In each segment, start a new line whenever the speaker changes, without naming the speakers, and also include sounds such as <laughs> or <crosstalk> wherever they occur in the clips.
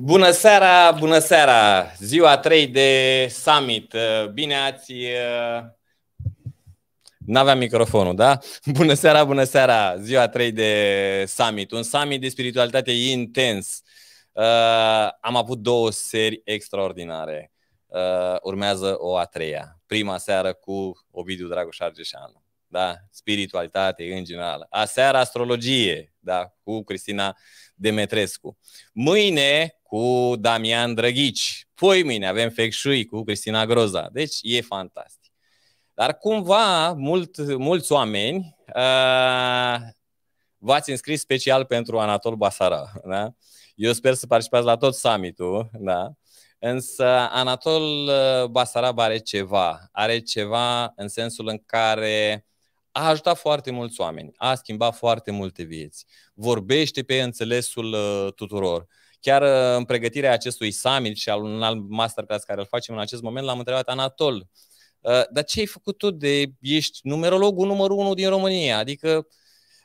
Bună seara, bună seara! Ziua 3 de summit. Bine ați... Uh, n-aveam microfonul, da? <laughs> Bună seara, bună seara! Ziua 3 de summit. Un summit de spiritualitate intens. Uh, am avut două serii extraordinare. Uh, urmează o a treia. Prima seară cu Ovidiu Dragoș Argeșanu da? spiritualitate în general. Aseară astrologie, da? cu Cristina Demetrescu. Mâine cu Damian Drăghici. Poi mâine avem Feng Shui cu Cristina Groza. Deci e fantastic. Dar cumva mult, mulți oameni uh, v-ați înscris special pentru Anatol Basara. Da? Eu sper să participați la tot summit-ul. da? Însă Anatol uh, Basarab are ceva, are ceva în sensul în care a ajutat foarte mulți oameni, a schimbat foarte multe vieți, vorbește pe înțelesul uh, tuturor. Chiar uh, în pregătirea acestui summit și al unui alt masterclass care îl facem în acest moment, l-am întrebat Anatol, uh, dar ce ai făcut tu de ești numerologul numărul unu din România? Adică,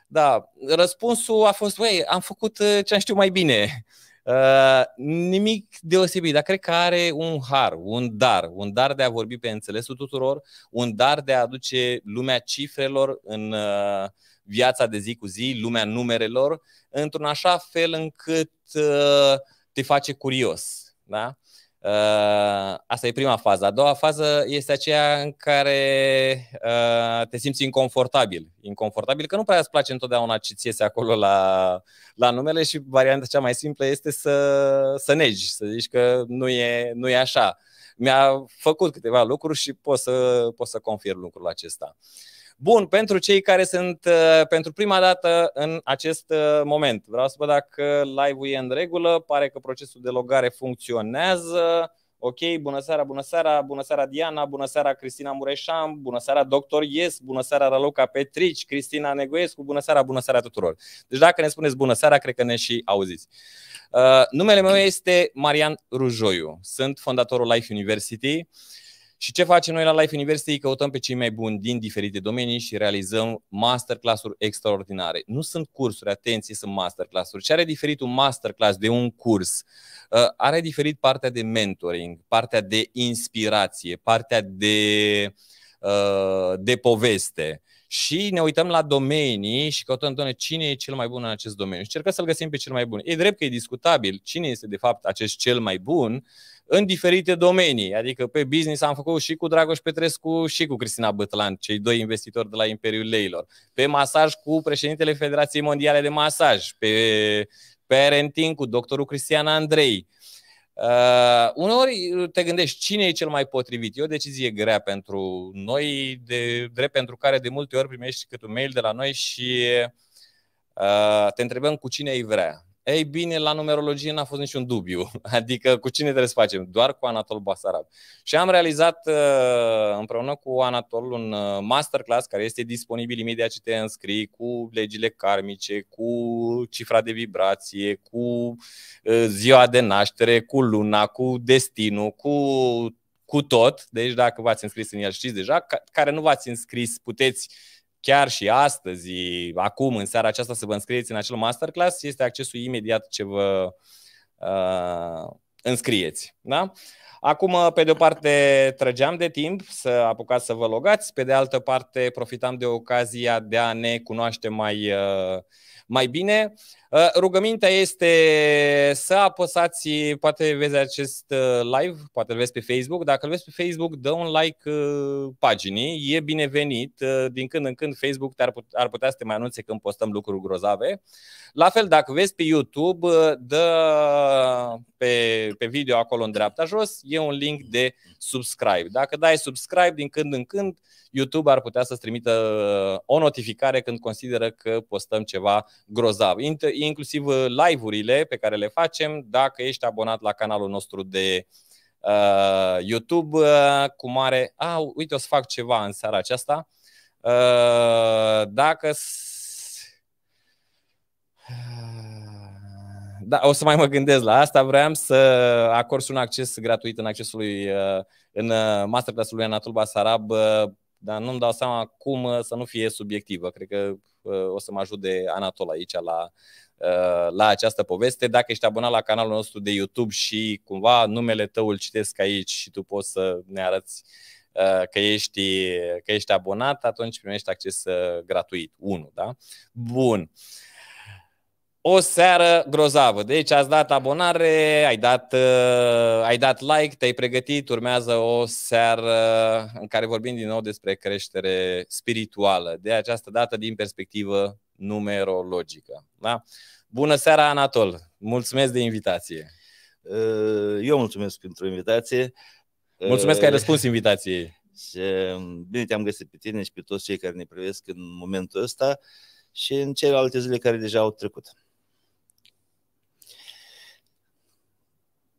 da, răspunsul a fost, băi, am făcut ce am știut mai bine. Uh, nimic deosebit, dar cred că are un har, un dar, un dar de a vorbi pe înțelesul tuturor, un dar de a aduce lumea cifrelor în uh, viața de zi cu zi, lumea numerelor, într-un așa fel încât uh, te face curios. Da? Uh, asta e prima fază. A doua fază este aceea în care uh, te simți inconfortabil. Inconfortabil că nu prea îți place întotdeauna ce ți iese acolo la, la numele și varianta cea mai simplă este să, să negi, să zici că nu e, nu e așa. Mi-a făcut câteva lucruri și pot să, pot să confirm lucrul acesta. Uh, Bun, pentru cei care sunt uh, pentru prima dată în acest uh, moment, vreau să văd dacă live-ul e în regulă, pare că procesul de logare funcționează. Ok, bună seara, bună seara, bună seara Diana, bună seara Cristina Mureșan, bună seara Dr. Yes, bună seara Raluca Petrici, Cristina Negoescu, bună seara, bună seara tuturor. Deci dacă ne spuneți bună seara, cred că ne și auziți. Uh, numele meu este Marian Rujoiu, sunt fondatorul Life University. Uh, și ce facem noi la Life University? Căutăm pe cei mai buni din diferite domenii și realizăm masterclass-uri extraordinare. Nu sunt cursuri, atenție, sunt masterclass-uri. Ce are diferit un masterclass de un curs? Uh, are diferit partea de mentoring, partea de inspirație, partea de, uh, de poveste și ne uităm la domenii și căutăm, doamne, cine e cel mai bun în acest domeniu și încercăm să-l găsim pe cel mai bun. E drept că e discutabil cine este de fapt acest cel mai bun în diferite domenii. Adică pe business am făcut și cu Dragoș Petrescu și cu Cristina Bătlan, cei doi investitori de la Imperiul Leilor. Pe masaj cu președintele Federației Mondiale de Masaj, pe parenting cu doctorul Cristian Andrei. Uh, uneori te gândești cine e cel mai potrivit. E o decizie grea pentru noi, de, drept pentru care de multe ori primești cât un mail de la noi și uh, te întrebăm cu cine ai vrea. Ei bine, la numerologie n-a fost niciun dubiu. <laughs> Adică cu cine trebuie să facem? Doar cu Anatol Basarab. Și am realizat uh, împreună cu Anatol un uh, masterclass care este disponibil imediat ce te înscrii cu legile karmice, cu cifra de vibrație, cu uh, ziua de naștere, cu luna, cu destinul, cu cu tot, deci dacă v-ați înscris în el știți deja, care nu v-ați înscris puteți chiar și astăzi, acum, în seara aceasta, să vă înscrieți în acel masterclass, este accesul imediat ce vă uh, înscrieți. Da? Acum, pe de o parte, trăgeam de timp să apucați să vă logați, pe de altă parte, profitam de ocazia de a ne cunoaște mai, uh, mai bine. Uh, rugămintea este să apăsați, poate vezi acest uh, live, poate îl vezi pe Facebook. Dacă îl vezi pe Facebook, dă un like uh, paginii, e binevenit. Din când în când Facebook te-ar putea, ar putea să te mai anunțe când postăm lucruri grozave. La fel, dacă vezi pe YouTube, dă pe, pe video acolo în dreapta jos, e un link de subscribe. Dacă dai subscribe din când în când, YouTube ar putea să-ți trimită o notificare când consideră că postăm ceva grozav inclusiv uh, live-urile pe care le facem. Dacă ești abonat la canalul nostru de uh, YouTube, uh, cu mare... A, ah, uite, o să fac ceva în seara aceasta. Uh, dacă... Uh, da, o să mai mă gândesc la asta. Vreau să acord un acces gratuit în accesul lui uh, în masterclass-ul lui Anatol Basarab, dar nu-mi dau seama cum să nu fie subiectivă. Cred că o să mă ajute Anatol aici la, uh, la această poveste. Dacă ești abonat la canalul nostru de YouTube și cumva numele tău îl citesc aici și tu poți să ne arăți uh, că ești, că ești abonat, atunci primești acces uh, gratuit. 1, da? Bun. Uh, o seară grozavă. Deci ați dat abonare, ai dat, uh, ai dat like, te-ai pregătit, urmează o seară în care vorbim din nou despre creștere spirituală. De această dată din perspectivă numerologică. Da? Bună seara, Anatol! Mulțumesc de invitație! Uh, eu mulțumesc pentru invitație. Uh, mulțumesc că ai răspuns invitației. <laughs> Și
uh, bine te-am găsit pe tine și pe toți cei care ne privesc în momentul ăsta și în celelalte zile care deja au trecut.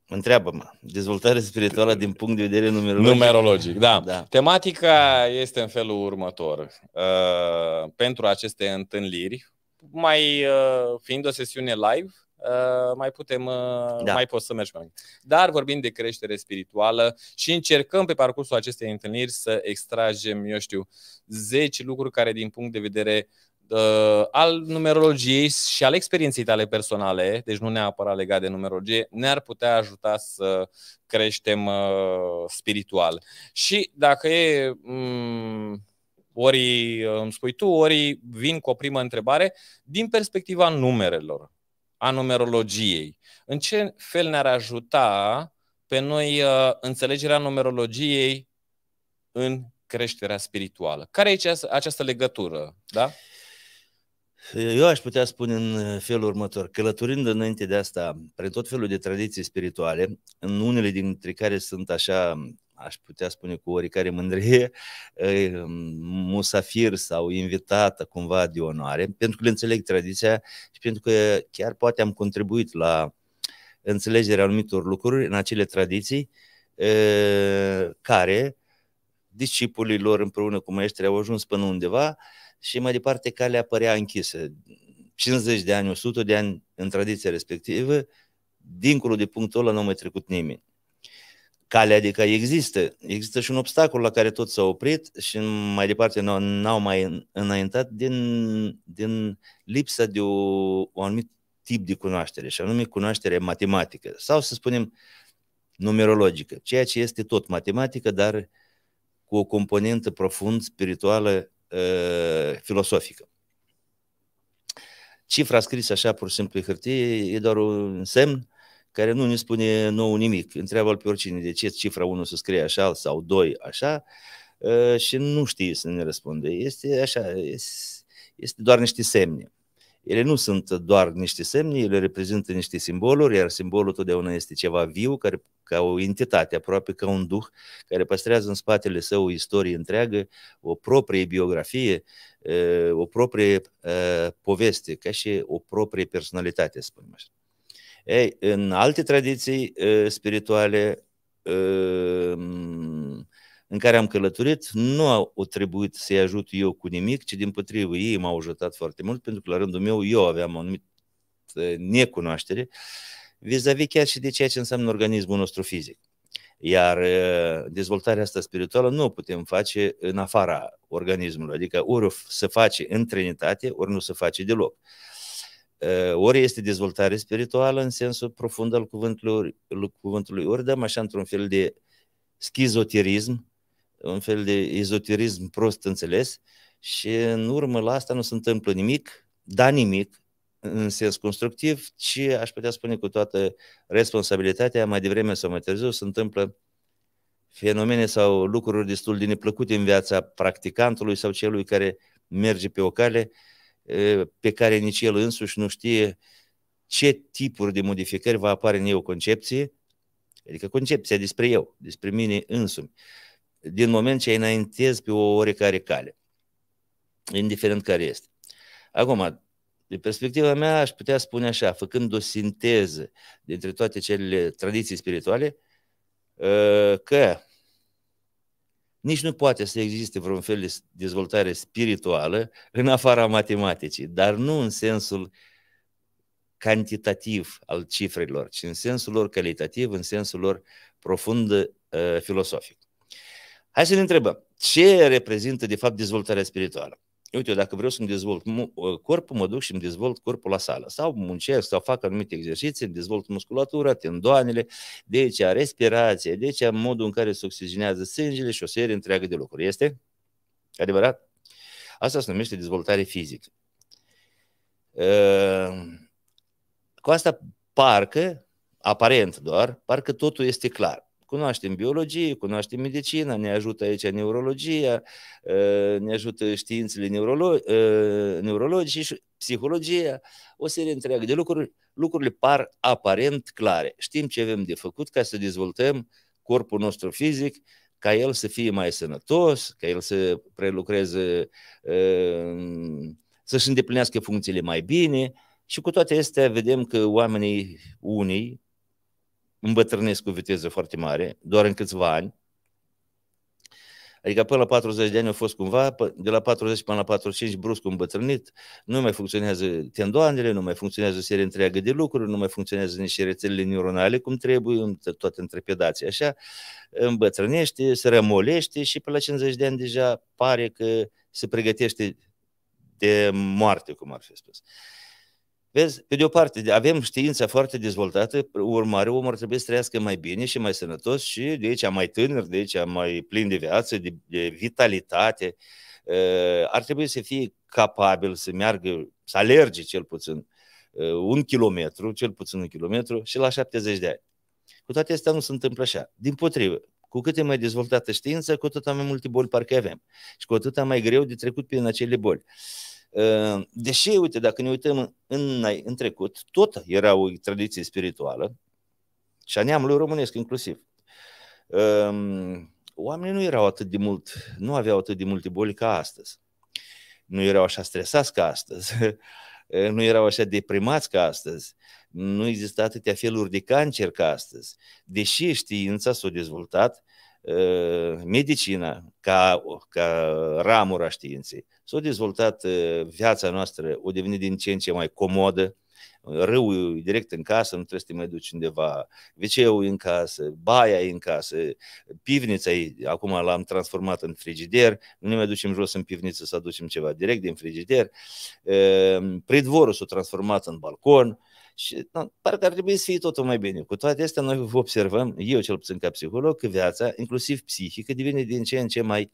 Întreabă-mă, dezvoltare spirituală din punct de vedere numerologic? Numerologic, da. da.
Tematica este în felul următor. Uh, pentru aceste întâlniri, mai uh, fiind o sesiune live, uh, mai putem, uh, da. mai poți să mergi mai Dar vorbim de creștere spirituală și încercăm pe parcursul acestei întâlniri să extragem, eu știu, 10 lucruri care din punct de vedere Uh, al numerologiei și al experienței tale personale, deci nu neapărat legat de numerologie, ne-ar putea ajuta să creștem uh, spiritual. Și dacă e mm, ori uh, îmi spui tu, ori vin cu o primă întrebare din perspectiva numerelor, a numerologiei. În ce fel ne-ar ajuta pe noi înțelegerea numerologiei în creșterea spirituală? Care e această legătură? Da? Eu
aș putea spune în uh, felul următor, călătorind înainte de asta, prin tot felul de tradiții spirituale, în unele dintre care sunt așa, aș putea spune cu oricare mândrie, <laughs> um, musafir sau invitată cumva de onoare, pentru că le înțeleg tradiția și pentru că chiar poate am contribuit la înțelegerea anumitor lucruri în acele tradiții uh, care discipolii lor împreună cu maestrii au ajuns până undeva și mai departe calea părea închisă. 50 de ani, 100 de ani în tradiția respectivă, dincolo de punctul ăla nu a mai trecut nimeni. Calea adică există, există și un obstacol la care tot s-a oprit și mai departe n-au mai înaintat din, din lipsa de o, un anumit tip de cunoaștere, și anume cunoaștere matematică sau să spunem numerologică, ceea ce este tot matematică, dar cu o componentă profund spirituală Uh, filosofică. Cifra scrisă așa, pur și simplu, pe hârtie, e doar un semn care nu ne spune nou nimic. Întreabă-l pe oricine de ce cifra 1 se scrie așa sau 2 așa uh, și nu știe să ne răspunde. Este așa, este doar niște semne. Ele nu sunt doar niște semne, ele reprezintă niște simboluri, iar simbolul totdeauna este ceva viu, care, ca o entitate, aproape ca un duh, care păstrează în spatele său o istorie întreagă, o proprie biografie, o proprie poveste, ca și o proprie personalitate, să spunem așa. Ei, în alte tradiții spirituale, în care am călătorit, nu au trebuit să-i ajut eu cu nimic, ci din potrivă ei m-au ajutat foarte mult, pentru că la rândul meu eu aveam o anumită necunoaștere vis-a-vis chiar și de ceea ce înseamnă organismul nostru fizic. Iar uh, dezvoltarea asta spirituală nu o putem face în afara organismului, adică ori se face în trinitate, ori nu se face deloc. Uh, ori este dezvoltare spirituală în sensul profund al cuvântului, cuvântului ori dăm așa într-un fel de schizoterism, un fel de ezoterism prost înțeles și în urmă la asta nu se întâmplă nimic, da nimic, în sens constructiv, ci aș putea spune cu toată responsabilitatea, mai devreme sau mai târziu, se întâmplă fenomene sau lucruri destul de neplăcute în viața practicantului sau celui care merge pe o cale pe care nici el însuși nu știe ce tipuri de modificări va apare în eu concepție, adică concepția despre eu, despre mine însumi din moment ce înaintezi pe o oricare cale, indiferent care este. Acum, de perspectiva mea, aș putea spune așa, făcând o sinteză dintre toate cele tradiții spirituale, ă, că nici nu poate să existe vreun fel de dezvoltare spirituală în afara matematicii, dar nu în sensul cantitativ al cifrelor, ci în sensul lor calitativ, în sensul lor profund uh, filosofic. Hai să ne întrebăm, ce reprezintă de fapt dezvoltarea spirituală? Uite, eu dacă vreau să-mi dezvolt uh, corpul, mă duc și îmi dezvolt corpul la sală. Sau muncesc, sau fac anumite exerciții, îmi dezvolt musculatura, tendoanele, deci a respirație, deci a modul în care se oxigenează sângele și o serie întreagă de lucruri. Este? Adevărat? Asta se numește dezvoltare fizică. Uh, cu asta parcă, aparent doar, parcă totul este clar. Cunoaștem biologie, cunoaștem medicina, ne ajută aici neurologia, ă, ne ajută științele neurolo- ă, neurologice și psihologia, o serie întreagă de lucruri. Lucrurile par aparent clare. Știm ce avem de făcut ca să dezvoltăm corpul nostru fizic, ca el să fie mai sănătos, ca el să prelucreze, ă, să-și îndeplinească funcțiile mai bine. Și cu toate astea vedem că oamenii unii îmbătrânesc cu viteză foarte mare, doar în câțiva ani. Adică până la 40 de ani au fost cumva, de la 40 până la 45 brusc îmbătrânit, nu mai funcționează tendoanele, nu mai funcționează o serie întreagă de lucruri, nu mai funcționează nici rețelele neuronale cum trebuie, toate întrepedații așa, îmbătrânește, se rămolește și până la 50 de ani deja pare că se pregătește de moarte, cum ar fi spus. Uh, Vezi, pe de o parte avem știința foarte dezvoltată, urmare omul ar trebui să trăiască mai bine și mai sănătos și de aici mai tânăr, de aici mai plin de viață, de, de vitalitate. Ă, ar trebui să fie capabil să meargă, să alerge cel puțin ă, un kilometru, cel puțin un kilometru și la 70 de ani. Cu toate astea nu se întâmplă așa. Din potrivă, cu cât e mai dezvoltată știința, cu atât mai multe boli parcă avem și cu atât mai greu de trecut prin acele boli. Uh, Ă, deși, uite, dacă ne uităm în, în trecut, tot era o tradiție spirituală și a neamului românesc inclusiv. Oamenii nu erau atât de mult, nu aveau atât de multe boli ca astăzi. Nu erau așa stresați ca astăzi, <laughs> nu erau așa deprimați ca astăzi, nu exista atâtea feluri de cancer ca astăzi. Deși știința s-a dezvoltat, ă, medicina ca, ca ramura științei S-a dezvoltat uh, viața noastră, o devenit din ce în ce mai comodă, râul e direct în casă, nu trebuie să te mai duci undeva, wc în casă, baia e în casă, pivnița e, acum l-am transformat în frigider, nu ne mai ducem jos în pivniță să aducem ceva direct din frigider, ehm, pridvorul s-a transformat în balcon, și da, parcă ar trebui să fie totul mai bine. Cu toate astea, noi observăm, eu cel puțin ca psiholog, că viața, inclusiv psihică, devine din ce în ce mai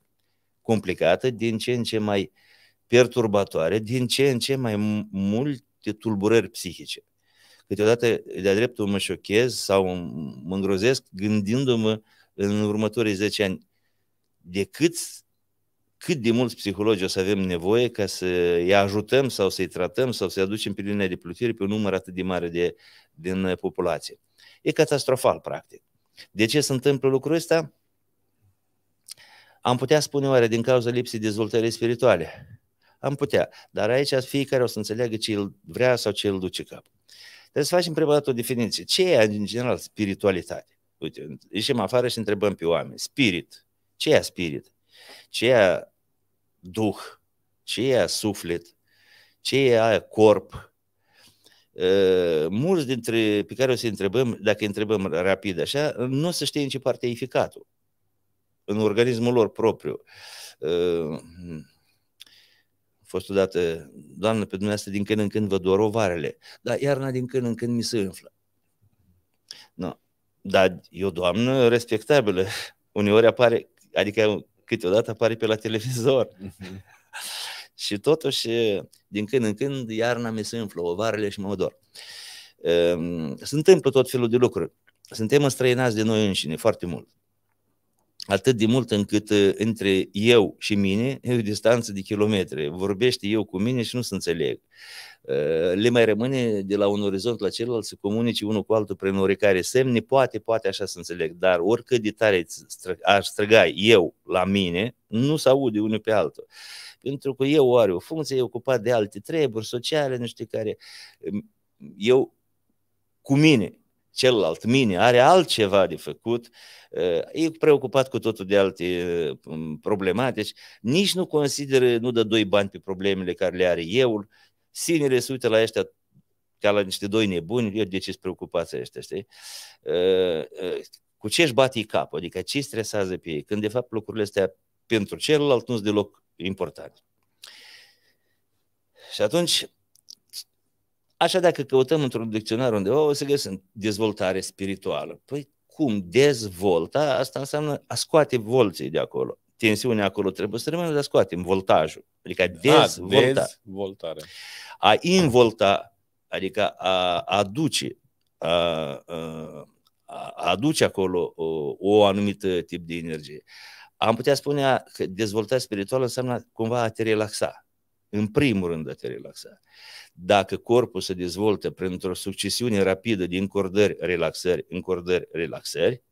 complicată, din ce în ce mai perturbatoare, din ce în ce mai multe tulburări psihice. Câteodată de-a dreptul mă șochez sau mă îngrozesc gândindu-mă în următorii 10 ani de cât, cât de mulți psihologi o să avem nevoie ca să-i ajutăm sau să-i tratăm sau să-i aducem pe linia de plutire pe un număr atât de mare de, din populație. E catastrofal, practic. De ce se întâmplă lucrul ăsta? Am putea spune oare din cauza lipsei dezvoltării spirituale. Am putea. Dar aici fiecare o să înțeleagă ce îl vrea sau ce îl duce capul. Trebuie să facem prima dată o definiție. Ce e în general spiritualitate? Uite, ieșim afară și întrebăm pe oameni. Spirit. Ce e spirit? Ce e duh? Ce e suflet? Ce e corp? Ă, mulți dintre pe care o să întrebăm, dacă întrebăm rapid așa, nu o să știe în ce parte e ficatul în organismul lor propriu. Ă, fost odată, Doamnă, pe dumneavoastră din când în când vă dor ovarele, dar iarna din când în când mi se înflă. No. Dar eu, o doamnă respectabilă. <laughs> Uneori apare, adică câteodată apare pe la televizor. Mm-hmm. <laughs> și totuși, din când în când, iarna mi se înflă ovarele și mă dor. Ehm, se întâmplă tot felul de lucruri. Suntem înstrăinați de noi înșine foarte mult atât de mult încât uh, între eu și mine e o distanță de kilometre. Vorbește eu cu mine și nu se înțeleg. Uh, le mai rămâne de la un orizont la celălalt să comunice unul cu altul prin oricare semne, poate, poate așa să înțeleg, dar oricât de tare aș străga eu la mine, nu se aude unul pe altul. Pentru că eu are o funcție, e ocupat de alte treburi sociale, nu știu care. Eu cu mine celălalt, mine, are altceva de făcut, ă, e preocupat cu totul de alte ă, probleme Deci nici nu consideră, nu dă doi bani pe problemele care le are eu, sinele se uită la ăștia ca la niște doi nebuni, eu de ce s preocupați ăștia, știi? Ă, cu ce își bate capul, adică ce stresează pe ei, când de fapt lucrurile astea pentru celălalt nu sunt deloc importante. Și atunci, Așa dacă căutăm într-un dicționar undeva, o oh, să găsim dezvoltare spirituală. Păi cum dezvolta, asta înseamnă a scoate volții de acolo. Tensiunea acolo trebuie să rămână, dar scoatem voltajul. Adică ah, dezvolta. A, dezvoltare. A involta, adică a aduce, a, a, a aduce acolo o, o anumită tip de energie. Am putea spune că dezvoltarea spirituală înseamnă cumva a te relaxa în primul rând de a te relaxa. Dacă corpul se dezvoltă printr-o succesiune rapidă de încordări, relaxări, încordări, relaxări,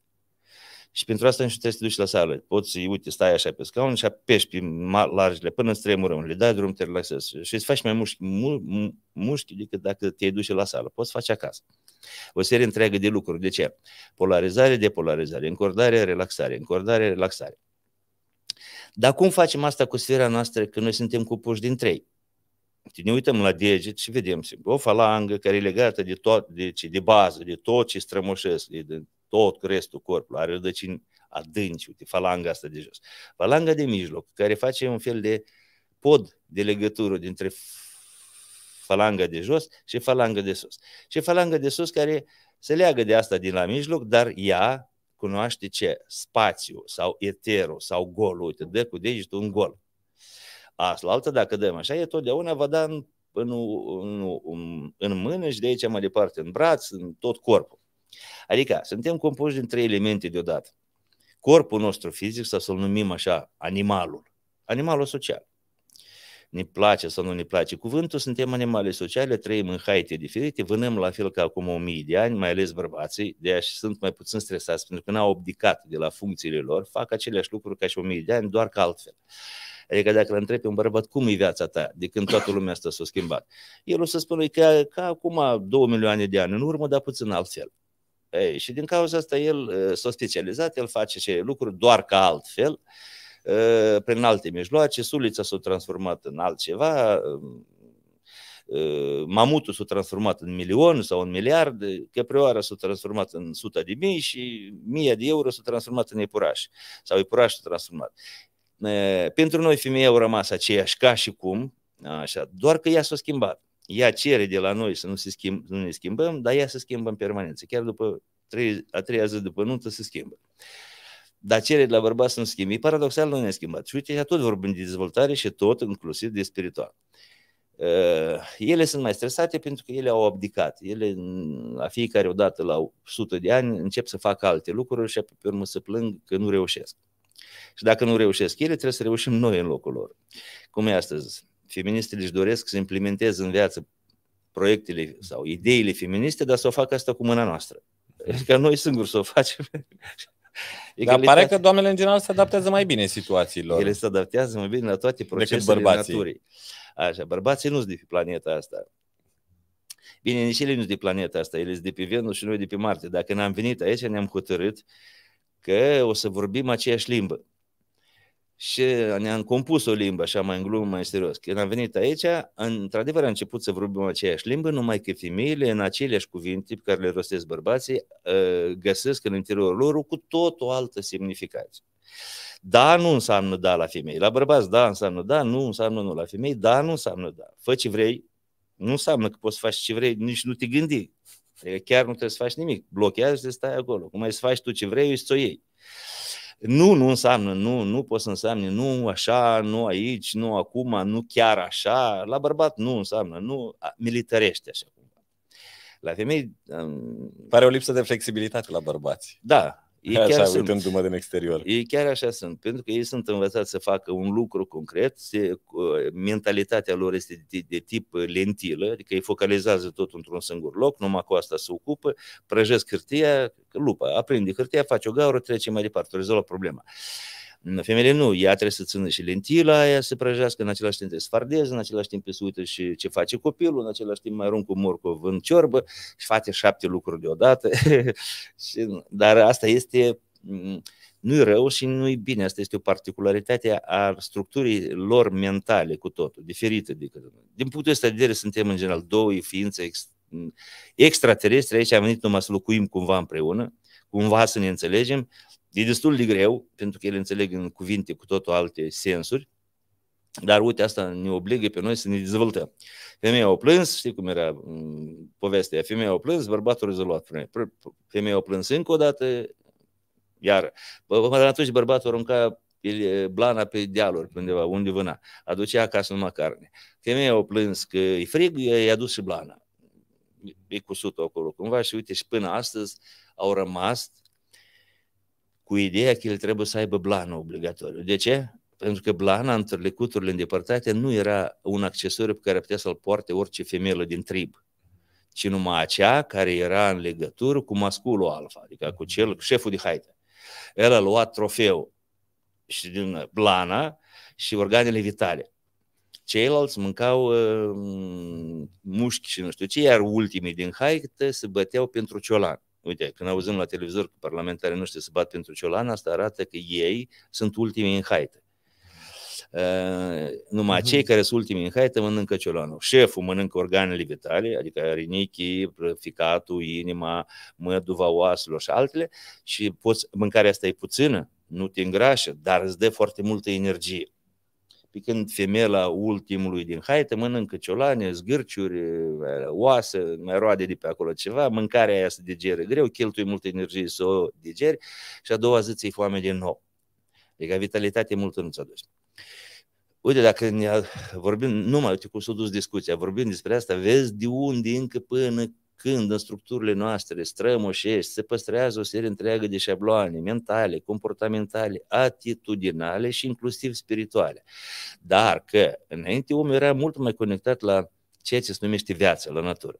și pentru asta nu trebuie să te duci la sală. Poți să uite, stai așa pe scaun și apeși pe largele până îți tremură unele, dai drum, te relaxezi și îți faci mai mușchi, mu, mușchi decât dacă te duci la sală. Poți face acasă. O serie întreagă de lucruri. De ce? Polarizare, depolarizare, încordare, relaxare, încordare, relaxare. Dar cum facem asta cu sfera noastră când noi suntem cupuși din trei? Ne uităm la deget și vedem o falangă care e legată de, tot, de, ce, de bază, de tot ce strămoșesc, de, de tot restul corpului, are rădăcini adânci, uite, falanga asta de jos. Falanga de mijloc, care face un fel de pod de legătură dintre falanga de jos și falanga de sus. Și falanga de sus care se leagă de asta din la mijloc, dar ea cunoaște ce? Spațiu sau eterul sau gol. Uite, dă cu degetul un gol. Asta, dacă dăm așa, e totdeauna vă da în, în, în, în mână și de aici mai departe, în braț, în tot corpul. Adică suntem compuși din trei elemente deodată. Corpul nostru fizic, sau să-l numim așa, animalul. Animalul social ne place sau nu ne place cuvântul, suntem animale sociale, trăim în haite diferite, vânăm la fel ca acum o mii de ani, mai ales bărbații, de aia sunt mai puțin stresați pentru că n-au obdicat de la funcțiile lor, fac aceleași lucruri ca și o mii de ani, doar că altfel. Adică dacă îl întrebi un bărbat cum e viața ta de când toată lumea asta s-a schimbat, el o să spună că ca acum două milioane de ani în urmă, dar puțin altfel. Ei, și din cauza asta el uh, s-a specializat, el face ce lucruri doar ca altfel Ă, prin alte mijloace, sulița s-a transformat în altceva, ă, ă, mamutul s-a transformat în milion sau în miliard, căprioara s-a transformat în suta de mii și mii de euro s-a transformat în epuraș sau epuraș s-a transformat. Pentru noi femeia au rămas aceeași ca și cum, așa, doar că ea s-a schimbat. Ea cere de la noi să nu, se schimb, nu ne schimbăm, dar ea se schimbă în permanență. Chiar după trei, a treia zi după nuntă se schimbă. Uh, dar de la bărbați sunt schimbi, paradoxal nu ne-a schimbat. Și uite, tot vorbim de dezvoltare și tot inclusiv de spiritual. Uh, ele sunt mai stresate pentru că ele au abdicat. Ele, la fiecare odată, la 100 de ani, încep să facă alte lucruri și pe urmă să plâng că nu reușesc. Și dacă nu reușesc ele, trebuie să reușim noi în locul lor. Cum e astăzi? Feministele își doresc să implementeze în viață proiectele sau ideile feministe, dar să o facă asta cu mâna noastră. Adică noi singuri să o facem Egalitate. Dar pare că doamnele în general se adaptează mai bine situațiilor. Ele se adaptează mai bine la toate procesele naturii. Așa, bărbații nu sunt de pe planeta asta. Bine, nici ele nu sunt de planeta asta, ele sunt de pe Venus și noi de pe Marte. Dacă ne am venit aici, ne-am hotărât că o să vorbim aceeași limbă și uh, ne-am compus o limbă, așa mai în glumă, mai serios. Când am venit aici, într-adevăr am început să vorbim aceeași limbă, numai că femeile, în aceleași cuvinte pe care le rostesc bărbații, uh, găsesc în interiorul lor cu tot o altă semnificație. Da nu înseamnă da la femei. La bărbați da înseamnă da, nu înseamnă nu. La femei da nu înseamnă da. Fă ce vrei, nu înseamnă că poți să faci ce vrei, nici nu te gândi. Adică chiar nu trebuie să faci nimic. Blochează și stai acolo. Cum ai să faci tu ce vrei, îți o iei. Nu, nu înseamnă, nu, nu poți să înseamnă, nu așa, nu aici, nu acum, nu chiar așa. La bărbat nu înseamnă, nu militarește așa cumva. La femei... Pare o lipsă de flexibilitate la bărbați. Da, ei așa, chiar uitându-mă
din exterior.
Ei chiar așa sunt, pentru că ei sunt învățați să facă un lucru concret, se, mentalitatea lor este de, de tip lentilă, adică ei focalizează tot într-un singur loc, numai cu asta se ocupă, prăjesc hârtia, lupă, aprinde hârtia, face o gaură, trece mai departe, rezolvă problema. Uh, Femeile nu, ea trebuie să țină și lentila aia să prăjească, în același timp trebuie să fardeze, în același timp să uită și ce face copilul, în același timp mai aruncă morcov în ciorbă și face șapte lucruri deodată. <laughs> Dar asta este mm, nu e rău și nu e bine. Asta este o particularitate a structurii lor mentale cu totul, diferită decât Din punctul ăsta de vedere suntem în general două ființe ex- mm, extraterestre, aici am venit numai să locuim cumva împreună, cumva să ne înțelegem, E destul de greu, pentru că ele înțeleg în cuvinte cu totul alte sensuri, dar uite, asta ne obligă pe noi să ne dezvoltăm. Femeia a plâns, știi cum era mm, povestea, femeia a plâns, bărbatul a rezolvat. Femeia a plâns încă o dată, iar atunci bărbatul arunca blana pe dealuri, pe undeva, unde vâna. Aducea acasă numai carne. Femeia a plâns că e frig, i-a dus și blana. E cusut acolo cumva și uite și până astăzi au rămas cu ideea că el trebuie să aibă blană obligatoriu. De ce? Pentru că blana în târlecuturile îndepărtate nu era un accesoriu pe care putea să-l poarte orice femeie din trib, ci numai acea care era în legătură cu masculul alfa, adică cu cel, cu șeful de haită. El a luat trofeu și din blana și organele vitale. Ceilalți mâncau uh, mușchi și nu știu ce, iar ultimii din haită se băteau pentru ciolan. Uite, când auzim la televizor că parlamentarii știu să bat pentru Ciolan, asta arată că ei sunt ultimii în haită. Uh, numai uh-huh. cei mhm. care sunt ultimii în haită mănâncă ciolanul. Șeful mănâncă organele vitale, adică rinichii, ficatul, inima, măduva oaselor și altele și poți, mâncarea asta e puțină, nu te îngrașă, dar îți dă foarte multă energie pe când ultimului din haită mănâncă ciolane, zgârciuri, eh, oase, mai roade de pe acolo ceva, mâncarea aia se digere greu, cheltui multă energie să o digeri și a doua zi ți-i foame din nou. Adică vitalitate multă nu ți-a dus. Uite, dacă ne vorbim, numai uite cum s-a dus discuția, vorbim despre asta, vezi de unde încă până când în structurile noastre strămoșești se păstrează o serie întreagă de șabloane mentale, comportamentale, atitudinale și inclusiv spirituale. Dar că înainte omul era mult mai conectat la ceea ce se numește viață, la natură.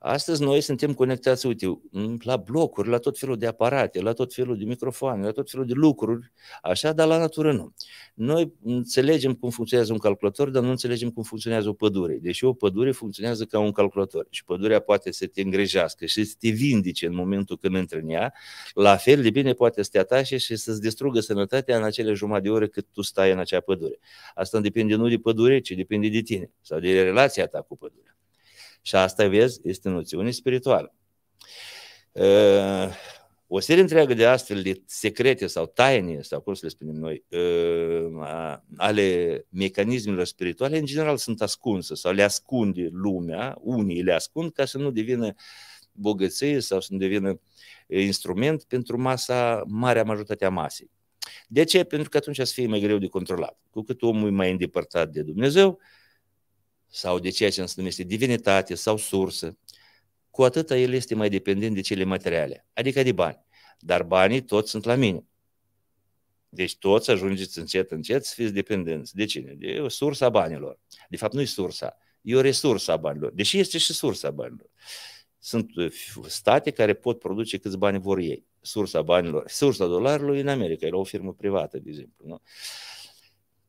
Astăzi noi suntem conectați, uite, la blocuri, la tot felul de aparate, la tot felul de microfoane, la tot felul de lucruri, așa, dar la natură nu. Noi înțelegem cum funcționează un calculator, dar nu înțelegem cum funcționează o pădure. Deși o pădure funcționează ca un calculator și pădurea poate să te îngrejească și să te vindice în momentul când intră în ea, la fel de bine poate să te atașe și să-ți distrugă sănătatea în acele jumătate de ore cât tu stai în acea pădure. Asta depinde nu de pădure, ci depinde de tine sau de relația ta cu pădurea. Și asta, vezi, este noțiune spirituală. Ă, o serie întreagă de astfel de secrete sau taine, sau cum să le spunem noi, ă, ale mecanismelor spirituale, în general sunt ascunse sau le ascunde lumea, unii le ascund ca să nu devină bogăție sau să nu devină instrument pentru masa, marea majoritate a masei. De ce? Pentru că atunci să fie mai greu de controlat. Cu cât omul e mai îndepărtat de Dumnezeu, sau de ceea ce se numește divinitate sau sursă, cu atâta el este mai dependent de cele materiale, adică de bani. Dar banii toți sunt la mine. Deci toți ajungeți încet, încet să fiți dependenți. De cine? De sursa banilor. De fapt, nu e sursa, e o resursă a banilor. Deși este și sursa banilor. Sunt uh, state care pot produce câți bani vor ei. Sursa banilor, sursa dolarului în America, la o firmă privată, de exemplu. Nu?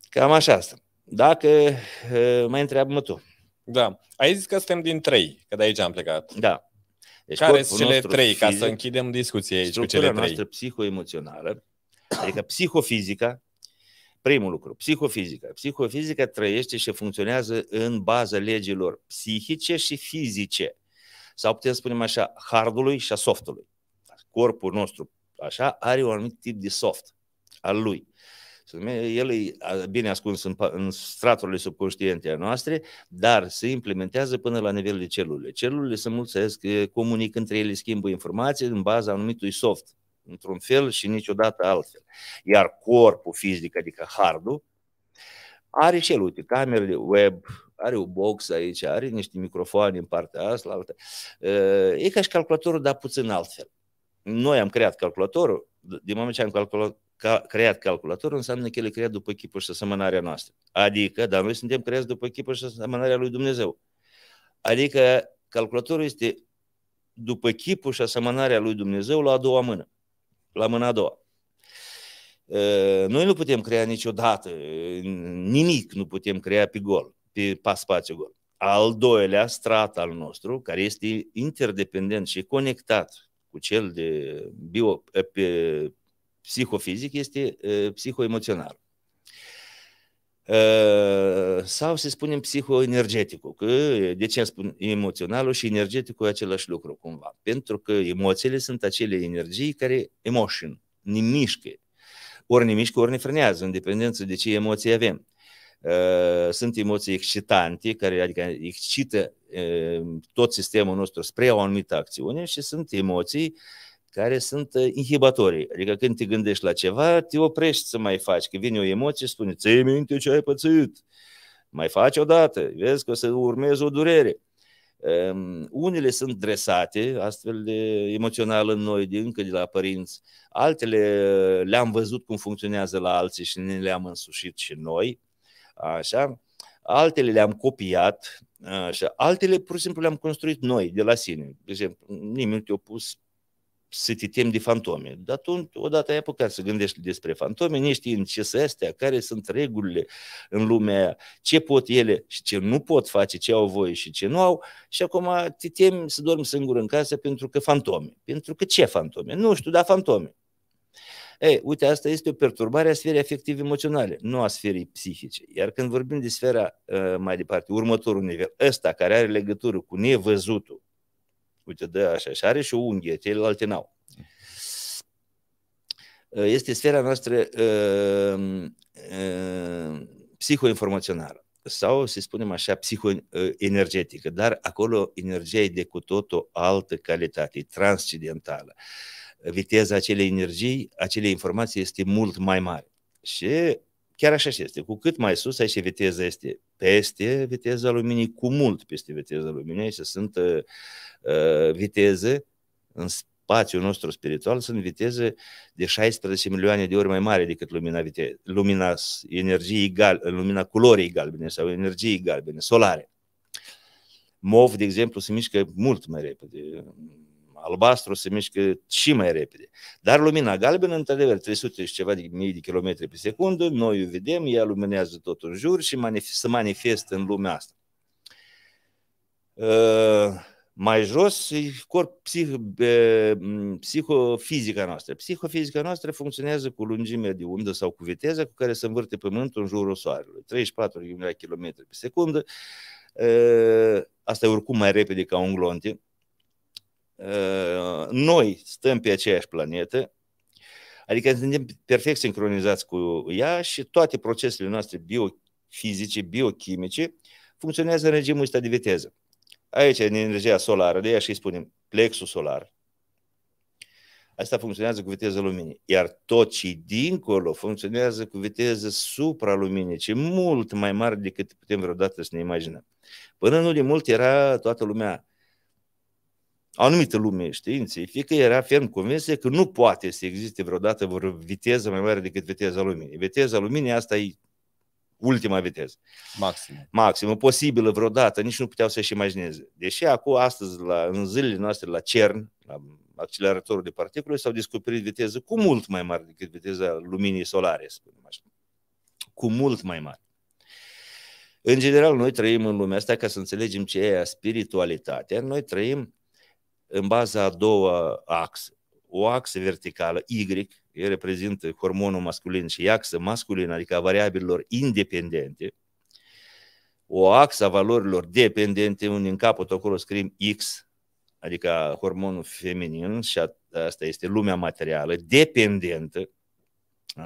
Cam așa asta. Dacă eh, mai întreabă tu.
Da. Ai zis că suntem din trei, că de aici am plecat. Da. Deci Care sunt cele trei, fizic, ca să închidem discuția aici cu cele trei? noastră psihoemoțională, adică psihofizica, primul lucru,
psihofizica. Psihofizica trăiește și funcționează în baza legilor psihice și fizice. Sau putem spune așa, hardului și a softului. Corpul nostru, așa, are un anumit tip de soft al lui. El e bine ascuns în, în straturile subconștiente a noastre, dar se implementează până la nivel de celule. Celulele se mulțesc, comunică între ele, schimbă informații în baza anumitui soft, într-un fel și niciodată altfel. Iar corpul fizic, adică hardul, are și el, uite, camerele web, are o box aici, are niște microfoane în partea asta, altă. E ca și calculatorul, dar puțin altfel. Noi am creat calculatorul, din moment ce am calculat, ca, creat calculatorul, înseamnă că el e creat după chipul și asemănarea noastră. Adică, dar noi suntem creați după chipul și asemănarea lui Dumnezeu. Adică calculatorul este după chipul și asemănarea lui Dumnezeu la a doua mână, la mâna a doua. Noi nu putem crea niciodată, nimic nu putem crea pe gol, pe pas spațiu gol. Al doilea strat al nostru, care este interdependent și conectat cu cel de bio, pe psihofizic este psihoemoțional. Sau să spunem psihoenergeticul, că de ce spun emoționalul și energeticul e același lucru cumva? Pentru că emoțiile sunt acele energii care emotion, ne mișcă. Ori ne mișcă, ori ne frânează, în dependență de ce emoții avem. Eh, sunt emoții excitante, care adică excită eh, tot sistemul nostru spre o anumită acțiune și sunt emoții care sunt eh, inhibatorii. Adică când te gândești la ceva, te oprești să mai faci. Că vine o emoție și spune, ți minte ce ai pățit, mai faci odată, vezi că o să urmezi o durere. Um, unele sunt dresate astfel de emoțional în noi, de încă de la părinți, altele le-am văzut cum funcționează la alții și ne le-am însușit și noi. Așa. Altele le-am copiat, așa. altele pur și simplu le-am construit noi, de la sine. De exemplu, nimeni nu te-a pus să te temi de fantome. Dar tu odată ai apucat să gândești despre fantome, nu știi în ce sunt astea, care sunt regulile în lumea aia, ce pot ele și ce nu pot face, ce au voie și ce nu au și acum te temi să dormi singur în casă pentru că fantome. Pentru că ce fantome? Nu știu, dar fantome. Ei, uite, asta este o perturbare a sferei afective emoționale, nu a sferei psihice. Iar când vorbim de sfera uh, mai departe, următorul nivel, ăsta care are legătură cu nevăzutul, uite, dă așa, și are și o unghie, celelalte n-au. Uh, este sfera noastră uh, uh, psihoinformațională sau, să spunem așa, psihoenergetică, dar acolo energia e de cu totul altă calitate, transcendentală. Uh, viteza acelei energii, acelei informații este mult mai mare. Și chiar așa este. Cu cât mai sus, aici viteza este peste viteza luminii, cu mult peste viteza luminii și sunt uh, uh, viteze în spațiul nostru spiritual, sunt viteze de 16 milioane de ori mai mare decât lumina, vite- lumina energiei egal, lumina culorii galbene sau energiei galbene, solare. MOV, de exemplu, se mișcă mult mai repede albastru se mișcă și mai repede. Dar lumina galbenă, într-adevăr, 300 și ceva de mii de kilometri pe secundă, noi o vedem, ea luminează tot în jur și manif- se manifestă în lumea asta. Uh, mai jos e corp psih, e, psihofizica noastră. Psihofizica noastră funcționează cu lungimea de undă sau cu viteza cu care se învârte Pământul în jurul Soarelui. 34 km pe secundă. Uh, asta e oricum mai repede ca un glonte. Uh, noi stăm pe aceeași planetă, adică suntem perfect sincronizați cu ea și toate procesele noastre biofizice, biochimice, funcționează în regimul ăsta de viteză. Aici, în energia solară, de ea și spunem plexul solar, Asta funcționează cu viteză luminii. Iar tot ce dincolo funcționează cu viteză supraluminice, mult mai mare decât putem vreodată să ne imaginăm. Până nu de mult era toată lumea anumită lume că era ferm convins că nu poate să existe vreodată vreo viteză mai mare decât viteza luminii. Viteza luminii asta e ultima viteză. Maximă. Maximă, posibilă vreodată, nici nu puteau să-și imagineze. Deși acum, astăzi, la, în zilele noastre, la CERN, la acceleratorul de particule, s-au descoperit viteze cu mult mai mari decât viteza luminii solare, să spunem așa. Cu mult mai mari. În general, noi trăim în lumea asta, ca să înțelegem ce e spiritualitatea, noi trăim în baza a două axe. O axă verticală, Y, e reprezintă hormonul masculin și axă masculină, adică a variabililor independente, o axă a valorilor dependente, unde în capăt acolo scriem X, adică hormonul feminin, și asta este lumea materială, dependentă,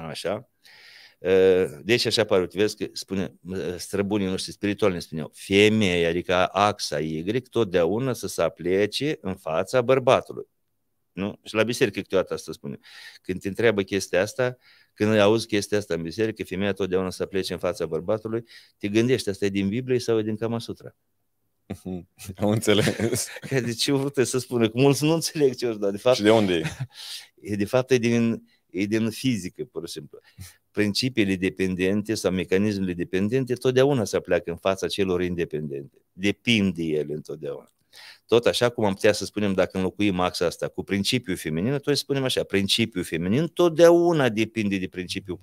așa, deci așa apare, vezi că spune, străbunii noștri spirituali ne spuneau, femeia, adică axa Y, totdeauna să se aplece în fața bărbatului. Nu? Și la biserică câteodată asta spune. Când te întreabă chestia asta, când auzi chestia asta în biserică, femeia totdeauna să plece în fața bărbatului, te gândești, asta e din Biblie sau e din Kama Sutra?
<laughs> Am înțeles.
<laughs> de ce vreau să spună? Că mulți nu înțeleg ce ori, dar de fapt... Și de unde <laughs> e? De fapt e din e din fizică, pur și simplu. Principiile dependente sau mecanismele dependente totdeauna se pleacă în fața celor independente. Depinde ele întotdeauna. Tot așa cum am putea să spunem, dacă înlocuim axa asta cu principiul feminin, atunci spunem așa, principiul feminin totdeauna depinde de principiul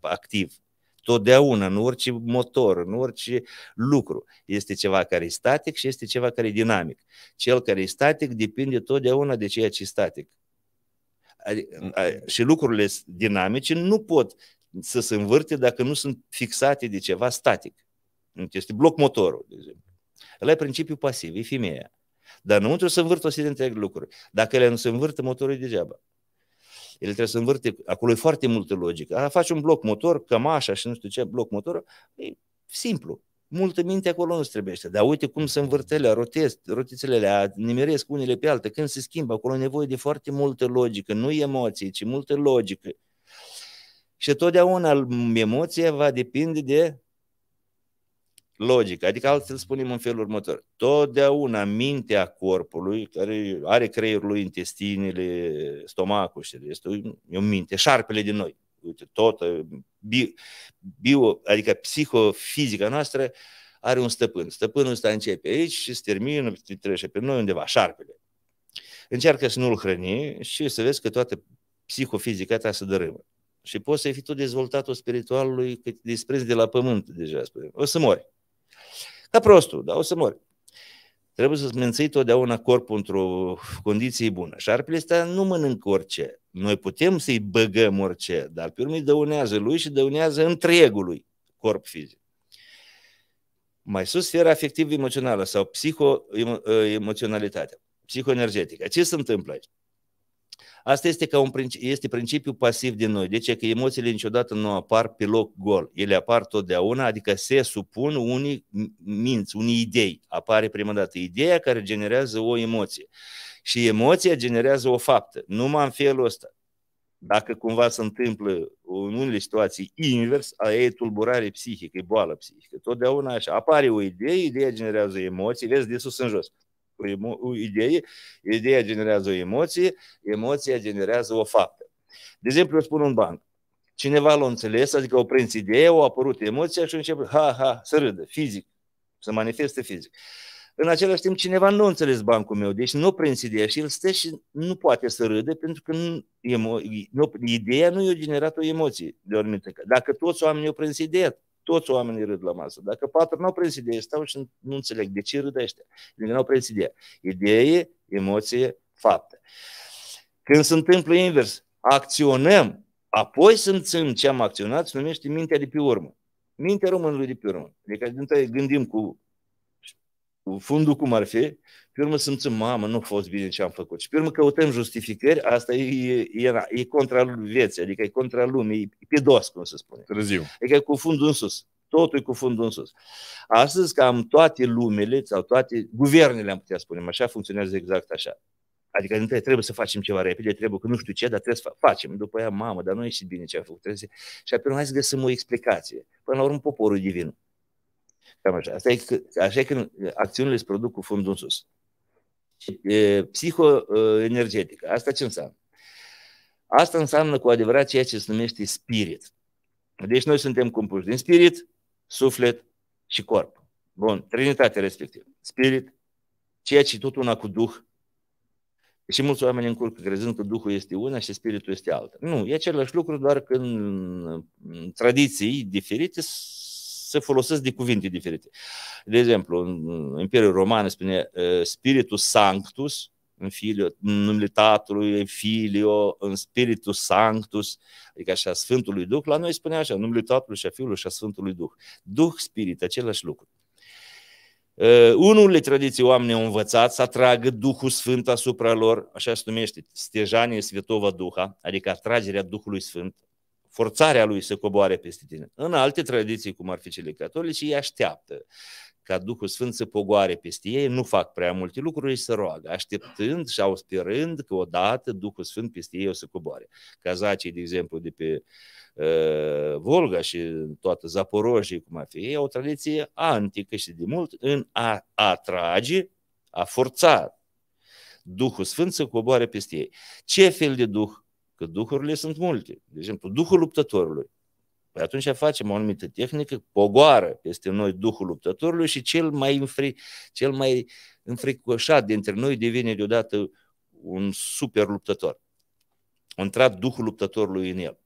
activ. Totdeauna, în orice motor, în orice lucru. Este ceva care e static și este ceva care e dinamic. Cel care e static depinde totdeauna de ceea ce e static și lucrurile dinamice nu pot să se învârte dacă nu sunt fixate de ceva static. Deci este bloc motorul, de exemplu. Ăla e principiul pasiv, e femeia. Dar înăuntru se învârte o serie de lucruri. Dacă ele nu se învârte motorul e degeaba. Ele trebuie să învârte, acolo e foarte multă logică. A face un bloc motor, cămașa și nu știu ce, bloc motor, e simplu multă minte acolo nu trebuie. Dar uite cum se învârtele, rotesc, le nimeresc unele pe alte. Când se schimbă, acolo e nevoie de foarte multă logică, nu emoții, ci multă logică. Și totdeauna emoția va depinde de logică. Adică altfel spunem în felul următor. Totdeauna mintea corpului, care are creierul lui intestinele, stomacul și restul, e o minte, șarpele din noi. Uite, tot bio, bio, adică psihofizica noastră are un stăpân. Stăpânul ăsta începe aici și se termină, trece pe noi undeva, șarpele. Încearcă să nu-l hrăni și să vezi că toată psihofizica ta se dărâmă. Și poți să tot tu dezvoltatul spiritualului, că te de la pământ deja, spune. O să mori. Ca prostul, dar o să mori. Trebuie să-ți menții totdeauna corpul într-o condiție bună. Șarpele astea nu mănâncă orice. Noi putem să-i băgăm orice, dar pe urmă îi dăunează lui și dăunează întregului corp fizic. Mai sus, sfera afectivă-emoțională sau psihoemoționalitatea, ă, psihoenergetică. Ce se întâmplă aici? Asta este, ca un, este principiul pasiv din noi. Deci că emoțiile niciodată nu apar pe loc gol. Ele apar totdeauna, adică se supun unii minți, unii idei. Apare prima dată ideea care generează o emoție. Și emoția generează o faptă. Numai în felul ăsta. Dacă cumva se întâmplă în unele situații invers, a e tulburare psihică, e boală psihică. Totdeauna așa. Apare o idee, ideea generează emoții, vezi de sus în jos o idee, ideea generează o emoție, emoția generează o faptă. De exemplu, eu spun un banc. Cineva l-a înțeles, adică o prins ideea, a apărut emoția și începe, ha, ha, să râdă, fizic, să manifeste fizic. În același timp, cineva nu a înțeles bancul meu, deci nu prins ideea și el stă și nu poate să râde pentru că nu, ideea nu i-a generat o emoție de o Dacă toți oamenii au prins ideea, toți oamenii râd la masă. Dacă patru nu au prins ideea, stau și nu înțeleg de ce râd ăștia. Pentru că nu au prins ideea. Idee, emoție, faptă. Când se întâmplă invers, acționăm, apoi să simțim ce am acționat, se numește mintea de pe urmă. Mintea românului de pe urmă. Adică gândim cu fundul cum ar fi, pe urmă simțim, mamă, nu a fost bine ce am făcut. Și pe urmă căutăm justificări, asta e, e, e contra vieții, adică e contra lumii, e pe dos, cum se spune. Târziu. Adică e cu fundul în sus. Totul e cu fundul în sus. Astăzi cam toate lumele sau toate guvernele, am putea spune, așa funcționează exact așa. Adică nu trebuie să facem ceva repede, trebuie că nu știu ce, dar trebuie să facem. După aia, mamă, dar nu a ieșit bine ce a făcut. Trebuie să... Și apoi hai să găsim o explicație. Până la urmă, poporul e divin. Cam așa. Asta e că, așa e când acțiunile se produc cu fundul în sus. psihoenergetică. Asta ce înseamnă? Asta înseamnă cu adevărat ceea ce se numește spirit. Deci noi suntem compuși din spirit, suflet și corp. Bun, trinitate respectivă. Spirit, ceea ce tot una cu Duh. Și mulți oameni încurcă crezând că Duhul este una și Spiritul este alta. Nu, e același lucru, doar că în tradiții diferite se folosesc de cuvinte diferite. De exemplu, în Imperiul Roman spune Spiritus Sanctus, în, filio, în numele Tatălui, în Filio, în Spiritus Sanctus, adică așa Sfântului Duh, la noi spune așa, în numele Tatălui și a Fiului și a Sfântului Duh. Duh, Spirit, același lucru. Uh, unele tradiții oameni au învățat să atragă Duhul Sfânt asupra lor, așa se numește, stejanie Svetova Duha, adică atragerea Duhului Sfânt forțarea lui să coboare peste tine. În alte tradiții, cum ar fi cele catolice, ei așteaptă ca Duhul Sfânt să pogoare peste ei, nu fac prea multe lucruri să roagă, așteptând și auspirând că odată Duhul Sfânt peste ei o să coboare. Cazacii, de exemplu, de pe uh, Volga și toată Zaporojie, cum ar fi, ei au o tradiție antică și de mult în a atrage, a forța Duhul Sfânt să coboare peste ei. Ce fel de Duh Că duhurile sunt multe. De exemplu, duhul luptătorului. Păi atunci facem o anumită tehnică, pogoară peste noi duhul luptătorului și cel mai, înfri, cel mai înfricoșat dintre noi devine deodată un super luptător. A intrat duhul luptătorului în el.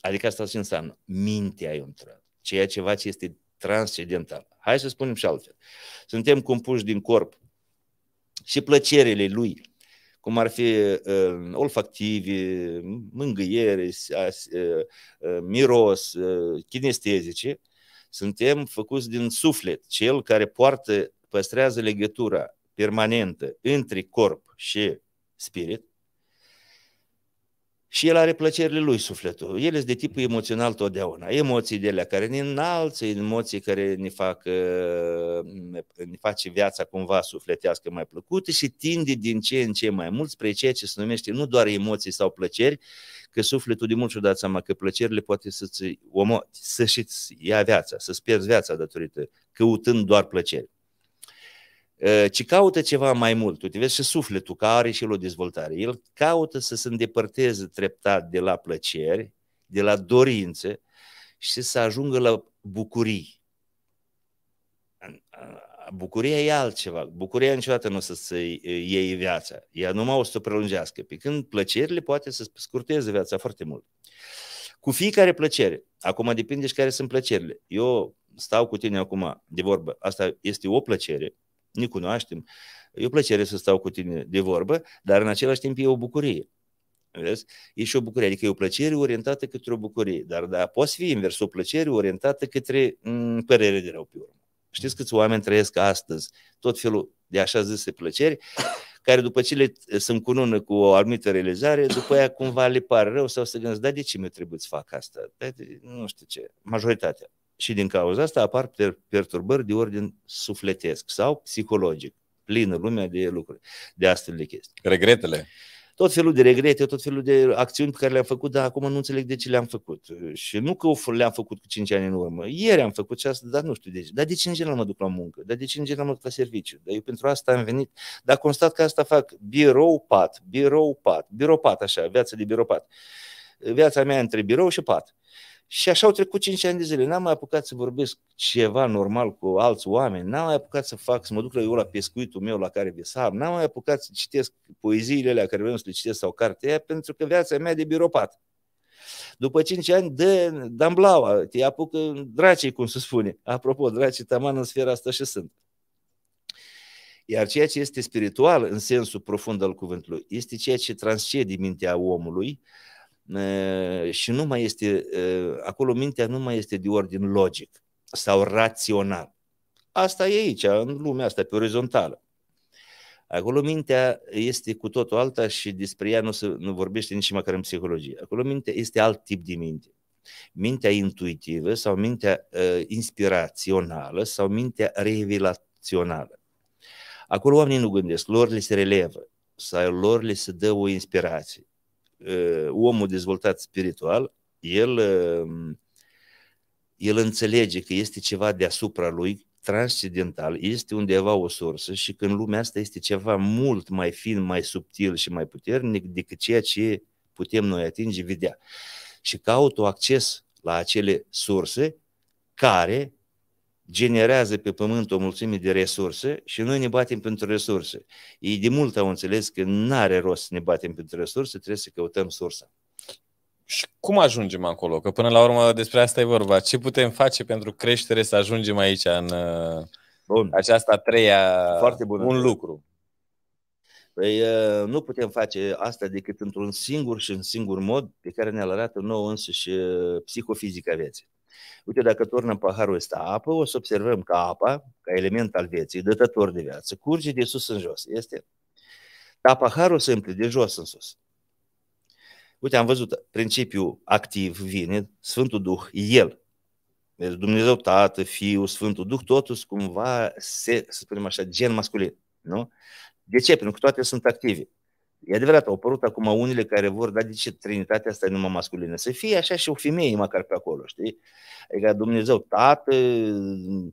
Adică asta ce înseamnă? Mintea ai intrat. Ceea ceva ce este transcendental. Hai să spunem și altfel. Suntem compuși din corp și plăcerile lui cum ar fi uh, olfactivi, mângâiere, uh, uh, miros, uh, kinestezice, suntem făcuți din suflet, cel care poartă, păstrează legătura permanentă între corp și spirit, și el are plăcerile lui sufletul. El este de tipul emoțional totdeauna. Emoții de alea care ne înalță, emoții care ne, fac, uh, ne face viața cumva sufletească mai plăcută și tinde din ce în ce mai mult spre ceea ce se numește nu doar emoții sau plăceri, că sufletul de mult și-o dat seama că plăcerile poate să-ți omoti, să-și ia viața, să-ți pierzi viața datorită căutând doar plăceri. Eh, ci caută ceva mai mult. Uite, vezi și sufletul care are și el o dezvoltare. El caută să se îndepărteze treptat de la plăceri, de la dorințe și să ajungă la bucurii. Bucuria e altceva. Bucuria niciodată nu o să se iei viața. Ea numai o să o prelungească. Pe când plăcerile poate să scurteze viața foarte mult. Cu fiecare plăcere. Acum depinde și care sunt plăcerile. Eu stau cu tine acum de vorbă. Asta este o plăcere ne cunoaștem, e o plăcere să stau cu tine de vorbă, dar în același timp e o bucurie. Vezi? E și o bucurie, adică e o plăcere orientată către o bucurie, dar da, poți fi invers, o plăcere orientată către m- mm, părere de rău pe urmă. Știți câți oameni trăiesc astăzi tot felul de așa zise plăceri, care după ce le sunt cunună cu o anumită realizare, după aia cumva le par rău sau se gândesc, da, de ce mi-a trebuit să fac asta? Da, de, nu știu ce, majoritatea. Și din cauza asta apar per- perturbări de ordin sufletesc sau psihologic. Plină lumea de lucruri, de astfel de chestii. Regretele tot felul de regrete, tot felul de acțiuni pe care le-am făcut, dar acum nu înțeleg de ce le-am făcut. Și nu că le-am făcut cu 5 ani în urmă. Ieri am făcut și asta, dar nu știu de ce. Dar de ce în general mă duc la muncă? Dar de ce în general mă duc la serviciu? Dar eu pentru asta am venit. Dar constat că asta fac birou, pat, birou, pat, birou, pat, așa, viața de birou, pat. Viața mea între birou și pat. Și așa au trecut 5 ani de zile. N-am mai apucat să vorbesc ceva normal cu alți oameni, n-am mai apucat să fac, să mă duc la eu la pescuitul meu la care visam, n-am mai apucat să citesc poeziile alea care vreau să le citesc sau cartea pentru că viața mea de biropat. După 5 ani, de damblaua, te apucă dracii, cum se spune. Apropo, dracii taman în sfera asta și sunt. Iar ceea ce este spiritual în sensul profund al cuvântului este ceea ce transcede mintea omului, și nu mai este, acolo mintea nu mai este de ordin logic sau rațional. Asta e aici, în lumea asta, pe orizontală. Acolo mintea este cu totul alta și despre ea nu, se, nu vorbește nici măcar în psihologie. Acolo mintea este alt tip de minte. Mintea intuitivă sau mintea uh, inspirațională sau mintea revelațională. Acolo oamenii nu gândesc, lor le se relevă sau lor le se dă o inspirație. Uh, omul dezvoltat spiritual, el, um, el înțelege că este ceva deasupra lui, transcendental, este undeva o sursă și când lumea asta este ceva mult mai fin, mai subtil și mai puternic decât ceea ce putem noi atinge, vedea. Și caută acces la acele surse care generează pe pământ o mulțime de resurse și noi ne batem pentru resurse.
Ei de mult au înțeles că nu are rost să ne batem pentru resurse, trebuie să căutăm sursa. Și cum ajungem acolo? Că până la urmă despre asta e vorba. Ce putem face pentru creștere să ajungem aici în uh, Bun. aceasta a treia, Foarte bună un lucru? Păi
uh, nu putem face asta decât într-un singur și în singur mod pe care ne-l arată nouă și uh, psihofizica vieții. Uite, dacă turnăm paharul ăsta apă, o să observăm că apa, ca element al vieții, dătător de viață, curge de sus în jos. Este? Dar paharul se împle de jos în sus. Uite, am văzut principiul activ vine, Sfântul Duh, El. Deci Dumnezeu Tată, Fiul, Sfântul Duh, totuși cumva se, să spunem așa, gen masculin. Nu? De ce? Pentru că toate sunt active. E adevărat, au apărut acum unele care vor, da, de ce trinitatea asta e numai masculină? Să fie așa și o femeie măcar pe acolo, știi? Adică Dumnezeu Tată, ă,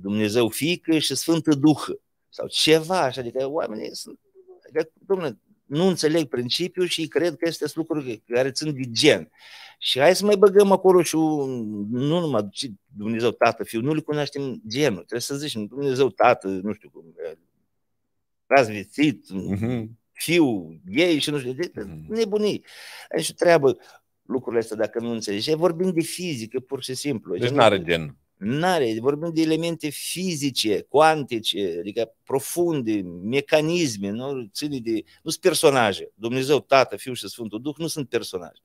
Dumnezeu Fică și Sfântă Duhă. Sau ceva așa, adică oamenii sunt... Adică, domnule, nu înțeleg principiul și cred că este lucruri care țin de gen. Și hai să mai băgăm acolo și nu numai Dumnezeu Tată, Fiu, nu le cunoaștem genul. Trebuie să zicem Dumnezeu Tată, nu știu cum, transvițit, uh-huh. Mhm fiu, ei și nu știu de mhm. nebunii. Aici treabă lucrurile astea dacă nu înțelegi. Și vorbim de fizică, pur și simplu. Deci nu are gen. N-are, vorbim de elemente fizice, cuantice, adică profunde, mecanisme, nu ține de, nu sunt personaje. Dumnezeu, Tată, Fiul și Sfântul Duh nu sunt personaje.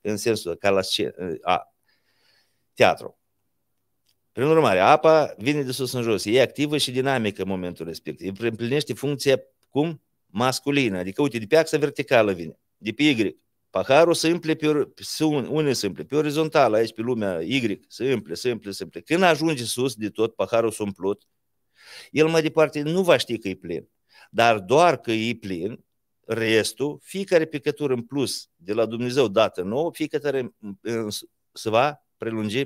În sensul ca la scen- a, teatru. Prin urmare, apa vine de sus în jos, e activă și dinamică în momentul respectiv. Împlinește funcția cum? masculină, adică uite, de pe axa verticală vine, de pe Y. Paharul se împle pe, pe une pe orizontală, aici pe lumea Y, se împle, se împle, se împle. Când ajunge sus de tot, paharul s-a umplut, el mai departe nu va ști că e plin, dar doar că e plin, restul, fiecare picătură în plus de la Dumnezeu dată nouă, fiecare se va prelungi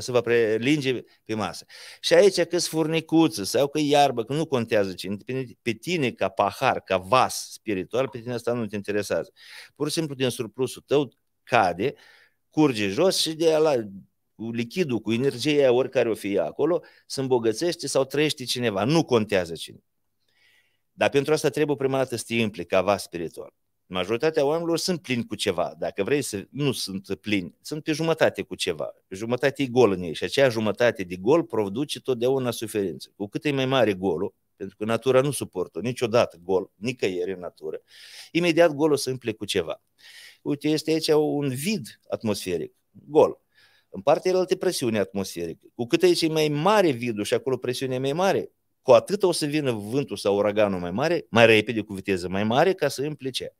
să vă prelinge pe masă. Și aici că sunt furnicuță sau că iarbă, că nu contează cine, pe tine ca pahar, ca vas spiritual, pe tine asta nu te interesează. Pur și simplu din surplusul tău cade, curge jos și de la cu lichidul, cu energia oricare o fie acolo, se îmbogățește sau trăiește cineva. Nu contează cine. Dar pentru asta trebuie prima dată să te ca vas spiritual. Majoritatea oamenilor sunt plini cu ceva. Dacă vrei să nu sunt plini, sunt pe jumătate cu ceva. Jumătate e gol în ei și aceea jumătate de gol produce totdeauna suferință. Cu cât e mai mare golul, pentru că natura nu suportă niciodată gol, nicăieri în natură, imediat golul se împle cu ceva. Uite, este aici un vid atmosferic, gol. În partea alte presiune atmosferică. Cu cât aici e mai mare vidul și acolo presiunea e mai mare, cu atât o să vină vântul sau uraganul mai mare, mai repede, cu viteză mai mare, ca să împlice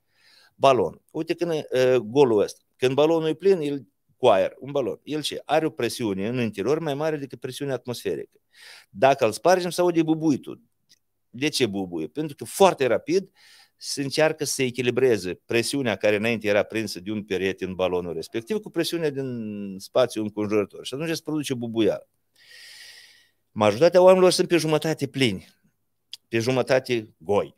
balon. Uite când e golul ăsta. Când balonul e plin, el cu aer, un balon. El ce? Are o presiune în interior mai mare decât presiunea atmosferică. Dacă îl spargem, se aude bubuitul. De ce bubuie? Pentru că foarte rapid se încearcă să echilibreze presiunea care înainte era prinsă de un perete în balonul respectiv cu presiunea din spațiu înconjurător. Și atunci se produce bubuia. Majoritatea oamenilor sunt pe jumătate plini, pe jumătate goi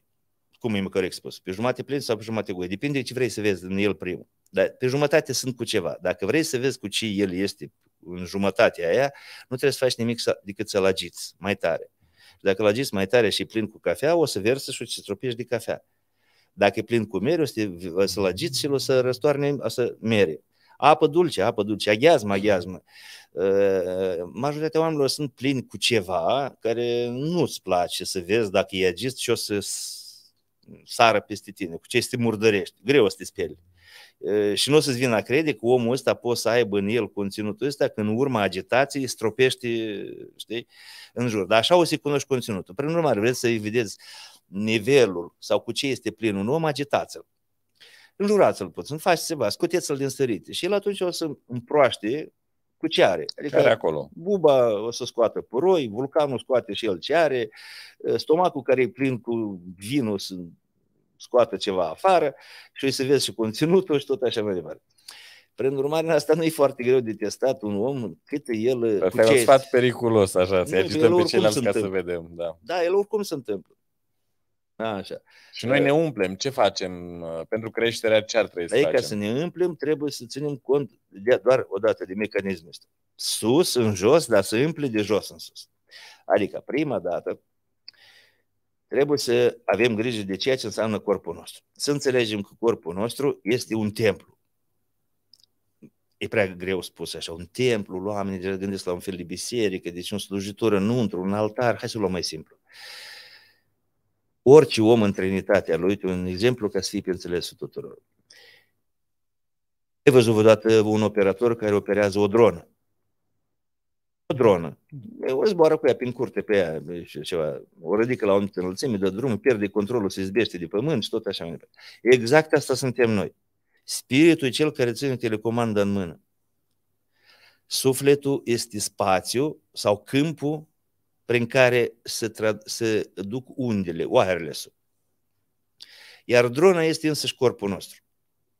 cum e măcar expus, pe jumate plin sau pe jumate goi. Depinde ce vrei să vezi în el primul. Dar pe jumătate sunt cu ceva. Dacă vrei să vezi cu ce el este în jumătatea aia, nu trebuie să faci nimic decât să-l agiți mai tare. Și dacă l agiți mai tare și plin cu cafea, o să versă și o să tropești de cafea. Dacă e plin cu mere, să, o să-l agiți și o să răstoarne, o să mere. Apă dulce, apă dulce, aghiazmă, aghiazmă. Ă, majoritatea oamenilor sunt plini cu ceva care nu-ți place să vezi dacă e agist și o să sară peste tine, cu ce te murdărești. Greu să te speli. Și nu o să-ți vină a crede că omul ăsta poate să aibă în el conținutul ăsta, că în urma agitației stropește știi, în jur. Dar așa o să-i cunoști conținutul. Prin urmare, vreți să-i vedeți nivelul sau cu ce este plin un om, agitați-l. Înjurați-l puțin, faceți ceva, scuteți-l din sărite. Și el atunci o să împroaște cu ce are. Adică care acolo? buba o să scoată puroi, vulcanul scoate și el ce are, ă, stomacul care e plin cu vinul să scoată ceva afară și o să vezi și conținutul și tot așa mai departe. Prin urmare, asta nu e foarte greu de testat un om cât el... Asta e un sfat
periculos, așa, să agităm pe ceilalți ca să vedem. Da. da, el oricum se întâmplă. Așa. Și noi ne umplem. Ce facem uh, pentru creșterea? Ce ar trebui să Aici, păi, facem? să ne
umplem, trebuie să ținem cont de, doar dată de mecanismul ăsta. Sus, în jos, dar să umple de jos în sus. Adică, prima dată, trebuie să avem grijă de ceea ce înseamnă corpul nostru. Să înțelegem că corpul nostru este un templu. E prea greu spus așa, un templu, oamenii gândesc la un fel de biserică, deci un slujitor înăuntru, un altar, hai să luăm mai simplu. Uh, orice om în Trinitatea lui, un exemplu ca să fie pe înțelesul tuturor. Ai văzut vreodată un operator care operează o dronă? O dronă. O zboară cu ea prin curte pe ea, ceva. o ridică la o anumită înălțime, dă drumul, pierde controlul, se izbește de pământ și tot așa mai departe. Exact asta suntem noi. Spiritul e cel care ține telecomanda în mână. Sufletul este spațiu sau câmpul prin care se, tra- se duc undele, wireless-ul. Iar drona este însăși corpul nostru.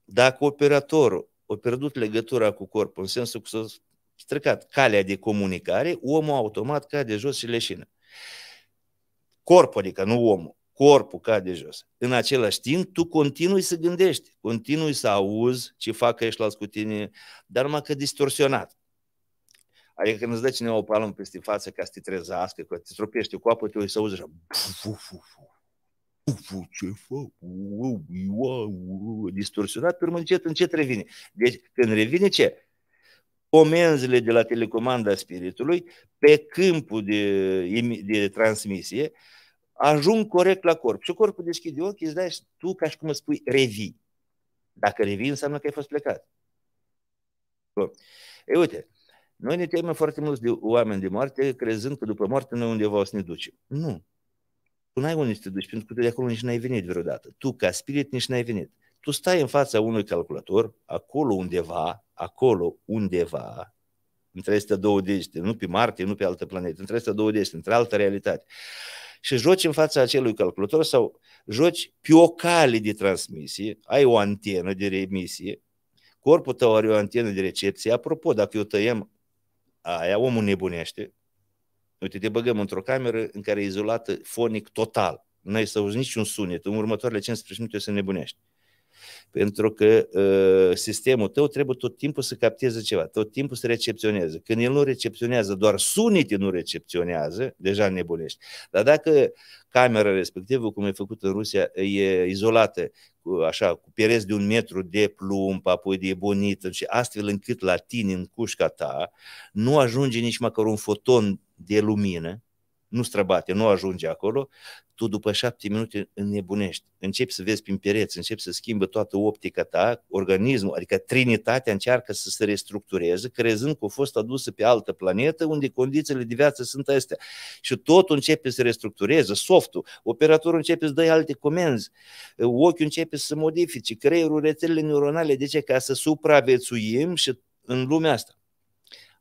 Dacă operatorul a pierdut legătura cu corpul, în sensul că s-a stricat calea de comunicare, omul automat cade jos și leșină. Corpul, adică nu omul, corpul cade jos. În același timp, tu continui să gândești, continui să auzi ce fac ăștia cu tine, dar numai că distorsionat. Adică când îți dă cineva o palmă peste față ca să te trezească, că te stropiește cu apă, te uiți să auzi așa. Ce fac? Distorsionat, pe urmă încet, încet revine. Deci când revine ce? comenzile de la telecomanda spiritului pe câmpul de, de transmisie ajung corect la corp. Și corpul deschide ochii, îți dai și tu, ca și cum îți spui, revii. Dacă revii, înseamnă că ai fost plecat. Bun. Ei, uite, noi ne temem foarte mult de oameni de moarte, crezând că după moarte noi undeva o să ne ducem. Nu. Tu n-ai unde să te duci, pentru că tu de acolo nici n-ai venit vreodată. Tu, ca spirit, nici n-ai venit. Tu stai în fața unui calculator, acolo undeva, acolo undeva, între astea două degete, nu pe Marte, nu pe altă planetă, între astea două degete, între altă realitate. Și joci în fața acelui calculator sau joci pe o cale de transmisie, ai o antenă de remisie, corpul tău are o antenă de recepție. Apropo, dacă eu tăiem aia omul nebunește. Uite, te băgăm într-o cameră în care e izolată fonic total. N-ai să auzi niciun sunet. În următoarele 15 minute o să nebunești. Pentru că uh, sistemul tău trebuie tot timpul să capteze ceva, tot timpul să recepționeze. Când el nu recepționează, doar sunete nu recepționează, deja nebunești. Dar dacă camera respectivă, cum e făcut în Rusia, e izolată, așa, cu pereți de un metru de plumb, apoi de bonită, și deci astfel încât la tine, în cușca ta, nu ajunge nici măcar un foton de lumină, nu străbate, nu ajunge acolo, tu după șapte minute înnebunești, începi să vezi prin pereți, începi să schimbă toată optica ta, organismul, adică trinitatea încearcă să se restructureze, crezând că a fost adusă pe altă planetă unde condițiile de viață sunt astea. Și totul începe să se restructureze, softul, operatorul începe să dă alte comenzi, ochiul începe să se modifice, creierul, rețelele neuronale, de ce? Ca să supraviețuim și în lumea asta.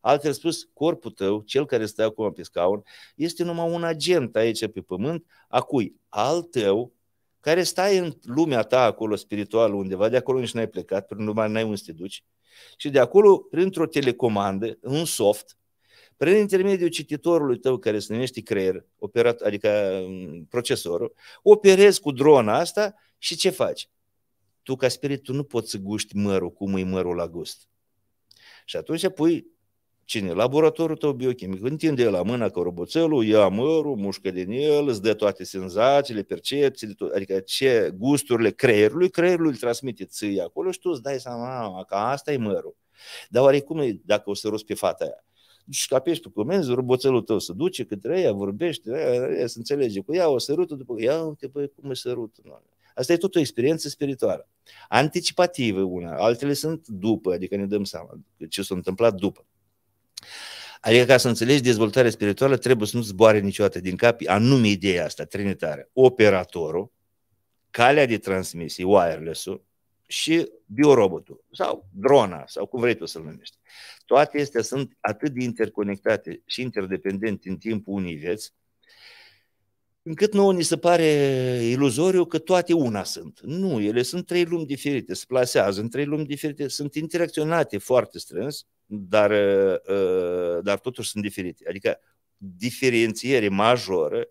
Altfel spus, corpul tău, cel care stă acum pe scaun, este numai un agent aici pe pământ, a cui al tău, care stai în lumea ta acolo spirituală undeva, de acolo nici n-ai plecat, prin urmare n-ai unde să te duci, și de acolo, printr-o telecomandă, un soft, prin intermediul cititorului tău care se numește creier, operat, adică mm, procesorul, operezi cu drona asta și ce faci? Tu ca spirit, tu nu poți să guști mărul cum e mărul la gust. Și atunci pui Cine? Laboratorul tău biochimic. Întinde la mâna cu roboțelul, ia mărul, mușcă din el, îți dă toate senzațiile, percepțiile, adică ce gusturile creierului, creierul îl transmite ție acolo și tu îți dai seama că asta e mărul. Dar oare cum e dacă o să rost pe fata aia? și capești pe comenzi, roboțelul tău se duce către ea, vorbește, ea, se înțelege cu ea, o sărută, după ea, uite, băi, cum e sărută. Asta e tot o experiență spirituală. Anticipativă una, altele sunt după, adică ne dăm seama ce s-a întâmplat după. Adică ca să înțelegi dezvoltarea spirituală trebuie să nu zboare niciodată din cap, anume ideea asta, trinitară, operatorul, calea de transmisie, wireless-ul, și biorobotul sau drona sau cum vrei tu să-l numești. Toate acestea sunt atât de interconectate și interdependente în timpul unei vieți, încât nouă ni se pare iluzoriu că toate una sunt. Nu, ele sunt trei lumi diferite, se plasează în trei lumi diferite, sunt interacționate foarte strâns dar, uh, dar totuși sunt diferite. Adică diferențiere majoră,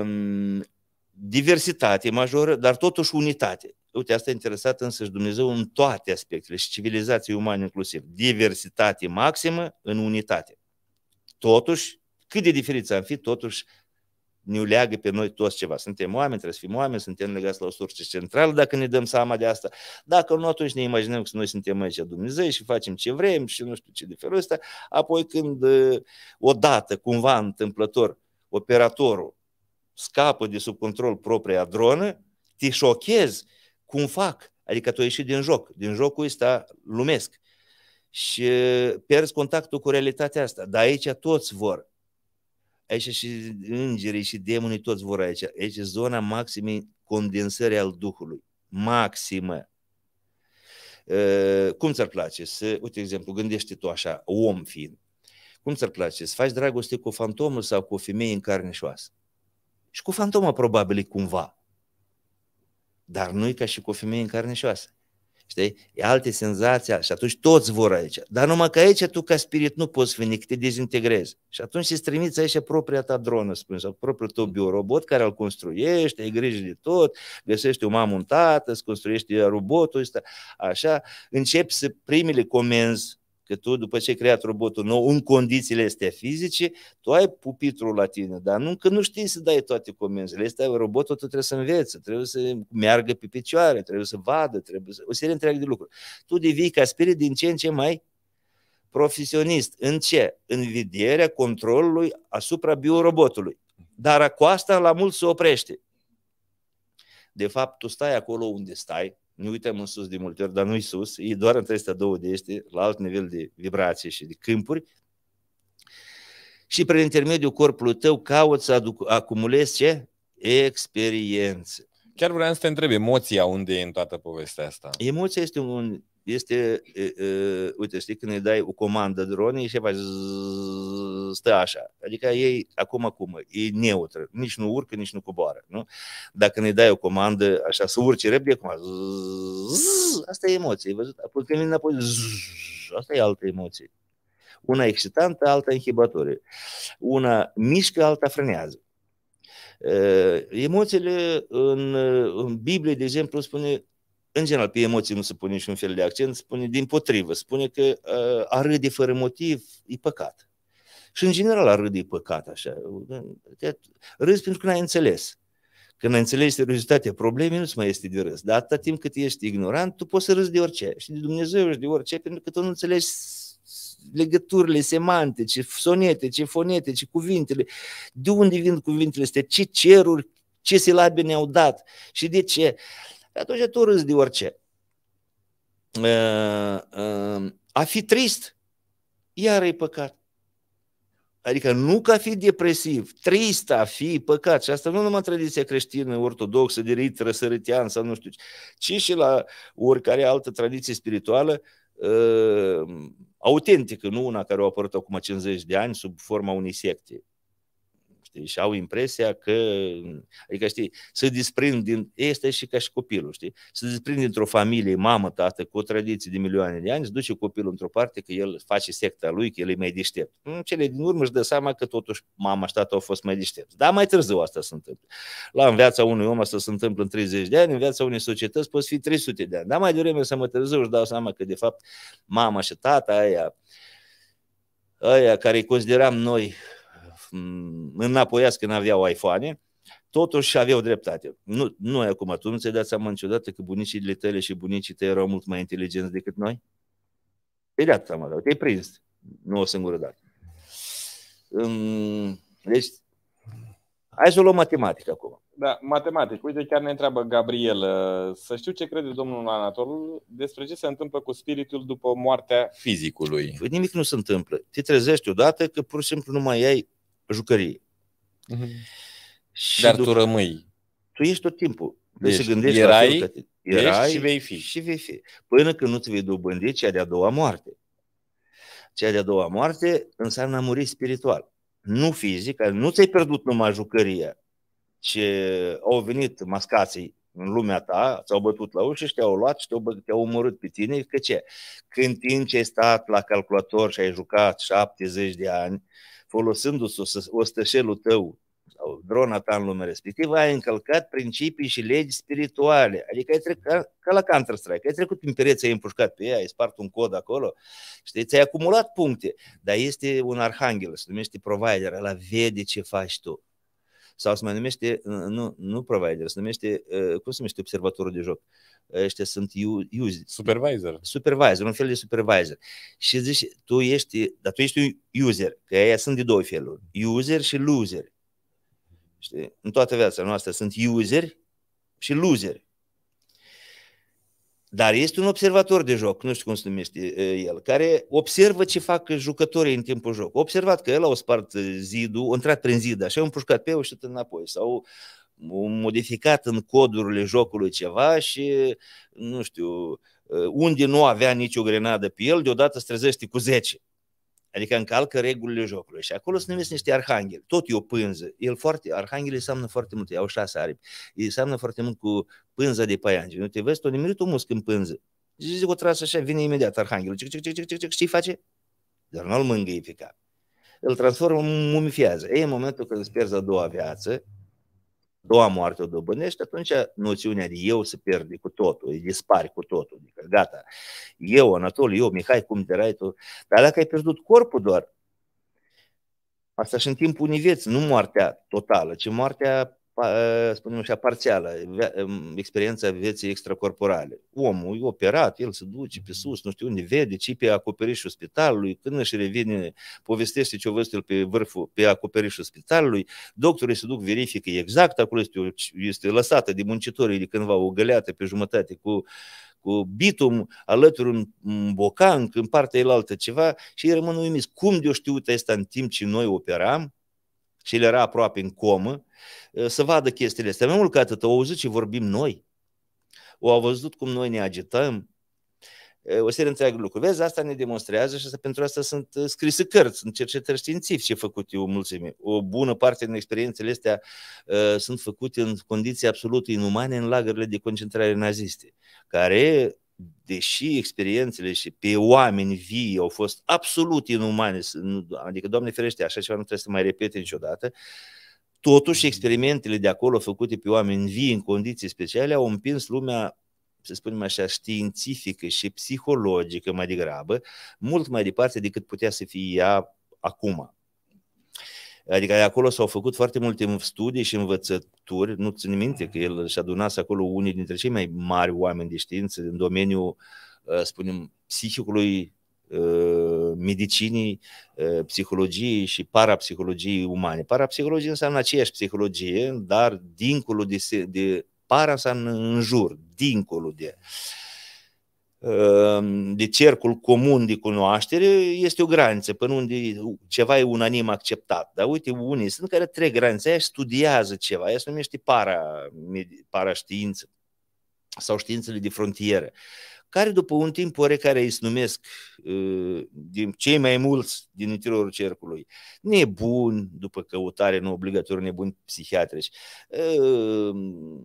um, diversitate majoră, dar totuși unitate. Uite, asta e interesat și Dumnezeu în toate aspectele și civilizații umane inclusiv. Diversitate maximă în unitate. Totuși, cât de diferiți am fi, totuși ne leagă pe noi toți ceva. Suntem oameni, trebuie să fim oameni, suntem legați la o sursă centrală dacă ne dăm seama de asta. Dacă nu, atunci ne imaginăm că noi suntem aici Dumnezeu și facem ce vrem și nu știu ce de felul ăsta. Apoi când uh, odată, cumva întâmplător, operatorul scapă de sub control propria dronă, te șochezi cum fac. Adică tu ieși din joc, din jocul ăsta lumesc. Și uh, pierzi contactul cu realitatea asta. Dar aici toți vor aici și îngerii și demonii toți vor aici. Aici zona maximii condensării al Duhului. Maximă. Cum ți-ar place să, uite, exemplu, gândește tu așa, om fiind. Cum ți-ar place să faci dragoste cu fantomul sau cu o femeie în carne și oasă? Și cu fantoma probabil cumva. Dar nu e ca și cu o femeie în carne și oasă. Știi? E alte senzații și atunci toți vor aici. Dar numai că aici tu ca spirit nu poți veni, că te dezintegrezi. Și atunci îți trimiți aici propria ta dronă, spun, sau propriul tău biorobot care îl construiești, ai grijă de tot, găsești o mamă, un tată, îți construiești robotul ăsta, așa, începi să primele comenzi Că tu, după ce ai creat robotul nou în condițiile este fizice, tu ai pupitrul la tine, dar nu că nu știi să dai toate comenzile. Este robotul, tu trebuie să înveți, trebuie să meargă pe picioare, trebuie să vadă, trebuie să... o serie întreagă de lucruri. Tu devii ca spirit din ce în ce mai profesionist. În ce? În vederea controlului asupra biorobotului. Dar cu asta la mult se oprește. De fapt, tu stai acolo unde stai, ne uităm în sus de multe ori, dar nu-i sus, e doar între astea două este, la alt nivel de vibrație și de câmpuri, și prin intermediul corpului tău cauți să aduc, acumulezi ce? Experiențe. Chiar vreau să te întreb, emoția unde e în toată povestea asta? Emoția este un este, uite, știi, când îi dai o comandă dronei și faci stă așa. Adică ei acum acum, e neutră, nici nu urcă, nici nu coboară. Nu? Dacă ne dai o comandă așa să urce repede, acum, asta e emoție, ai văzut? Apoi când vine înapoi, asta e altă emoție. Una excitantă, alta inhibatorie. Una mișcă, alta frânează. Emoțiile în, în Biblie, de exemplu, spune în general, pe emoții nu se pune niciun fel de accent, spune din potrivă, spune că uh, a râde fără motiv e păcat. Și în general a râde e păcat așa. Râzi pentru că n-ai înțeles. Când ai înțeles seriozitatea problemei, nu-ți mai este de râs. Dar atâta timp cât ești ignorant, tu poți să râzi de orice. Și de Dumnezeu și de orice, pentru că tu nu înțelegi legăturile semantice, fonete, ce cuvintele. De unde vin cuvintele astea? Ce ceruri, ce silabe ne-au dat și de ce? atunci tu râzi de orice. Ă, ă, a fi trist, iar e păcat. Adică nu ca fi depresiv, trist a fi, păcat. Și asta nu numai tradiția creștină, ortodoxă, de rit, răsăritean sau nu știu ce, ci și la oricare altă tradiție spirituală uh, autentică, nu una care a apărut acum 50 de ani sub forma unei secte știi? Și au impresia că, adică, știi, se desprind din, este și ca și copilul, știi? Se desprind dintr-o familie, mamă, tată, cu o tradiție de milioane de ani, se duce copilul într-o parte că el face secta lui, că el e mai deștept. În cele din urmă își dă seama că totuși mama și tata au fost mai deștept. Dar mai târziu asta se întâmplă. La în viața unui om asta se întâmplă în 30 de ani, în viața unei societăți poți fi 300 de ani. Dar mai devreme să mă târziu își dau seama că de fapt mama și tata aia, aia care îi consideram noi înapoiați când aveau iPhone, totuși aveau dreptate. Nu, noi acum, tu nu ți-ai dat seama niciodată că bunicii tale și bunicii tăi erau mult mai inteligenți decât noi? Te-ai păi dat seama, dar te-ai prins. Nu o singură dată. Deci, hai să o luăm matematică acum.
Da, matematic. Uite, chiar ne întreabă Gabriel. Uh, să știu ce crede domnul Anatol despre ce se întâmplă cu spiritul după moartea
fizicului. Păi nimic nu se întâmplă. Te trezești odată că pur și simplu nu mai ai jucărie. Mm-hmm. Dar după, tu rămâi. Tu ești tot timpul. Deci, deci gândești erai, la fel, deci erai și vei fi. Și vei fi. Până când nu-ți vei dobândi cea de-a doua moarte. Cea de-a doua moarte înseamnă a muri spiritual. Nu fizic, nu ți-ai pierdut numai jucăria, Ce au venit mascații în lumea ta, ți-au bătut la ușă și te-au luat și te-au, bă- te-au omorât pe tine, că ce? Când timp ce ai stat la calculator și ai jucat 70 de ani folosindu-ți ostășelul tău sau drona ta în lumea respectivă, ai încălcat principii și legi spirituale. Adică ai trecut ca, ca la Counter-Strike, ai trecut prin pereți, ai împușcat pe ea, ai spart un cod acolo, știi, ți-ai acumulat puncte. Dar este un arhanghel, se numește provider, la vede ce faci tu sau se mai numește, nu, nu provider, se numește, ă, cum se numește observatorul de joc? Ăștia sunt user. Supervisor. Supervisor, un fel de supervisor. Și zici, tu ești, dar tu ești un user, că aia sunt de două feluri, user și loser. Știi? În toată viața noastră sunt useri și loseri. Dar este un observator de joc, nu știu cum se numește el, care observă ce fac jucătorii în timpul joc. Observat că el au spart zidul, a intrat prin zid, așa, a împușcat pe eu și înapoi. Sau modificat în codurile jocului ceva și, nu știu, unde nu avea nicio grenadă pe el, deodată strezește cu 10. Adică încalcă regulile jocului. Și acolo sunt numiți niște arhangheli. Tot e o pânză. El foarte, arhanghelii înseamnă foarte mult. Iau șase aripi. Ei înseamnă foarte mult cu pânza de paianjen. Nu te vezi, tot nimerit o musc în pânză. Și zic, o trasă așa, vine imediat arhanghelul. Ce, ce, ce, ce, ce, ce, ce, face? Dar nu-l mângâie pe cap. Îl transformă, mumifiază. E în momentul când îți pierzi a doua viață, doua moarte o dobânești, atunci noțiunea de eu se pierde cu totul, îi dispare cu totul. Adică, gata, eu, Anatol, eu, Mihai, cum te rai tu? Dar dacă ai pierdut corpul doar, asta și în timpul unei vieți, nu moartea totală, ci moartea spunem așa, parțială, experiența vieții extracorporale. Omul e operat, el se duce pe mhm. sus, nu știu unde vede, ce pe acoperișul spitalului, când își revine, povestește ce-o văzut el pe vârful, pe acoperișul spitalului, doctorii se duc, verifică exact, acolo este, o, este lăsată de muncitorii de cândva o găleată pe jumătate cu cu bitum, alături un, un bocanc, în partea elaltă ceva și ei rămân uimiți. Cum de-o știut asta în timp ce noi operam? și el era aproape în comă, ă, să vadă chestiile astea. Mai mult ca atât, au auzit ce vorbim noi, O au văzut cum noi ne agităm, ă, o serie întreagă lucruri. Vezi, asta ne demonstrează și asta, pentru asta sunt ă, scrise cărți, sunt cercetări științifice făcut o mulțime. O bună parte din experiențele astea uh, sunt făcute în condiții absolut inumane în lagările de concentrare naziste, care deși experiențele și pe oameni vii au fost absolut inumane, adică, Doamne ferește, așa ceva nu trebuie să mai repete niciodată, totuși mhm. experimentele de acolo făcute pe oameni vii în condiții speciale au împins lumea să spunem așa, științifică și psihologică mai degrabă, mult mai departe decât putea să fie ea acum. Adică acolo s-au făcut foarte multe studii și învățături, nu țin minte că el și-a adunat acolo unii dintre cei mai mari oameni de știință în domeniul, uh, spunem, psihicului, uh, medicinii, uh, psihologiei și parapsihologiei umane. Parapsihologie înseamnă aceeași psihologie, dar dincolo de, de para înseamnă în jur, dincolo de. Uh, Ehm, de cercul comun de cunoaștere este o graniță, până unde ceva e unanim acceptat. Dar uite, unii sunt care trec granița aia și studiază ceva, aia se numește para, para știință sau științele de frontieră, care după un timp oarecare îi numesc ehm, din cei mai mulți din interiorul cercului nebuni, după căutare nu obligatoriu nebuni psihiatrici, ehm,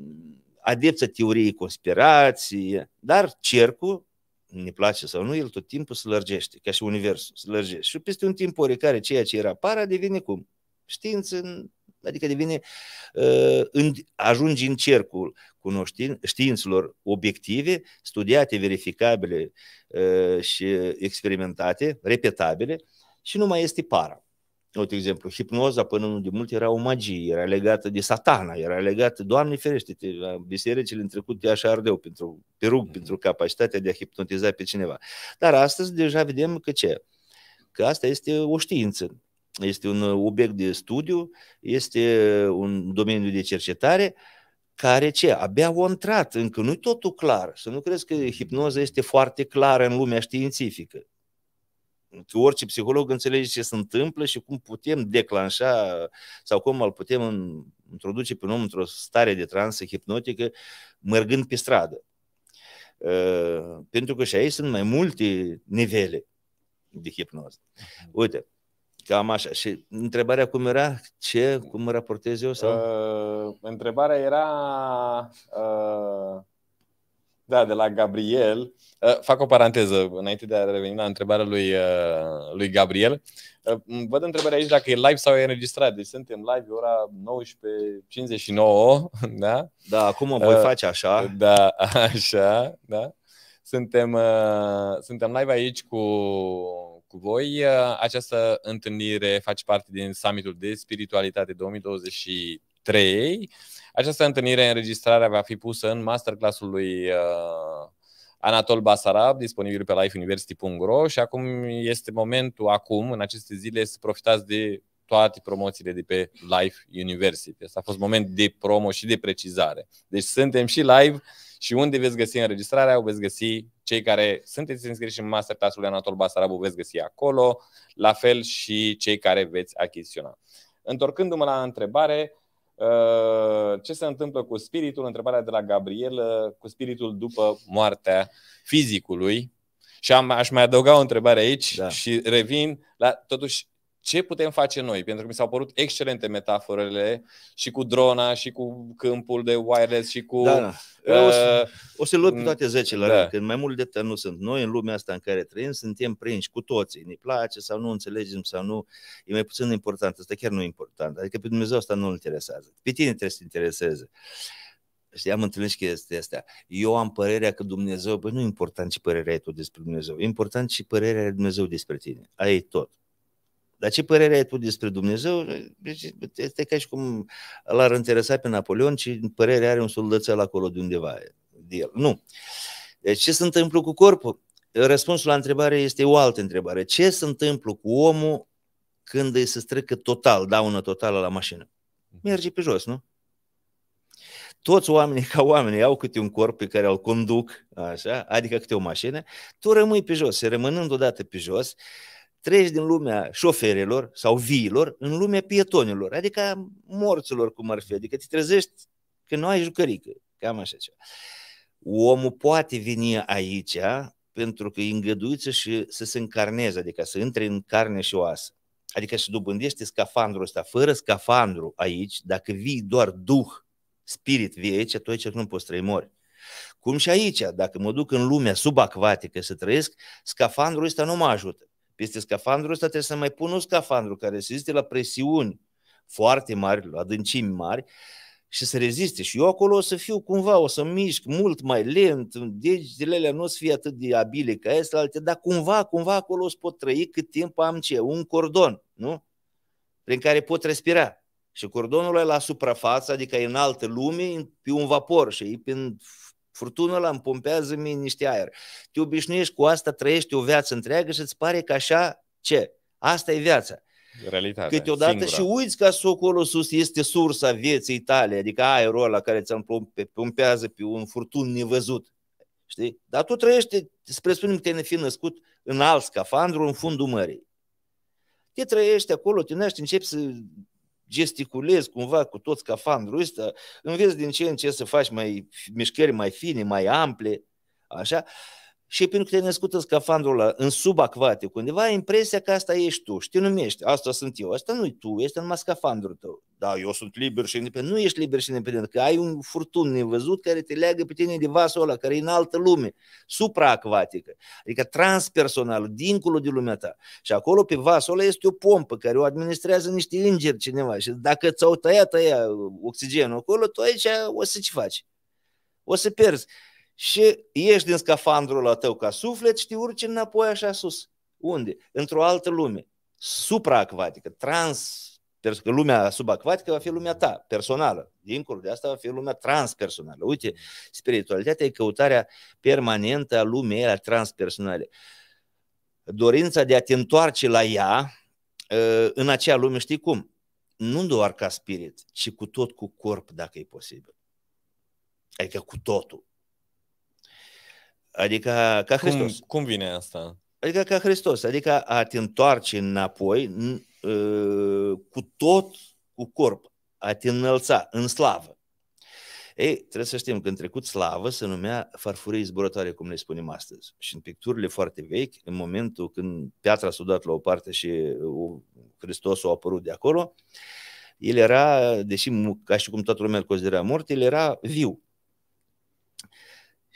adepța teoriei conspirației, dar cercul, ne place sau nu, el tot timpul se lărgește, ca și universul, se lărgește. Și peste un timp oricare, ceea ce era para devine cum? Știință, adică devine, uh, în, ajungi în cercul cunoștin, științelor obiective, studiate, verificabile uh, și experimentate, repetabile, și nu mai este para. Uite, exemplu, hipnoza până nu de mult era o magie, era legată de satana, era legată, Doamne ferește, te, bisericile în trecut de așa ardeau pentru perug, mm-hmm. pentru capacitatea de a hipnotiza pe cineva. Dar astăzi deja vedem că ce? Că asta este o știință, este un uh, obiect de studiu, este un domeniu de cercetare care ce? Abia au intrat, încă nu-i totul clar. Să nu crezi că mhm. hipnoza este foarte clară în lumea științifică orice psiholog înțelege ce se întâmplă și cum putem declanșa sau cum îl putem introduce pe un om într-o stare de transă hipnotică mergând pe stradă. Ă, pentru că și aici sunt mai multe nivele de hipnoză. Mhm. Uite, Cam așa. Și întrebarea cum era? Ce? Cum mă raportez eu? Sau?
Uh, întrebarea era uh, da, de la Gabriel. Uh, fac o paranteză înainte de a reveni la întrebarea lui, uh, lui Gabriel. Uh, văd întrebarea aici dacă e live sau e înregistrat. Deci suntem live ora 19.59, <laughs> da? Da, acum o voi face așa. Da, <laughs> așa, da. Suntem, suntem live aici cu, cu voi. Această întâlnire face parte din summitul de spiritualitate 2023 această întâlnire, înregistrarea va fi pusă în masterclassul lui uh, Anatol Basarab, disponibil pe lifeuniversity.ro și acum este momentul acum, în aceste zile, să profitați de toate promoțiile de pe Live University. Asta a fost moment de promo și de precizare. Deci suntem și live și unde veți găsi înregistrarea, o veți găsi cei care sunteți înscriși în masterclassul lui Anatol Basarab, o veți găsi acolo, la fel și cei care veți achiziționa. Întorcându-mă la întrebare, Uh, ce se întâmplă cu spiritul, întrebarea de la Gabriel, uh, cu spiritul după moartea fizicului. Și am, aș mai adăuga o întrebare aici da. și revin la, totuși, ce putem face noi? Pentru că mi s-au părut excelente metaforele și cu drona, și cu câmpul de wireless, și cu... Da, da. Păi, o, să,
uh, să luăm pe mm, toate zecele, da. când că mai
mult de nu sunt. Noi,
în lumea asta în care trăim, suntem prinși cu toții. Ne place sau nu, înțelegem sau nu. E mai puțin important. Asta chiar nu e important. Adică pe Dumnezeu asta nu îl interesează. Pe tine trebuie să te intereseze. Și am întâlnit și chestia asta. Eu am părerea că Dumnezeu, bă, nu e important ce părerea ai tu despre Dumnezeu, e important și părerea lui Dumnezeu despre tine. Aia e tot. Dar ce părere ai tu despre Dumnezeu? Deci, este ca și cum l-ar interesa pe Napoleon, ci părere are un soldățel acolo de undeva de el. Nu. Deci ce se întâmplă cu corpul? Răspunsul la întrebare este o altă întrebare. Ce se întâmplă cu omul când îi se strică total, daună totală la mașină? Merge pe jos, nu? toți oamenii ca oamenii au câte un corp pe care îl conduc, așa, adică câte o mașină, tu rămâi pe jos și rămânând odată pe jos, treci din lumea șoferilor sau viilor în lumea pietonilor, adică a morților cum ar fi, adică te trezești că nu ai jucărică, cam așa ceva. Omul poate veni aici pentru că e îngăduiță să, să se încarneze, adică să intre în carne și oasă. Adică să dobândește scafandrul ăsta. Fără scafandru aici, dacă vii doar duh, spirit vie aici, tu aici nu poți trăi mori. Cum și aici, dacă mă duc în lumea subacvatică să trăiesc, scafandrul ăsta nu mă ajută. Peste scafandrul ăsta trebuie să mai pun un scafandru care se reziste la presiuni foarte mari, la adâncimi mari și să reziste. Și eu acolo o să fiu cumva, o să mișc mult mai lent, degetele alea nu o să fie atât de abile ca astea, alte, dar cumva, cumva acolo o să pot trăi cât timp am ce? Un cordon, nu? Prin care pot respira. Și cordonul e la suprafață, adică e în altă lume, pe un vapor și e prin Furtunul la împompează pompează mie niște aer. Te obișnuiești cu asta, trăiești o viață întreagă și îți pare că așa ce? Asta e viața. Realitatea, Câteodată singura. și uiți că acolo sus este sursa vieții tale, adică aerul ăla care ți-l pompează pe un furtun nevăzut. Știi? Dar tu trăiești, spre spunem te-ai fi născut în alt scafandru, în fundul mării. Te trăiești acolo, te naști, începi să gesticulezi cumva cu tot scafandrul ăsta, înveți din ce în ce să faci mai mișcări mai fine, mai ample, așa, și pentru că te-ai născut în scafandrul ăla, în subacvatic undeva, ai impresia că asta ești tu și te numești, asta sunt eu, asta nu-i tu, este numai scafandrul tău. Da, eu sunt liber și independent. Nu ești liber și independent, că ai un furtun nevăzut care te leagă pe tine de vasul ăla, care e în altă lume, supraacvatică, adică transpersonal, dincolo de lumea ta. Și acolo pe vasul ăla este o pompă care o administrează niște îngeri cineva și dacă ți-au tăiat aia oxigenul acolo, tu aici o să ce faci? O să pierzi și ieși din scafandrul tău ca suflet și te urci înapoi așa sus. Unde? Într-o altă lume. Supraacvatică, trans că lumea subacvatică va fi lumea ta, personală. Dincolo de asta va fi lumea transpersonală. Uite, spiritualitatea e căutarea permanentă a lumei a transpersonale. Dorința de a te întoarce la ea ă, în acea lume, știi cum? Nu doar ca spirit, ci cu tot cu corp, dacă e posibil. Adică cu totul. Adică ca Hristos.
Cum, cum vine asta?
Adică ca Hristos, adică a te întoarce înapoi ă, cu tot, cu corp, a te înălța în slavă. Ei, trebuie să știm că în trecut slavă se numea farfurie zburătoare, cum le spunem astăzi. Și în picturile foarte vechi, în momentul când piatra s-a dat la o parte și Hristos a apărut de acolo, el era, deși ca și cum toată lumea îl considera mort, el era viu.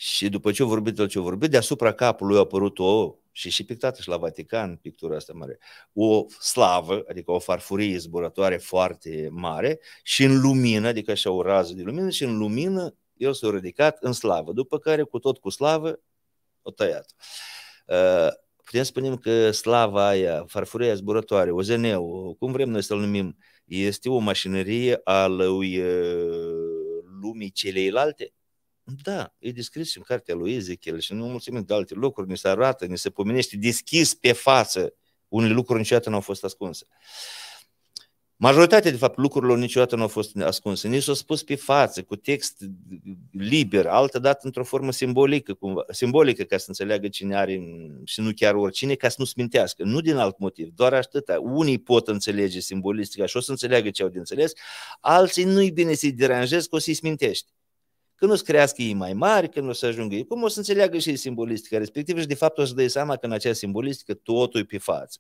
Și după ce au vorbit tot ce au vorbit, deasupra capului a apărut o, și și pictată și la Vatican, pictura asta mare, o slavă, adică o farfurie zburătoare foarte mare și în lumină, adică așa o rază de lumină și în lumină el s-a ridicat în slavă, după care cu tot cu slavă o tăiat. Uh, putem spune că slava aia, farfuria zburătoare, OZN-ul, cum vrem noi să-l numim, este o mașinărie a lui uh, lumii celeilalte? Da, e descris și în cartea lui Ezechiel și în mulțime de alte lucruri, ni se arată, ni se pomenește deschis pe față. Unele lucruri niciodată nu au fost ascunse. Majoritatea, de fapt, lucrurilor niciodată nu au fost ascunse. Ni s-au spus pe față, cu text liber, altă dată într-o formă simbolică, cumva, simbolică ca să înțeleagă cine are și nu chiar oricine, ca să nu smintească. Nu din alt motiv, doar atâta. Unii pot înțelege simbolistica și o să înțeleagă ce au de înțeles, alții nu-i bine să-i deranjezi că o să-i smintești. Când o să crească ei mai mari, când o să ajungă ei, cum o să înțeleagă și simbolistica respectivă și de fapt o să dai seama că în acea simbolistică totul e pe față.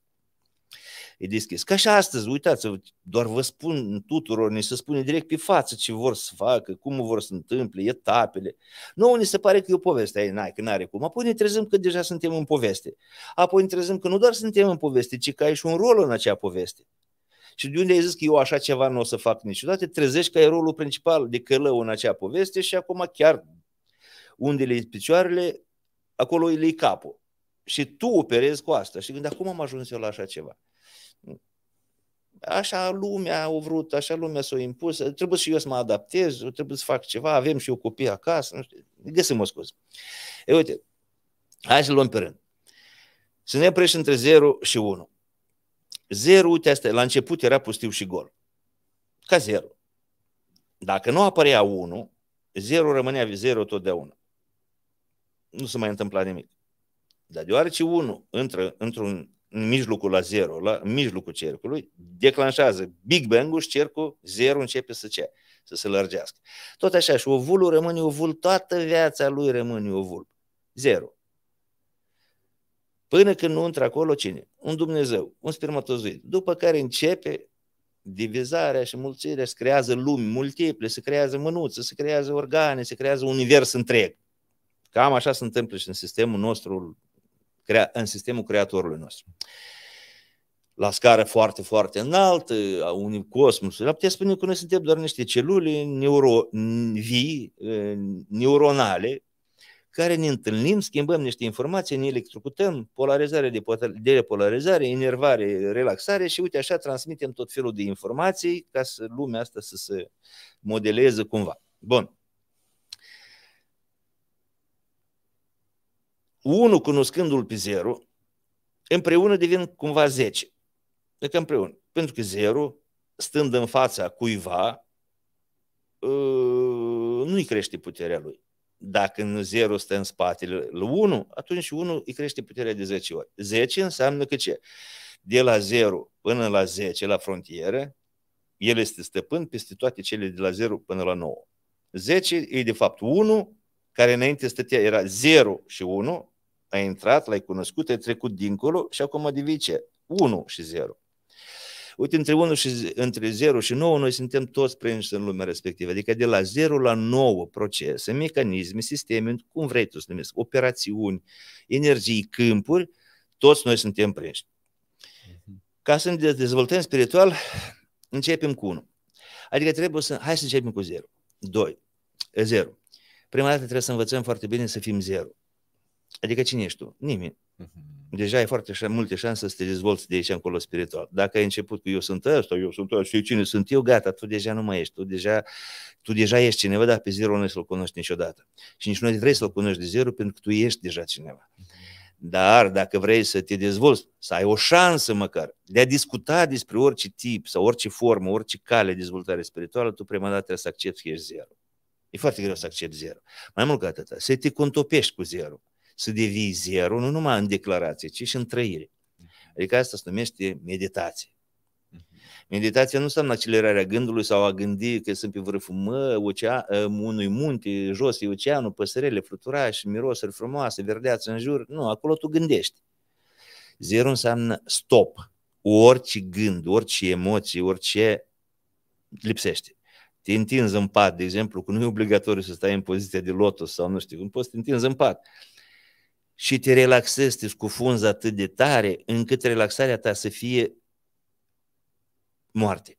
E deschis. Ca și astăzi, uitați doar vă spun tuturor, ni se spune direct pe față ce vor să facă, cum vor să întâmple, etapele. Nu, ni se pare că e o poveste, ai, n-ai, că n-are cum. Apoi ne trezăm că deja suntem în poveste. Apoi ne trezăm că nu doar suntem în poveste, ci că ai și un rol în acea poveste. Și de unde ai zis că eu așa ceva nu o să fac niciodată? Trezești că e rolul principal de călău în acea poveste și acum chiar unde le picioarele, acolo le capul. Și tu operezi cu asta. Și când acum am ajuns eu la așa ceva. Așa lumea a vrut, așa lumea s-a impus. Trebuie și eu să mă adaptez, trebuie să fac ceva, avem și eu copii acasă. Nu știu. Găsim o scuză. E, uite, hai să luăm pe rând. Să ne oprești între 0 și 1. Zero, uite asta, la început era pustiu și gol. Ca zero. Dacă nu apărea 1, zero rămânea zero totdeauna. Nu se mai întâmpla nimic. Dar deoarece 1 intră într-un în mijlocul la zero, la în mijlocul cercului, declanșează Big Bang-ul și cercul zero începe să ce? Să se lărgească. Tot așa și ovulul rămâne ovul, toată viața lui rămâne ovul. Zero. Până când nu intră acolo cine? Un Dumnezeu, un spermatozoid. După care începe divizarea și mulțirea, se creează lumi multiple, se creează mânuțe, se creează organe, se creează un univers întreg. Cam așa se întâmplă și în sistemul nostru, în sistemul creatorului nostru. La scară foarte, foarte înaltă, a unui cosmos. Dar puteți spune că noi suntem doar niște celule neuro, vii, eh, neuronale, care ne întâlnim, schimbăm niște informații, ne electrocutăm, polarizare, repolarizare, enervare, relaxare și uite așa transmitem tot felul de informații ca să lumea asta să se modeleze cumva. Bun. Unul cunoscându-l pe zero, împreună devin cumva zece. Deci împreună. Pentru că zero, stând în fața cuiva, ă, nu-i crește puterea lui dacă 0 stă în spatele lui 1, atunci 1 îi crește puterea de 10 ori. 10 înseamnă că ce? De la 0 până la 10 la frontieră, el este stăpân peste toate cele de la 0 până la 9. 10 e de fapt 1, care înainte stătea, era 0 și 1, a intrat, l-ai cunoscut, ai trecut dincolo și acum devii ce? 1 și 0. Uite, între 1 și între 0 și 9 noi suntem toți prinși în lumea respectivă. Adică de la 0 la 9 procese, mecanisme, sisteme, cum vrei tu să numesc, operațiuni, energii, câmpuri, toți noi suntem prinși. Mhm. Ca să ne dezvoltăm spiritual, începem cu 1. Adică trebuie să... Hai să începem cu 0. 2. 0. Prima dată trebuie să învățăm foarte bine să fim 0. Adică cine ești tu? Nimeni. Uh-huh deja ai foarte multe șanse să te dezvolți de aici încolo spiritual. Dacă ai început cu eu sunt ăsta, eu sunt ăsta, știu cine sunt eu, gata, tu deja nu mai ești, tu deja, tu deja ești cineva, dar pe zero nu să-l cunoști niciodată. Și nici nu trebuie să-l cunoști de zero pentru că tu ești deja cineva. Dar dacă vrei să te dezvolți, să ai o șansă măcar de a discuta despre orice tip sau orice formă, orice cale de dezvoltare spirituală, tu prima dată trebuie să accepti că ești zero. E foarte greu să accepti zero. Mai mult ca atât, să te contopești cu zero să devii zero, nu numai în declarație, ci și în trăire. Adică asta se numește meditație. Mhm. Meditația nu înseamnă accelerarea gândului sau a gândi că sunt pe vârful mă, ocea, ă, unui munte, jos e oceanul, păsărele, fluturași, mirosuri frumoase, verdeață în jur. Nu, acolo tu gândești. Zero înseamnă stop. Orice gând, orice emoție, orice lipsește. Te întinzi în pat, de exemplu, că nu e obligatoriu să stai în poziția de lotus sau nu știu, cum poți să te întinzi în pat și te relaxezi, te scufunzi atât de tare, încât relaxarea ta să fie moarte.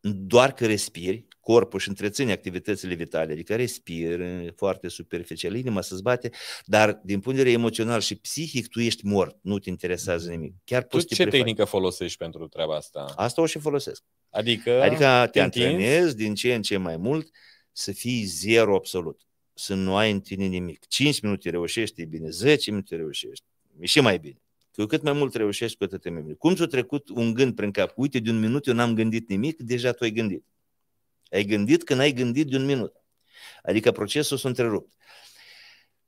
Doar că respiri, corpul și întreține activitățile vitale, adică respiri foarte superficial, inima să-ți zbate, dar din punct de vedere emoțional și psihic tu ești mort, nu te interesează nimic. Chiar tu ce tehnică
folosești pentru treaba asta?
Asta o și folosesc.
Adică, adică te antrenezi
din ce în ce mai mult să fii zero absolut să nu ai în tine nimic. 5 minute reușești, e bine, 10 minute reușești, e și mai bine. Cu cât mai mult reușești, cu atât e mai bine. Cum ți-a trecut un gând prin cap? Uite, de un minut eu n-am gândit nimic, deja tu ai gândit. Ai gândit când ai gândit de un minut. Adică procesul s-a întrerupt.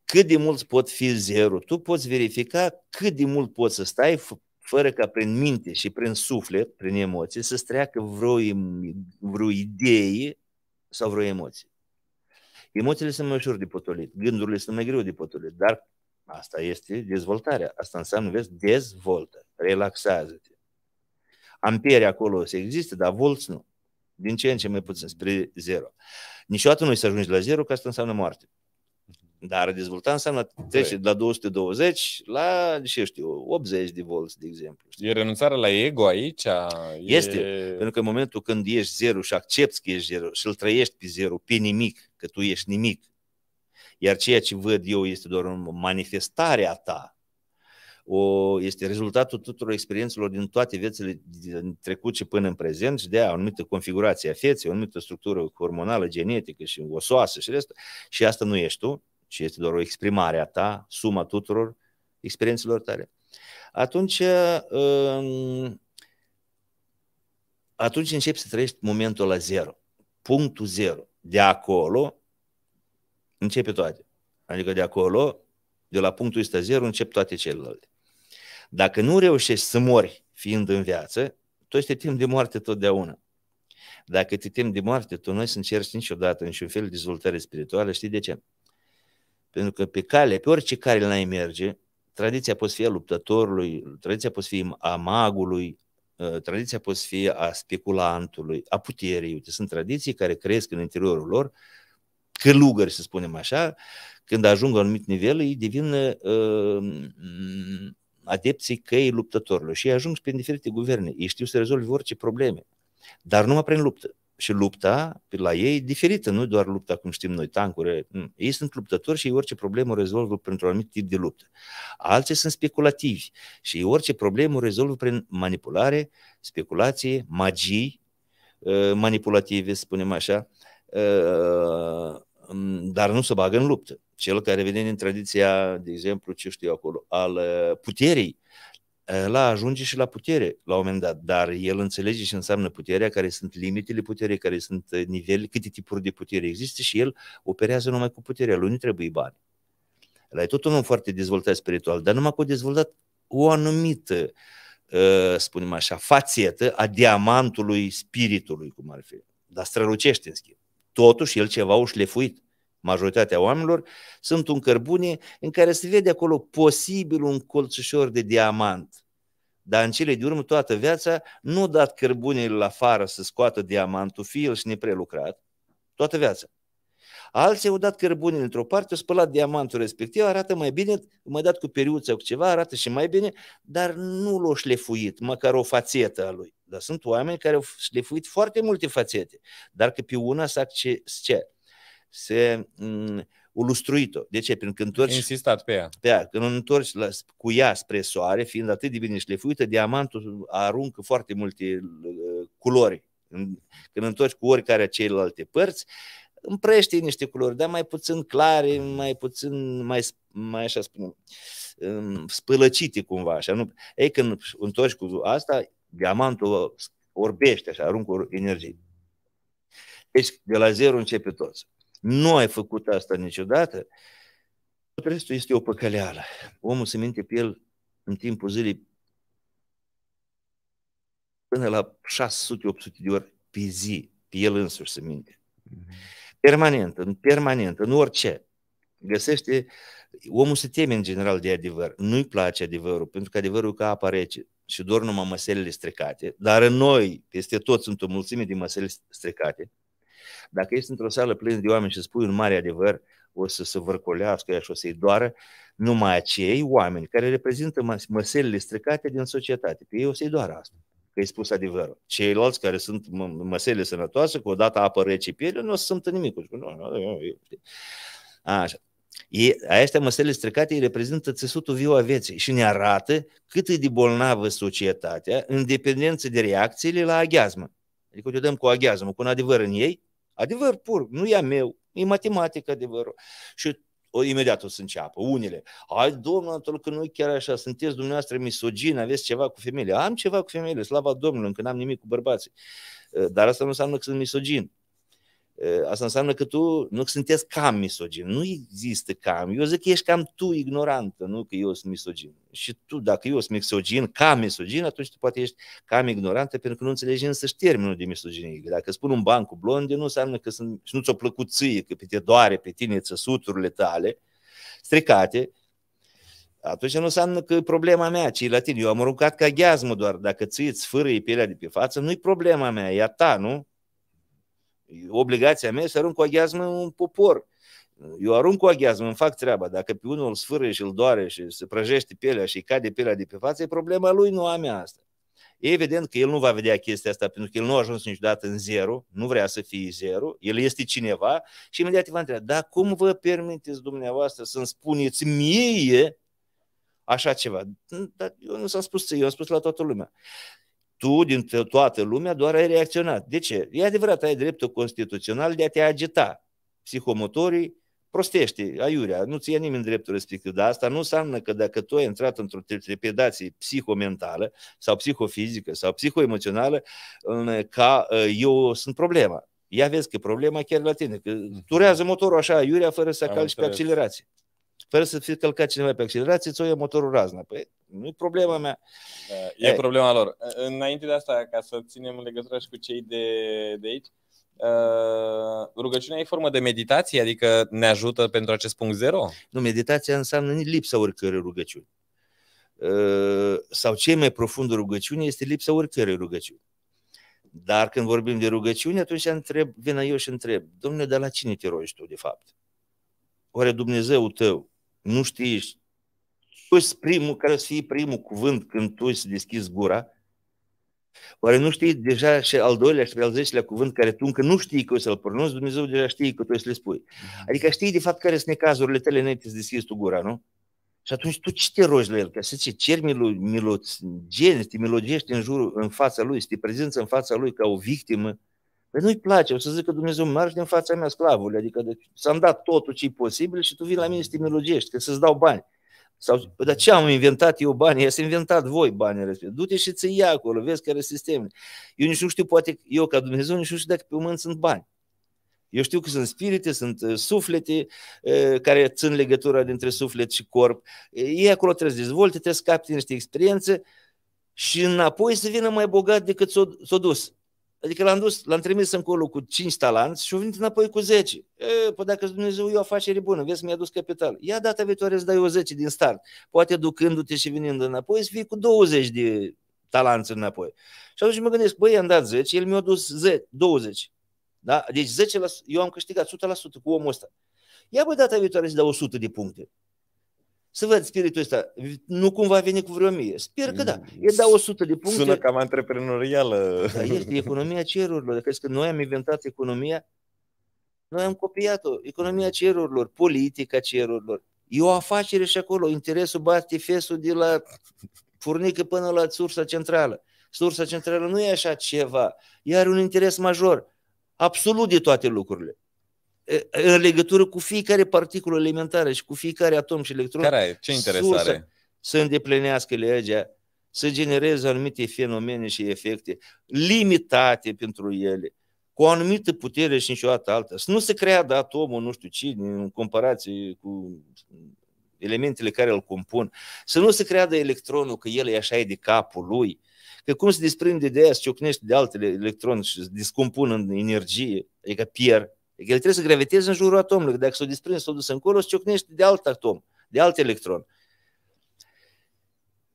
Cât de mult pot fi zero? Tu poți verifica cât de mult poți să stai fără ca prin minte și prin suflet, prin emoții, să-ți treacă vreo, vreo idee sau vreo emoție. Emoțiile sunt mai ușor de potolit, gândurile sunt mai greu de potolit, dar asta este dezvoltarea. Asta înseamnă, vezi, dezvoltă, relaxează-te. Ampere acolo se există, dar volți nu. Din ce în ce mai puțin, spre zero. Niciodată nu să ajungi la zero, că asta înseamnă moarte. Dar dezvolta înseamnă trece păi. de la 220 la, ce știu, 80 de volți, de exemplu.
E renunțarea la ego aici? E... Este,
pentru că în momentul când ești zero și accepti că ești zero și îl trăiești pe zero, pe nimic, că tu ești nimic. Iar ceea ce văd eu este doar o manifestare a ta, o, este rezultatul tuturor experiențelor din toate viețile din trecut și până în prezent și de aia o anumită configurație a feței, o anumită structură hormonală, genetică și osoasă și restul. Și asta nu ești tu, ci este doar o exprimare a ta, suma tuturor experiențelor tale. Atunci, um, atunci începi să trăiești momentul la zero, punctul zero de acolo începe toate. Adică de acolo, de la punctul ăsta zero, încep toate celelalte. Dacă nu reușești să mori fiind în viață, tu ești timp de moarte totdeauna. Dacă te temi de moarte, tu nu ai să încerci niciodată niciun fel de dezvoltare spirituală. Știi de ce? Pentru că pe cale, pe orice cale n-ai merge, tradiția poți fi a luptătorului, tradiția poți fi a magului, Uh, tradiția poate să fie a speculantului, a puterii. Uite, sunt tradiții care cresc în interiorul lor călugări, să spunem așa, când ajung la un anumit nivel, ei devin uh, mm, adepții căi luptătorilor și ei ajung prin diferite guverne. Ei știu să rezolve orice probleme, dar numai prin luptă și lupta la ei diferită, nu doar lupta cum știm noi, tancuri. Mm, ei sunt luptători și ei orice problemă rezolvă printr-un anumit tip de luptă. Alții sunt speculativi și ei orice problemă rezolvă prin manipulare, speculație, magii ă, manipulative, spunem așa, ă, mm, dar nu se bagă în luptă. Cel care vine din tradiția, de exemplu, ce știu eu acolo, al puterii, Eh, la ajunge și la putere la un moment dat, dar el înțelege ce înseamnă puterea, care sunt limitele puterii, care sunt eh, nivele, câte tipuri de putere există și el operează numai cu puterea lui, nu trebuie bani. El e tot un om foarte dezvoltat spiritual, dar numai că a dezvoltat o anumită, eh, spunem așa, fațetă a diamantului spiritului, cum ar fi, dar strălucește în schimb. Totuși, el ceva a șlefuit majoritatea oamenilor, sunt un cărbune în care se vede acolo posibil un colțușor de diamant. Dar în cele din urmă, toată viața, nu dat cărbunele la afară să scoată diamantul, fie el și neprelucrat, toată viața. Alții au dat cărbunele într-o parte, au spălat diamantul respectiv, arată mai bine, mai dat cu periuță, cu ceva, arată și mai bine, dar nu l-au șlefuit, măcar o fațetă a lui. Dar sunt oameni care au șlefuit foarte multe fațete, dar că pe una s-a se o mm, lustruit-o. De ce? Pentru că întorci...
Insistat pe ea.
Pe ea. Când întorci la, cu ea spre soare, fiind atât de bine șlefuită, diamantul aruncă foarte multe uh, culori. Când întorci cu oricare celelalte părți, împrește niște culori, dar mai puțin clare, mai puțin, mai, mai așa spun, um, spălăcite cumva. Așa. Nu, ei, când întorci cu asta, diamantul orbește, așa, aruncă energie. Deci, de la zero începe toți nu ai făcut asta niciodată, tot restul este o păcăleală. Omul se minte pe el în timpul zilei până la 600-800 de ori pe zi, pe el însuși se minte. Mm-hmm. Permanent, în permanent, în orice. Găsește, omul se teme în general de adevăr. Nu-i place adevărul, pentru că adevărul ca apa rece și doar numai măselele strecate, dar în noi, peste tot, sunt o mulțime de măsele strecate, dacă ești într-o sală plină de oameni și spui un mare adevăr, o să se vârcolească ea și o să-i doară, numai acei oameni care reprezintă măselile stricate din societate. Pe ei o să-i doară asta, că ai spus adevărul. Ceilalți care sunt măsele sănătoase, cu odată apă rece pe ele, nu o să simtă nimic. Așa. E, aceste măsele stricate îi reprezintă țesutul viu a vieții și ne arată cât e de bolnavă societatea în dependență de reacțiile la aghiazmă. Adică o dăm cu aghiazmă, cu un adevăr în ei, Adevăr pur, nu e a meu, e matematică adevărul. Și o, imediat o să înceapă. Unele, ai domnul Anatol, că nu e chiar așa, sunteți dumneavoastră misogini, aveți ceva cu femeile. Am ceva cu femeile, slava Domnului, încă n-am nimic cu bărbații. Dar asta nu înseamnă că sunt misogin. Asta înseamnă că tu nu sunteți cam misogin. Nu există cam. Eu zic că ești cam tu ignorantă, nu că eu sunt misogin. Și tu, dacă eu sunt misogin, cam misogin, atunci tu poate ești cam ignorantă pentru că nu înțelegi și termenul de misoginie. Dacă spun un ban cu blonde, nu înseamnă că sunt, și nu ți-o plăcut ție, că pe te doare pe tine țăsuturile tale stricate, atunci nu înseamnă că e problema mea, ci la tine. Eu am aruncat ca gheazmă doar. Dacă ți îți fără pielea de pe față, nu e problema mea, e a ta, nu? Obligația mea e să arunc cu aghiazmă un popor. Eu arunc cu aghiazmă, îmi fac treaba. Dacă pe unul îl sfârâie și îl doare și se prăjește pielea și îi cade pielea de pe față, e problema lui, nu a mea asta. E evident că el nu va vedea chestia asta pentru că el nu a ajuns niciodată în zero, nu vrea să fie zero, el este cineva și imediat va întreba, dar cum vă permiteți dumneavoastră să-mi spuneți mie așa ceva? Dar eu nu s-am spus ție, eu am spus la toată lumea tu, din toată lumea, doar ai reacționat. De ce? E adevărat, ai dreptul constituțional de a te agita. Psihomotorii prostește, aiurea, nu ți nimeni dreptul respectiv, dar asta nu înseamnă că dacă tu ai intrat într-o trepidație psihomentală sau psihofizică sau psihoemoțională, ca ă, eu sunt problema. Ia vezi că problema chiar la tine, că turează mhm. motorul așa, aiurea, fără să calci pe accelerație fără să fie călcat cineva pe accelerație, ți-o ia motorul razna.
Păi nu e problema mea. Da, e, e problema lor. Înainte de asta, ca să ținem legătura și cu cei de, de aici, Uh, rugăciunea e formă de meditație, adică ne ajută pentru acest punct zero? Nu, meditația înseamnă lipsa oricărei rugăciuni.
Uh, sau ce mai profund rugăciune este lipsa oricărei rugăciuni. Dar când vorbim de rugăciune, atunci întreb, vin eu și întreb, domnule, dar la cine te rogi tu de fapt? Oare Dumnezeu tău nu știi, tu ești primul care să fie primul cuvânt când tu să deschizi gura, Oare nu știi deja și al doilea și al zecelea cuvânt care tu încă nu știi că o să-l pronunți, Dumnezeu deja știe că tu o să le spui. Da. Adică știi de fapt care sunt necazurile tale înainte să deschizi tu gura, nu? Și atunci tu ce te rogi la el? Ca să ce ceri milo, milo, gen, te milogești în, jurul, în fața lui, să te prezinți în fața lui ca o victimă Păi nu-i place, o să zic că Dumnezeu merge din fața mea, sclavul, adică de, deci, s am dat totul ce e posibil și tu vii la mine și te milogești, că să-ți dau bani. Sau, păi, dar ce am inventat eu banii? Ați inventat voi banii respectiv. Du-te și ți ia acolo, vezi care sunt sistemele. Eu nici nu știu, poate eu ca Dumnezeu, nici nu știu dacă pe pământ sunt bani. Eu știu că sunt spirite, sunt uh, suflete uh, care țin legătura dintre suflet și corp. Ei acolo trebuie să dezvolte, trebuie să capte niște experiențe și înapoi să vină mai bogat decât s-a s-o, s-o dus. Adică l-am dus, l-am trimis încolo cu 5 talanți și au venit înapoi cu 10. E, păi dacă Dumnezeu e o afacere bună, vezi, mi-a dus capital. Ia data viitoare îți dai o 10 din start. Poate ducându-te și venind înapoi, să fii cu 20 de talanți înapoi. Și atunci mă gândesc, băi, i-am dat 10, el mi-a dus 10, 20. Da? Deci 10%, eu am câștigat 100% cu omul ăsta. Ia băi data viitoare să dau 100 de puncte să văd spiritul ăsta. Nu cumva vine cu vreo mie. Sper că da. E da 100 de puncte. Sună
cam antreprenorială. Da, este
economia cerurilor. Crezi că noi am inventat economia? Noi am copiat-o. Economia cerurilor, politica cerurilor. E o afacere și acolo. Interesul bate fesul de la furnică până la sursa centrală. Sursa centrală nu e așa ceva. Ea are un interes major. Absolut de toate lucrurile în legătură cu fiecare particulă elementară și cu fiecare atom și electron. Care Ce interesare? Să îndeplinească legea, să genereze anumite fenomene și efecte limitate pentru ele, cu o anumită putere și niciodată alta. Să nu se creadă atomul, nu știu cine, în comparație cu elementele care îl compun. Să nu se creadă electronul că el e așa e de capul lui, că cum se desprinde de aia, se ciocnește de altele electron și se descompun în energie, adică pierd Adică El trebuie să graviteze în jurul atomului, că dacă s-o desprinde, s-o dus încolo, se ciocnește de alt atom, de alt electron.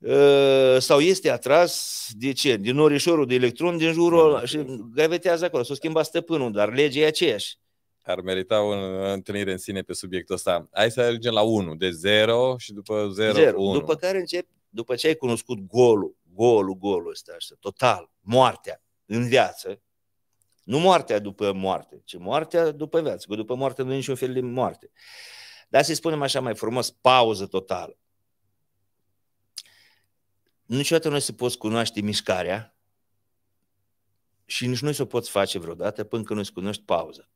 Ă, sau este atras de ce? Din orișorul de electron din jurul da, ăla și da.
gravitează acolo. S-o schimba stăpânul, dar legea e aceeași ar merita o întâlnire în sine pe subiectul ăsta. Hai să ajungem la 1, de 0 și după 0, 0. 1. După
care încep, după ce ai cunoscut golul, golul, golul ăsta, așa, total, moartea în viață, nu moartea după moarte, ci moartea după viață. Că după moarte nu e niciun fel de moarte. Dar să-i spunem așa mai frumos, pauză totală. Niciodată nu se poți cunoaște mișcarea și nici nu se o poți face vreodată până când nu-ți cunoști pauză.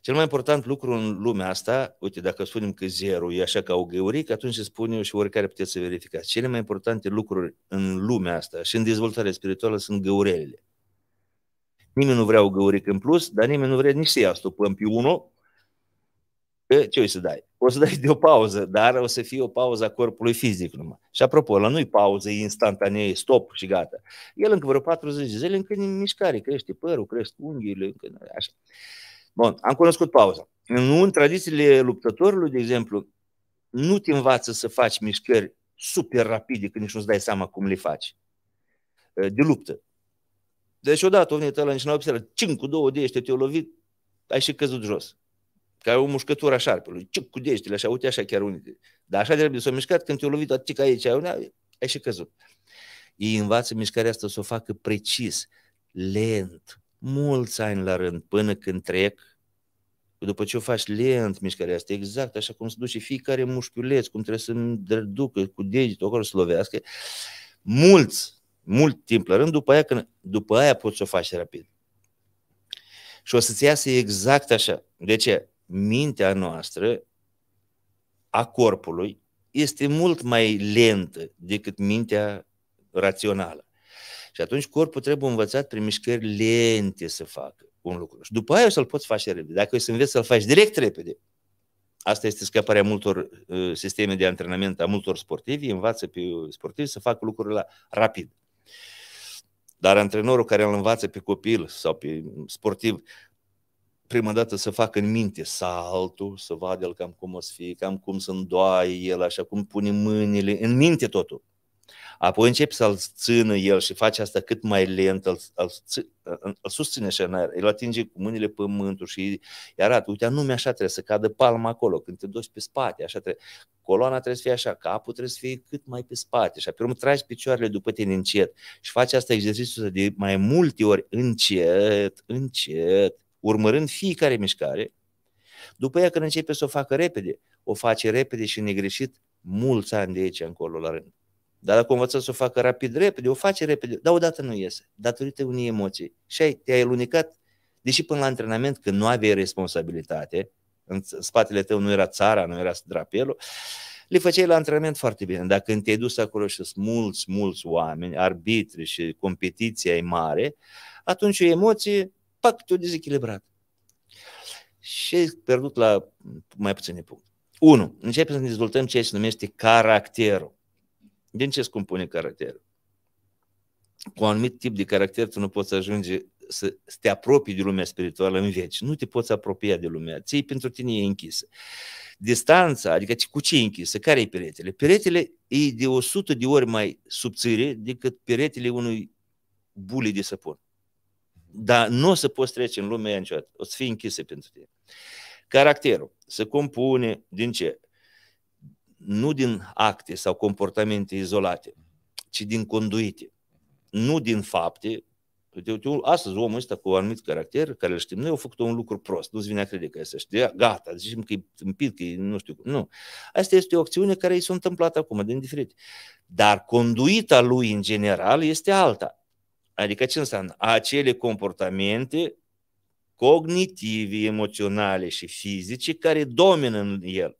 Cel mai important lucru în lumea asta, uite, dacă spunem că zero e așa ca o găurică, atunci se spune și oricare puteți să verificați. Cele mai importante lucruri în lumea asta și în dezvoltarea spirituală sunt găurelele. Nimeni nu vrea o găurică în plus, dar nimeni nu vrea nici să ia stopăm pe unul. Că ce o să dai? O să dai de o pauză, dar o să fie o pauză a corpului fizic numai. Și apropo, la nu-i pauză instantanee, stop și gata. El încă vreo 40 de zile, încă în mișcare, crește părul, crește unghiile, încă așa. Bun, am cunoscut pauza. În, în tradițiile luptătorului, de exemplu, nu te învață să faci mișcări super rapide, când nici nu-ți dai seama cum le faci, de luptă. Deci odată a venit ăla în n-a observat, cu două dește te-o lovit, ai și căzut jos. Ca o mușcătură a șarpelui, cic cu deștile, așa, uite așa chiar unii. Dar așa trebuie să o mișcat, când te-o lovit atât aici, ai, una, ai și căzut. Ei învață mișcarea asta să o facă precis, lent, mulți ani la rând, până când trec, după ce o faci lent mișcarea asta, exact așa cum se duce fiecare mușchiuleț, cum trebuie să-mi reducă cu degetul acolo să lovească, mulți mult timp la rând, după aia, când, după aia poți să o faci rapid. Și o să-ți iasă exact așa. De ce? Mintea noastră a corpului este mult mai lentă decât mintea rațională. Și atunci corpul trebuie învățat prin mișcări lente să facă un lucru. Și după aia o să-l poți face repede. Dacă o să înveți să-l faci direct repede, asta este scăparea multor uh, sisteme de antrenament, a multor sportivi, învață pe sportivi să facă lucrurile rapid. Dar antrenorul care îl învață pe copil sau pe sportiv prima dată să facă în minte saltul, să vadă el cam cum o să fie, cam cum să îndoaie el, așa cum pune mâinile, în minte totul. Apoi încep să-l țină el și face asta cât mai lent, îl, îl, îl susține și în aer, el atinge cu mâinile pământul și îi arată, uite, mi așa trebuie să cadă palma acolo, când te duci pe spate, așa trebuie, coloana trebuie să fie așa, capul trebuie să fie cât mai pe spate și apoi tragi picioarele după tine încet și faci asta exercițiu de mai multe ori încet, încet, urmărând fiecare mișcare, după ea când începe să o facă repede, o face repede și negreșit mulți ani de aici încolo la rând. Dar dacă o învățat să o facă rapid, repede, o face repede, dar odată nu iese, datorită unei emoții. Și ai, te-ai elunicat, deși până la antrenament, când nu aveai responsabilitate, în spatele tău nu era țara, nu era drapelul, le făceai la antrenament foarte bine. Dacă când te-ai dus acolo și sunt mulți, mulți oameni, arbitri și competiția e mare, atunci o emoție, pac, te-o dezechilibrat. Și ai pierdut la mai puține puncte. 1. Începem să dezvoltăm ceea ce se numește caracterul. Din ce îți compune caracterul? Cu un anumit tip de caracter tu nu poți ajunge să te apropii de lumea spirituală în veci. Nu te poți apropia de lumea. Ție pentru tine e închisă. Distanța, adică cu ce e închisă? Care e peretele? Peretele e de 100 de ori mai subțire decât peretele unui buli de săpun. Dar nu o să poți trece în lumea niciodată. O să fie închisă pentru tine. Caracterul se compune din ce? nu din acte sau comportamente izolate, ci din conduite, nu din fapte. astăzi omul ăsta cu anumit caracter, care îl știm noi, a făcut un lucru prost, nu-ți vine a crede că e să știe. gata, zicem că e împit, că e nu știu cum. Nu. Asta este o acțiune care i s-a întâmplat acum, din diferit, Dar conduita lui, în general, este alta. Adică ce înseamnă? Acele comportamente cognitive, emoționale și fizice care domină în el.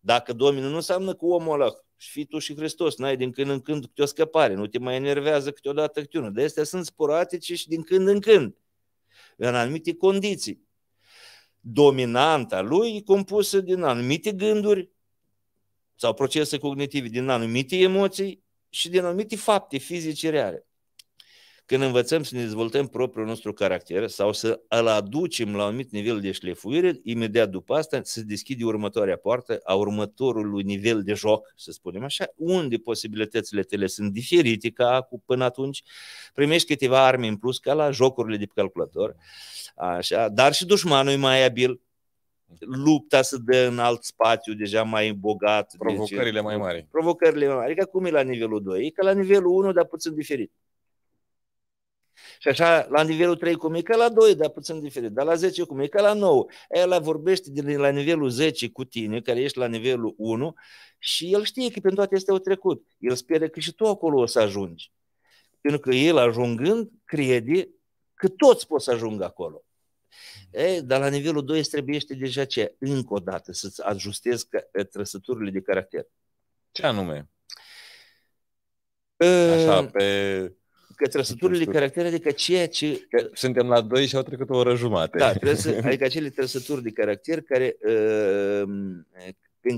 Dacă Domnul nu înseamnă că omul ăla, și fii tu și Hristos, n-ai din când în când câte o scăpare, nu te mai enervează câteodată câte una. De astea sunt sporatice și din când în când, în anumite condiții. Dominanta lui e compusă din anumite gânduri sau procese cognitive, din anumite emoții și din anumite fapte fizice reale când învățăm să ne dezvoltăm propriul nostru caracter sau să îl aducem la un anumit nivel de șlefuire, imediat după asta se deschide următoarea poartă a următorului nivel de joc, să spunem așa, unde posibilitățile tale sunt diferite ca cu până atunci, primești câteva arme în plus ca la jocurile de pe calculator, așa, dar și dușmanul e mai abil, lupta se dă în alt spațiu deja mai bogat. Provocările deci, mai mari. Provocările mai mari, Adică cum e la nivelul 2, e ca la nivelul 1, dar puțin diferit. Și așa, la nivelul 3 cum e, că la 2, dar puțin diferit, dar la 10 cum e, că la 9. El vorbește de la nivelul 10 cu tine, care ești la nivelul 1, și el știe că prin toate este au trecut. El speră că și tu acolo o să ajungi. Pentru că el, ajungând, crede că toți pot să ajungă acolo. E, dar la nivelul 2 îți trebuiește deja ce? Încă o dată să-ți ajustezi trăsăturile de caracter. Ce anume? Așa, pe că trăsăturile caracter, adică
ceea ce... Că suntem la 2 și au trecut o oră jumate. Da, trebuie să, adică
acele trăsături de caracter care, uh,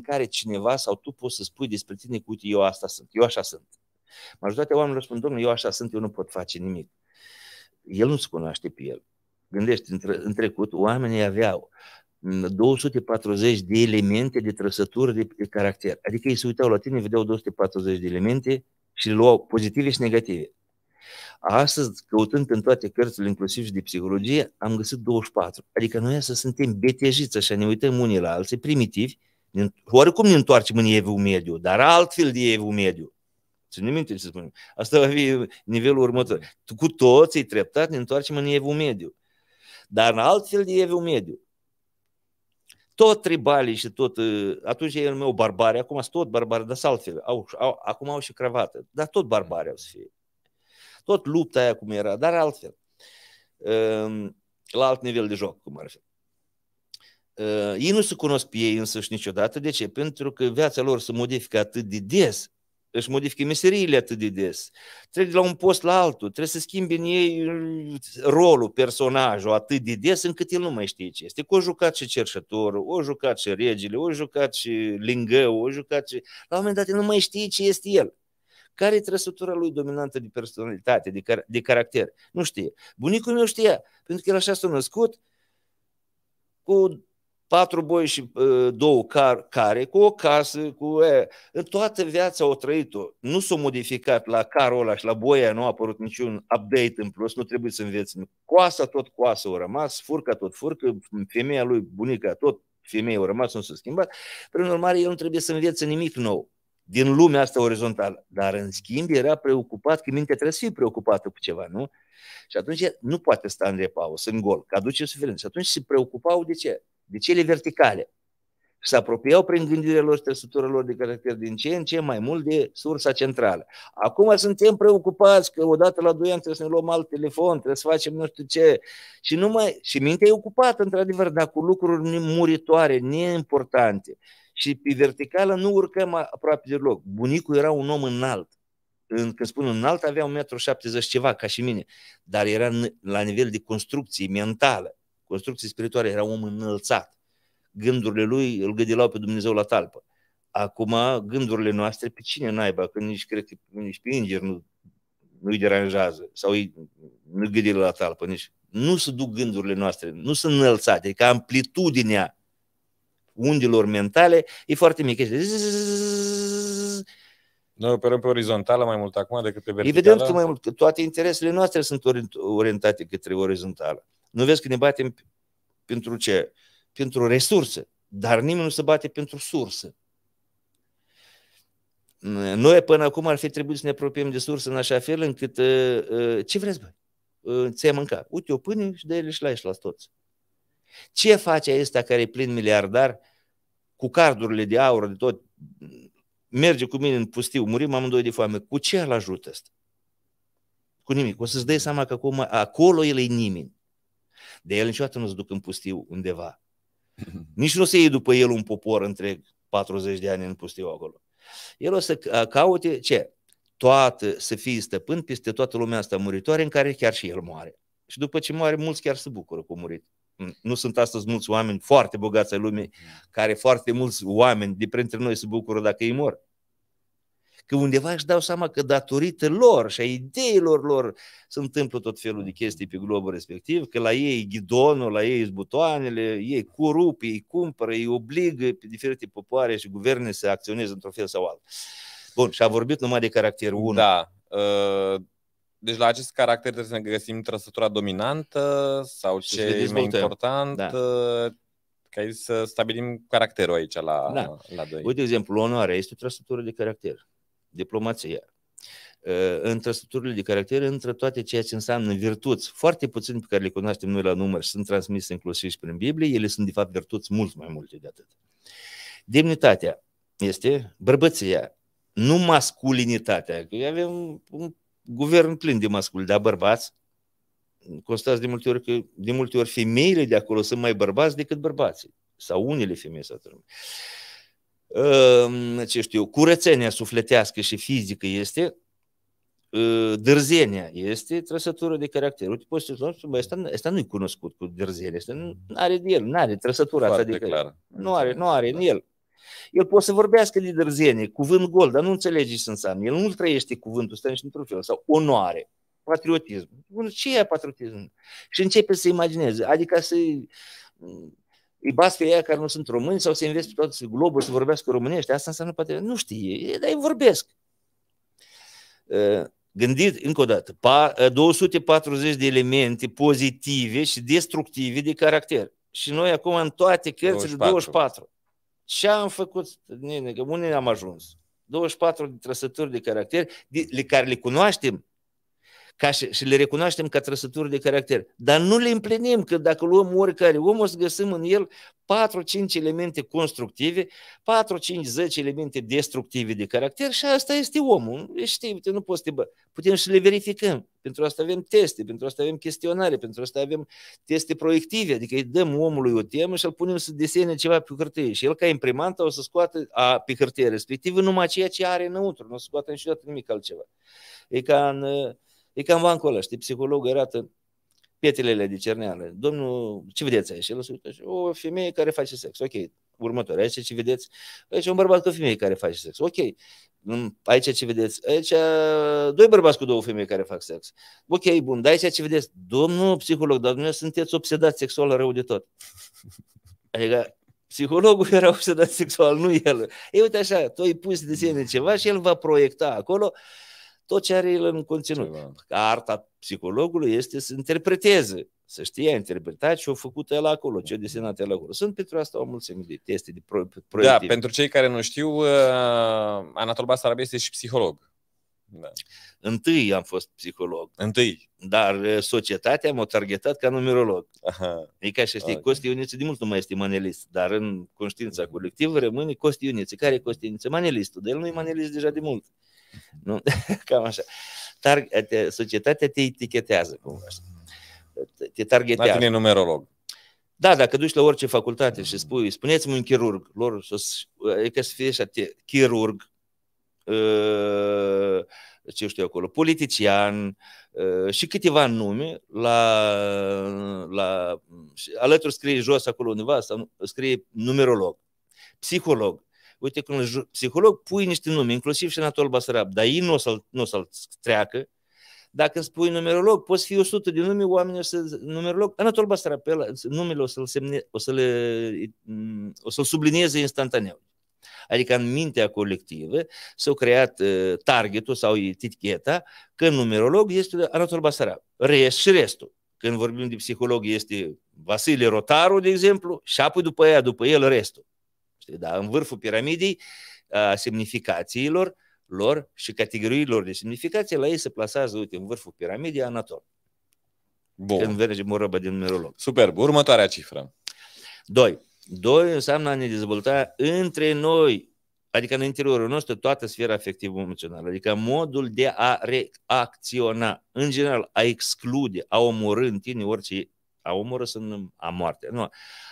care cineva sau tu poți să spui despre tine că uite, eu asta sunt, eu așa sunt. Majoritatea oamenilor spun, domnule, eu așa sunt, eu nu pot face nimic. El nu se cunoaște pe el. Gândește, în, tre- în trecut, oamenii aveau 240 de elemente de trăsături de, de caracter. Adică ei se uitau la tine, vedeau 240 de elemente și le luau pozitive și negative. Astăzi, căutând în toate cărțile, inclusiv și de psihologie, am găsit 24. Adică noi să suntem betejiți așa, ne uităm unii la alții, primitivi, oricum ne întoarcem în evul mediu, dar altfel de evul mediu. Ținem minte ce spunem. Asta va fi nivelul următor. Mm. Cu toții, treptat, ne întoarcem în evul mediu. Dar în altfel de evul mediu. Tot tribalii și tot... Uh, atunci ei erau meu barbari, acum sunt tot barbari, dar altfel. Au, au, acum au și cravată, dar tot barbari au să fie. Tot lupta aia cum era, dar altfel. Ehm, la alt nivel de joc, cum ar fi. Ehm, ei nu se cunosc pe ei însăși niciodată. De ce? Pentru că viața lor se modifică atât de des își modifică meseriile atât de des. Trec de la un post la altul, trebuie să schimbi în ei uh, rolul, personajul atât de des încât el nu mai știe ce este. Că o jucat și cerșătorul, o jucat și regele, o jucat și lingău, o jucat și... La un moment dat el nu mai știe ce este el. Care e trăsătura lui dominantă de personalitate, de, car- de caracter? Nu știe. Bunicul meu știa, pentru că el așa s-a născut, cu patru boi și uh, două car- care, cu o casă, cu... E, în toată viața o trăit-o. Nu s-a modificat la carul ăla și la boia, nu a apărut niciun update în plus, nu trebuie să înveți. Coasa tot coasă au rămas, furca tot furcă, femeia lui bunica tot femeia au rămas, nu s-a schimbat. Prin urmare, el nu trebuie să învețe nimic nou din lumea asta orizontală. Dar, în schimb, era preocupat, că mintea trebuie să fie preocupată cu ceva, nu? Și atunci nu poate sta în repaus, în gol, că aduce suferință. Și atunci se preocupau de ce? De cele verticale. Și se apropiau prin gândirea lor și trăsătură lor de caracter din ce în ce mai mult de sursa centrală. Acum suntem preocupați că odată la doi ani trebuie să ne luăm alt telefon, trebuie să facem nu știu ce. Și, numai, și mintea e ocupată, într-adevăr, dar cu lucruri muritoare, neimportante. Și pe verticală nu urcăm aproape deloc. Bunicul era un om înalt. Când spun înalt, avea 1,70 m ceva, ca și mine. Dar era la nivel de construcție mentală, construcție spirituală, era un om înălțat. Gândurile lui îl gădilau pe Dumnezeu la talpă. Acum, gândurile noastre, pe cine naiba? când nici, cred că, nici pe îngeri nu, nu-i deranjează sau îi, nu-i gâdile la talpă. Nici. Nu se duc gândurile noastre, nu sunt înălțate, e ca amplitudinea undilor mentale e foarte mică.
Noi operăm pe orizontală mai mult acum decât pe verticală? Evident că mai mult,
că toate interesele noastre sunt orientate către orizontală. Nu vezi că ne batem pentru ce? Pentru resurse. Dar nimeni nu se bate pentru sursă. Noi până acum ar fi trebuit să ne apropiem de sursă în așa fel încât ă, ă, ce vreți Uh, Ți-ai mâncat. Uite o pâine și de ele și la ești la toți. Ce face acesta care e plin miliardar cu cardurile de aur, de tot, merge cu mine în pustiu, murim amândoi de foame, cu ce îl ajută asta? Cu nimic. O să-ți dai seama că acum, acolo el e nimeni. De el niciodată nu se duc în pustiu undeva. <laughs> Nici nu se iei după el un popor întreg 40 de ani în pustiu acolo. El o să caute ce? Toată, să fie stăpân peste toată lumea asta muritoare în care chiar și el moare. Și după ce moare, mulți chiar se bucură cu a murit nu sunt astăzi mulți oameni foarte bogați ai lumii, care foarte mulți oameni de printre noi se bucură dacă ei mor. Că undeva își dau seama că datorită lor și a ideilor lor se întâmplă tot felul de chestii pe globul respectiv, că la ei ghidonul, la ei butoanele, ei corup, ei cumpără, ei obligă pe diferite popoare și guverne să acționeze într-un fel sau alt. Bun,
și a vorbit numai de caracterul 1. Da, deci la acest caracter trebuie să ne găsim trăsătura dominantă sau ce e mai da. important. Da. Ca să stabilim caracterul aici la, da. la doi. Uite, de
exemplu, onoarea este o trăsătură de caracter. Diplomația. Ă, în trăsăturile de caracter între toate ceea ce înseamnă virtuți, foarte puțin pe care le cunoaștem noi la număr sunt transmise inclusiv prin Biblie, ele sunt de fapt virtuți mult mai multe de atât. Demnitatea este bărbăția, nu masculinitatea. Avem un guvern plin de masculi, dar bărbați, constați de multe ori că de multe ori femeile de acolo sunt mai bărbați decât bărbații. Sau unele femei sau ehm, ce știu curățenia sufletească și fizică este, ă, dârzenia este trăsătură de caracter. Uite, poți să spui, bă, asta, asta nu-i cunoscut cu dârzenie, nu are de el, nu are trăsătura Foarte asta de clar. Nu are, nu are în el. El poate să vorbească liderzenie, cuvânt gol, dar nu înțelege ce înseamnă. El nu trăiește cuvântul ăsta nici într-un fel. Sau onoare, patriotism. Bun, ce e patriotism? Și începe să imagineze, adică să îi bați pe care nu sunt români sau să investi pe toată globul să vorbească românești. Asta înseamnă patriotism. nu știe, dar îi vorbesc. Gândit, încă o dată, 240 de elemente pozitive și destructive de caracter. Și noi acum în toate cărțile 24. 24. Ce am făcut? Unde ne am ajuns? 24 de trăsături de caracter, de, le care le cunoaștem, ca și, și le recunoaștem ca trăsături de caracter. Dar nu le împlinim, că dacă luăm oricare om, o să găsim în el 4-5 elemente constructive, 4-5-10 elemente destructive de caracter și asta este omul. Deci, știi, uite, nu poți să te bă. Putem și le verificăm. Pentru asta avem teste, pentru asta avem chestionare, pentru asta avem teste proiective, adică îi dăm omului o temă și îl punem să desene ceva pe hârtie și el ca imprimantă, o să scoată a, pe hârtie respectivă numai ceea ce are înăuntru, nu o să scoată niciodată nimic altceva. E ca în E cam vancul ăla, știi, psihologul arată pietelele cerneală. Domnul, ce vedeți aici? El se uită și o femeie care face sex. Ok, următoare. Aici ce vedeți? Aici un bărbat cu o femeie care face sex. Ok. Aici ce vedeți? Aici doi bărbați cu două femei care fac sex. Ok, bun. Dar aici ce vedeți? Domnul psiholog, dar dumneavoastră sunteți obsedat sexual rău de tot. <laughs> Adică psihologul era obsedat sexual, nu el. E uite așa, tu îi pui să ceva și el va proiecta acolo tot ce are el în conținut. Ceva. Arta psihologului este să interpreteze, să știe a interpretat ce a făcut el acolo, ce a desenat el acolo. Sunt pentru asta o mulțime de teste, de proiecte. Da, pentru
cei care nu știu, uh, Anatol Basarab este și psiholog.
Da. Întâi am fost psiholog. Întâi. Dar uh, societatea m-a targetat ca numerolog. Aha. E ca și știi, okay. Costi Iuniță de mult nu mai este manelist, dar în conștiința mm. colectivă rămâne Costi Iuniță. Care e Costi Iuniță? Manelistul. Dar el nu e manelist deja de mult. Nu? <laughs> Cam așa. Tar- te, societatea te etichetează cumva. Te targetează. Dacă e numerolog. Da, dacă duci la orice facultate și spui, spuneți-mi un chirurg, lor, adică să fie așa, te, chirurg, ă, ce știu acolo, politician uh, și câteva nume la, la alături scrie jos acolo undeva, sau scrie numerolog, psiholog, uite când psiholog, pui niște nume, inclusiv și Anatol Basarab, dar ei nu o să-l, n-o să-l treacă. Dacă îți pui numerolog, poți fi 100 de nume, oamenii o să, numerolog, Anatol Basarab, pe ăla, numele o să-l, semne, o, să mm, o să-l sublinieze instantaneu. Adică în mintea colectivă s au creat uh, targetul sau eticheta că numerolog este Anatol Basarab. Rest și restul. Când vorbim de psiholog este Vasile Rotaru, de exemplu, și apoi după ea, după el, restul noștri, da? în vârful piramidei a semnificațiilor lor și categoriilor de semnificație, la ei se plasează, uite, în vârful piramidei Anatol. Bun. Când mergem o răbă din numerolog. Superb. Următoarea cifră. Doi. Doi înseamnă a ne dezvolta între noi, adică în interiorul nostru, toată sfera afectivă-emoțională, adică modul de a reacționa, în general, a exclude, a omorâ în tine orice, a omorâ să nu, a moarte, nu,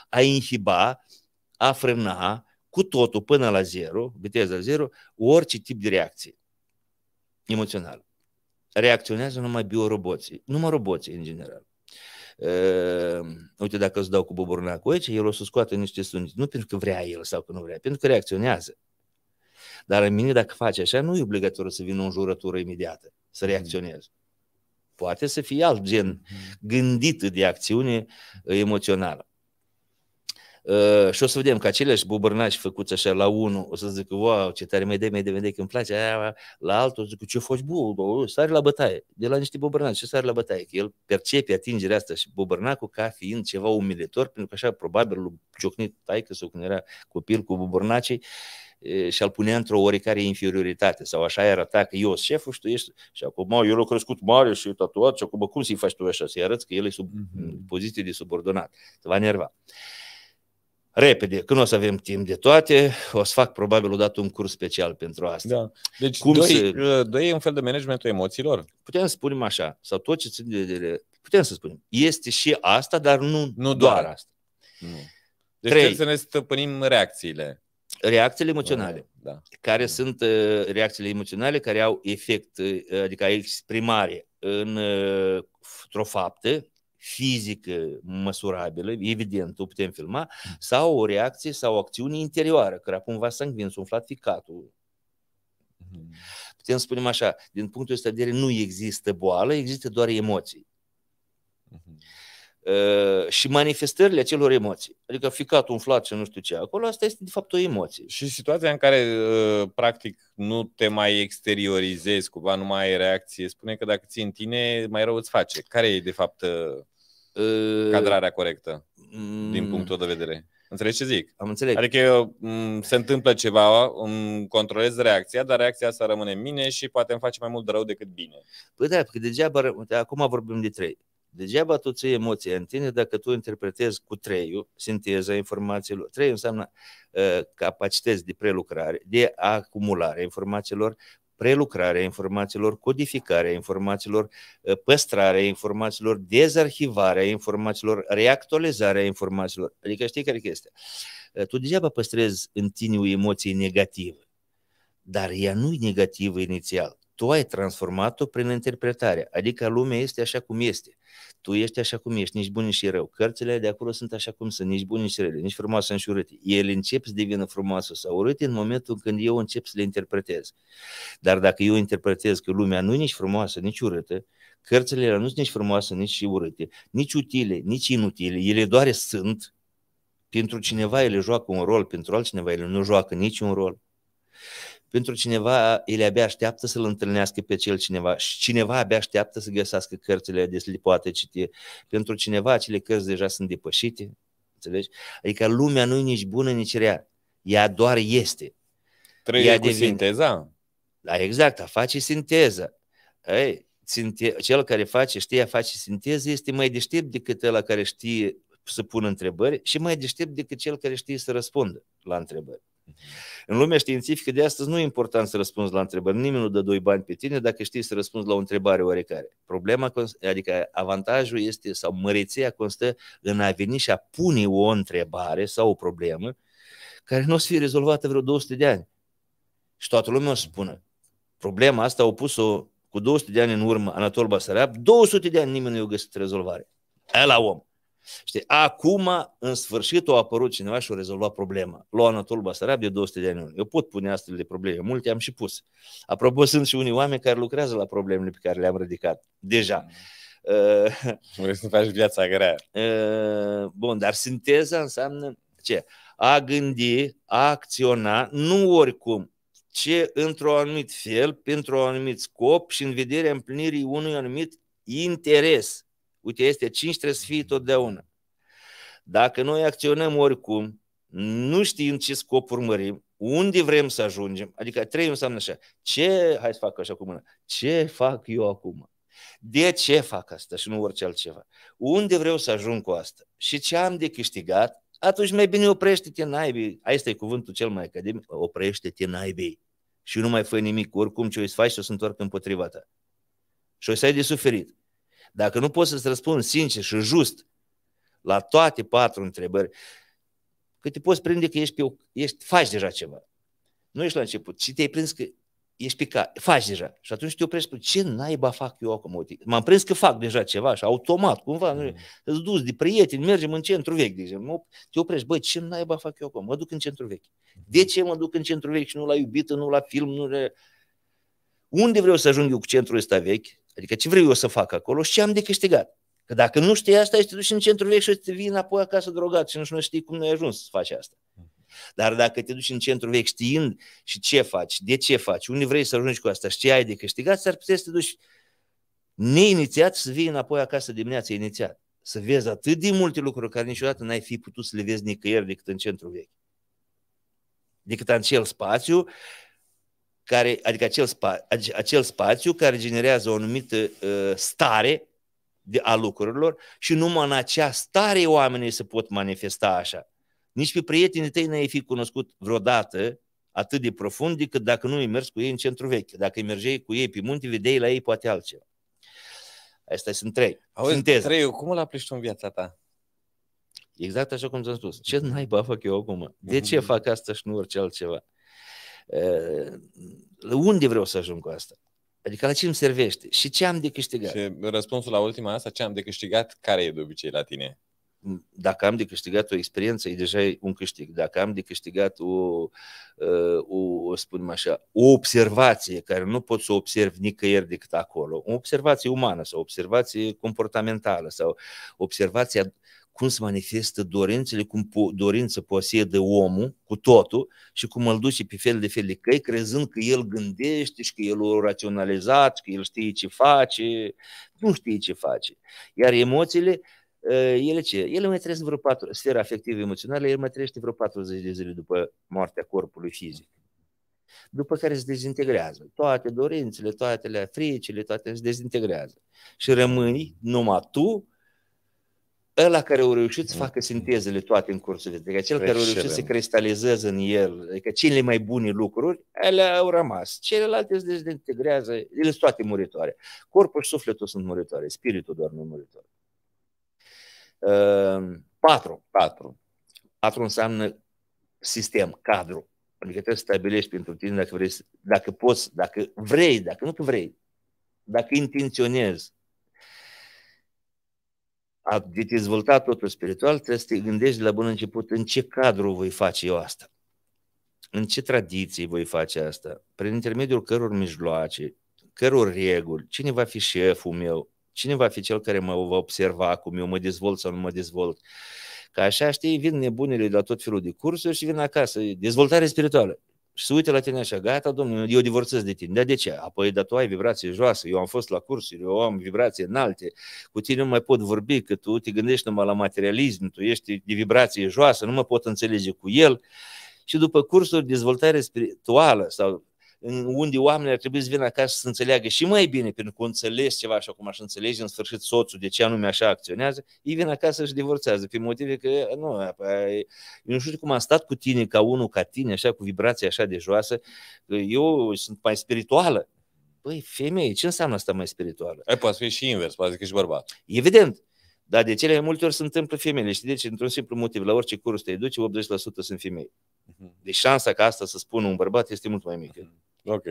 a inhiba, a frâna, cu totul până la zero, viteza zero, orice tip de reacție emoțională. Reacționează numai bioroboții, numai roboții în general. Uh, uite, dacă îți dau cu buburnacu aici, el o să scoată niște sunete. Nu pentru că vrea el sau că nu vrea, pentru că reacționează. Dar în mine, dacă face așa, nu e obligatoriu să vină o jurătură imediată, să mm-hmm. reacționeze. Poate să fie alt gen mm-hmm. gândită de acțiune emoțională. Uh, și o să vedem că aceleași bubărnași făcuți așa la unul, o să zic, wow, ce tare mai de, mai de, mai de, când place, aia, la altul, zic, ce faci, bu, sare la bătaie, de la niște bubărnași, ce sare la bătaie, că el percepe atingerea asta și bubărnacul ca fiind ceva umilitor, pentru că așa probabil l-a ciocnit taică sau când era copil cu bubărnacii, și al punea într-o oricare inferioritate sau așa ta că eu șeful și tu ești și acum eu l-am crescut mare și tatuat și acum cum să-i faci tu așa, să-i arăți că el e sub mm-hmm. poziție de subordonat, te va nerva. Uh, repede, când o să avem timp de toate, o să fac probabil odată un curs special pentru asta.
Da. Deci Cum doi, să...
Uh, doi e un fel de managementul emoțiilor? Putem să spunem așa, sau tot ce ține de, de... Putem să spunem, este și asta, dar nu, nu doar. doar
asta. Nu. Deci Trei. trebuie să ne
stăpânim reacțiile. Reacțiile emoționale. Da. da. Care da. sunt uh, reacțiile emoționale care au efect, uh, adică exprimare în, într-o faptă fizică măsurabilă, evident, o putem filma, mm. sau o reacție sau o acțiune interioară, care acum va s-a umflat ficatul. Mm-hmm. Putem spune așa, din punctul ăsta de vedere nu există boală, există doar emoții. Uh-huh. Uh, și manifestările acelor emoții. Adică ficat umflat și nu știu
ce acolo, asta este de fapt o emoție. Și situația în care uh, practic nu te mai exteriorizezi, cumva nu mai ai reacție, spune că dacă ții în tine, mai rău îți face. Care e de fapt uh, cadrarea corectă mm. din punctul de vedere? Înțelegi ce zic? Am înțeles. Adică se întâmplă ceva, îmi controlez reacția, dar reacția asta rămâne în mine și poate îmi face mai mult de rău decât bine. Păi da, că degeaba, acum vorbim de trei.
Degeaba tu ții emoția în tine dacă tu interpretezi cu treiul, sinteza informațiilor. Treiul înseamnă uh, capacități de prelucrare, de acumulare informațiilor, prelucrare informațiilor, codificare informațiilor, ă, păstrare informațiilor, dezarhivare informațiilor, reactualizare informațiilor. Adică știi care este. Ă, tu degeaba păstrezi în tine o emoție negativă, dar ea nu e negativă inițial tu ai transformat-o prin interpretare. Adică lumea este așa cum este. Tu ești așa cum ești, nici bun, nici rău. Cărțile de acolo sunt așa cum sunt, nici bun, nici rău, nici frumoase, nici urâte. Ele încep să devină frumoasă sau urâte în momentul când eu încep să le interpretez. Dar dacă eu interpretez că lumea nu e nici frumoasă, nici urâtă, cărțile nu sunt nici frumoase, nici urâte, nici utile, nici inutile, ele doar sunt, pentru cineva ele joacă un rol, pentru altcineva ele nu joacă niciun rol. Pentru cineva, el abia așteaptă să-l întâlnească pe cel cineva și cineva abia așteaptă să găsească cărțile de să le poate citi. Pentru cineva, acele cărți deja sunt depășite. Înțelegi? Adică lumea nu e nici bună, nici rea. Ea doar este.
Trăiește cu devine... sinteza.
Da, exact, a face sinteza. Ei, sinte... cel care face, știe a face sinteză, este mai deștept decât ăla care știe să pună întrebări și mai deștept decât cel care știe să răspundă la întrebări. În lumea științifică de astăzi nu e important să răspunzi la întrebări. Nimeni nu dă doi bani pe tine dacă știi să răspunzi la o întrebare oarecare. Problema, adică avantajul este, sau măreția constă în a veni și a pune o întrebare sau o problemă care nu o să fie rezolvată vreo 200 de ani. Și toată lumea o să spună, problema asta au pus-o cu 200 de ani în urmă Anatol Basarab, 200 de ani nimeni nu i-a găsit rezolvare. Ăla om. Știi, acum, în sfârșit, a apărut cineva și a rezolvat problema. Lua Anatol Basarab de 200 de ani. Eu pot pune astfel de probleme. Multe am și pus. Apropo, sunt și unii oameni care lucrează la problemele pe care le-am ridicat. Deja. Mm. Uh, Vrei să faci viața grea. Uh, bun, dar sinteza înseamnă ce? A gândi, a acționa, nu oricum, ce într-un anumit fel, pentru un anumit scop și în vederea împlinirii unui anumit interes. Uite, este cinci, trebuie să fie totdeauna. Dacă noi acționăm oricum, nu știm ce scop urmărim, unde vrem să ajungem, adică trei înseamnă așa, ce, hai să fac așa cu mâna, ce fac eu acum? De ce fac asta și nu orice altceva? Unde vreau să ajung cu asta? Și ce am de câștigat? Atunci mai bine oprește-te naibii. Asta e cuvântul cel mai academic. Oprește-te naibii. Și nu mai fă nimic. Oricum ce o să faci, o să întoarcă împotriva ta. Și o să ai de suferit. Dacă nu poți să-ți răspunzi sincer și just la toate patru întrebări, că te poți prinde că ești pe, ești, faci deja ceva. Nu ești la început, ci te-ai prins că ești picat, faci deja. Și atunci te oprești, ce naiba fac eu acum? M-am prins că fac deja ceva și automat, cumva, mm. îți dus de prieteni, mergem în centru vechi, de exemplu, te oprești, băi, ce naiba fac eu acum? Mă duc în centru vechi. Mm-hmm. De ce mă duc în centru vechi și nu la iubită, nu la film, nu la... Unde vreau să ajung eu cu centrul ăsta vechi? Adică ce vreau eu să fac acolo și ce am de câștigat. Că dacă nu știi asta, ești duci în centru vechi și te vii înapoi acasă drogat și nu știi cum ai ajuns să faci asta. Dar dacă te duci în centru vechi știind și ce faci, de ce faci, unde vrei să ajungi cu asta și ce ai de câștigat, s-ar putea să te duci neinițiat să vii înapoi acasă dimineața inițiat. Să vezi atât de multe lucruri care niciodată n-ai fi putut să le vezi nicăieri decât în centru vechi. Decât în cel spațiu care, adică acel, spa, acel spațiu care generează o anumită uh, stare de, a lucrurilor și numai în acea stare oamenii se pot manifesta așa. Nici pe prietenii tăi n-ai fi cunoscut vreodată atât de profund decât dacă nu îi mergi cu ei în centru vechi. Dacă îi mergeai cu ei pe munte, vedeai la ei poate altceva. Astea sunt trei. Auzi, Sinteză. trei, cum îl aplici în viața ta? Exact așa cum ți-am spus. Ce naiba fac eu acum? De ce mm-hmm. fac asta și nu orice altceva? Eh, unde vreau să ajung cu asta? Adică la ce îmi servește? Și ce am de câștigat? Și
răspunsul la ultima asta, ce am de câștigat, care e de obicei la tine? Dacă am de câștigat o experiență, e deja un câștig. Dacă
am de câștigat o, eh, o, o spunem așa, o observație care nu pot să o observ nicăieri decât acolo, o observație umană sau observație comportamentală sau observația cum se manifestă dorințele, cum po- dorință posedă omul cu totul și cum îl duce pe fel de fel de căi, crezând că el gândește și că el o raționalizat că el știe ce face, nu știe ce face. Iar emoțiile, ă, ele ce? Ele mai trăiesc vreo patru, sfera afectivă emoțională, el mai trăiește vreo 40 de zile după moartea corpului fizic. După care se dezintegrează. Toate dorințele, toate fricile, toate se dezintegrează. Și rămâi numai tu ăla care au reușit să mm. facă sintezele toate în cursul vieții, adică cel care au reușit să cristalizeze în el, adică cele mai bune lucruri, ele au rămas. Celelalte se dezintegrează, ele sunt toate muritoare. Corpul și sufletul sunt muritoare, spiritul doar nu muritor. Ehm, patru, patru. Patru înseamnă sistem, cadru. Adică trebuie să stabilești pentru tine dacă vrei, dacă poți, dacă vrei, dacă nu că vrei, dacă intenționezi a deci dezvolta totul spiritual, trebuie să te gândești de la bun început în ce cadru voi face eu asta. În ce tradiții voi face asta? Prin intermediul căror mijloace, căror reguli, cine va fi șeful meu, cine va fi cel care mă va observa cum eu mă dezvolt sau nu mă dezvolt. Ca așa, știi, vin nebunile de la tot felul de cursuri și vin acasă. Dezvoltare spirituală. Și se uită la tine așa, gata, domnule, eu divorțez de tine. Dar de ce? Apoi, dar tu ai vibrație joasă, eu am fost la cursuri, eu am vibrație înalte, cu tine nu mai pot vorbi, că tu te gândești numai la materialism, tu ești de vibrație joasă, nu mă pot înțelege cu el. Și după cursuri de dezvoltare spirituală sau unde oamenii ar trebui să vină acasă să înțeleagă și mai bine, pentru că înțeles ceva așa cum aș înțelege în sfârșit soțul de ce anume așa acționează, ei vin acasă și divorțează pe motive că nu, eu nu știu cum am stat cu tine ca unul ca tine, așa cu vibrație așa de joasă, eu sunt mai spirituală. Păi, femeie, ce înseamnă asta mai spirituală? Ai, poate fi și invers, poate că și bărbat. Evident, dar de cele mai multe ori se întâmplă femeile. Știi de ce? Într-un simplu motiv. La orice curs te duci, 80% sunt femei. Mhm. Deci șansa ca asta să spună un bărbat este mult mai mică. Uh-huh. Ok.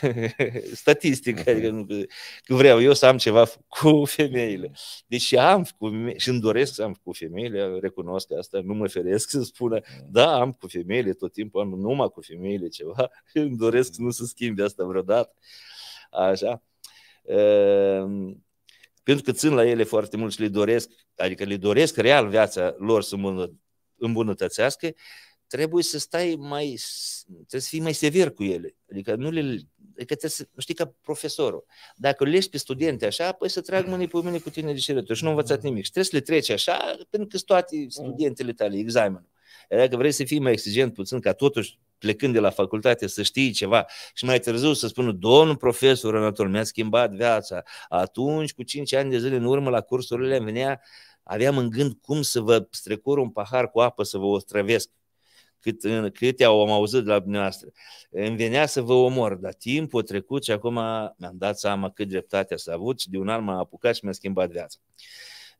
<laughs> Statistică, mhm. adică că vreau eu să am ceva <laughs> cu femeile. Deci am cu, și îmi doresc să am cu femeile, recunosc asta, nu mă feresc să spună, mhm. da, am cu femeile, tot timpul am numai cu femeile ceva, <laughs> îmi doresc să nu se schimbe asta vreodată. Așa. Ehm, pentru că țin la ele foarte mult și le doresc, adică le doresc real viața lor să îmbunătățească, trebuie să stai mai, trebuie să fii mai sever cu ele. Adică nu le, adică trebuie să, știi, ca profesorul. Dacă le pe studente așa, păi să trag mâine pe mâine cu tine de șerături și nu învățat mm. nimic. Și trebuie să le treci așa, pentru că toate mm. studentele tale, examenul. Dacă vrei să fii mai exigent puțin, ca totuși plecând de la facultate să știi ceva și mai târziu să spună, domnul profesor Anatol, mi-a schimbat viața. Atunci, cu 5 ani de zile în urmă, la cursurile venea, aveam în gând cum să vă strecur un pahar cu apă, să vă ostrăvesc cât, în, au am auzit de la dumneavoastră. Îmi venea să vă omor, dar timpul a trecut și
acum mi-am dat seama cât dreptate s-a avut și de un an m a apucat și mi-a schimbat viața.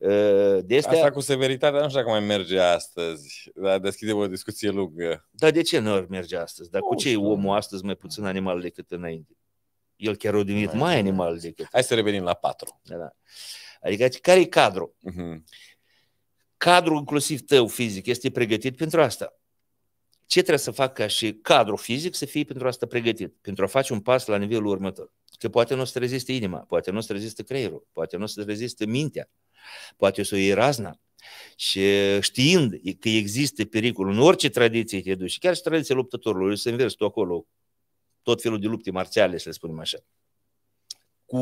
Ă, de astea... Asta cu severitatea nu știu dacă mai merge astăzi, dar deschidem o discuție
lungă. Dar de ce nu ar merge astăzi? Dar cu ce e omul astăzi mai puțin animal decât înainte? El chiar a devenit mai, mai animal decât... Hai să revenim la patru. Da. da. Adică care e cadrul? Uh-huh. Cadrul inclusiv tău fizic este pregătit pentru asta ce trebuie să fac ca și cadru fizic să fie pentru asta pregătit, pentru a face un pas la nivelul următor. Că poate nu o să reziste inima, poate nu o să reziste creierul, poate nu o să reziste mintea, poate o să o iei razna. Și știind că există pericol în orice tradiție te duci, chiar și tradiția luptătorului, o să înversi tu acolo tot felul de lupte marțiale, să le spunem așa, cu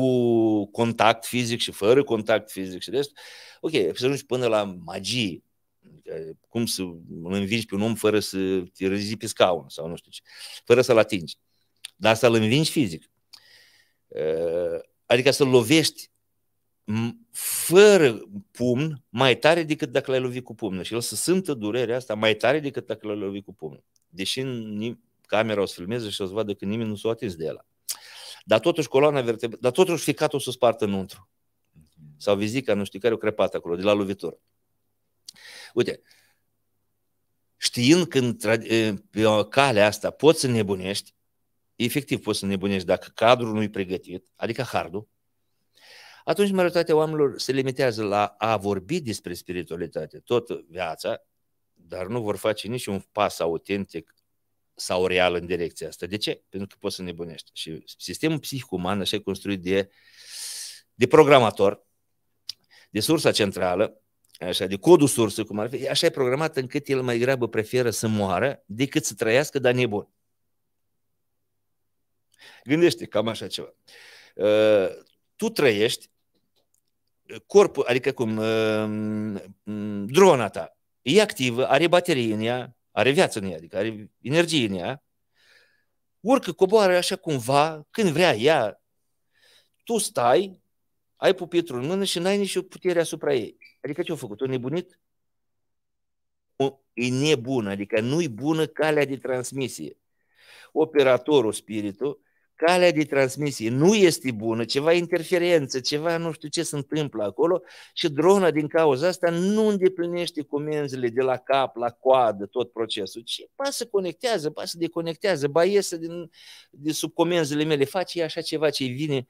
contact fizic și fără contact fizic și de asta, ok, să nu până la magie, Eh, cum să învingi pe un om fără să te rizi pe scaun sau nu știu ce, fără să-l atingi. Dar să-l învingi fizic. Eh, adică să-l lovești fără pumn mai tare decât dacă l-ai lovit cu pumnul. Și el să simtă durerea asta mai tare decât dacă l-ai lovit cu pumnul. Deși camera o să filmeze și o să vadă că nimeni nu s-a atins de el. Dar totuși coloana vertebrală, dar totuși ficatul o să spartă înăuntru. Mhm. Sau vizica, nu știu care, o crepată acolo, de la lovitură. Uite, știind când pe o calea asta poți să nebunești, efectiv poți să nebunești dacă cadrul nu-i pregătit, adică hardul, atunci majoritatea oamenilor se limitează la a vorbi despre spiritualitate tot viața, dar nu vor face niciun pas autentic sau real în direcția asta. De ce? Pentru că poți să nebunești. Și sistemul psihic uman așa e construit de, de programator, de sursa centrală, așa, de codul sursă cum ar fi, așa e programat încât el mai grabă preferă să moară decât să trăiască, dar nebun. Gândește cam așa ceva. Uh, tu trăiești, uh, corpul, adică cum, uh, mm, drona ta, e activă, are baterie în ea, are viață în ea, adică are energie în ea, urcă, coboară așa cumva, când vrea ea, tu stai, ai pupitru în mână și n-ai nicio putere asupra ei. Adică ce-a făcut? O nebunit? O, e nebună, adică nu-i bună calea de transmisie. Operatorul, spiritul, calea de transmisie nu este bună, ceva interferență, ceva nu știu ce se întâmplă acolo și drona din cauza asta nu îndeplinește comenzile de la cap, la coadă, tot procesul. Și ba se conectează, ba se deconectează, ba iese din, de sub comenzile mele, face așa ceva ce vine.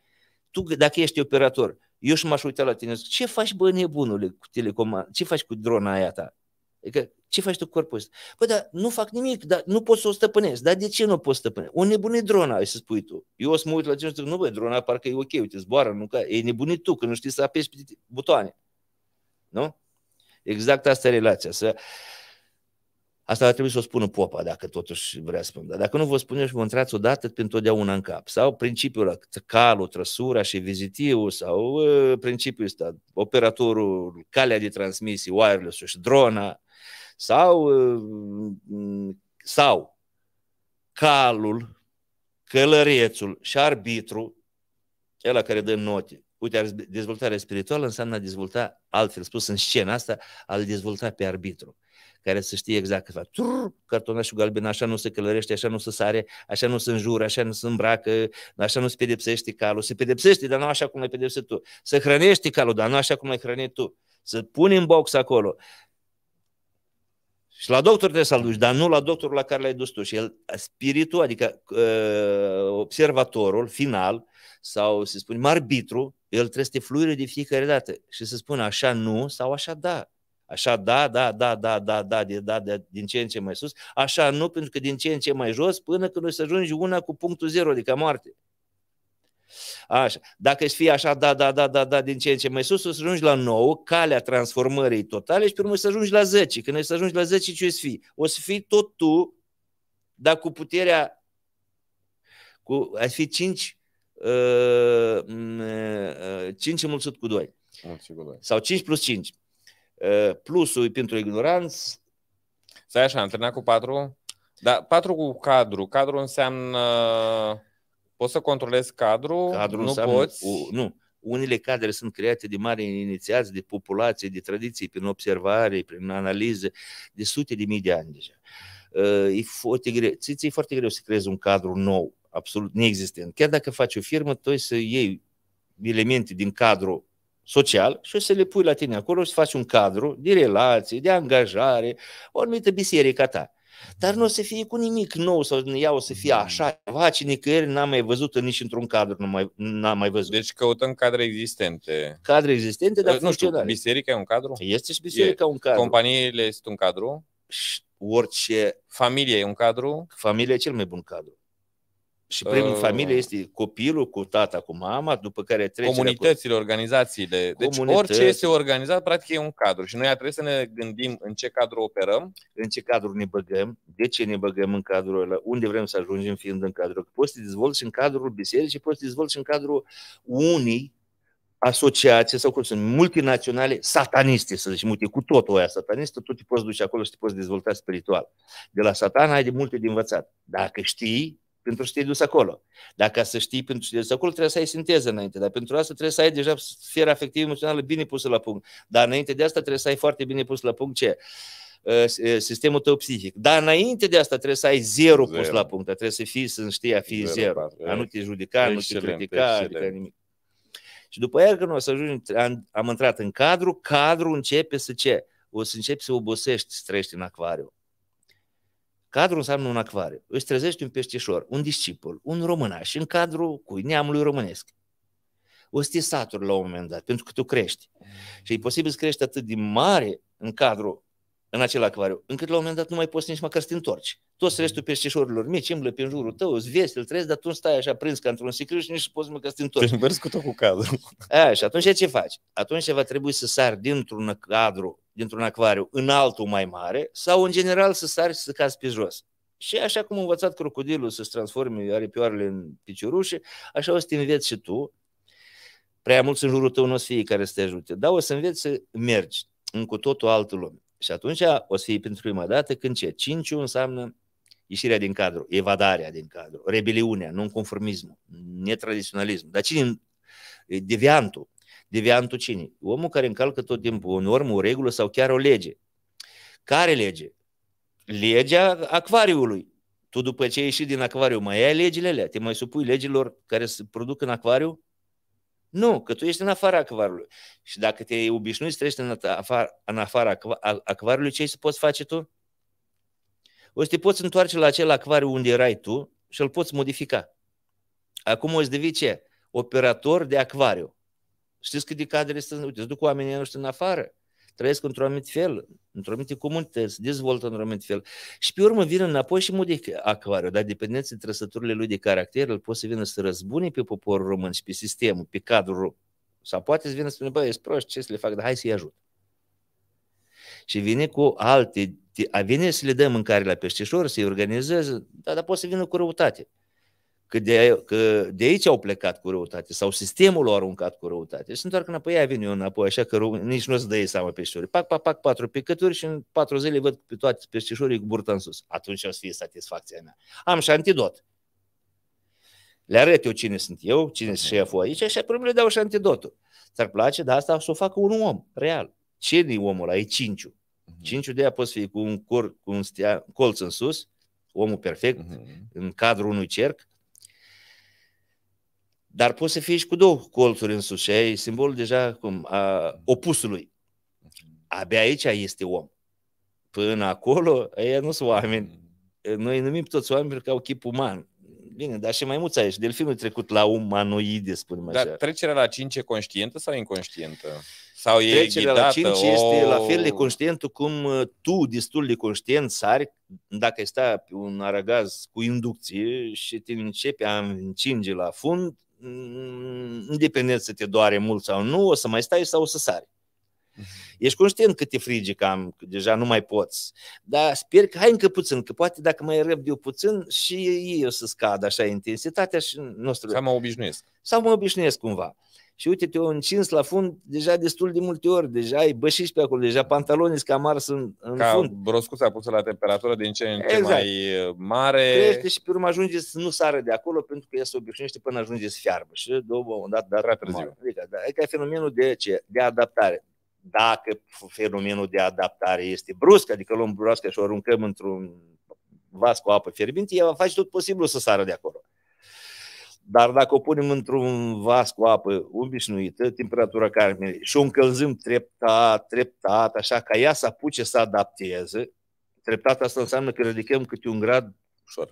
Tu, dacă ești operator, eu și m-aș uita la tine zic, ce faci, bă, nebunule, cu telecomand? Ce faci cu drona aia ta? Adică, ce faci tu cu corpul ăsta? Păi, dar nu fac nimic, dar nu pot să o stăpânesc. Dar de ce nu pot stăpâne? O nebune drona, ai să spui tu. Eu o să mă uit la tine și zic, nu, bă, drona parcă e ok, uite, zboară, nu ca... E nebunit tu, că nu știi să apeși butoane. Nu? Exact asta e relația. Să, Asta ar trebui să o spună popa, dacă totuși vrea să spun. Dar dacă nu vă spun eu și vă întrați odată pentru întotdeauna în cap. Sau principiul ăla, calul, trăsura și vizitivul, sau uh, principiul ăsta, operatorul, calea de transmisie, wireless-ul și drona, sau, uh, sau calul, călărețul și arbitru, ăla care dă note. Uite, dezvoltarea spirituală înseamnă a dezvolta, altfel spus, în scena asta, a dezvolta pe arbitru care să știe exact cât fac. Turr, cartonașul galben, așa nu se călărește, așa nu se sare, așa nu se înjură, așa nu se îmbracă, așa nu se pedepsește calul. Se pedepsește, dar nu așa cum l-ai pedepsit tu. Se hrănește calul, dar nu așa cum l-ai hrănit tu. Să pune în box acolo. Și la doctor trebuie să-l duci, dar nu la doctorul la care l-ai dus tu. Și el, spiritul, adică uh, observatorul final, sau se spune arbitru, el trebuie să te fluire de fiecare dată și să spună așa nu sau așa da. Așa, da, da, da, da, da, da, de, da, de, din ce în ce mai sus. Așa, nu, pentru că din ce în ce mai jos, până când o să ajungi una cu punctul zero, adică moarte. Așa. Dacă îți fie așa, da, da, da, da, da, din ce în ce mai sus, o să ajungi la nou, calea transformării totale și pe urmă o să ajungi la 10. Când o să ajungi la 10, ce o să fii? O să fii tot tu, dar cu puterea, cu, ai fi 5, 5 uh, uh, înmulțit cu 2. cu 2. Sau 5 plus 5.
Eh, Plusul pentru ignoranți... Stai așa, am terminat cu patru. Da, patru cu cadru. Cadru înseamnă... Poți să controlezi cadru, cadru nu înseamnă, poți... O, nu, unele cadre sunt create de mari inițiați, de populație,
de tradiții, prin observare, prin analize de sute de mii de ani deja. Eh, e foarte greu, ți, ți e foarte greu să creezi un cadru nou, absolut neexistent. Chiar dacă faci o firmă, tu să iei elemente din cadru social și o să le pui la tine acolo și să faci un cadru de relații, de angajare, o anumită biserică ta. Dar nu o să fie cu nimic nou sau ea o să fie mm. așa ceva ce nicăieri n-am mai văzut nici într-un cadru n-am
mai, n-am mai văzut. Deci căutăm cadre existente. Cadre existente, dar uh, Nu știu, biserica e un cadru? Este și biserica e, un cadru. Companiile sunt un cadru? Și orice... Familie e un cadru? Familia e cel mai bun cadru. Și primul uh, familie este copilul cu tata, cu mama, după care trece... Comunitățile, cu... organizațiile. Deci Comunități. orice este organizat, practic, e un cadru. Și noi trebuie să ne gândim în ce cadru operăm. În ce cadru ne băgăm, de ce
ne băgăm în cadrul ăla, unde vrem să ajungem fiind în cadru. Poți să te dezvolți în cadrul bisericii, poți să te dezvolți în cadrul unii asociații sau cum sunt, multinaționale sataniste, să zicem, uite, cu totul aia satanistă, tu te poți duce acolo și te poți dezvolta spiritual. De la satan ai de multe de învățat. Dacă știi pentru să te duci acolo. Dacă să știi pentru ce te duci acolo, trebuie să ai sinteză înainte. Dar pentru asta trebuie să ai deja sfera afectivă emoțională bine pusă la punct. Dar înainte de asta trebuie să ai foarte bine pus la punct ce? Uh, uh, sistemul tău psihic. Dar înainte de asta trebuie să ai zero, zero. pus la punct. Trebuie să fii, să știi a fi zero. zero. zero. A nu te judeca, excelent, nu te critica, adică nimic. Și după aia când o să ajungi, am, am intrat în cadru, cadru începe să ce? O să începi să obosești să trăiești în acvariu. Cadru înseamnă un acvariu. Îți trezești un peștișor, un discipol, un românaș în cadrul cui? Neamului românesc. O să saturi la un moment dat, pentru că tu crești. Și e posibil să crești atât de mare în cadrul în acel acvariu, încât la un moment dat nu mai poți nici măcar să te întorci. Toți restul mm. peștișorilor mici îmblă pe jurul tău, îți vezi, îl trezi, dar tu stai așa prins ca într-un sicriu și nici poți măcar să te întorci. Te cu tot cu cadrul. A, și atunci ce faci? Atunci va trebui să sari dintr-un cadru dintr-un acvariu în altul mai mare sau în general să sari și să cazi pe jos. Și așa cum a învățat crocodilul să ți transforme aripioarele în piciorușe, așa o să te înveți și tu. Prea mulți în jurul tău nu o să fie care să te ajute, dar o să înveți să mergi în cu totul altul lume. Și atunci o să fie pentru prima dată când ce? Cinciu înseamnă ieșirea din cadru, evadarea din cadru, rebeliunea, non-conformismul, netradiționalismul. Dar cine deviantul, deviantul cine? Omul care încalcă tot timpul o normă, o regulă sau chiar o lege. Care lege? Legea acvariului. Tu după ce ieși din acvariu, mai ai legile alea? Te mai supui legilor care se produc în acvariu? Nu, că tu ești în afara acvariului. Și dacă te obișnuiți să treci în afara, în afara acvariului, ce să poți face tu? O să te poți întoarce la acel acvariu unde erai tu și îl poți modifica. Acum o să devii ce? Operator de acvariu. Știți cât de cadre sunt? Uite, se duc oamenii ăștia în afară. Trăiesc într-un anumit fel, într-un anumit comunități, dezvoltă într-un anumit fel. Și pe urmă vin înapoi și modifică acvariul, dar dependenți de trăsăturile lui de caracter, îl poți să vină să răzbune pe poporul român și pe sistemul, pe cadrul. Sau poate să vină să spune, băi, ești proști, ce să le fac, dar hai să-i ajut. Și vine cu alte, a vine să le dăm mâncare la peștișor, să-i organizeze, dar, dar poate să vină cu răutate că de, că de aici au plecat cu răutate sau sistemul l-a aruncat cu răutate. Și întoarcă înapoi, a vine eu înapoi, așa că nici nu o să ei seama peștișorii. Pac, pac, pac, patru picături și în patru zile văd pe toate peștișorii cu burta în sus. Atunci o să fie satisfacția mea. Am și antidot. Le arăt eu cine sunt eu, cine sunt șeful aici și apoi le dau și antidotul. Ți-ar place, dar asta să o facă un om, real. Cine e omul ăla? E cinciu. Mhm. Cinciu de aia poți fi cu un, cor, cu un stia, colț în sus, omul perfect, uh-huh. în cadrul unui cerc, dar poți să fii și cu două colțuri în sus și ai simbolul deja cum, a opusului. Abia aici este om. Până acolo, ei nu sunt oameni. Noi numim toți oameni că au chip uman. Bine, dar și mai mulți aici. Delfinul trecut la umanoide, spunem așa. Dar
trecerea la 5 e conștientă sau inconștientă? Sau e trecerea ghidată? la 5 o... este la fel de
conștientă cum uh, tu, destul de conștient, sari dacă ai sta pe un aragaz cu inducție și te începi a încinge la fund, Mm, independent să te doare mult sau nu, o să mai stai sau o să sari. Mhm. Ești conștient că te frige cam, că deja nu mai poți. Dar sper că hai încă puțin, că poate dacă mai răbd eu puțin și ei o să scadă așa intensitatea și nu o să... Sau mă obișnuiesc. Sau mă obișnuiesc cumva și uite te-o încins la fund deja destul de multe ori, deja ai bășiști pe acolo, deja pantalonii cam ars în, în Ca fund.
broscuța pusă la temperatură din ce în exact. ce mai mare. Crește
și pe urmă ajunge să nu sară de acolo pentru că ea se obișnuiește
până ajunge să fiarbă
și două, un dat, dat, prea târziu. Adică, da, adică fenomenul de ce? De adaptare. Dacă fenomenul de adaptare este brusc, adică luăm broască și o aruncăm într-un vas cu apă fierbinte, ea va face tot posibilul să sară de acolo. Dar dacă o punem într-un vas cu apă obișnuită, temperatura care și o încălzim treptat, treptat, așa ca ea să apuce să adapteze, treptat asta înseamnă că ridicăm câte un grad,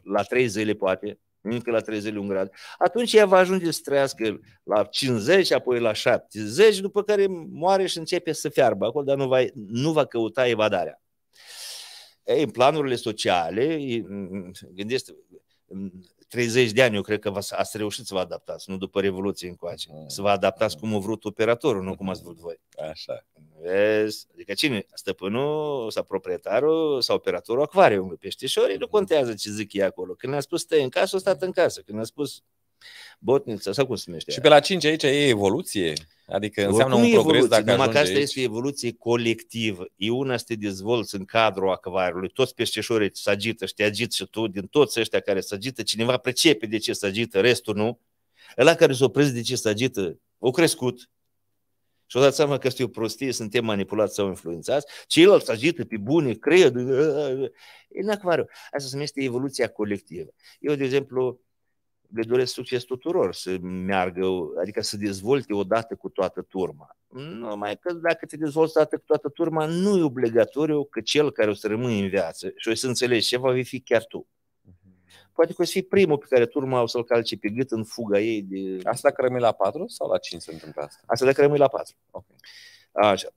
la 3 zile poate, încă la 30 un grad, atunci ea va ajunge să trăiască la 50, apoi la 70, după care moare și începe să fiarbă acolo, dar nu va, nu va căuta evadarea. Ei, în planurile sociale, gândește, 30 de ani, eu cred că ați reușit să vă adaptați, nu după Revoluție încoace. Mm. Să vă adaptați cum a vrut operatorul, nu cum ați vrut voi. Așa. Vezi? Adică cine? Stăpânul sau proprietarul sau operatorul acvariului Peștișorii nu contează ce zic ei acolo. Când ne-a spus stai în casă, a stat în casă. Când ne-a spus botniță sau cum se numește. Și aia.
pe la 5 aici e evoluție? Adică înseamnă Oricum un progres evoluție, dacă Numai că asta aici. este
evoluție colectivă. E una să te dezvolți în cadrul acvariului. Toți peșteșorii se agită și te agit și tu. Din toți ăștia care se agită, cineva precepe de ce se agită, restul nu. Ăla care se oprește de ce se agită, o crescut. Și o dat seama că este o prostie, suntem manipulați sau influențați. Ceilalți se agită pe bune, cred. E în acvariu. Asta se numește evoluția colectivă. Eu, de exemplu, le doresc succes tuturor să meargă, adică să dezvolte odată cu toată turma. Numai că dacă te dezvolți odată cu toată turma, nu e obligatoriu că cel care o să rămâi în viață și o să înțelegi ceva, va fi chiar tu. Mhm. Poate că o să fii primul pe care turma o să-l calce pe gât în fuga ei. De... Asta dacă rămâi la patru sau la cinci se întâmplă asta? Asta dacă rămâi la patru. Okay. Așa.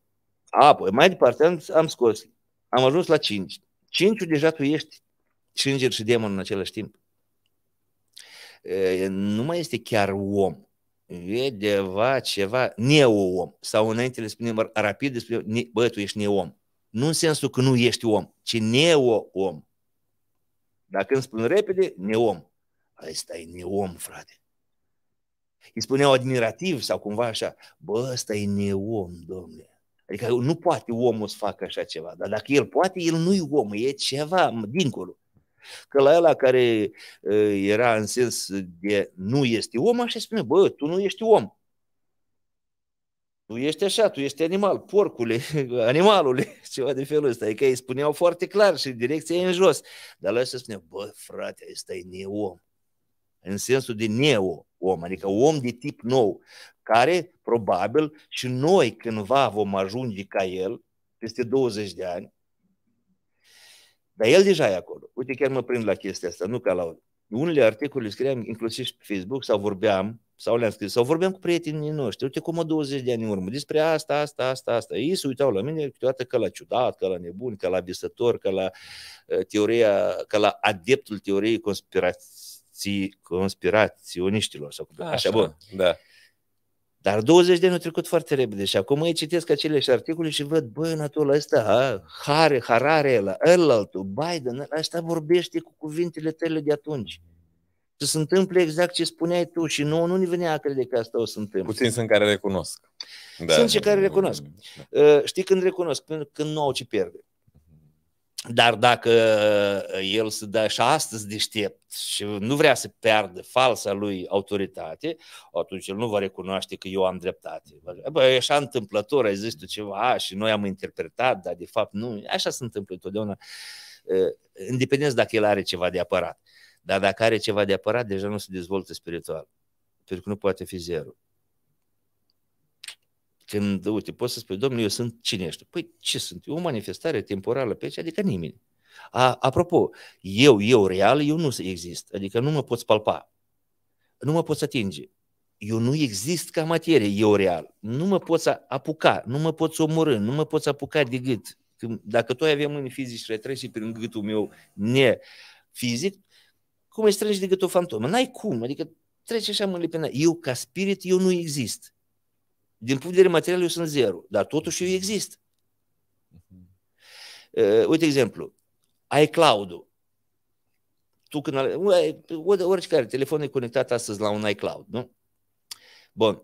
Apoi, mai departe, am, am scos. Am ajuns la Cinci Cinciul deja tu ești și și demon în același timp nu mai este chiar om. E deva ceva neo-om. Sau înainte le spunem rapid despre, bă, tu ești neo-om. Nu în sensul că nu ești om, ci neo-om. Dacă îmi spun repede, neom. asta e neom, frate. Îi spuneau admirativ sau cumva așa, bă, ăsta e neom, domnule. Adică nu poate omul să facă așa ceva, dar dacă el poate, el nu e om, e ceva dincolo. Că la ăla care era în sens de nu este om, așa spune, bă, tu nu ești om. Tu ești așa, tu ești animal, porcule, <laughs> animalul, <laughs> ceva de felul ăsta. Adică îi spuneau foarte clar și direcția e în jos. Dar la să spune, bă, frate, ăsta e neom. În sensul de neo-om, adică om de tip nou, care probabil și noi cândva vom ajunge ca el, peste 20 de ani, dar el deja e acolo. Uite, chiar mă prind la chestia asta, nu ca la... Unele articole scriam inclusiv pe Facebook sau vorbeam, sau le-am scris, sau vorbeam cu prietenii noștri, uite cum o 20 de ani în urmă, despre asta, asta, asta, asta. Ei se uitau la mine câteodată că la ciudat, că la nebun, că la visător, că la ă, teoria, că la adeptul teoriei conspirații, conspiraționiștilor. Sau cum. Așa, așa, bun. Da. Dar 20 de ani au trecut foarte repede și acum îi citesc aceleași articole și văd, bă, natul ăsta, a, Hare, Harare, ăla, ălaltul, Biden, ăsta vorbește cu cuvintele tale de atunci. Să se întâmple exact ce spuneai tu și nouă nu ne venea a crede că asta o să întâmple.
Puțin sunt care recunosc. Da. Sunt cei care
recunosc. Da. Știi când recunosc? Când nu au ce pierde. Dar dacă uh, el se dă și astăzi deștept și nu vrea să pierdă falsa lui autoritate, atunci el nu va recunoaște că eu am dreptate. Bă, e așa întâmplător, ai zis tu ceva și noi am interpretat, dar de fapt nu. Așa se întâmplă întotdeauna. Uh, Independent dacă el are ceva de apărat. Dar dacă are ceva de apărat, deja nu se dezvoltă spiritual. Pentru că nu poate fi zero. Când, uite, poți să spui, domnule, eu sunt cine ești? Păi ce sunt? Eu o manifestare temporală pe aici, adică nimeni. A, apropo, eu, eu real, eu nu exist. Adică nu mă poți palpa. Nu mă poți atinge. Eu nu exist ca materie, eu real. Nu mă poți apuca, nu mă poți omorâ, nu mă poți apuca de gât. Când, dacă tu ai avea mâini fizici retrese prin gâtul meu nefizic, cum îi strângi de gât o fantomă? N-ai cum, adică trece așa mâinile pe Eu, ca spirit, eu nu exist. Din punct de vedere material, eu sunt zero, dar totuși eu exist. Mhm. Uh, uite exemplu, ai cloud-ul. Tu când ai, oricare telefonul e conectat astăzi la un iCloud, nu? Bun.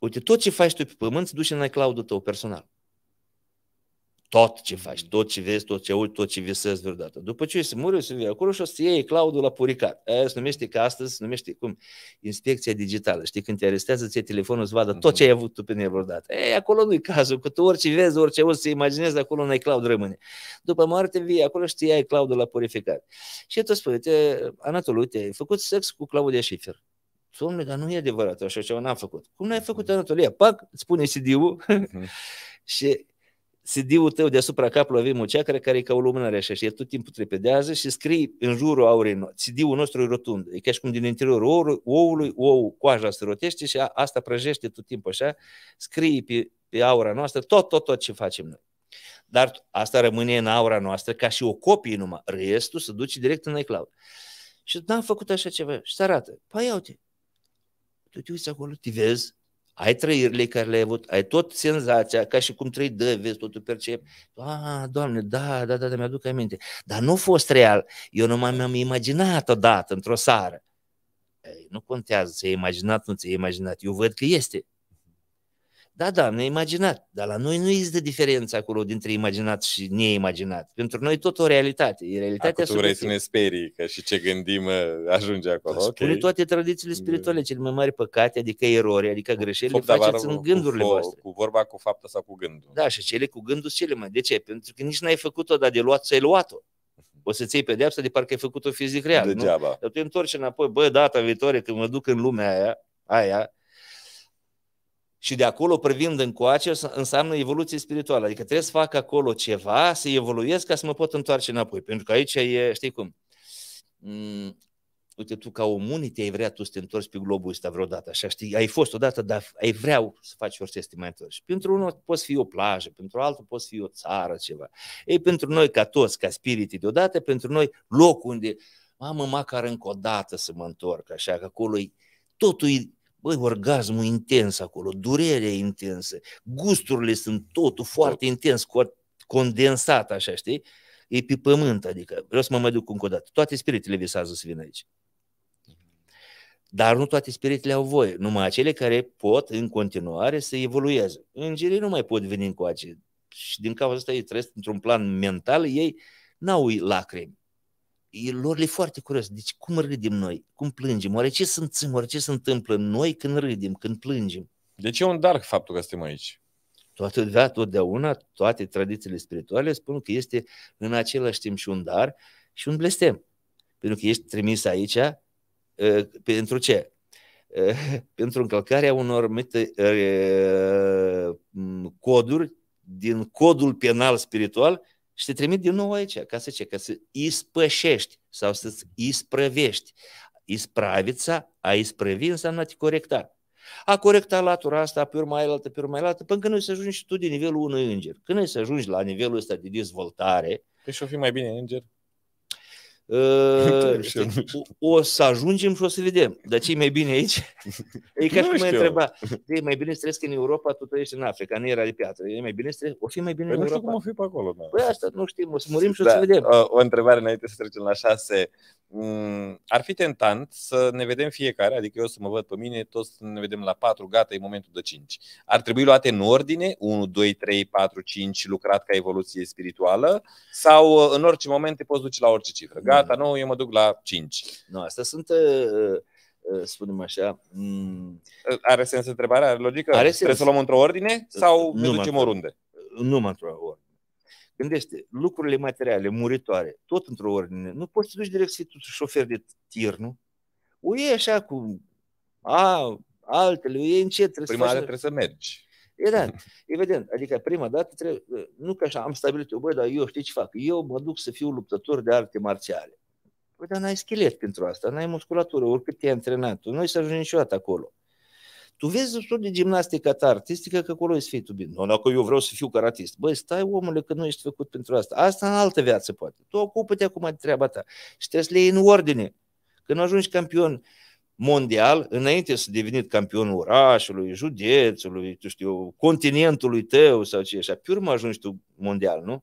Uite, tot ce faci tu pe pământ, duci în iCloud-ul tău personal tot ce mm. faci, tot ce vezi, tot ce auzi, tot ce visezi vreodată. După ce se mură, se vine acolo și o să iei Claudul la puricat. Aia se numește că astăzi se numește cum? Inspecția digitală. Știi, când te arestează, ți telefonul îți vadă tot mm-hmm. ce ai avut tu pe el vreodată. Ei, acolo nu-i cazul, că tu orice vezi, orice auzi, să imaginezi, acolo ai iCloud rămâne. După moarte vii acolo și iei Claudul la purificat. Și tu spui, te, Anatol, uite, ai făcut sex cu Claudia Schiffer. Domnule, dar nu e adevărat, așa ceva n-am făcut. Cum n-ai făcut, Anatolia? Pac, îți pune CD-ul mm-hmm. <laughs> și CD-ul tău deasupra capului avem o ceacră care e ca o lumânare așa și el tot timpul trepedează și scrii în jurul aurei. CD-ul nostru e rotund. E ca și cum din interiorul oului, ou, coaja se rotește și asta prăjește tot timpul așa. Scrie pe, pe aura noastră tot, tot, tot ce facem noi. Dar asta rămâne în aura noastră ca și o copie numai. Restul se duce direct în iCloud. Și n-am făcut așa ceva. Și se arată. Păi iau-te. Tu te uiți acolo, te vezi, ai trăirile care le-ai avut, ai tot senzația, ca și cum trăi, dă, vezi, totul percep. A, Doamne, da, da, da, da mi-aduc aminte. Dar nu a fost real. Eu numai mi-am imaginat odată, într-o sară. Ei, nu contează, ți-ai imaginat, nu ți-ai imaginat. Eu văd că este. Da, da, neimaginat, dar la noi nu există diferența acolo dintre imaginat și neimaginat. Pentru noi tot o realitate. E realitatea Acum tu vrei să ne
sperii că și ce gândim ă, ajunge acolo. Da, spune okay.
toate tradițiile spirituale, cele mai mari păcate, adică erori, adică greșelile, Fopta faceți în gândurile cu, voastre.
Cu vorba, cu fapta sau cu gândul. Da, și cele cu gândul
sunt cele mai. De ce? Pentru că nici n-ai făcut-o, dar de luat să ai luat-o o să-ți iei pedeapsa de parcă ai făcut-o fizic real. Degeaba. Nu? Dar tu întorci înapoi, bă, data viitoare când mă duc în lumea aia, aia și de acolo, privind încoace, înseamnă evoluție spirituală. Adică trebuie să fac acolo ceva, să evoluez ca să mă pot întoarce înapoi. Pentru că aici e, știi cum, mm, uite, tu ca o munite ai vrea tu să te întorci pe globul ăsta vreodată, așa știi, ai fost odată, dar ai vrea să faci orice să te mai întorci. Pentru unul poți fi o plajă, pentru altul poți fi o țară, ceva. Ei, pentru noi, ca toți, ca spiriti deodată, pentru noi, locul unde, mamă, măcar încă o dată să mă întorc, așa, că acolo e, totul e Băi, orgasmul intens acolo, durerea intensă, gusturile sunt totul foarte intens, condensat așa, știi? E pe pământ, adică vreau să mă mai duc încă o dată. Toate spiritele visează să vină aici. Dar nu toate spiritele au voie, numai acele care pot în continuare să evolueze. Îngerii nu mai pot veni încoace și din cauza asta ei trăiesc într-un plan mental, ei n-au lacrimi lor le foarte curios. Deci cum râdem noi? Cum plângem? Oare ce simțim? Oare ce se întâmplă noi când râdem, când plângem? ce deci, e un dar faptul că suntem aici. Toată, da, totdeauna toate tradițiile spirituale spun că este în același timp și un dar și un blestem. Pentru că ești trimis aici uh, pentru ce? Uh, <laughs> pentru încălcarea unor uh, coduri din codul penal spiritual și te trimit din nou aici, ca să ce? Ca să ispășești sau să-ți isprăvești. Ispravița, a isprăvi înseamnă a te corecta. A corecta latura asta, pe urma aia, pe urma aia, până când nu să ajungi și tu de nivelul unui înger. Când nu să ajungi la nivelul ăsta de dezvoltare.
Păi și o fi mai bine înger?
Ă, o să ajungem și o să vedem. Dar ce mai bine aici? E ca și cum ai întreba, e mai bine să trăiesc în Europa, tu trăiești în Africa, nu era de piatră. E mai bine să trăiesc, o fi mai bine păi în nu Europa.
nu știu cum o fi pe acolo. Da. Păi asta nu știm, o să murim da, și da, o să vedem. O, o întrebare înainte să trecem la șase. Mm, ar fi tentant să ne vedem fiecare, adică eu să mă văd pe mine, toți să ne vedem la 4, gata, e momentul de 5. Ar trebui luate în ordine, 1, 2, 3, 4, 5, lucrat ca evoluție spirituală sau uh, în orice moment te poți duce la orice cifră. Da. Gata, nu, eu mă duc la 5. Nu, no, astea sunt uh, uh, spunem așa.
Mm. Are sens întrebarea? Are logică? Are sens. Trebuie să luăm într-o ordine sau ne ducem oriunde? Nu mă într-o ordine. Gândește, lucrurile materiale, muritoare, tot într-o ordine. Nu poți să duci direct să tu șofer de tir, nu? O iei așa cu a, altele, o iei încet. Trebuie Prima să faci... trebuie să mergi. E da, evident. Adică prima dată trebuie, nu că așa am stabilit eu, băi, dar eu știi ce fac? Eu mă duc să fiu luptător de arte marțiale. Păi, dar n-ai schelet pentru asta, n-ai musculatură, oricât te-ai antrenat. nu ai să ajungi niciodată acolo. Tu vezi destul de gimnastică ta artistică că acolo e sfârșitul bine. Nu, dacă eu vreau să fiu caratist. Băi, stai omule că nu ești făcut pentru asta. Asta în altă viață poate. Tu ocupă-te acum de treaba ta. Și trebuie să le iei în ordine. Când ajungi campion mondial, înainte să deveni campionul orașului, județului, tu știu, continentului tău sau ce așa, pe urmă ajungi tu mondial, nu?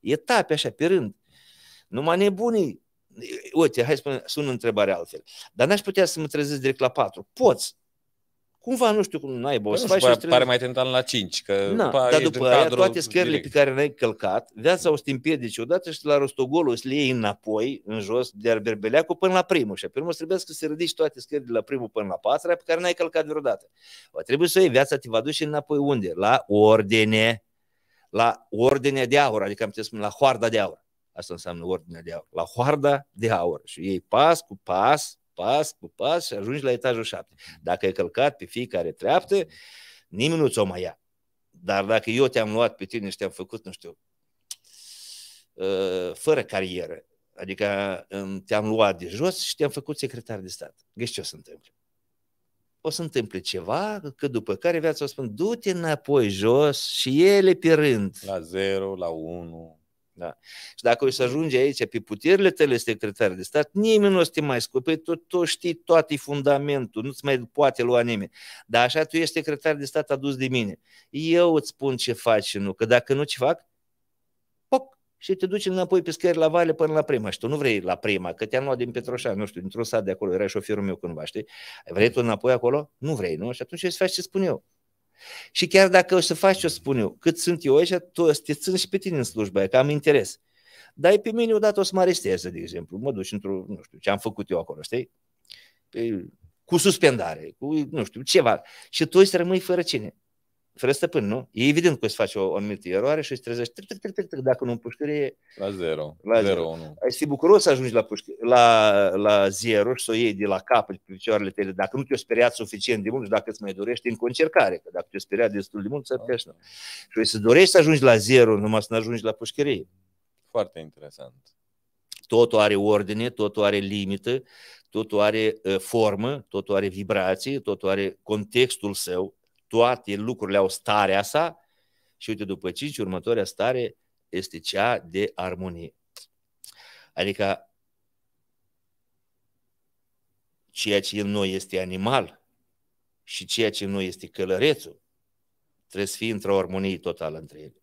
Etape așa, pe rând. Numai nebunii Uite, hai să spun, sun întrebare altfel. Dar n-aș putea să mă trezesc direct la patru. Poți, Cumva, nu știu cum, naiba, o păi să faci pare, pare mai
tentant la 5, că Na, pa, dar după aia toate scările pe care
ne-ai călcat, viața o să te împiedice odată și la rostogolul o să le iei înapoi, în jos, de berbeleacul până la primul. Și apoi trebuie să se ridici toate scările de la primul până la patra pe care n-ai călcat vreodată. O, trebuie să o iei, viața te va duce înapoi unde? La ordine, la ordine de aur, adică am putea spune la hoarda de aur. Asta înseamnă ordine de aur. La hoarda de aur. Și ei pas cu pas, pas cu pas și ajungi la etajul 7. Dacă ai călcat pe fiecare treaptă, nimeni nu ți-o mai ia. Dar dacă eu te-am luat pe tine și te-am făcut, nu știu, uh, fără carieră, adică um, te-am luat de jos și te-am făcut secretar de stat. Găsi ce o să întâmple? O să întâmple ceva, că după care viața o spun, du-te înapoi jos și ele pe rând. La 0, la 1. Da. Și dacă o să ajunge aici pe puterile tale secretar de stat, nimeni nu o să te mai Păi tot, tot știi toate fundamentul, nu-ți mai poate lua nimeni. Dar așa tu ești secretar de stat adus de mine. Eu îți spun ce faci și nu, că dacă nu ce fac, poc, și te duci înapoi pe scări la vale până la prima. Și tu nu vrei la prima, că te-am luat din Petroșan, nu știu, dintr-un sat de acolo, era șoferul meu cândva, știi? Vrei tu înapoi acolo? Nu vrei, nu? Și atunci ce să faci ce spun eu. Și chiar dacă o să faci ce o spun eu, cât sunt eu aici, tu să te țin și pe tine în slujba aia, că am interes. Dar pe mine odată o să mă aresteze, de exemplu. Mă duci într-o, nu știu, ce am făcut eu acolo, știi? cu suspendare, cu, nu știu, ceva. Și tu să rămâi fără cine? fără stăpân, nu? E evident că îți face o, o anumită eroare și îți trezești, tric, tric, tric, tric, dacă nu în pușcărie... La zero. La zero, zero nu. Ai să fii bucuros să ajungi la, pușcă, la, la zero și să o iei de la capăt pe picioarele tale. Dacă nu te-o speriat suficient de mult și dacă îți mai dorești încă o încercare, că dacă te-o speriat destul de mult, să okay. Da. Și o să dorești să ajungi la zero, numai să nu ajungi la pușcărie.
Foarte interesant.
Totul are ordine, totul are limită, totul are uh, formă, totul are vibrație, totul are contextul său toate lucrurile au starea sa și uite, după cinci, următoarea stare este cea de armonie. Adică ceea ce în noi este animal și ceea ce în noi este călărețul trebuie să fie într-o armonie totală între ele.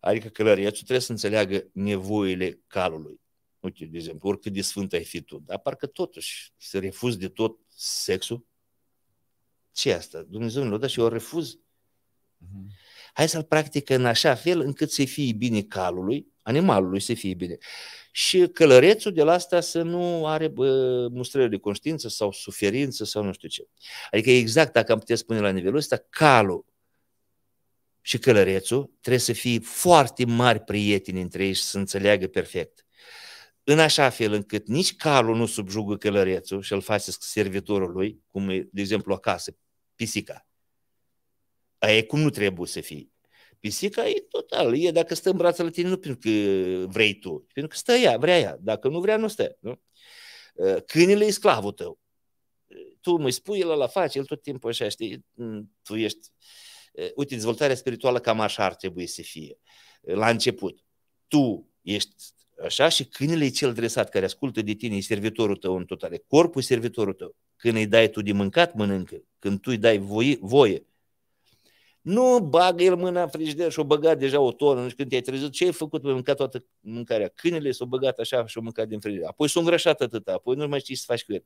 Adică călărețul trebuie să înțeleagă nevoile calului. Uite, de exemplu, oricât de sfânt ai fi tu, dar parcă totuși se refuz de tot sexul, ce asta? Dumnezeu mi l-a dat și eu refuz? Uh-huh. Hai să-l practică în așa fel încât să-i fie bine calului, animalului să fie bine. Și călărețul de la asta să nu are bă, mustrări de conștiință sau suferință sau nu știu ce. Adică exact, dacă am putea spune la nivelul ăsta, calul și călărețul trebuie să fie foarte mari prieteni între ei și să înțeleagă perfect. În așa fel încât nici calul nu subjugă călărețul și îl face servitorul lui, cum e, de exemplu, acasă pisica. Aia e cum nu trebuie să fie Pisica e total, e dacă stă în brațele tine, nu pentru că vrei tu, pentru că stă ea, vrea ea. Dacă nu vrea, nu stă. Nu? Uh, câinele e sclavul tău. Uh, tu mă spui, el la face, el tot timpul așa, știi, mm, tu ești... Uh, uite, dezvoltarea spirituală cam așa ar trebui să fie la început. Tu ești Așa și câinele e cel dresat care ascultă de tine, e servitorul tău în totale. Corpul e servitorul tău. Când îi dai tu de mâncat, mănâncă. Când tu îi dai voie, voie. Nu bagă el mâna în frigider și o băga deja o tonă, nu știu când te-ai trezit, ce ai făcut? Păi mâncat toată mâncarea. Câinele s au băgat așa și o mâncat din frigider. Apoi s au îngrășat atâta, apoi nu mai știi ce faci cu el.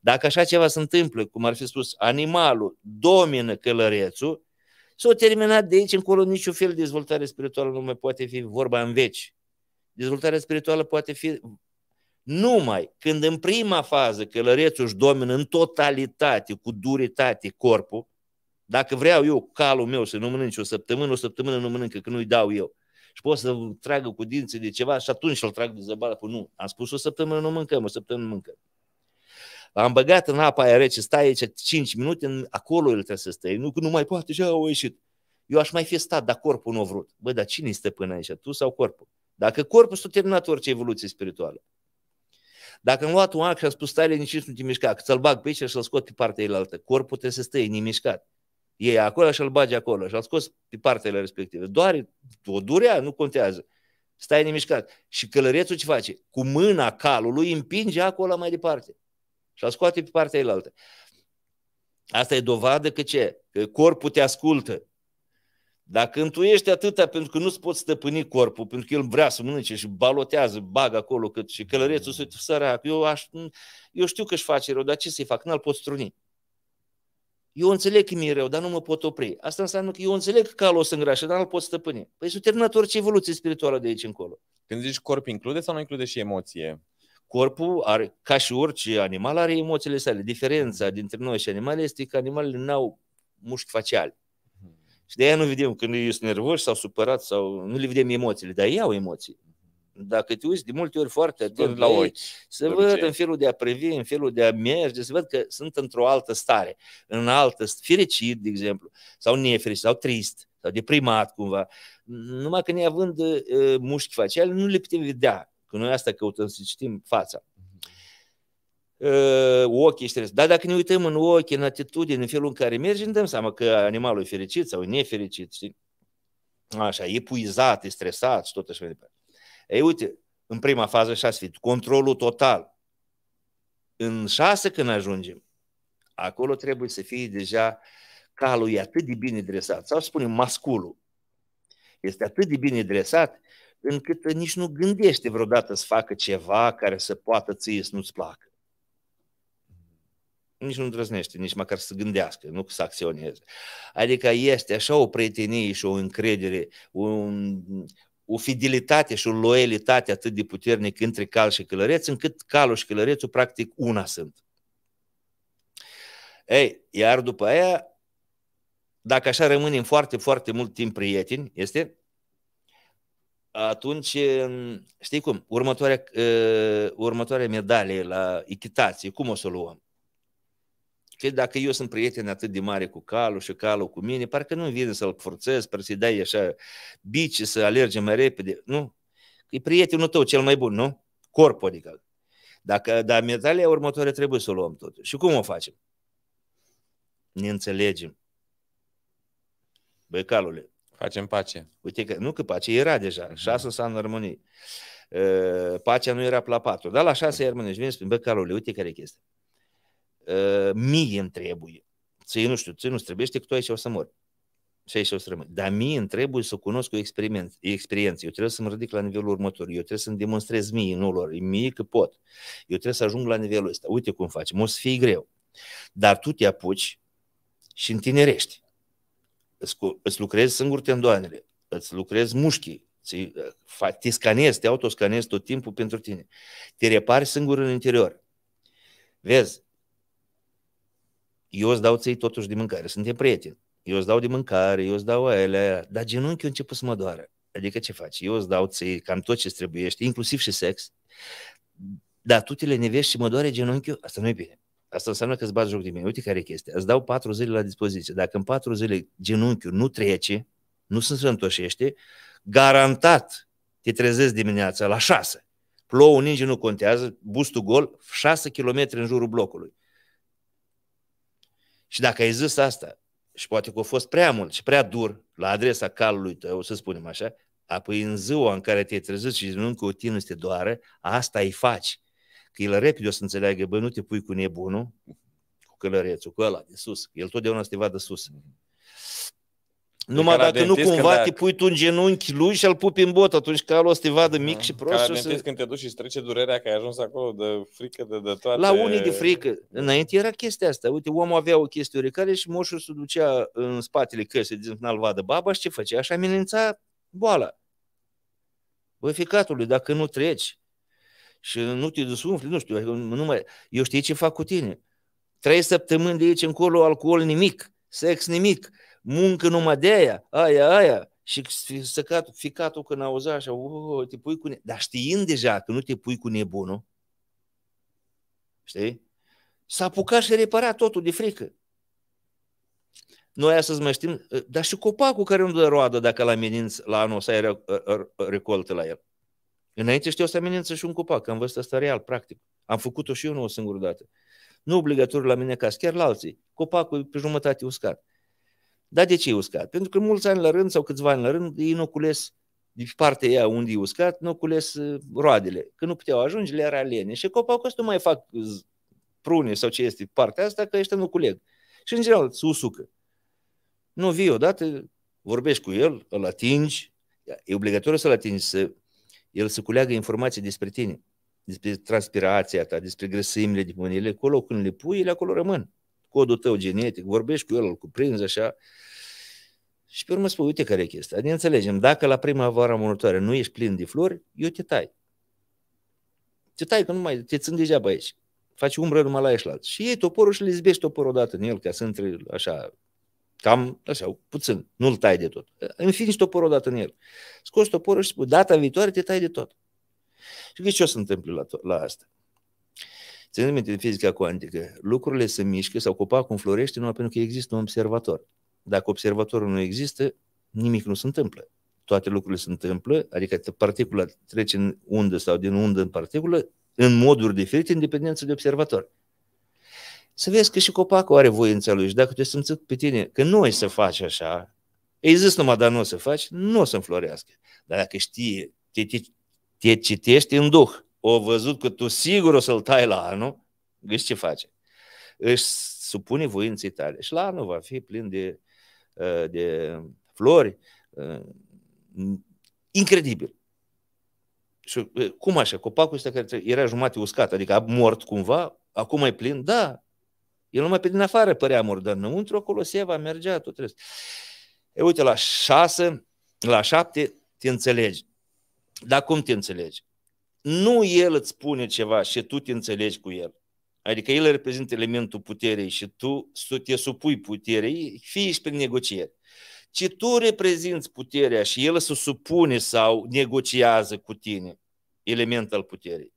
Dacă așa ceva se întâmplă, cum ar fi spus, animalul domină călărețul, s au terminat de aici încolo niciun fel de dezvoltare spirituală nu mai poate fi vorba în veci. Dezvoltarea spirituală poate fi numai când în prima fază călărețul își domină în totalitate, cu duritate, corpul, dacă vreau eu calul meu să nu mănânc o săptămână, o săptămână nu mănâncă, că nu-i dau eu. Și pot să tragă cu dinții de ceva și atunci îl trag de zăbală. Păi nu, am spus o săptămână nu mâncăm, o săptămână nu mâncăm. Am băgat în apa aia rece, stai aici 5 minute, acolo el trebuie să stai. Nu, nu mai poate, și au ieșit. Eu aș mai fi stat, dar corpul nu a vrut. Bă, dar cine-i stăpân aici, tu sau corpul? Dacă s a terminat orice evoluție spirituală. Dacă am luat un ac și am spus, stai nici nu te mișca, că ți-l bag pe aici și îl scot pe partea elaltă. Corpul trebuie să stăie nemișcat. E acolo și îl bagi acolo și îl scos pe partele respective. Doar o durea, nu contează. Stai nemișcat. Și călărețul ce face? Cu mâna calului împinge acolo mai departe. Și îl scoate pe partea elaltă. Asta e dovadă că ce? Că corpul te ascultă. Dacă întuiești atâta pentru că nu-ți poți stăpâni corpul, pentru că el vrea să mănânce și balotează, bagă acolo cât și călărețul mm. se sărac. Eu, aș, eu știu că își face rău, dar ce să-i fac? n l pot struni. Eu înțeleg că mi-e rău, dar nu mă pot opri. Asta înseamnă că eu înțeleg că calul o să îngrașe, dar nu-l pot stăpâni. Păi sunt terminat orice evoluție spirituală de aici încolo. Când zici corp include sau nu include și emoție? Corpul are, ca și orice animal, are emoțiile sale. Diferența dintre noi și animale este că animalele n-au mușchi faciali. Și de-aia nu vedem când ești nervoși sau supărat sau nu le vedem emoțiile, dar ei au emoții. Dacă te uiți de multe ori foarte atent la ochi, să văd în felul de a privi, în felul de a merge, să văd că sunt într-o altă stare, în altă, fericit, de exemplu, sau nefericit, sau trist, sau deprimat cumva. Numai că neavând uh, mușchi faciale, nu le putem vedea, că noi asta căutăm să citim fața. Ă, ochii și Dar dacă ne uităm în ochi, în atitudine, în felul în care merge, ne dăm seama că animalul e fericit sau e nefericit, știi? Așa, e puizat, e stresat și tot așa mai departe. Ei, uite, în prima fază așa fi controlul total. În șase când ajungem, acolo trebuie să fie deja calul e atât de bine dresat, sau spunem masculul, este atât de bine dresat încât nici nu gândește vreodată să facă ceva care să poată ție să nu-ți placă nici nu îndrăznește, nici măcar să gândească, nu să acționeze. Adică este așa o prietenie și o încredere, un, o fidelitate și o loialitate atât de puternic între cal și călăreț, încât calul și călărețul practic una sunt. Ei, iar după aia, dacă așa rămânem foarte, foarte mult timp prieteni, este, atunci, știi cum, următoarea, ă, următoarea medalie la echitație, cum o să o luăm? Știi, dacă eu sunt prieten atât de mare cu calul și calul cu mine, parcă nu vine să-l forțez, parcă să-i dai așa bici să alerge mai repede. Nu. E prietenul tău cel mai bun, nu? Corpul, adică. Dacă, dar medalia următoare trebuie să o luăm tot. Și cum o facem? Ne înțelegem. Băi, calule. Facem pace. Uite că, nu că pace era deja. Mhm. Șase înseamnă armonie. Ă, pacea nu era la patru, dar la șase da. armonie. Și vine spune, bă, calule, uite care e chestia mie îmi trebuie. Ție nu știu, ție nu trebuie, trebuiește că tu aici o să mor. Și aici o să rămân. Dar mie îmi trebuie să cunosc o experiență. Eu trebuie să mă ridic la nivelul următor. Eu trebuie să-mi demonstrez mie, nu lor, mie că pot. Eu trebuie să ajung la nivelul ăsta. Uite cum faci. O să fie greu. Dar tu te apuci și întinerești. îți lucrezi singur tendoanele, îți lucrezi mușchii, te scanezi, te autoscanezi tot timpul pentru tine. Te repari singur în interior. Vezi, eu îți dau ții totuși de mâncare, suntem prieteni. Eu îți dau de mâncare, eu îți dau alea, dar genunchiul început să mă doară. Adică ce faci? Eu îți dau ții cam tot ce trebuiești, inclusiv și sex, dar tu te lenevești și mă doare genunchiul, asta nu e bine. Asta înseamnă că îți bați joc de mine. Uite care e chestia. Îți dau patru zile la dispoziție. Dacă în patru zile genunchiul nu trece, nu se întoșește, garantat te trezesc dimineața la șase. Plouă, ninge nu contează, bustul gol, 6 km în jurul blocului. Și dacă ai zis asta, și poate că a fost prea mult și prea dur la adresa calului tău, să spunem așa, apoi în ziua în care te-ai trezit și nu că o tine este doare, asta îi faci. Că el repede o să înțeleagă, bă, nu te pui cu nebunul, cu călărețul, cu ăla de sus. El totdeauna să te vadă sus. Numai dacă nu cumva te pui tu în genunchi lui și îl pupi în bot, atunci calul o să te vadă mic da. și prost. Ca să... când
te duci și trece durerea că ai ajuns acolo de frică, de, de toate... La unii de frică.
Înainte era chestia asta. Uite, omul avea o chestie care și moșul se ducea în spatele căsei din al vadă baba și ce făcea? Așa amenința boala. Băi, ficatului, dacă nu treci și nu te desumfli, nu știu, adică nu mai... eu știi ce fac cu tine. Trei săptămâni de aici încolo, alcool nimic, sex nimic, muncă numai de aia, aia, aia, și săcatul, ficatul când auza așa, oh, te pui cu ne... dar știind deja că nu te pui cu nebunul, știi? S-a apucat și repara totul de frică. Noi astăzi mai știm, ă, dar și copacul care nu dă roadă dacă la ameninț la anul să ai ă, ă, recoltă la el. Înainte știu să amenință și un copac, am văzut asta real, practic. Am făcut-o și eu nu o singură dată. Nu obligatoriu la mine ca chiar la alții. Copacul e pe jumătate uscat. Dar de ce e uscat? Pentru că mulți ani la rând sau câțiva ani la rând ei nu cules din partea aia unde e uscat, nu cules uh, roadele. Când nu puteau ajunge, le era lene. Și copacul ăsta nu mai fac uh, prune sau ce este partea asta, că ăștia nu culeg. Și în general se usucă. Nu vii odată, vorbești cu el, îl atingi, e obligatoriu să-l atingi, să, el să culeagă informații despre tine, despre transpirația ta, despre grăsimile de mâinile, acolo când le pui, ele acolo rămân codul tău genetic, vorbești cu el, îl cuprinzi așa. Și pe urmă spui, uite care e chestia. Ne adică înțelegem, dacă la primăvara următoare nu ești plin de flori, eu te tai. Te tai că nu mai, te țin degeaba aici. Faci umbră numai la eșlat. Și iei toporul și îl izbești toporul odată în el, ca să intri așa, cam așa, puțin, nu-l tai de tot. Înfingi toporul odată în el. Scoți toporul și spui, data viitoare te tai de tot. Și ce o să întâmple la, to- la asta? Ținând minte, în fizica cuantică, lucrurile se mișcă sau copacul înflorește numai pentru că există un observator. Dacă observatorul nu există, nimic nu se întâmplă. Toate lucrurile se întâmplă, adică particula trece în undă sau din undă în particulă, în moduri diferite, în dependență de observator. Să vezi că și copacul are voința lui și dacă te simți pe tine că nu ai să faci așa, zis numai, dar nu o să faci, nu o să înflorească. Dar dacă știi, te, te, te citești în duh, o văzut că tu sigur o să-l tai la anul, gândi ce face. Își supune voinței tale și la anul va fi plin de, ă, de flori. Ă, incredibil. Și ă, cum așa? Copacul ăsta care era jumate uscat, adică a mort cumva, acum e plin? Da. El numai pe din afară părea mort, dar înăuntru acolo va mergea, tot restul. E uite, la șase, la șapte te înțelegi. Dar cum te înțelegi? nu el îți spune ceva și tu te înțelegi cu el. Adică el reprezintă elementul puterei și tu te supui puterii, fie și prin negocieri. Ci tu reprezinți puterea și el se supune sau negociază cu tine element al puterii.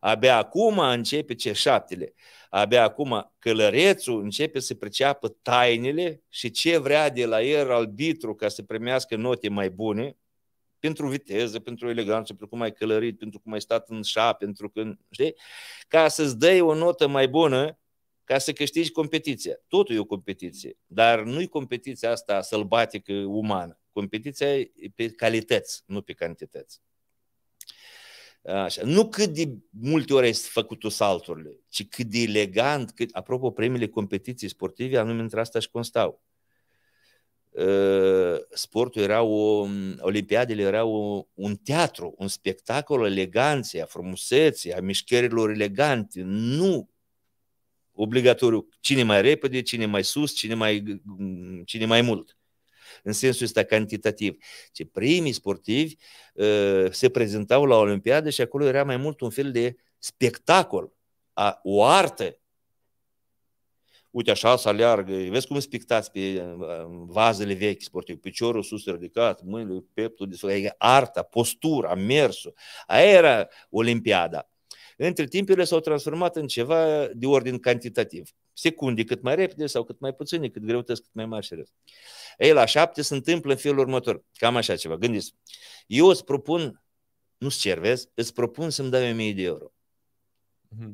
Abia acum începe ce șaptele. Abia acum călărețul începe să priceapă tainele și ce vrea de la el arbitru ca să primească note mai bune, pentru viteză, pentru eleganță, pentru cum ai călărit, pentru cum ai stat în șa, pentru că, știi? Ca să-ți dai o notă mai bună, ca să câștigi competiția. Totul e o competiție, dar nu e competiția asta sălbatică, umană. Competiția e pe calități, nu pe cantități. Așa. Nu cât de multe ori ai făcut tu salturile, ci cât de elegant, cât, apropo, premiile competiției sportive, anume între asta și constau. Ă, sportul era o, olimpiadele erau un teatru, un spectacol eleganței, a frumuseții, a mișcărilor elegante, nu obligatoriu cine mai repede, cine mai sus, cine mai, cine mai mult. În sensul ăsta cantitativ. Ce primii sportivi ă, se prezentau la Olimpiadă și acolo era mai mult un fel de spectacol, a, o artă uite așa să aleargă, vezi cum spictați pe uh, vazele vechi sportive, piciorul sus ridicat, mâinile, peptul, de adică arta, postura, mersul. Aia era Olimpiada. Între timp ele s-au transformat în ceva de ordin cantitativ. Secunde cât mai repede sau cât mai puține, cât greutăți cât mai mari și rest. Ei, la șapte se întâmplă în felul următor. Cam așa ceva. Gândiți. Eu îți propun, nu-ți cer, vezi, îți propun să-mi dai 1000 de euro. Mm-hmm.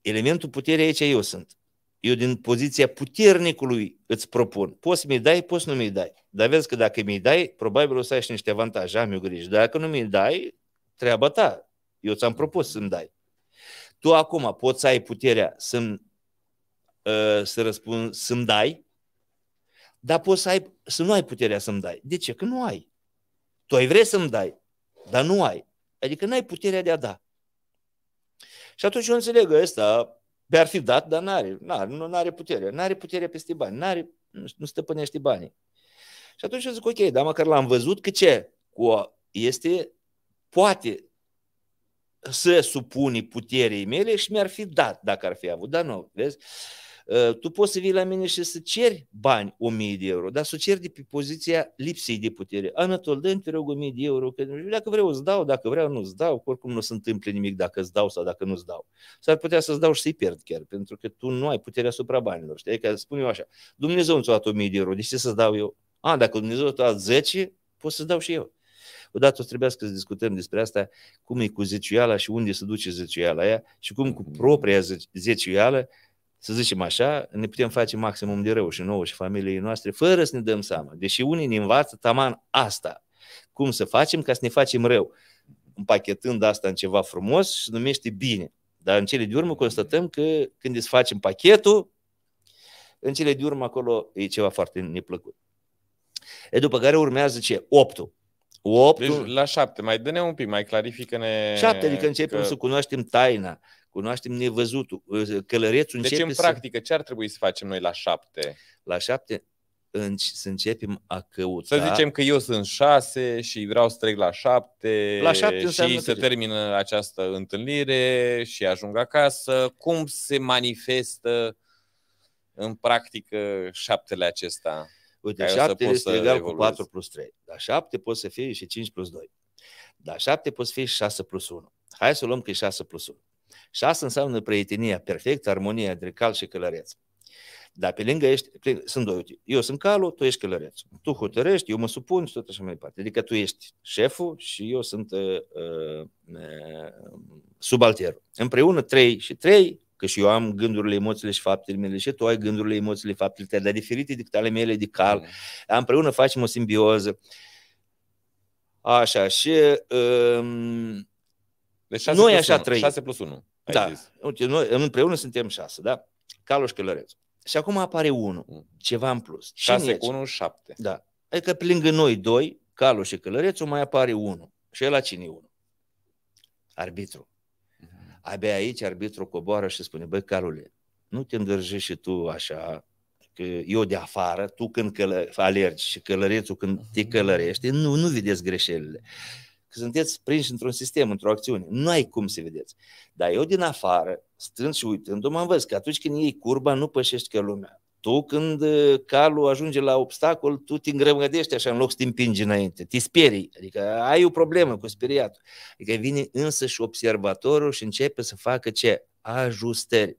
Elementul puterii aici eu sunt eu din poziția puternicului îți propun. Poți să mi dai, poți să nu mi dai. Dar vezi că dacă mi dai, probabil o să ai și niște avantaje, am eu grijă. Dacă nu mi dai, treaba ta. Eu ți-am propus să-mi dai. Tu acum poți să ai puterea să-mi, uh, să răspund, să-mi dai, dar poți să, ai, să nu ai puterea să-mi dai. De ce? Că nu ai. Tu ai vrea să-mi dai, dar nu ai. Adică nu ai puterea de a da. Și atunci eu înțeleg că ăsta dar ar fi dat, dar n-are, n-are, nu are putere. N-are putere peste bani, n-are, nu stăpânește banii. Și atunci eu zic, ok, dar măcar l-am văzut că ce? Cu este, poate să supune puterii mele și mi-ar fi dat dacă ar fi avut, dar nu, vezi? Eh, tu poți să vii la mine și să ceri bani 1000 de euro, dar să ceri de pe poziția lipsei de putere. Anatol, dă te rog 1000 de euro, că dacă vreau îți dau, dacă vreau nu îți dau, oricum nu se întâmplă nimic dacă îți dau sau dacă nu îți dau. S-ar putea să-ți dau și să-i pierd chiar, pentru că tu nu ai puterea asupra banilor. Știi? Că adică spun eu așa, Dumnezeu îți a dat 1000 de euro, de ce să-ți dau eu? A, dacă Dumnezeu îți a dat 10, pot să dau și eu. Odată o trebuia să discutăm despre asta, cum e cu zeciuiala și unde se duce zeciuiala aia și cum cu propria zeciuială să zicem așa, ne putem face maximum de rău și nouă și familiei noastre, fără să ne dăm seama. Deși unii ne învață taman asta, cum să facem ca să ne facem rău, împachetând asta în ceva frumos și numește bine. Dar în cele de urmă constatăm că când îți facem pachetul, în cele de urmă acolo e ceva foarte neplăcut. E după care urmează ce? Optul. 8 deci,
la șapte, mai dă-ne un pic, mai clarifică-ne.
Șapte, adică începem că... să cunoaștem taina, cunoaștem nevăzutul. Ă, ă, călărețul deci, începe în practică,
să... ce ar trebui să facem noi la șapte? La șapte
să începem a căuta... Să zicem
că eu sunt șase și vreau să trec la șapte la șapte și să termină această întâlnire și ajung acasă. Cum se manifestă în practică șaptele acesta? Uite, șapte este egal cu 4 plus 3. La șapte poți să fie și
5 plus 2. La șapte poți fi și 6 plus 1. Hai să luăm că e 6 plus 1. Și asta înseamnă prietenia perfectă, armonia între cal și călăreț. Dar pe lângă ești, pe sunt doi, uite, eu sunt calul, tu ești călărețul. Tu hotărești, eu mă supun și tot așa mai departe. Adică tu ești șeful și eu sunt uh, uh, uh, subalterul. Împreună trei și trei, că și eu am gândurile, emoțiile și faptele mele și tu ai gândurile, emoțiile, faptele tale, dar diferite decât ale mele de cal. Mm. Împreună facem o simbioză. Așa, și uh, deci 6 Noi plus așa 1. trăim. 6 plus 1. Ai da. Zis. Uite, noi împreună suntem 6, da? Caloș Călăreț. Și acum apare 1, mm. ceva în plus. 6 cu 1, 7. Da. Adică pe lângă noi doi, Caloș și Călărețul, mai apare 1. Și ăla cine e 1? Arbitru. Mm-hmm. Abia aici arbitru coboară și spune, băi, Carule, nu te îngărjești și tu așa, că eu de afară, tu când călă, alergi și călărețul când te mm-hmm. călărește, nu, nu vedeți greșelile că sunteți prinși într-un sistem, într-o acțiune. Nu ai cum să vedeți. Dar eu din afară, stând și uitându-mă, văzut că atunci când iei curba, nu pășești că lumea. Tu când uh, calul ajunge la obstacol, tu te îngrămădești așa în loc să te împingi înainte, te sperii, adică ai o problemă cu speriatul. Adică vine însă și observatorul și începe să facă ce? Ajustări.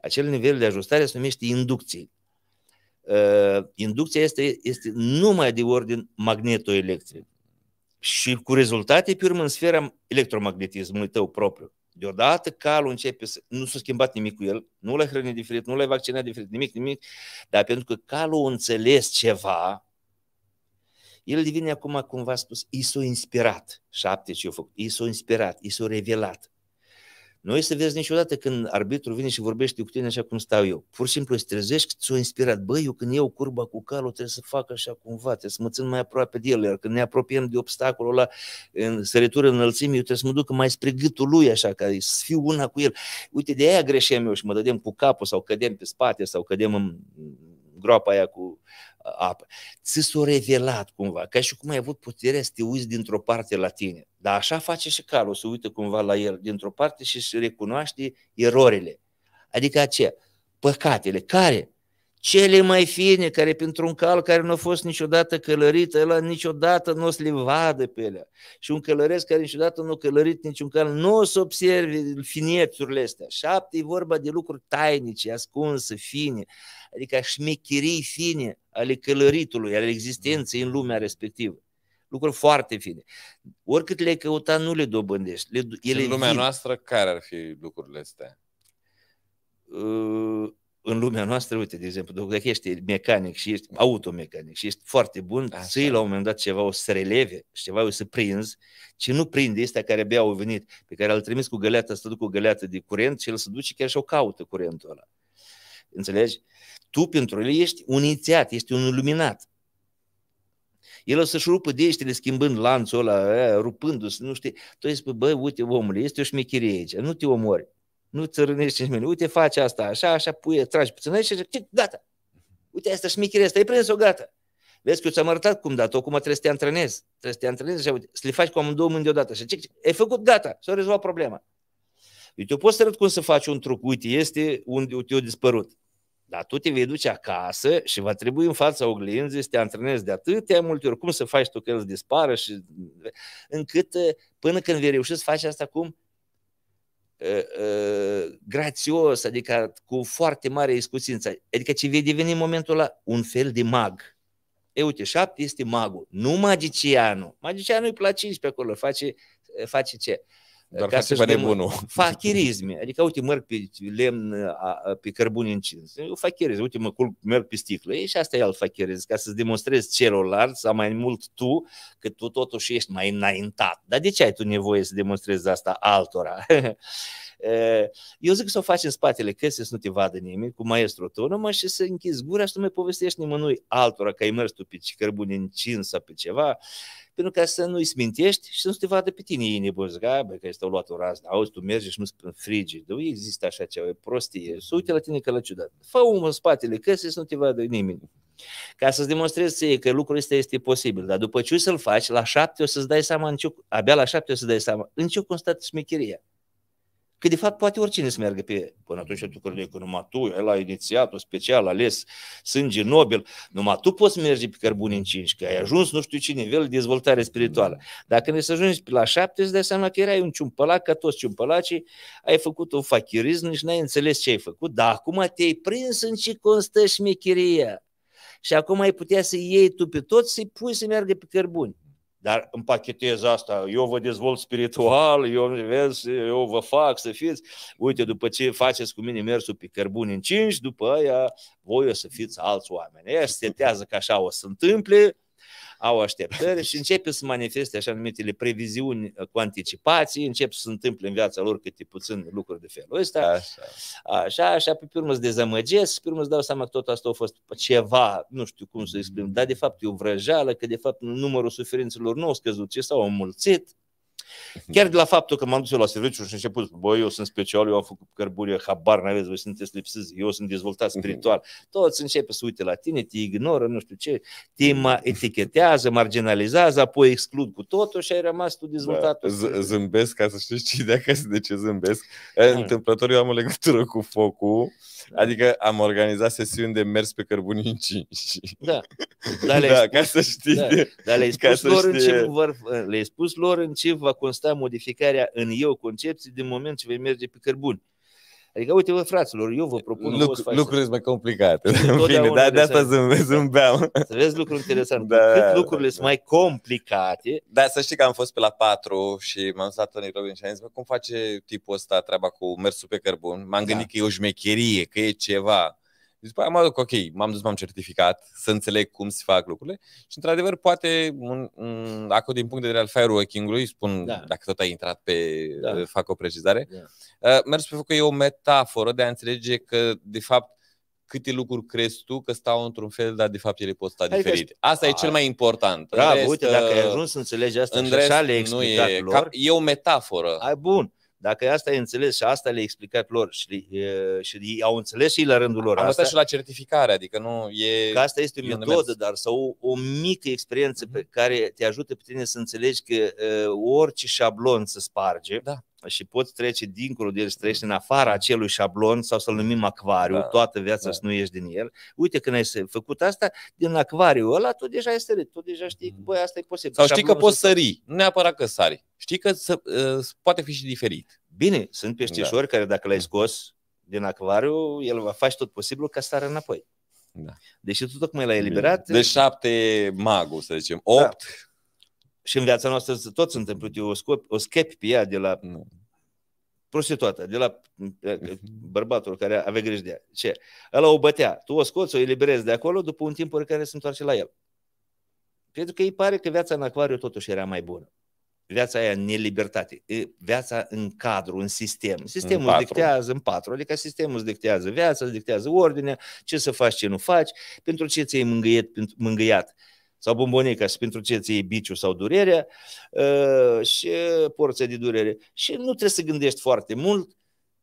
Acel nivel de ajustare se numește inducție. Uh, inducția este, este numai de ordin magnetoelectric și cu rezultate pe urmă în sfera electromagnetismului tău propriu. Deodată calul începe să... Nu s-a schimbat nimic cu el, nu l-ai hrănit diferit, nu l-ai vaccinat diferit, nimic, nimic, dar pentru că calul a înțeles ceva, el devine acum cumva spus, i s-a inspirat, șapte ce a făcut, i s-a inspirat, i s-a revelat. Nu este să vezi niciodată când arbitru vine și vorbește cu tine așa cum stau eu. Pur și simplu îți trezești că ți-o inspirat. Băi, eu când iau curba cu calul trebuie să fac așa cumva, trebuie să mă țin mai aproape de el. Iar când ne apropiem de obstacolul ăla, în săritură înălțimii, eu trebuie să mă duc mai spre gâtul lui așa, ca să fiu una cu el. Uite, de aia greșeam eu și mă dădem cu capul sau cădem pe spate sau cădem în groapa aia cu apă. Ți s-o revelat cumva, ca și cum ai avut puterea să te uiți dintr-o parte la tine. Dar așa face și calul, se uită cumva la el dintr-o parte și își recunoaște erorile. Adică aceea, păcatele care cele mai fine, care pentru un cal care nu a fost niciodată călărit, ăla niciodată nu o să le vadă pe ele. Și un călăresc care niciodată nu a călărit niciun cal, nu o să observe finețurile astea. Șapte e vorba de lucruri tainice, ascunse, fine, adică șmecherii fine ale călăritului, ale existenței în lumea respectivă. Lucruri foarte fine. Oricât le-ai căutat, nu le dobândești. Le, ele în lumea vin.
noastră, care ar fi lucrurile astea?
Uh în lumea noastră, uite, de exemplu, dacă ești mecanic și ești automecanic și ești foarte bun, să ții la un moment dat ceva o să releve și ceva o să prinzi ce nu prinde este care abia au venit, pe care îl trimis cu găleata, să duc cu găleată de curent și el se duce chiar și o caută curentul ăla. Înțelegi? Tu pentru el ești un inițiat, ești un iluminat. El o să-și rupă deștele schimbând lanțul ăla, rupându-se, nu știi. Tu îi spui, băi, uite, omule, este o șmecherie aici, nu te omori nu țărânești nimeni. Uite, faci asta, așa, așa, pui, tragi, puțin și tic, gata. Uite, asta șmicherie asta, e prins-o, gata. Vezi că ți-am arătat cum dat-o, acum trebuie să te antrenezi. Trebuie să te antrenezi și uite, să le faci cu amândouă mâini deodată. Și cic, E făcut, gata, s-a rezolvat problema. Uite, eu pot să arăt cum să faci un truc. Uite, este unde uite, a dispărut. Dar tu te vei duce acasă și va trebui în fața oglinzii să te antrenezi de atâtea multe ori. Cum să faci tu că el îți dispară și încât până când vei reuși să faci asta cum? Uh, uh, grațios, adică cu foarte mare iscusință, adică ce vei deveni în momentul ăla un fel de mag. E, uite, șapte este magul, nu magicianul. Magicianul îi place pe acolo, face, face ce? Dar ca să spunem, bunul. fachirisme. Adică, uite, merg pe lemn, pe cărbune încins. Eu fachiriz, uite, mă culc, merg pe sticlă. E și asta e alt fachiriz, ca să-ți demonstrezi celorlalți, sau mai mult tu, că tu totuși ești mai înaintat. Dar de ce ai tu nevoie să demonstrezi asta altora? <laughs> Eu zic să o faci în spatele căsii, să nu te vadă nimeni, cu maestru tău, numai și să închizi gura și nu mai povestești nimănui altora că ai mers tu pe cărbune în cin sau pe ceva, pentru ca să nu-i smintești și să nu te vadă pe tine ei nebunzi, că, bă, că este o luat o raznă, auzi, tu mergi și nu-ți frigi, nu există așa ceva, e prostie, să uite la tine că la ciudat. Fă un în spatele căsii să nu te vadă nimeni. Ca să-ți demonstrezi că lucrul ăsta este posibil, dar după ce o să-l faci, la șapte o să-ți dai seama, în ce, abia la șapte o să-ți dai seama în ce constat smecheria. Că de fapt poate oricine să meargă pe... Până atunci tu credeai că numai tu, el a inițiat-o special, ales sânge nobil. Numai tu poți merge pe cărbuni în 5, că ai ajuns nu știu ce nivel de dezvoltare spirituală. Dacă ne să ajungi pe la 7, îți dai seama că erai un ciumpălac, ca toți ciumpălacii, ai făcut un fachirism și n-ai înțeles ce ai făcut, dar acum te-ai prins în ce constă șmecheria. Și acum ai putea să iei tu pe toți, să-i pui să meargă pe cărbuni. Dar împachetez asta, eu vă dezvolt spiritual, eu, vezi, eu vă fac să fiți. Uite, după ce faceți cu mine mersul pe cărbun în cinci, după aia voi o să fiți alți oameni. Ea se tetează că așa o să întâmple, au așteptări deci și începe să manifeste așa numitele previziuni cu anticipații, încep să se întâmple în viața lor câte puțin lucruri de felul ăsta. Așa, așa, așa pe urmă îți dezamăgesc, pe urmă îți dau seama că tot asta a fost ceva, nu știu cum să exprim, mm. dar de fapt e o vrăjeală, că de fapt numărul suferințelor nu a scăzut, ci s-au înmulțit. Mhm. Chiar de la faptul că m-am dus eu la serviciu și început, băi, eu sunt special, eu am făcut cărbune, habar n-aveți, voi sunteți lipsiți, eu sunt dezvoltat mhm. spiritual. Toți începe să uite la tine, te ignoră, nu știu ce, te etichetează, marginalizează, apoi exclud cu totul și ai rămas tu dezvoltat.
Da, z- zâmbesc, ca să știți ce de acasă de ce zâmbesc. Mm. Întâmplător eu am o legătură cu focul Adică am organizat sesiuni de mers pe cărbunici. Da. Da, le da, ca să știi. Da. Dar le-ai spus, ca lor în ce
vor, le-ai spus lor în ce va consta modificarea în eu concepții din moment ce vei merge pe cărbuni. Adică, uite, vă, fraților, eu vă propun... Luc- lucruri
sunt mai complicate. În fine, da, de asta zâmbe, zâmbeam. Să vezi
lucruri interesante. Da, Cât da, lucrurile
da, sunt mai complicate... Da, să știi că am fost pe la 4 și m-am stat în Robin și am zis, cum face tipul ăsta treaba cu mersul pe cărbun? M-am da. gândit că e o șmecherie, că e ceva. Și după aia mă duc, ok, m-am dus, m-am certificat, să înțeleg cum se fac lucrurile și, într-adevăr, poate, dacă acum din punct de vedere al fireworking-ului, spun, da. dacă tot ai intrat pe, da. fac o precizare, da. uh, merg spre că e o metaforă de a înțelege că, de fapt, câte lucruri crezi tu că stau într-un fel, dar de fapt ele pot sta adică diferit. Asta a, e cel mai important. Bravo, rest, uite, dacă ai uh, ajuns să
înțelegi asta în și rest, așa le nu e, lor, cap, e o metaforă. Ai bun. Dacă asta e înțeles și asta le-ai explicat lor și, și au înțeles și la rândul lor. Am asta și la
certificare, adică nu e... Că asta este o metodă,
dar sau o, o mică experiență mm-hmm. pe mhm. care te ajută pe tine să înțelegi că uh, orice șablon se sparge. Da și poți trece dincolo de el și trece în afara acelui șablon sau să-l numim acvariu, da, toată viața da. să nu ieși din el. Uite, când ai făcut asta, din acvariu ăla tu deja ai sărit, tu deja știi, mm. băi, asta e posibil. Sau știi că poți să... sări,
nu neapărat că sari. Știi că să, uh, poate fi și diferit. Bine, sunt peștișori da. care dacă
l-ai scos din acvariu, el va face tot posibilul ca să sară înapoi. Da. Deși tu tocmai l-ai eliberat. De deci șapte magul, să zicem, da. opt. Da și în viața noastră toți suntem plăti, o, scop, o schep pe ea de la prostituată, de la mhm. eh, eh, bărbatul care avea grijă de ea. Ce? Ăla o bătea, tu o scoți, o eliberezi de acolo, după un timp care se întoarce la el. Pentru că îi pare că viața în acvariu totuși era mai bună. Viața aia în nelibertate, viața în cadru, în sistem. Sistemul în patru. dictează în patru, adică sistemul îți dictează viața, îți dictează ordinea, ce să faci, ce nu faci, pentru ce ți-ai mângâiat, mângâiat sau bombonica și pentru ce ți e biciu sau durerea uh, și porția de durere. Și nu trebuie să gândești foarte mult,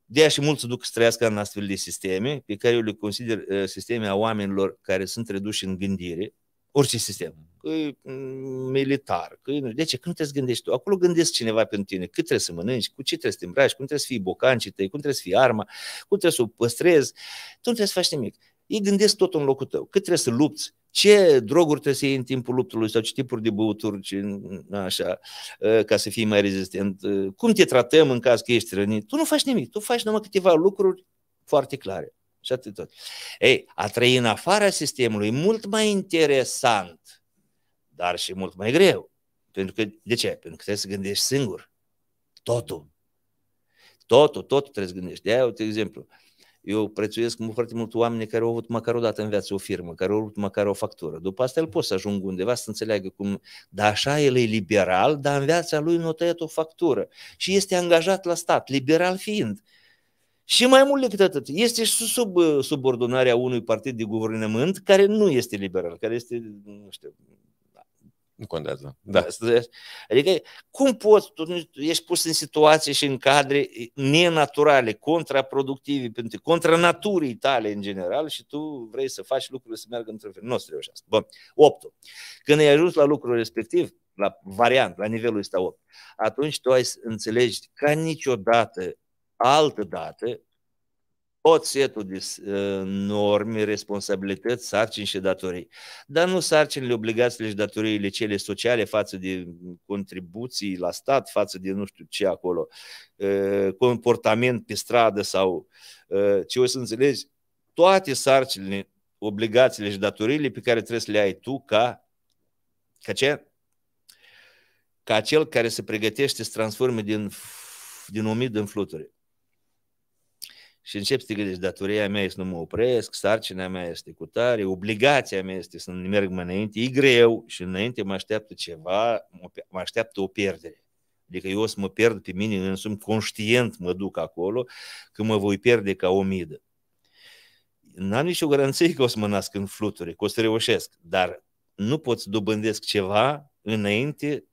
de și mulți duc să trăiască în astfel de sisteme, pe care eu le consider uh, sisteme a oamenilor care sunt reduși în gândire, orice sistem, că e mm, militar, că e, de ce? Când trebuie să gândești tu? Acolo gândești cineva pentru tine, cât trebuie să mănânci, cu ce trebuie să te îmbraci, cum trebuie să fii bocancii tăi, cum trebuie să fii arma, cum trebuie să o păstrezi, tu nu trebuie să faci nimic. Ei gândesc tot în locul tău, cât trebuie să lupți, ce droguri trebuie să iei în timpul luptului sau ce tipuri de băuturi ce, așa, ă, ca să fii mai rezistent, ă, cum te tratăm în caz că ești rănit. Tu nu faci nimic, tu faci numai câteva lucruri foarte clare. Și atât tot. Ei, a trăi în afara sistemului e mult mai interesant, dar și mult mai greu. Pentru că, de ce? Pentru că trebuie să gândești singur. Totul. Totul, totul trebuie să gândești. De-aia, de exemplu, uh, eu prețuiesc foarte mult oameni care au avut măcar o dată în viață o firmă, care au avut măcar o factură. După asta el poate să ajungă undeva să înțeleagă cum... Dar așa el e liberal, dar în viața lui nu a tăiat o factură. Și este angajat la stat, liberal fiind. Și mai mult decât atât, este și sub subordonarea unui partid de guvernământ care nu este liberal, care este, nu știu, nu contează. Da. Adică cum poți, tu ești pus în situații și în cadre nenaturale, contraproductive, pentru contra naturii tale în general și tu vrei să faci lucrurile să meargă într-un fel. Nu o să reușească. Bun. 8. Când ai ajuns la lucrul respectiv, la variant, la nivelul ăsta 8, atunci tu ai înțelegi ca niciodată altă dată tot setul de uh, norme, responsabilități, sarcini și datorii. Dar nu sarcinile, obligațiile și datoriile cele sociale față de contribuții la stat, față de nu știu ce acolo, uh, comportament pe stradă sau uh, ce o să înțelegi, toate sarcinile, obligațiile și datoriile pe care trebuie să le ai tu ca, ca ce? Ca cel care se pregătește să transforme din, din umid în fluture și încep să te gândești, datoria mea este să nu mă opresc, sarcina mea este cu tare, obligația mea este să nu merg mai înainte, e greu și înainte mă așteaptă ceva, mă așteaptă o pierdere. Adică eu o să mă pierd pe mine însumi, conștient mă duc acolo, că mă voi pierde ca o midă. N-am nicio garanție că o să mă nasc în fluturi, că o să reușesc, dar nu pot să dobândesc ceva înainte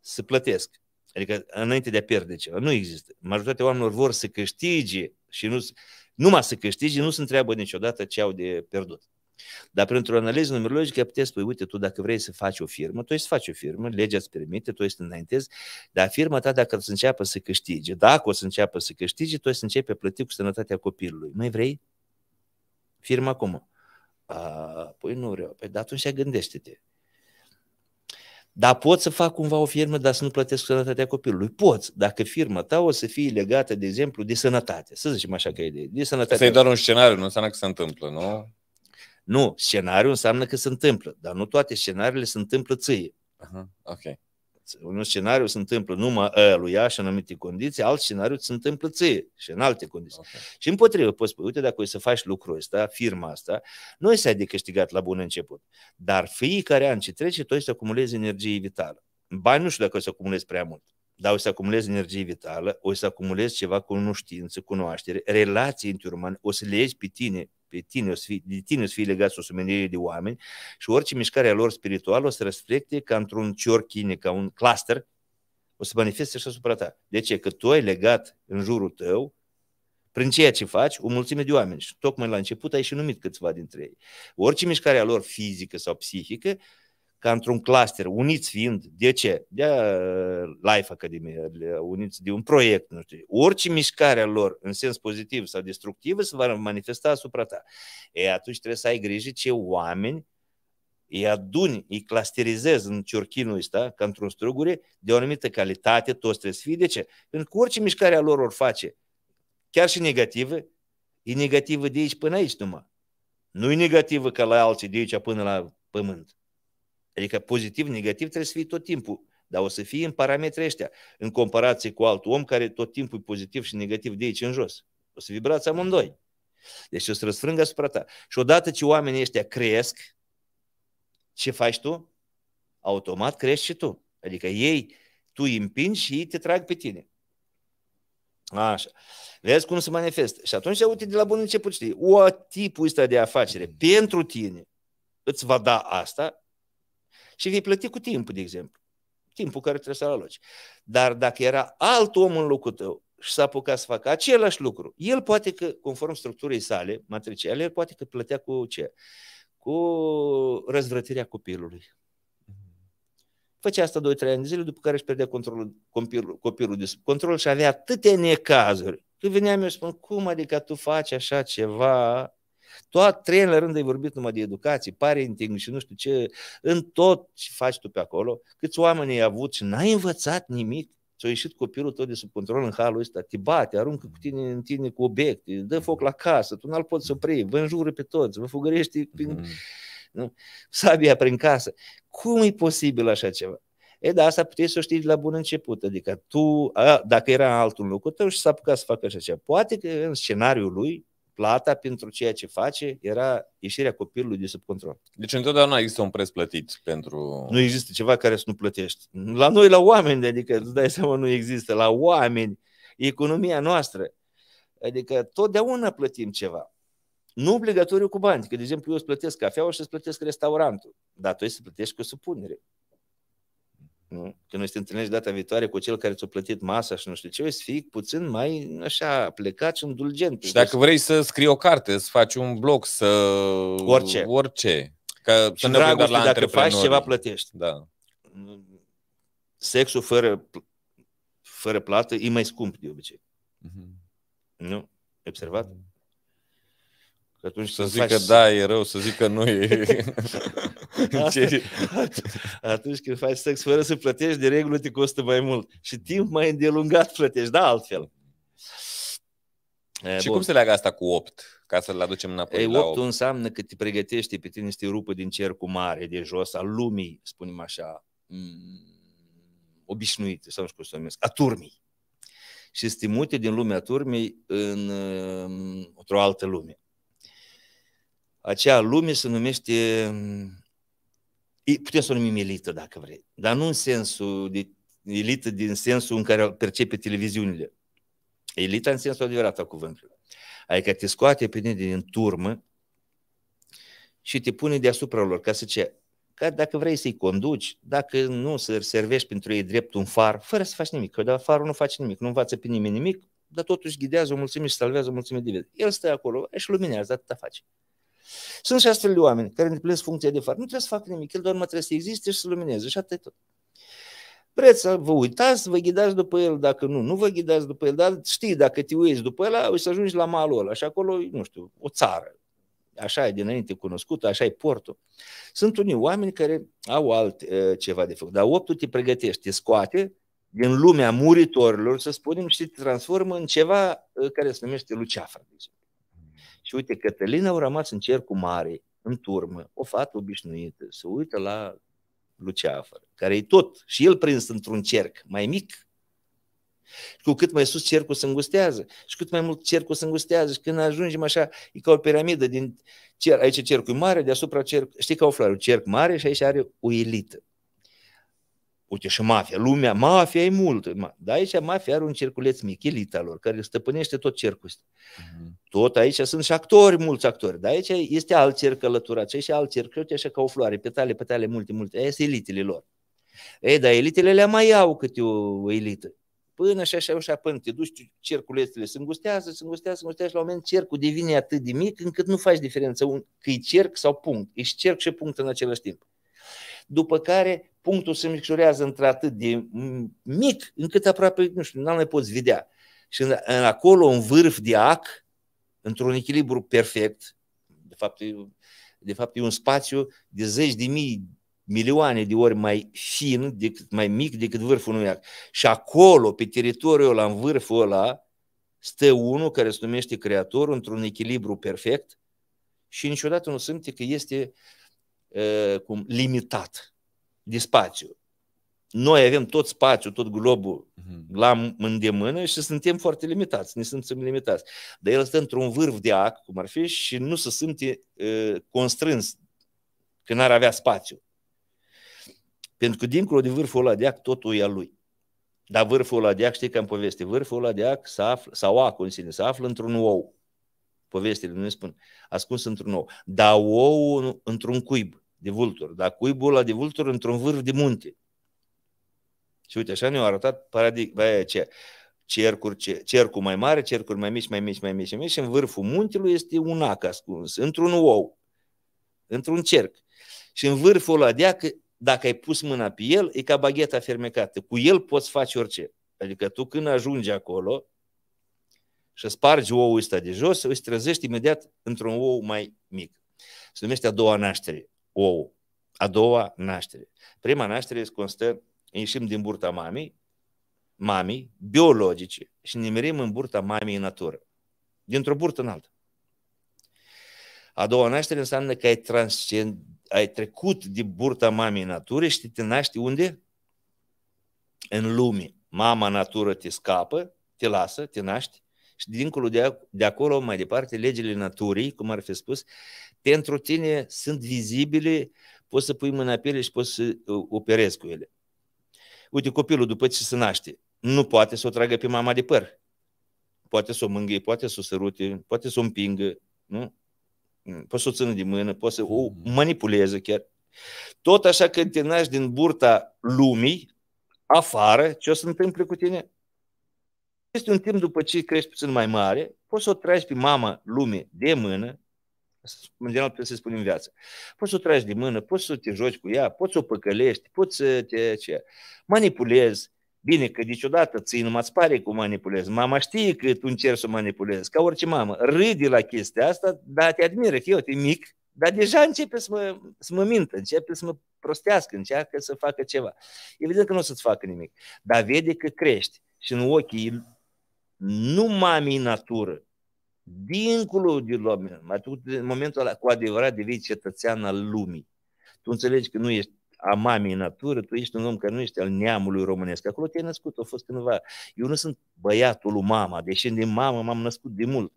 să plătesc. Adică înainte de a pierde ceva. Nu există. Majoritatea oamenilor vor să câștige și nu, numai să câștigi, nu se întreabă niciodată ce au de pierdut. Dar printr-o analiză numerologică puteți spui, uite, tu dacă vrei să faci o firmă, tu ești să faci o firmă, legea îți permite, tu ești să înaintezi, dar firma ta dacă o să înceapă să câștige, dacă o să înceapă să câștige, tu să începe plăti cu sănătatea copilului. Nu vrei? Firma cum? A, păi nu vreau. Păi, dar atunci gândește-te. Dar pot să fac cumva o firmă, dar să nu plătesc sănătatea copilului? Poți, dacă firma ta o să fie legată, de exemplu, de sănătate. Să zicem așa că e de, de sănătate. Să-i doar
un scenariu, nu înseamnă că se întâmplă, nu? Nu, scenariu
înseamnă că se întâmplă, dar nu toate scenariile se întâmplă ție. Uh-huh. Okay un scenariu se întâmplă numai lui ea și în anumite condiții, alt scenariu se întâmplă ție și în alte condiții. Okay. Și împotrivă, poți spune, uite, dacă o să faci lucrul ăsta, firma asta, nu este de câștigat la bun început. Dar fiecare an ce trece, tu să acumulezi energie vitală. Bani nu știu dacă o să acumulezi prea mult dar o să acumulezi energie vitală, o să acumulezi ceva cu cunoștință, cunoaștere, relații între interumane, o să le iei pe tine pe tine o să fii, de tine o să fii legat o sumenire de oameni și orice mișcare a lor spirituală o să reflecte ca într-un ciorchine, ca un cluster, o să manifeste și asupra ta. De ce? Că tu ai legat în jurul tău prin ceea ce faci, o mulțime de oameni. Și tocmai la început ai și numit câțiva dintre ei. Orice mișcare a lor fizică sau psihică ca într-un cluster, uniți fiind, de ce? De uh, Life Academy, uniți de un proiect, nu știu. Orice mișcare a lor, în sens pozitiv sau destructiv, se va manifesta asupra ta. E, atunci trebuie să ai grijă ce oameni îi aduni, îi clasterizezi în ciorchinul ăsta, ca într-un strugure, de o anumită calitate, toți trebuie să fie. De ce? Pentru că orice mișcare a lor or face, chiar și negativă, e negativă de aici până aici numai. Nu e negativă ca la alții de aici până la pământ. Adică pozitiv, negativ trebuie să fii tot timpul. Dar o să fii în parametrii ăștia, în comparație cu altul om care tot timpul e pozitiv și negativ de aici în jos. O să vibrați amândoi. Deci o să răsfrângă asupra ta. Și odată ce oamenii ăștia cresc, ce faci tu? Automat crești și tu. Adică ei, tu îi împingi și ei te trag pe tine. Așa. Vezi cum se manifestă. Și atunci, uite, de la bun început, știi, o tipul ăsta de afacere mm. pentru tine îți va da asta și vei plăti cu timpul, de exemplu. Timpul care trebuie să-l aloci. Dar dacă era alt om în locul tău și s-a apucat să facă același lucru, el poate că, conform structurii sale, matriciale, el poate că plătea cu ce? Cu răzvrătirea copilului. Făcea asta 2-3 ani de zile, după care își pierdea controlul, copilul, copilul de sub control și avea atâtea necazuri. Când veneam eu spun, cum adică tu faci așa ceva tot trei la rând ai vorbit numai de educație, parenting și nu știu ce, în tot ce faci tu pe acolo, câți oameni ai avut și n-ai învățat nimic, ți-a ieșit copilul tău de sub control în halul ăsta, te bate, aruncă cu tine în tine cu obiecte, dă foc la casă, tu n-al poți să opri, vă înjură pe toți, vă fugărești prin, mm. sabia prin casă. Cum e posibil așa ceva? E, da, asta puteți să o știi de la bun început. Adică tu, a, dacă era în altul locul tău și s-a apucat să facă așa ceva. Poate că în scenariul lui plata pentru ceea ce face era ieșirea copilului de sub control.
Deci întotdeauna există un preț plătit pentru... Nu există ceva care să nu plătești. La noi, la oameni,
adică îți dai seama, nu există. La oameni, economia noastră. Adică totdeauna plătim ceva. Nu obligatoriu cu bani, că de exemplu eu îți plătesc cafeaua și îți plătesc restaurantul, dar tu îți plătești cu supunere. Nu? Când noi te întâlnești data viitoare cu cel care ți-a plătit masa și nu știu ce, o să fii puțin mai așa plecat și indulgent.
Și dacă deci- vrei să scrii o carte, să faci un blog, să... Orice. Orice. Că și să dragoste, la dacă faci ceva,
plătești. Da. Sexul fără, fără plată e mai scump de obicei. Mm-hmm. Nu? Observat? Mm-hmm. Că atunci să zică faci... da, e rău, să zică nu <laughs> e... atunci când faci sex fără să plătești, de regulă te costă mai mult. Și timp mai îndelungat plătești, da, altfel. E, și bun. cum se leagă asta cu 8? Ca să-l aducem înapoi Ei, 8, 8 înseamnă că te pregătești pe tine să te rupă din cercul mare, de jos, al lumii, spunem așa, mm, obișnuite, sau nu știu cum să numesc, a turmii. Și să te mute din lumea turmii în, mm, într-o altă lume acea lume se numește, mm, putem să o numim elită dacă vrei, dar nu în sensul de elită din sensul în care percepe televiziunile. Elita în sensul adevărat al cuvântului. Adică te scoate pe tine din turmă și te pune deasupra lor ca să ce? Ca dacă vrei să-i conduci, dacă nu să servești pentru ei drept un far, fără să faci nimic, că dar farul nu face nimic, nu învață pe nimeni nimic, dar totuși ghidează o mulțime și salvează o mulțime de vieți. El stă acolo și luminează, atâta face. Sunt și astfel de oameni care îndeplinesc funcția de far. Nu trebuie să fac nimic, el doar mă trebuie să existe și să lumineze și atât tot. Vreți să vă uitați, vă ghidați după el, dacă nu, nu vă ghidați după el, dar știi, dacă te uiți după el, o să ajungi la malul ăla și acolo, nu știu, o țară. Așa e dinainte cunoscută, așa e portul. Sunt unii oameni care au alt uh, ceva de făcut, dar optul te pregătește, te scoate din lumea muritorilor, să spunem, și te transformă în ceva care se numește luceafră, de exemplu. Și uite, Cătălin au rămas în cercul mare, în turmă, o fată obișnuită, se uită la Luceafăr, care e tot și el prins într-un cerc mai mic. Și cu cât mai sus cercul se îngustează și cât mai mult cercul se îngustează și când ajungem așa, e ca o piramidă din cer, aici cercul e mare, deasupra cerc, știi ca o floare, un cerc mare și aici are o elită. Uite și mafia, lumea, mafia e mult. Dar aici mafia are un circuleț mic, elita lor, care stăpânește tot cercul ăsta. Uh-huh. Tot aici sunt și actori, mulți actori, dar aici este alt cerc alăturat, aici alt cerc, uite așa ca o floare, petale, petale, multe, multe. Aia sunt elitele lor. Ei, dar elitele le mai au câte o elită. Până și așa, așa, până te duci, cerculețele se îngustează, se îngustează, se îngustează și la un moment cercul devine atât de mic încât nu faci diferență că e cerc sau punct. Ești cerc și punct în același timp. După care punctul se micșorează într-atât de mic, încât aproape, nu știu, n-am mai poți vedea. Și în, în acolo, un vârf de ac, într-un echilibru perfect, de fapt, de fapt e un spațiu de zeci de mii, milioane de ori mai fin, decât, mai mic decât vârful unui ac. Și acolo, pe teritoriul ăla, în vârful ăla, stă unul care se numește creator într-un echilibru perfect și niciodată nu simte că este uh, cum, limitat de spațiu. Noi avem tot spațiul, tot globul uh-huh. la îndemână și suntem foarte limitați, ne simțim limitați. Dar el stă într-un vârf de ac, cum ar fi, și nu se simte uh, constrâns că n-ar avea spațiu. Pentru că dincolo de vârful ăla de ac, totul e al lui. Dar vârful ăla de ac, știi că în poveste, vârful ăla de ac se află, sau acul în sine, se află într-un ou. nu ne spun, ascuns într-un ou. Dar ou într-un cuib de vulturi, dar cuibul ăla de vulturi într-un vârf de munte. Și uite, așa ne-au arătat paradigma aia ce cercuri, ce, cercul mai mare, cercuri mai mici, mai mici, mai mici, mai mici și în vârful muntelui este un ac ascuns, într-un ou, într-un cerc. Și în vârful ăla de ac, dacă ai pus mâna pe el, e ca bagheta fermecată. Cu el poți face orice. Adică tu când ajungi acolo și spargi ouul ăsta de jos, îți trezești imediat într-un ou mai mic. Se numește a doua naștere ou. A doua, naștere. Prima naștere constă, ieșim din burta mamei, mamei biologice și ne mirim în burta mamei în natură. Dintr-o burtă în altă. A doua naștere înseamnă că ai, transcend, ai trecut din burta mamei natură și te naști unde? În lume. Mama natură te scapă, te lasă, te naști și dincolo de, de acolo, mai departe, legile naturii, cum ar fi spus, pentru tine sunt vizibile, poți să pui mâna pe ele și poți să uh, operezi cu ele. Uite, copilul după ce se naște, nu poate să o tragă pe mama de păr. Poate să o mângâie, poate să o sărute, poate să o împingă, nu? Mm, poți să o țină de mână, poți să o mm. manipuleze chiar. Tot așa când te naști din burta lumii, afară, ce o să întâmple cu tine? Este un timp după ce crești puțin mai mare, poți să o tragi pe mama lume de mână, în general trebuie să spun în viață. Poți să o tragi de mână, poți să te joci cu ea, poți să o păcălești, poți să te ce, manipulezi. Bine că niciodată ții numai îți pare cum manipulez. manipulezi. Mama știe că tu încerci să manipulezi, ca orice mamă. Râde la chestia asta, dar te admiră că eu te mic, dar deja începe să mă, să mă mintă, începe să mă prostească, încearcă să facă ceva. Evident că nu o să-ți facă nimic, dar vede că crești și în ochii nu mamii natură, dincolo de lume, mai tu, în momentul ăla, cu adevărat devii cetățean al lumii. Tu înțelegi că nu ești a mamei natură, tu ești un om care nu ești al neamului românesc. Acolo te-ai născut, a fost cândva. Eu nu sunt băiatul lui mama, deși din mamă m-am născut de mult.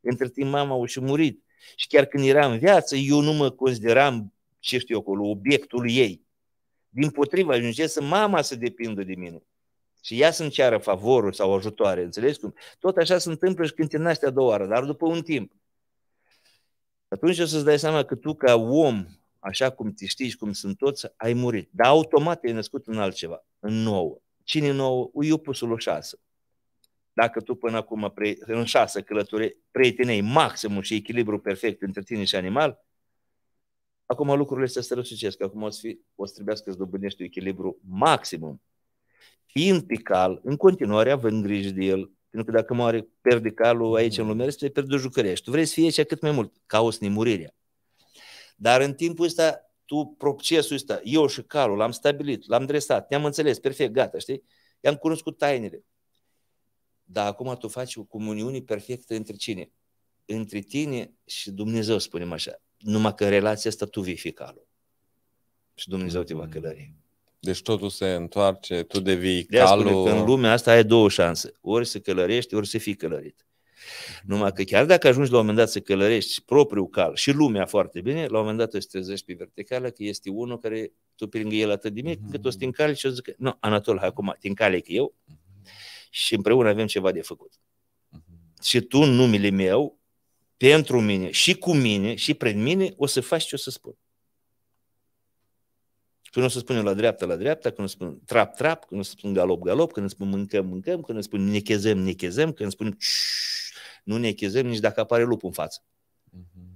Între timp mama a și murit. Și chiar când era în viață, eu nu mă consideram, ce știu eu acolo, obiectul ei. Din potriva, ajungea să mama să depindă de mine. Și ea să-mi ceară favorul sau ajutoare, înțelegi cum? Tot așa se întâmplă și când te naști a doua oară, dar după un timp. Atunci o să-ți dai seama că tu, ca om, așa cum te știi și cum sunt toți, ai murit. Dar automat ai născut în altceva, în nouă. Cine nouă? Uiupusul șase. Dacă tu până acum pre, în șase călătorii prietenei maximul și echilibru perfect între tine și animal, acum lucrurile se străsucesc, acum o să, fi, o să trebuiască să dobândești echilibru maximum fiind pe cal, în continuare având grijă de el, pentru că dacă moare, pierde calul aici în lumea asta, pierde pierdut jucărești. Tu vrei să fie aici cât mai mult, o nemurirea. Dar în timpul ăsta, tu procesul ăsta, eu și calul, l-am stabilit, l-am dresat, ne-am înțeles, perfect, gata, știi? I-am cunoscut tainele. Dar acum tu faci o comuniune perfectă între cine? Între tine și Dumnezeu, spunem așa. Numai că în relația asta tu vei fi calul. Și Dumnezeu te va mm. călări. Deci totul se întoarce, tu devii de calul... Spune că în lumea asta ai două șanse. Ori să călărești, ori să fii călărit. Numai că chiar dacă ajungi la un moment dat să călărești propriul cal și lumea foarte bine, la un moment dat o trezești pe verticală că este unul care tu pe lângă el atât de mic, mm-hmm. cât o să te și o să zic, nu, Anatol, acum te încalec eu mhm. și împreună avem ceva de făcut. Mm-hmm. Și tu, în numele meu, pentru mine și cu mine și prin mine, o să faci ce o să spun. Când o să spunem la dreapta, la dreapta, când o să spun trap, trap, când o să spun galop, galop, când o să spun mâncăm, mâncăm, când o să spun nechezem, nechezem, când spun nu nechezem nici dacă apare lup în față. Mhm.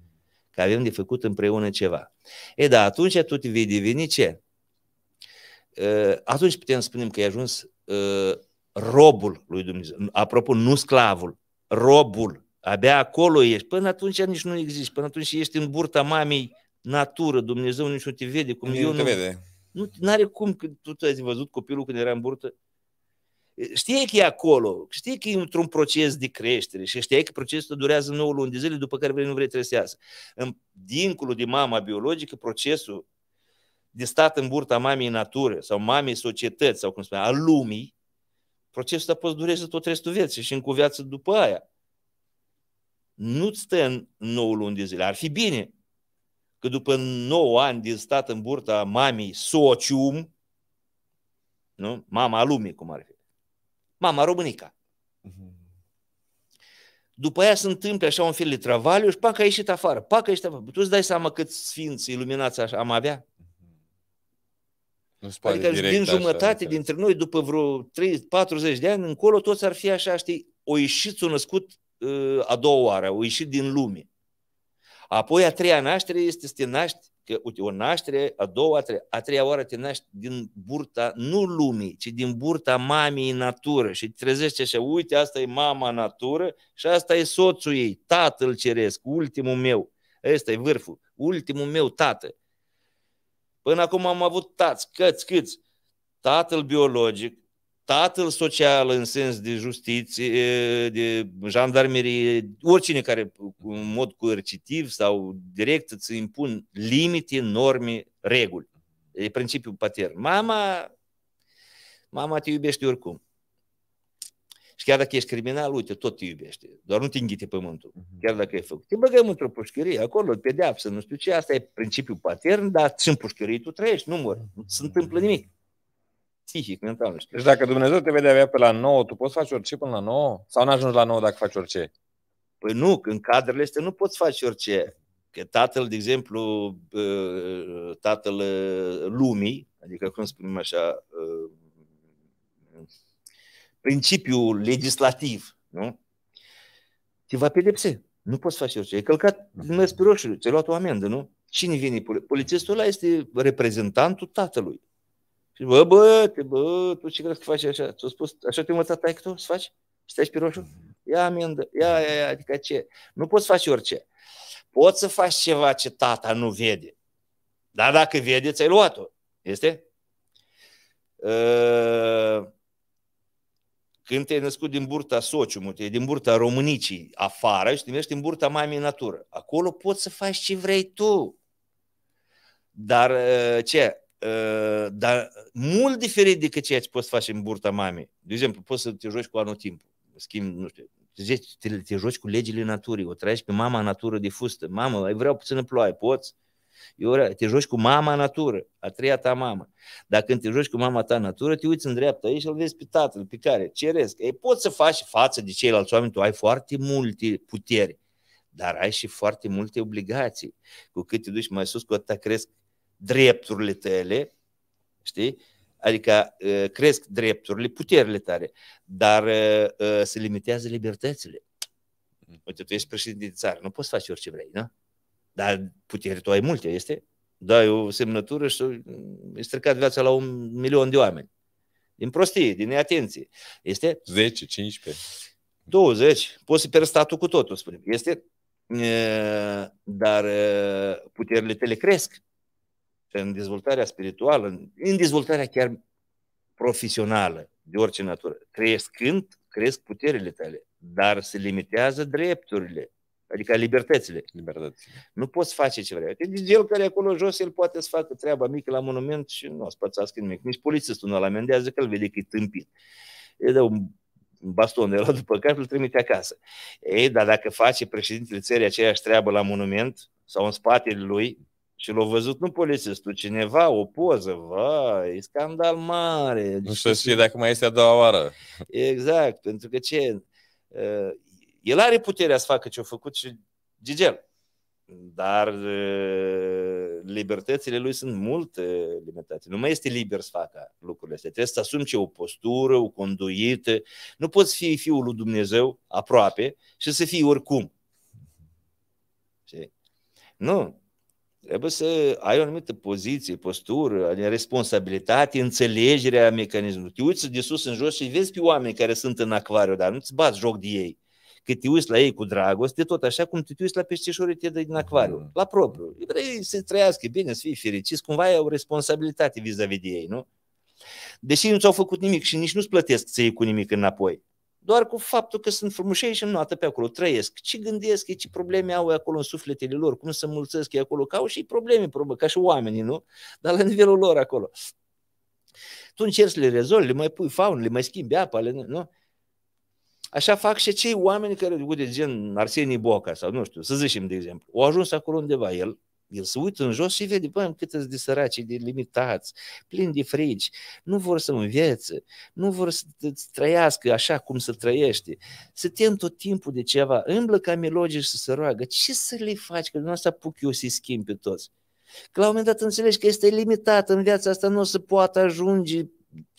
Că avem de făcut împreună ceva. E da, atunci tu te vei deveni ce? Ă, atunci putem spune că ai ajuns ă, robul lui Dumnezeu. Apropo, nu sclavul, robul. Abia acolo ești. Până atunci nici nu există. Până atunci ești în burta mamei natură, Dumnezeu nici nu te vede cum Nimeni eu nu... Vede. Nu are cum, că tu ai văzut copilul când era în burtă? Știi că e acolo, știi că e într-un proces de creștere și știi că procesul durează 9 luni de zile, după care vrei, nu vrei, trebuie să iasă. În, dincolo de mama biologică, procesul de stat în burta mamei natură sau mamei societăți sau cum spune a lumii, procesul ăsta poți dureze tot restul vieții și încă o viață după aia. Nu-ți stă în 9 luni de zile. Ar fi bine că după 9 ani din stat în burta mamei socium, nu? mama lumii, cum ar fi, mama românica. După aia se întâmplă așa un fel de travaliu și pac a ieșit afară, pac a ieșit afară. Tu îți dai seama cât sfinți iluminați așa am avea?
Nu adică din jumătate
așa, dintre noi, după vreo 30, 40 de ani încolo, toți ar fi așa, știi, o ieșit, o născut uh, a doua oară, o ieșit din lume. Apoi a treia naștere este să te naști, că uite, o naștere, a doua, a treia, a treia oară te naști din burta, nu lumii, ci din burta mamei natură și te trezești și uite, asta e mama natură și asta e soțul ei, tatăl ceresc, ultimul meu, ăsta e vârful, ultimul meu tată. Până acum am avut tați, căți, câți, tatăl biologic, statul social în sens de justiție, de jandarmerie, oricine care în mod coercitiv sau direct îți impun limite, norme, reguli. E principiul patern. Mama, mama te iubește oricum. Și chiar dacă ești criminal, uite, tot te iubește. Doar nu te înghite pământul, mhm. chiar dacă e făcut. Te băgăm într-o pușcărie, acolo, pe deapsă, nu știu ce, asta e principiul patern, dar
sunt pușcărie, tu trăiești, nu mor. Nu mhm. se întâmplă nimic psihic, mental. Deci dacă Dumnezeu te vede avea pe la 9, tu poți face orice până la 9? Sau n-ajungi la 9 dacă faci orice? Păi nu, în cadrele este nu poți face orice. Că tatăl, de exemplu,
tatăl lumii, adică cum spunem așa, principiul legislativ, nu? Te va pedepse. Nu poți face orice. E călcat, mers da. pe roșu, ți-ai luat o amendă, nu? Cine vine? Polițistul ăla este reprezentantul tatălui. Bă, bă, te, bă, tu ce crezi că faci așa? Ți-a spus, așa te învățat tai tu să faci? Să treci pe roșu? Ia amendă, ia, ia, ia, adică ce? Nu poți face orice. Poți să faci ceva ce tata nu vede. Dar dacă vede, ți-ai luat-o. Este? Ă, când te-ai născut din burta sociumului, te din burta românicii afară și te mergi din burta mamei natură. Acolo poți să faci ce vrei tu. Dar ă, ce? Ă, dar mult diferit decât ceea ce poți face în burta mamei. De exemplu, poți să te joci cu anotimpul, schimb, nu știu, te, te joci cu legile naturii, o trăiești pe mama natură de fustă. Mamă, vreau puțină ploaie, poți? Eu, te joci cu mama natură, a treia ta mamă. Dacă când te joci cu mama ta natură, te uiți în dreapta aici și îl vezi pe tatăl, pe care ceresc. Ei, poți să faci față de ceilalți oameni, tu ai foarte multe puteri, dar ai și foarte multe obligații. Cu cât te duci mai sus, cu atât cresc drepturile tale, știi? Adică ă, cresc drepturile, puterile tale, dar ă, ă, se limitează libertățile. Uite, tu ești președinte de țară, nu poți face orice vrei, nu? Dar puterea tu ai multe, este? Dai o semnătură și e străcat viața la un milion de oameni. Din prostie, din neatenție. Este?
10, 15.
20. Poți să pierzi statul cu totul, spunem. Este? Dar puterile tale cresc în dezvoltarea spirituală, în dezvoltarea chiar profesională, de orice natură. Crescând, cresc puterile tale, dar se limitează drepturile, adică libertățile. libertățile. Nu poți face ce vrei. Deci el care e acolo jos, el poate să facă treaba mică la monument și nu o spățească nimic. Nici polițistul nu-l amendează, că îl vede că e tâmpit. E de un baston de la după care îl trimite acasă. Ei, dar dacă face președintele țării aceeași treabă la monument sau în spatele lui, și l-a văzut nu polițistul, cineva, o poză, vai, e scandal mare. Nu deci știu și
dacă mai este a doua
oară. Exact, pentru că ce... Uh, el are puterea să facă ce a făcut și Gigel. Dar uh, libertățile lui sunt mult limitate. Nu mai este liber să facă lucrurile astea. Trebuie să asumi ce o postură, o conduită. Nu poți fi fiul lui Dumnezeu aproape și să fii oricum. Ce? Nu, trebuie să ai o anumită poziție, postură, adică responsabilitate, înțelegerea mecanismului. Te uiți de sus în jos și vezi pe oameni care sunt în acvariu, dar nu-ți bați joc de ei. Că te uiți la ei cu dragoste, tot așa cum te uiți la peștișorii te din acvariu, da. la propriu. Vrei să trăiască bine, să fii fericit, cumva ai o responsabilitate vis-a-vis de ei, nu? Deși nu ți-au făcut nimic și nici nu-ți plătesc să iei cu nimic înapoi doar cu faptul că sunt frumușei și atât pe acolo, trăiesc. Ce gândesc ei, ce probleme au acolo în sufletele lor, cum să mulțesc ei acolo, că au și probleme, probabil, ca și oamenii, nu? Dar la nivelul lor acolo. Tu încerci să le rezolvi, le mai pui faun, le mai schimbi apa, le, nu? Așa fac și cei oameni care, uite, gen Arsenii Boca sau nu știu, să zicem de exemplu, au ajuns acolo undeva el, el se uită în jos și vede, băi, cât de săraci, de limitați, plini de frici, nu vor să învețe, nu vor să trăiască așa cum se trăiește. Să tem tot timpul de ceva, îmblă ca și să se roagă. Ce să le faci, că din asta puc eu să-i schimb pe toți? Că la un moment dat înțelegi că este limitat în viața asta, nu o să poată ajunge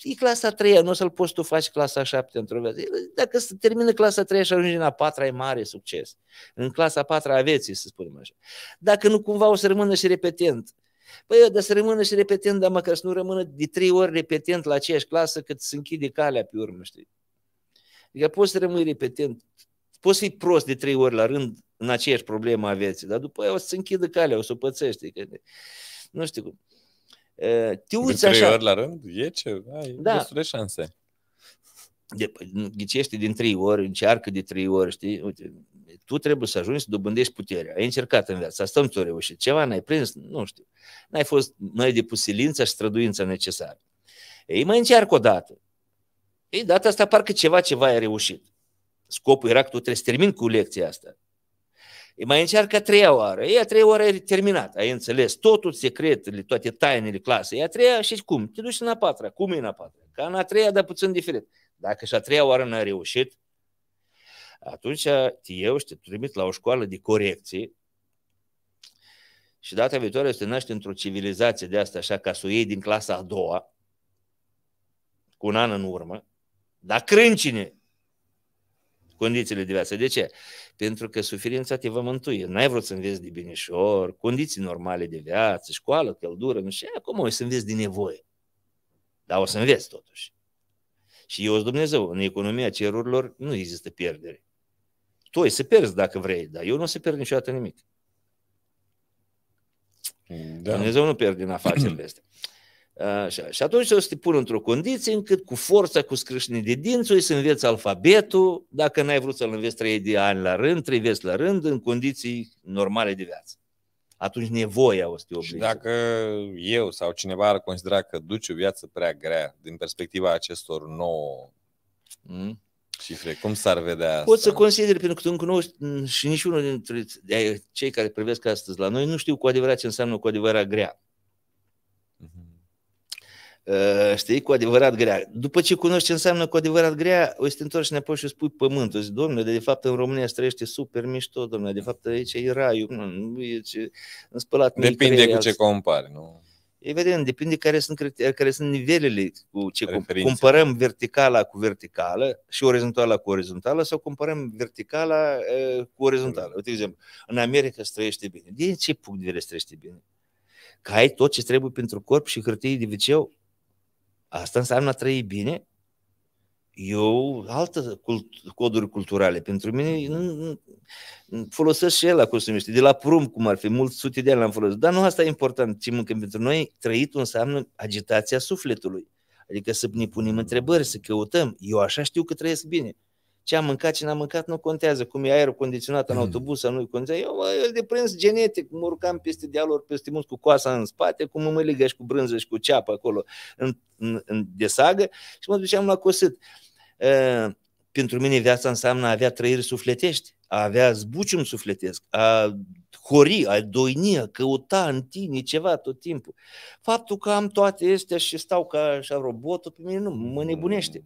e clasa 3 nu o să-l poți tu faci clasa 7 într-o viață. Dacă se termină clasa 3 și ajungi în a 4 ai mare succes. În clasa 4 a vieții, să spunem așa. Dacă nu cumva o să rămână și repetent. Păi eu, dar să rămână și repetent, dar măcar să nu rămână de trei ori repetent la aceeași clasă cât se închide calea pe urmă, știi? Adică poți să rămâi repetent, poți fi prost de trei ori la rând în aceeași problemă a vieții, dar după aia o să se închidă calea, o să o pățești. Că... Nu știu cum. Ă, te uiți de trei așa... ori la rând?
E ce? Ai da. destul de șanse.
De, ghicește din trei ori, încearcă de trei ori, știi? Uite, tu trebuie să ajungi să dobândești puterea. Ai încercat în viață, asta, nu ți reușit. Ceva n-ai prins, nu știu. N-ai fost, n-ai depus silința și străduința necesară. Ei, mai încearcă o dată. Ei, data asta parcă ceva, ceva ai reușit. Scopul era că tu trebuie să termin cu lecția asta mai încearcă a treia oară. E a treia oară e terminat, ai înțeles. Totul secretele, toate tainele clasei. E a treia și cum? Te duci în a patra. Cum e în a patra? Ca în a treia, dar puțin diferit. Dacă și a treia oară n-a reușit, atunci te eu și te trimit la o școală de corecții și data viitoare să te naști într-o civilizație de asta, așa ca să o iei din clasa a doua, cu un an în urmă, dar crâncine condițiile de viață. De ce? pentru că suferința te va mântuie. N-ai vrut să înveți de binișor, condiții normale de viață, școală, căldură, nu știu, acum o să înveți din nevoie. Dar o să înveți totuși. Și eu Dumnezeu, în economia cerurilor nu există pierdere. Tu ai să pierzi dacă vrei, dar eu nu o să pierd niciodată nimic. Da. Dumnezeu nu pierde în afacerile peste. <clears throat> Așa. Și atunci o să te pun într-o condiție încât cu forța, cu scrâșnii de dințuri, să înveți alfabetul, dacă n-ai vrut să-l înveți trei de ani la rând, trei vieți la rând, în condiții normale de viață. Atunci nevoia o să te
oblige. Și dacă eu sau cineva ar considera că duci o viață prea grea din perspectiva acestor nouă mm? cifre, cum s-ar vedea asta? să consideri,
pentru că tu încă nu și niciunul dintre cei care privesc astăzi la noi nu știu cu adevărat ce înseamnă cu adevărat grea Ă, știi, cu adevărat grea. După ce cunoști ce înseamnă cu adevărat grea, o să te întorci înapoi și spui pământul. Zici, domnule, de fapt în România se trăiește super mișto, domnule, de fapt aici e raiul, nu, nu e ce, în spălat Depinde cu ce
compari, nu?
Evident, depinde care sunt, care sunt nivelele cu ce Referințe. cumpărăm verticala cu verticală și orizontala cu orizontală sau cumpărăm verticala ă, cu orizontală. Uite, exemplu, în America străiește bine. De ce punct de vedere străiește bine? Că ai tot ce trebuie pentru corp și hârtie de viceu Asta înseamnă a trăi bine? Eu, alte cult- coduri culturale, pentru mine folosesc și el la costumiști, de la prum, cum ar fi, mulți sute de ani l-am folosit. Dar nu asta e important, ci mâncăm pentru noi, trăitul înseamnă agitația sufletului. Adică să ne punem întrebări, să căutăm. Eu așa știu că trăiesc bine. Ce am mâncat, ce n-am mâncat, nu contează. Cum e aerul condiționat în mm. autobuz sau nu-i contează. Eu, mă, eu de prins genetic, mă urcam peste dealuri, peste munți cu coasa în spate, cu mămăligă și cu brânză și cu ceapă acolo în, în, în desagă și mă duceam la cosit. Uh, pentru mine viața înseamnă a avea trăiri sufletești, a avea zbucium sufletesc, a hori, a doini, a căuta în tine ceva tot timpul. Faptul că am toate astea și stau ca așa robotul, pe mine nu, mă nebunește.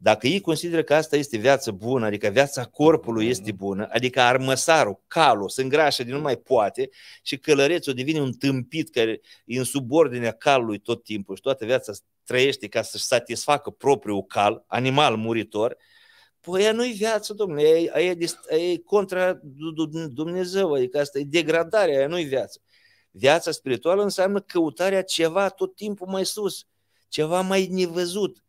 Dacă ei consideră că asta este viața bună, adică viața corpului mhm. este bună, adică armăsarul, calul, se îngrașă de nu mai poate și călărețul devine un tâmpit care e în subordinea calului tot timpul și toată viața trăiește ca să-și satisfacă propriul cal, animal muritor, Păi aia nu-i viață, domnule, aia, e, aia e contra Dumnezeu, adică asta e degradarea, aia nu-i viață. Viața spirituală înseamnă căutarea ceva tot timpul mai sus, ceva mai nevăzut,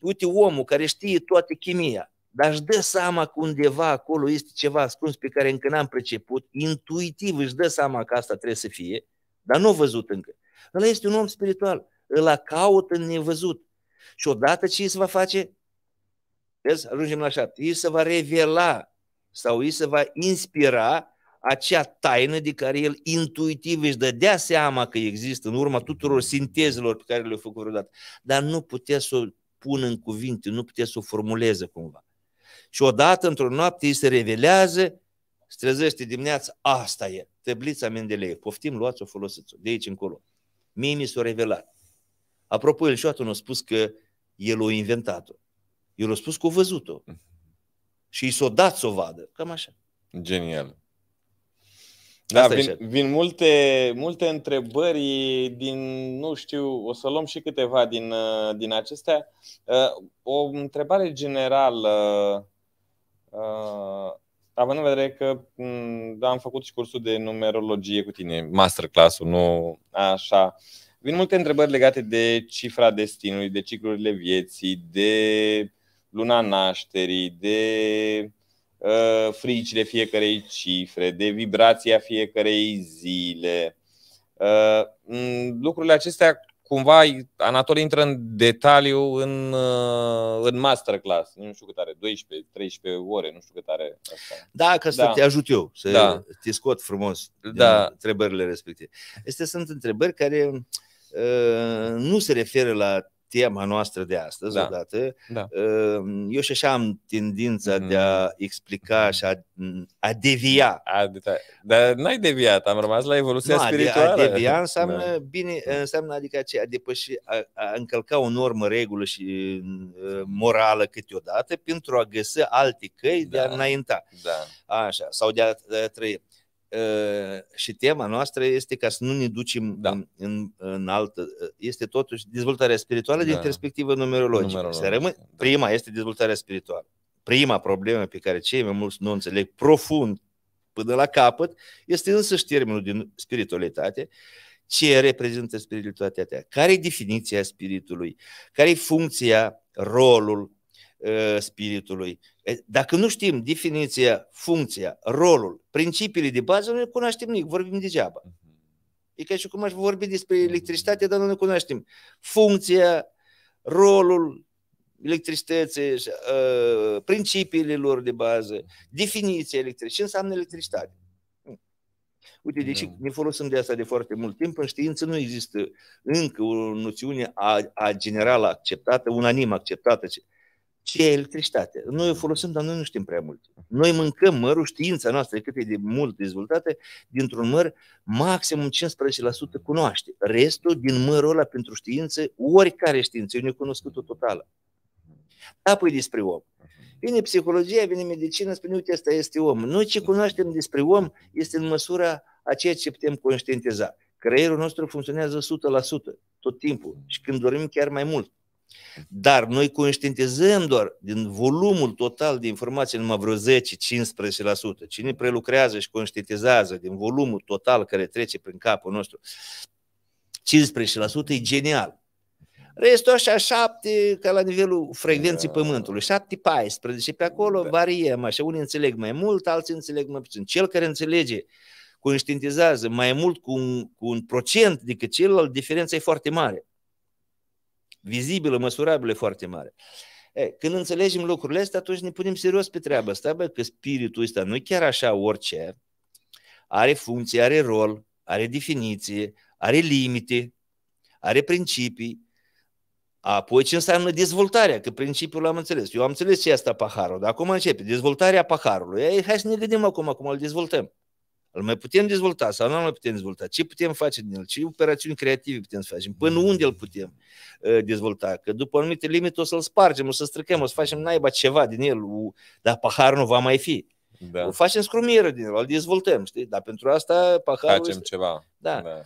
uite omul care știe toată chimia, dar își dă seama că undeva acolo este ceva ascuns pe care încă n-am preceput, intuitiv își dă seama că asta trebuie să fie, dar nu a văzut încă. Ăla este un om spiritual, îl caută în nevăzut. Și odată ce îi se va face, vezi, ajungem la șapte, îi se va revela sau îi se va inspira acea taină de care el intuitiv își dădea seama că există în urma tuturor sintezelor pe care le-a făcut vreodată. Dar nu putea să o pun în cuvinte, nu putea să o formuleze cumva. Și odată, într-o noapte, îi se revelează, se trezește dimineața, asta e, tăblița Mendeleie, poftim, luați-o, folosiți-o, de aici încolo. Mie mi s-a revelat. Apropo, el și a spus că el o inventat-o.
El a spus că o văzut-o. Mhm. Și i s-o dat să o vadă. Cam așa. Genial. Da, vin, vin multe, multe întrebări din, nu știu, o să luăm și câteva din, uh, din acestea. Uh, o întrebare generală, uh, având în vedere că mm, am făcut și cursul de numerologie cu tine, masterclass-ul, nu așa. Vin multe întrebări legate de cifra destinului, de ciclurile vieții, de luna nașterii, de Uh, fricile fiecarei cifre, de vibrația fiecarei zile. Uh, lucrurile acestea cumva Anatol intră în detaliu în, uh, în masterclass. Nu știu cât are, 12, 13 ore, nu știu cât are. Asta.
Da, ca să da. te ajut eu să da. te scot frumos da. întrebările respective. Este sunt întrebări care nu se referă la tema noastră de astăzi, da. odată. Da. Uh, eu și așa am tendința mm. hmm de a mm-hmm. explica mm-hmm. și a, a devia.
A, da, dar n-ai deviat, am rămas la evoluția nu, spirituală. A devia <laughs> înseamnă,
da. bine, da. înseamnă adică aceea, a depăși, a, a încălca o normă, regulă și uh, morală câteodată pentru a găsi alte căi da. de a da. înainta. Da. Așa, sau de a, de a trăi. Eh, și tema noastră este ca să nu ne ducem da. în, în, în altă. Este totuși dezvoltarea spirituală da. din perspectivă numerologică. numerologică. Să rămân, da. Prima este dezvoltarea spirituală. Prima problemă pe care cei mai mulți nu înțeleg profund până la capăt este însăși termenul din spiritualitate. Ce reprezintă spiritualitatea ta? Care e definiția spiritului? Care e funcția, rolul uh, spiritului? Dacă nu știm definiția, funcția, rolul, principiile de bază, nu ne cunoaștem nimic, vorbim degeaba. Mhm. E ca și cum aș vorbi despre mhm. electricitate, dar nu ne cunoaștem funcția, rolul electricității, uh, principiile lor de bază, definiția electricității, ce înseamnă electricitate. Hmm. Uite, deși da. ne folosim de asta de foarte mult timp, în știință nu există încă o noțiune a, a generală acceptată, unanim acceptată, ce e electricitate. Noi o folosim, dar noi nu știm prea mult. Noi mâncăm mărul, știința noastră cât e de mult dezvoltată, dintr-un măr, maximum 15% cunoaște. Restul din mărul ăla pentru știință, oricare știință, e necunoscută totală. Apoi despre om. Vine psihologia, vine medicina, spune, uite, asta este om. Noi ce cunoaștem despre om este în măsura a ceea ce putem conștientiza. Creierul nostru funcționează 100% tot timpul și când dorim chiar mai mult. Dar noi conștientizăm doar din volumul total de informații numai vreo 10-15%. Cine prelucrează și conștientizează din volumul total care trece prin capul nostru, 15% e genial. Restul așa, șapte, ca la nivelul frecvenței da. pământului, șapte, 14, pe acolo da. variem așa. Unii înțeleg mai mult, alții înțeleg mai puțin. Cel care înțelege, conștientizează mai mult cu un, cu un procent decât celălalt, diferența e foarte mare vizibilă, măsurabilă, foarte mare. când înțelegem lucrurile astea, atunci ne punem serios pe treaba asta, bă, că spiritul ăsta nu e chiar așa orice, are funcție, are rol, are definiție, are limite, are principii, Apoi ce înseamnă dezvoltarea, că principiul am înțeles. Eu am înțeles ce asta paharul, dar acum începe dezvoltarea paharului. hai să ne gândim acum cum îl dezvoltăm. Îl mai putem dezvolta sau nu îl mai putem dezvolta? Ce putem face din el? Ce operațiuni creative putem să facem? Până unde îl putem ă, dezvolta? Că după anumite limite o să-l spargem, o să stricăm, o să facem naiba ceva din el, dar paharul nu va mai fi. Da. O facem scrumieră din el, îl dezvoltăm, știi? Dar pentru asta paharul... Facem este... ceva. Da. da.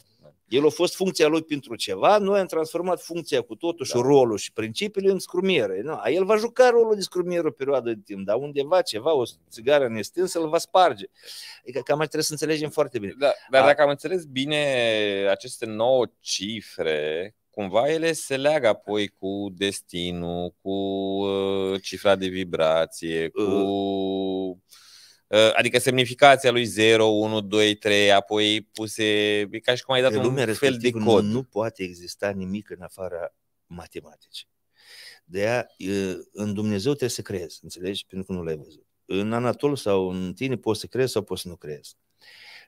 El a fost funcția lui pentru ceva, noi am transformat funcția cu totul da. rolul și principiile în scrumiere. Nu? el va juca rolul de scrumiere o perioadă de timp, dar undeva ceva, o țigară nestinsă, îl va sparge. Adică cam așa trebuie să înțelegem foarte bine. Da, dar a... dacă
am înțeles bine aceste nouă cifre, cumva ele se leagă apoi cu destinul, cu uh, cifra de vibrație, uh. cu... Uh Uh, adică semnificația lui 0, 1, 2, 3, apoi puse, e ca și cum ai dat un fel de cod. Nu
poate exista nimic în afara matematicii. De aia, în Dumnezeu trebuie să crezi, înțelegi? Pentru că nu l-ai văzut. În Anatol sau în tine poți să crezi sau poți să nu crezi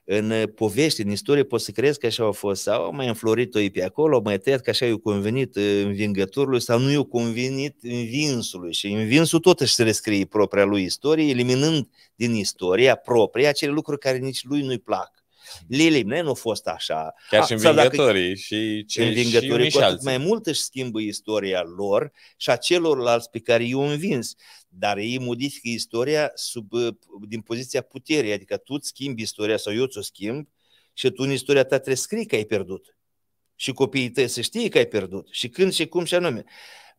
în uh, povești, în istorie, poți să crezi că așa au fost sau au mai înflorit-o pe acolo, mai tăiat că așa i-a convenit uh, învingătorului sau nu i-a convenit învinsului și învinsul tot își rescrie propria lui istorie, eliminând din istoria proprie acele lucruri care nici lui nu-i plac. Lili, nu a fost așa. Chiar ah, și învingătorii
și, ce, învingătorii și cu atât mai
mult își schimbă istoria lor și a celorlalți pe care i-au învins. Dar ei modifică istoria sub, uh, din poziția puterii, adică tu îți schimbi istoria sau eu ți-o schimb și tu în istoria ta trebuie să scrii că ai pierdut. Și copiii tăi să știe că ai pierdut. Și când și cum și anume.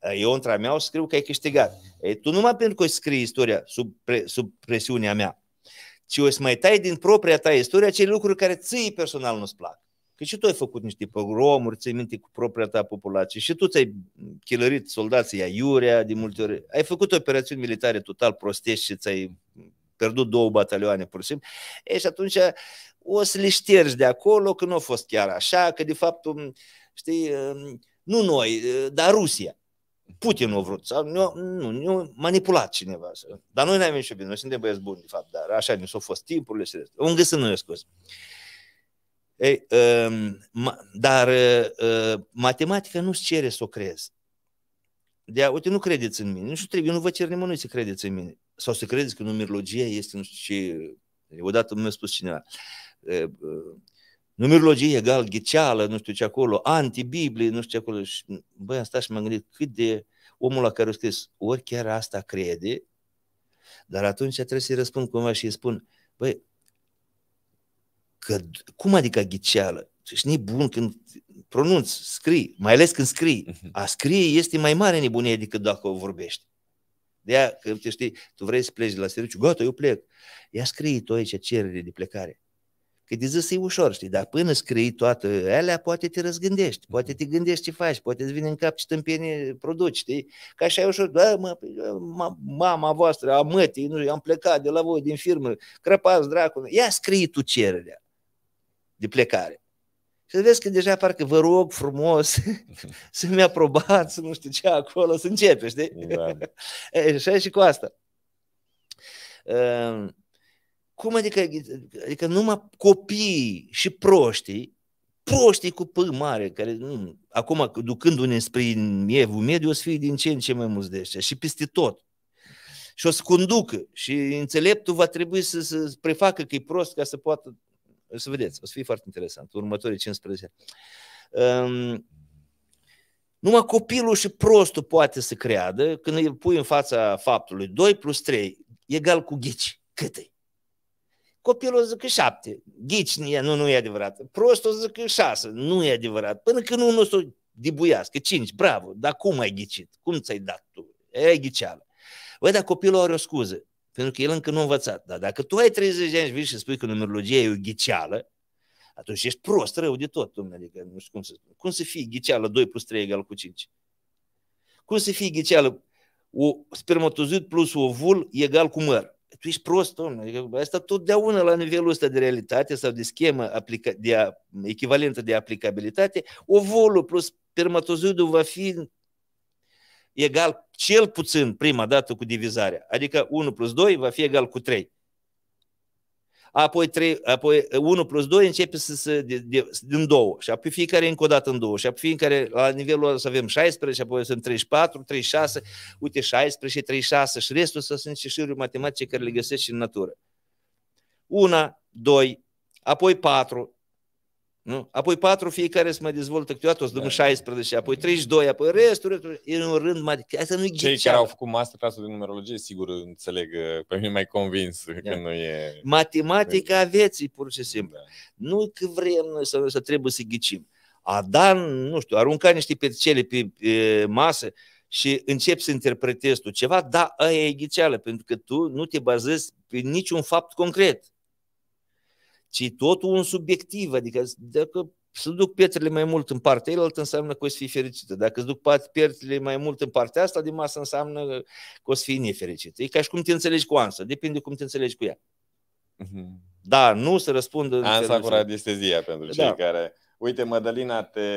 Uh, eu între a mea o scriu că ai câștigat. E, tu numai pentru că scrii istoria sub, pre, sub presiunea mea, ci o să mai tai din propria ta istorie acele lucruri care ții personal nu-ți plac. Că și tu ai făcut niște pogromuri, ții minte cu propria ta populație și tu ți-ai chilărit soldații Iurea de multe ori. Ai făcut operațiuni militare total prostești și ți-ai pierdut două batalioane pur și simplu. E, și atunci o să le ștergi de acolo că nu a fost chiar așa, că de fapt, știi, nu noi, dar Rusia Putin a vrut, sau ne-a, nu, ne-a manipulat cineva. Dar noi n-am nicio bine, noi suntem băieți buni, de fapt, dar așa ne s-au fost timpurile și restul. Un găsit e scos. Ei, um, dar uh, matematica nu-ți cere să o crezi. De uite, nu credeți în mine. Nu știu, trebuie, eu nu vă cer nimănui să credeți în mine. Sau să credeți că numerologia este nu știu ce... Odată mi-a spus cineva uh, uh, numerologie egal, ghiceală, nu știu ce acolo, antibiblie, nu știu ce acolo. Și, băi, am stat și m-am gândit cât de omul la care a scris, ori chiar asta crede, dar atunci trebuie să-i răspund cumva și îi spun, băi, că, cum adică ghiceală? Ești nebun când pronunți, scrii, mai ales când scrii. Mhm. A scrie este mai mare nebunie decât dacă o vorbești. De aia, că te știi, tu vrei să pleci de la serviciu, gata, eu plec. Ia scrie tu aici cerere de plecare. Că de zis e ușor, știi, dar până scrii toate alea, poate te răzgândești, poate mhm. te gândești ce faci, poate îți vine în cap ce tâmpenie produci, știi? Că așa e ușor, da, mă, păi, mă, mama voastră, a mătii, nu am plecat de la voi, din firmă, crăpați dracu, ia scrii tu cererea de plecare. Și vezi că deja parcă vă rog frumos <laughs> să-mi aprobați, nu știu ce, acolo, să începe, știi? Da. <laughs> e, și cu asta. Uh, cum adică, adică numai copiii și proștii, proștii cu P mare, care nu, acum ducându-ne spre evul mediu, o să fie din ce în ce mai mulți de ăștia și peste tot. Și o să conducă și înțeleptul va trebui să, să prefacă că e prost ca să poată, o să vedeți, o să fie foarte interesant, următorii 15 ani. Um, numai copilul și prostul poate să creadă când îl pui în fața faptului 2 plus 3 egal cu ghici. Cât e? Copilul zic șapte. Ghici, nu, nu e adevărat. Prostul zic șase. Nu e adevărat. Până când unul s-o dibuiască. Cinci, bravo. Dar cum ai ghicit? Cum ți-ai dat tu? E ghiceală. Băi, dar copilul are o scuză. Pentru că el încă nu a învățat. Dar dacă tu ai 30 de ani și vii și spui că numerologia e o ghiceală, atunci ești prost, rău de tot, domnule, adică nu știu cum să spun. Cum să fie ghiceală 2 plus 3 egal cu 5? Cum să fie ghiceală o spermatozoid plus ovul egal cu măr? tu ești prost, domnule. Adică asta totdeauna la nivelul ăsta de realitate sau de schemă aplica- de a, echivalentă de aplicabilitate, ovolul plus spermatozoidul va fi egal cel puțin prima dată cu divizarea. Adică 1 plus 2 va fi egal cu 3 apoi, 3, apoi 1 uh, plus 2 începe să se de, de, din 2 și apoi fiecare încă o dată în 2 și apoi fiecare la nivelul ăla să avem 16 și apoi sunt 34, 36, uite 16 și 36 și restul să sunt și șiruri matematice care le găsești și în natură. 1, 2, apoi 4, nu? Apoi patru, fiecare se mai dezvoltă câteodată, o să dăm 16, da. apoi 32, apoi restul, restul e în rând mai... Asta nu Cei care au făcut
master clasul de numerologie, sigur, înțeleg, uh, pe mine mai convins da. că nu e... Matematica
nu... vieții, pur și simplu. Da. Nu că vrem noi să, să trebuie să ghicim. A da, nu știu, arunca niște percele pe, pe masă și începi să interpretezi tu ceva, da, aia e ghiceală, pentru că tu nu te bazezi pe niciun fapt concret ci totul un subiectiv, adică dacă să duc pietrele mai mult în partea elaltă înseamnă că o să fii fericită. Dacă îți duc pietrele mai mult în partea asta, de masă înseamnă că o să fii nefericită. E ca și cum te înțelegi cu ansa, depinde cum te înțelegi cu ea. Mhm. Da,
nu se răspundă. Ansa cu radiestezia pentru cei da. care... Uite, Mădălina, te...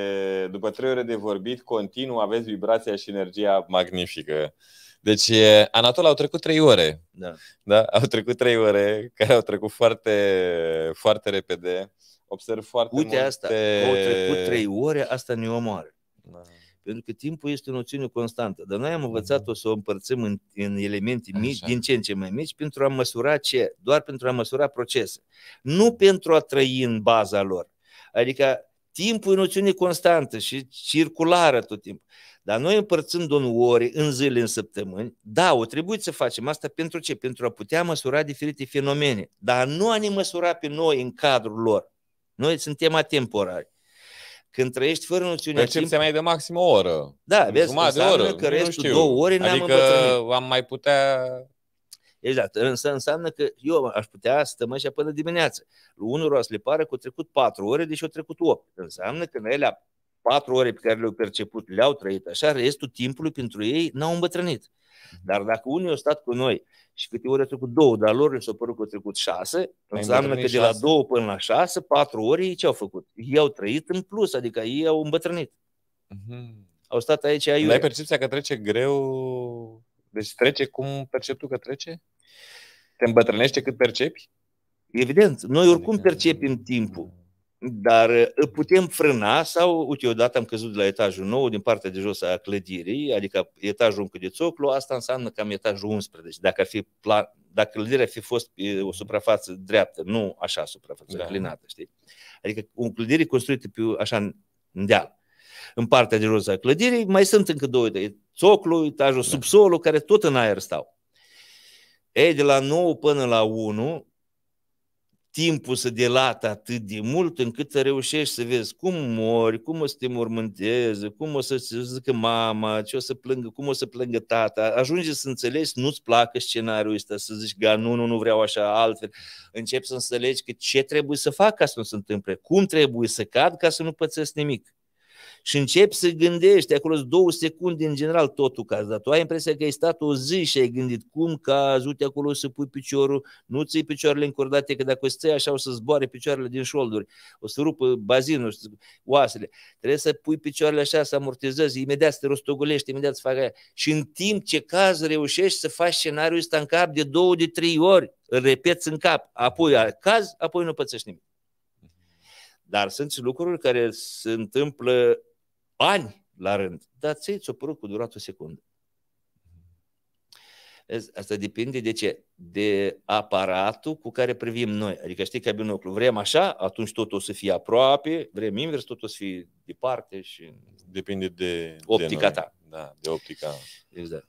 după trei ore de vorbit, continuu aveți vibrația și energia magnifică. Deci, Anatol, au trecut trei ore. Da. da. Au trecut trei ore, care au trecut foarte, foarte repede.
Observ foarte Uite multe... asta, au trecut trei ore, asta ne omoară. Da. Pentru că timpul este o noțiune constantă. Dar noi am mhm. învățat-o să o împărțim în, în elemente mici, Așa. din ce în ce mai mici, pentru a măsura ce? Doar pentru a măsura procese. Nu pentru a trăi în baza lor. Adică timpul e noțiune constantă și circulară tot timpul. Dar noi împărțim în ore, în zile, în săptămâni, da, o trebuie să facem asta pentru ce? Pentru a putea măsura diferite fenomene, dar nu a ne măsura pe noi în cadrul lor. Noi suntem atemporari. Când trăiești fără noțiune. Deci timp...
mai de maxim o oră. Da, vezi, jumătate de oră. că restul două ore ne-am adică
am mai putea Exact. Însă înseamnă că eu aș putea să stăm până dimineață. Unul o să le pară că au trecut patru ore, deși au trecut opt. Înseamnă că în ele patru ore pe care le-au perceput, le-au trăit așa, restul timpului pentru ei n-au îmbătrânit. Mhm. Dar dacă unii au stat cu noi și câte ore au trecut două, dar lor le s au părut că au trecut șase, Mai înseamnă că de la două până la șase, patru ore, ei ce au făcut? Ei au trăit în plus, adică ei au îmbătrânit. Mm-hmm.
Au stat aici aiure. Ai percepția că trece greu? Deci trece cum percepi tu că trece? Te îmbătrânește cât percepi? Evident,
noi oricum percepem timpul. Dar uh, putem frâna sau, uite, odată am căzut de la etajul nou din partea de jos a clădirii, adică etajul încă de țoclu, asta înseamnă cam etajul 11. Dacă, ar fi plan, dacă clădirea fi fost o suprafață dreaptă, nu așa suprafață, da. înclinată, știi? Adică o clădire construită pe așa în deal. În partea de jos a clădirii mai sunt încă două, țoclu, etajul da. subsolul, care tot în aer stau. Ei, de la 9 până la 1, timpul să delată atât de mult încât să reușești să vezi cum mori, cum o să te mormânteze, cum o să se zică mama, ce o să plângă, cum o să plângă tata. Ajunge să înțelegi, nu-ți placă scenariul ăsta, să zici, ga, nu, nu, nu vreau așa altfel. Începi să înțelegi că ce trebuie să fac ca să nu se întâmple, cum trebuie să cad ca să nu pățesc nimic și începi să gândești, acolo două secunde în general totul caz, dar tu ai impresia că ai stat o zi și ai gândit cum cazi, uite acolo să pui piciorul, nu ții picioarele încordate, că dacă o stai așa o să zboare picioarele din șolduri, o să rupă bazinul, oasele. Trebuie să pui picioarele așa, să amortizezi, imediat să te rostogolești, imediat să faci aia. Și în timp ce caz reușești să faci scenariul ăsta în cap de două, de trei ori, îl repeți în cap, apoi caz, apoi nu pățești nimic. Dar sunt și lucruri care se întâmplă ani la rând, dar ți-ai țopărut cu durat o secundă. Asta depinde de ce? De aparatul cu care privim noi. Adică știi bine binoclu, vrem așa, atunci totul o să fie aproape, vrem invers, totul o să fie departe și... Depinde de... Optica de ta.
Da, de optica. Exact.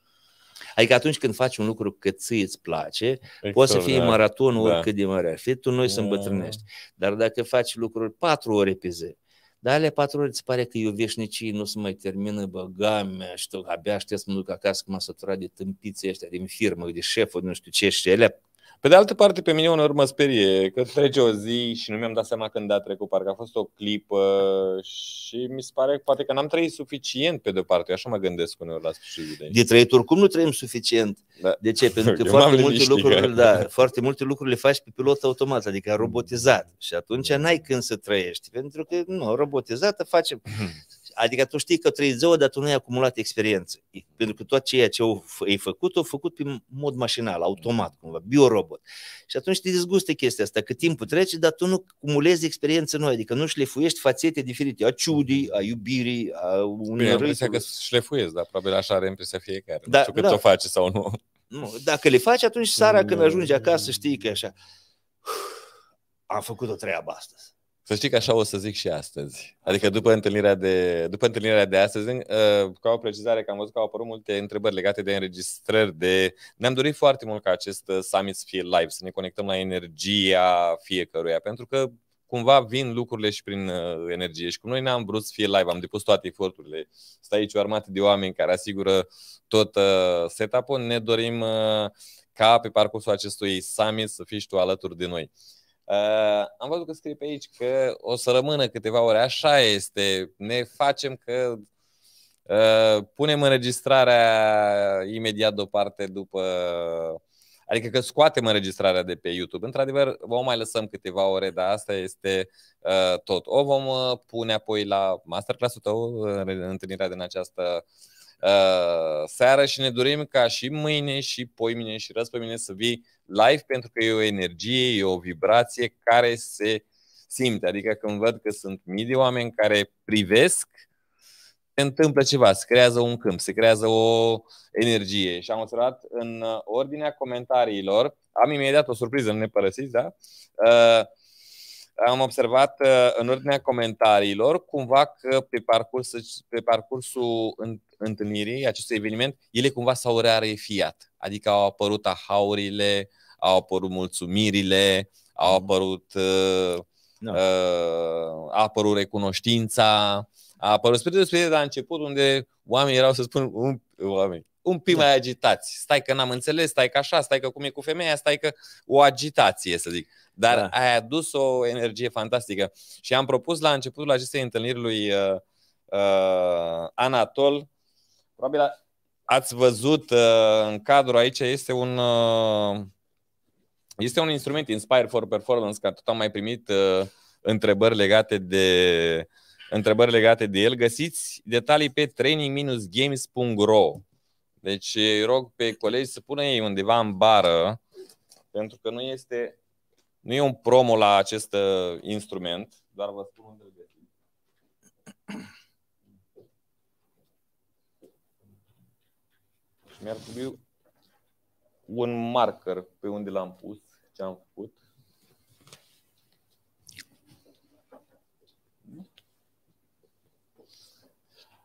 Adică atunci când faci un lucru că ți îți place, exact, poți să fie da. maraton da. oricât da. de mare ar fi, tu noi să mm. îmbătrânești. Dar dacă faci lucruri patru ore pe zi, dar alea patru ori îți pare că eu veșnicii nu se mai termină, băgamea și tu abia aștept să mă duc acasă, că m a săturat de tâmpiții ăștia
din firmă, de șeful, nu știu ce și alea pe de altă parte, pe mine uneori mă sperie că trece o zi și nu mi-am dat seama când a trecut, parcă a fost o clipă și mi se pare că poate că n-am trăit suficient pe de-o parte. așa mă gândesc uneori la sfârșitul de De trăit
oricum nu trăim suficient. Da. De ce? Pentru că foarte multe, lucruri, da,
foarte multe lucruri le faci pe pilot automat, adică
robotizat. Și atunci da. n-ai când să trăiești, pentru că nu, robotizată facem mhm. Adică tu știi că trăiești ziua, dar tu nu ai acumulat experiență. Pentru că tot ceea ce ai făcut, o făcut pe mod mașinal, automat, cumva, biorobot. Și atunci te dezguste chestia asta, că timpul trece, dar tu nu cumulezi experiență noi, adică nu șlefuiești fațete diferite, a ciudii, a iubirii,
a unui păi, Bine, impresia că șlefuiesc, dar probabil așa are impresia fiecare. Da, nu știu că da. o face sau nu.
nu. Dacă le faci, atunci sara când mm. ajungi acasă știi că e așa. Am făcut o treabă astăzi
să știi că așa o să zic și astăzi. Adică după întâlnirea de, după întâlnirea de astăzi, ă, ca o precizare, că am văzut că au apărut multe întrebări legate de înregistrări, de... Ne-am dorit foarte mult ca acest ă, summit să fie live, să ne conectăm la energia fiecăruia, pentru că cumva vin lucrurile și prin ă, energie. Și cu noi ne am vrut să fie live, am depus toate eforturile. Stai aici o armată de oameni care asigură tot setup-ul. Ne dorim ca pe parcursul acestui summit să fii și tu alături de noi. Uh, am văzut că scrie pe aici că o să rămână câteva ore. Așa este. Ne facem că uh, punem înregistrarea imediat deoparte după Adică că scoatem înregistrarea de pe YouTube. Într-adevăr, vom mai lăsăm câteva ore, dar asta este uh, tot. O vom uh, pune apoi la masterclass-ul tău, uh, întâlnirea din această Uh, seară și ne dorim ca și mâine și poimine și răspăimine să vii live pentru că e o energie, e o vibrație care se simte. Adică când văd că sunt mii de oameni care privesc, se întâmplă ceva, se creează un câmp, se creează o energie. Și am observat în uh, ordinea comentariilor, am imediat o surpriză, nu ne părăsiți, da? Uh, am observat uh, în ordinea comentariilor cumva că pe, parcurs, pe parcursul întâlnirii, acestui eveniment, ele cumva s-au rearefiat. Adică au apărut ahaurile, au apărut mulțumirile, au mhm. apărut, uh, da. uh, a apărut recunoștința, a apărut spiritul de la început unde oamenii erau, să spun, un, oameni, un pic da. mai agitați. Stai că n-am înțeles, stai că așa, stai că cum e cu femeia, stai că o agitație, să zic. Dar da. ai adus o energie fantastică. Și am propus la începutul acestei întâlniri lui uh, uh, Anatol Probabil a... Ați văzut uh, în cadrul aici este un uh, este un instrument Inspire for Performance, că tot am mai primit uh, întrebări legate de întrebări legate de el. Găsiți detalii pe training-games.ro. Deci rog pe colegi să pună ei undeva în bară, pentru că nu este nu e un promo la acest instrument, dar vă spun unde îl găsiți. Mi-ar trebui un marker pe unde l-am pus, ce am făcut.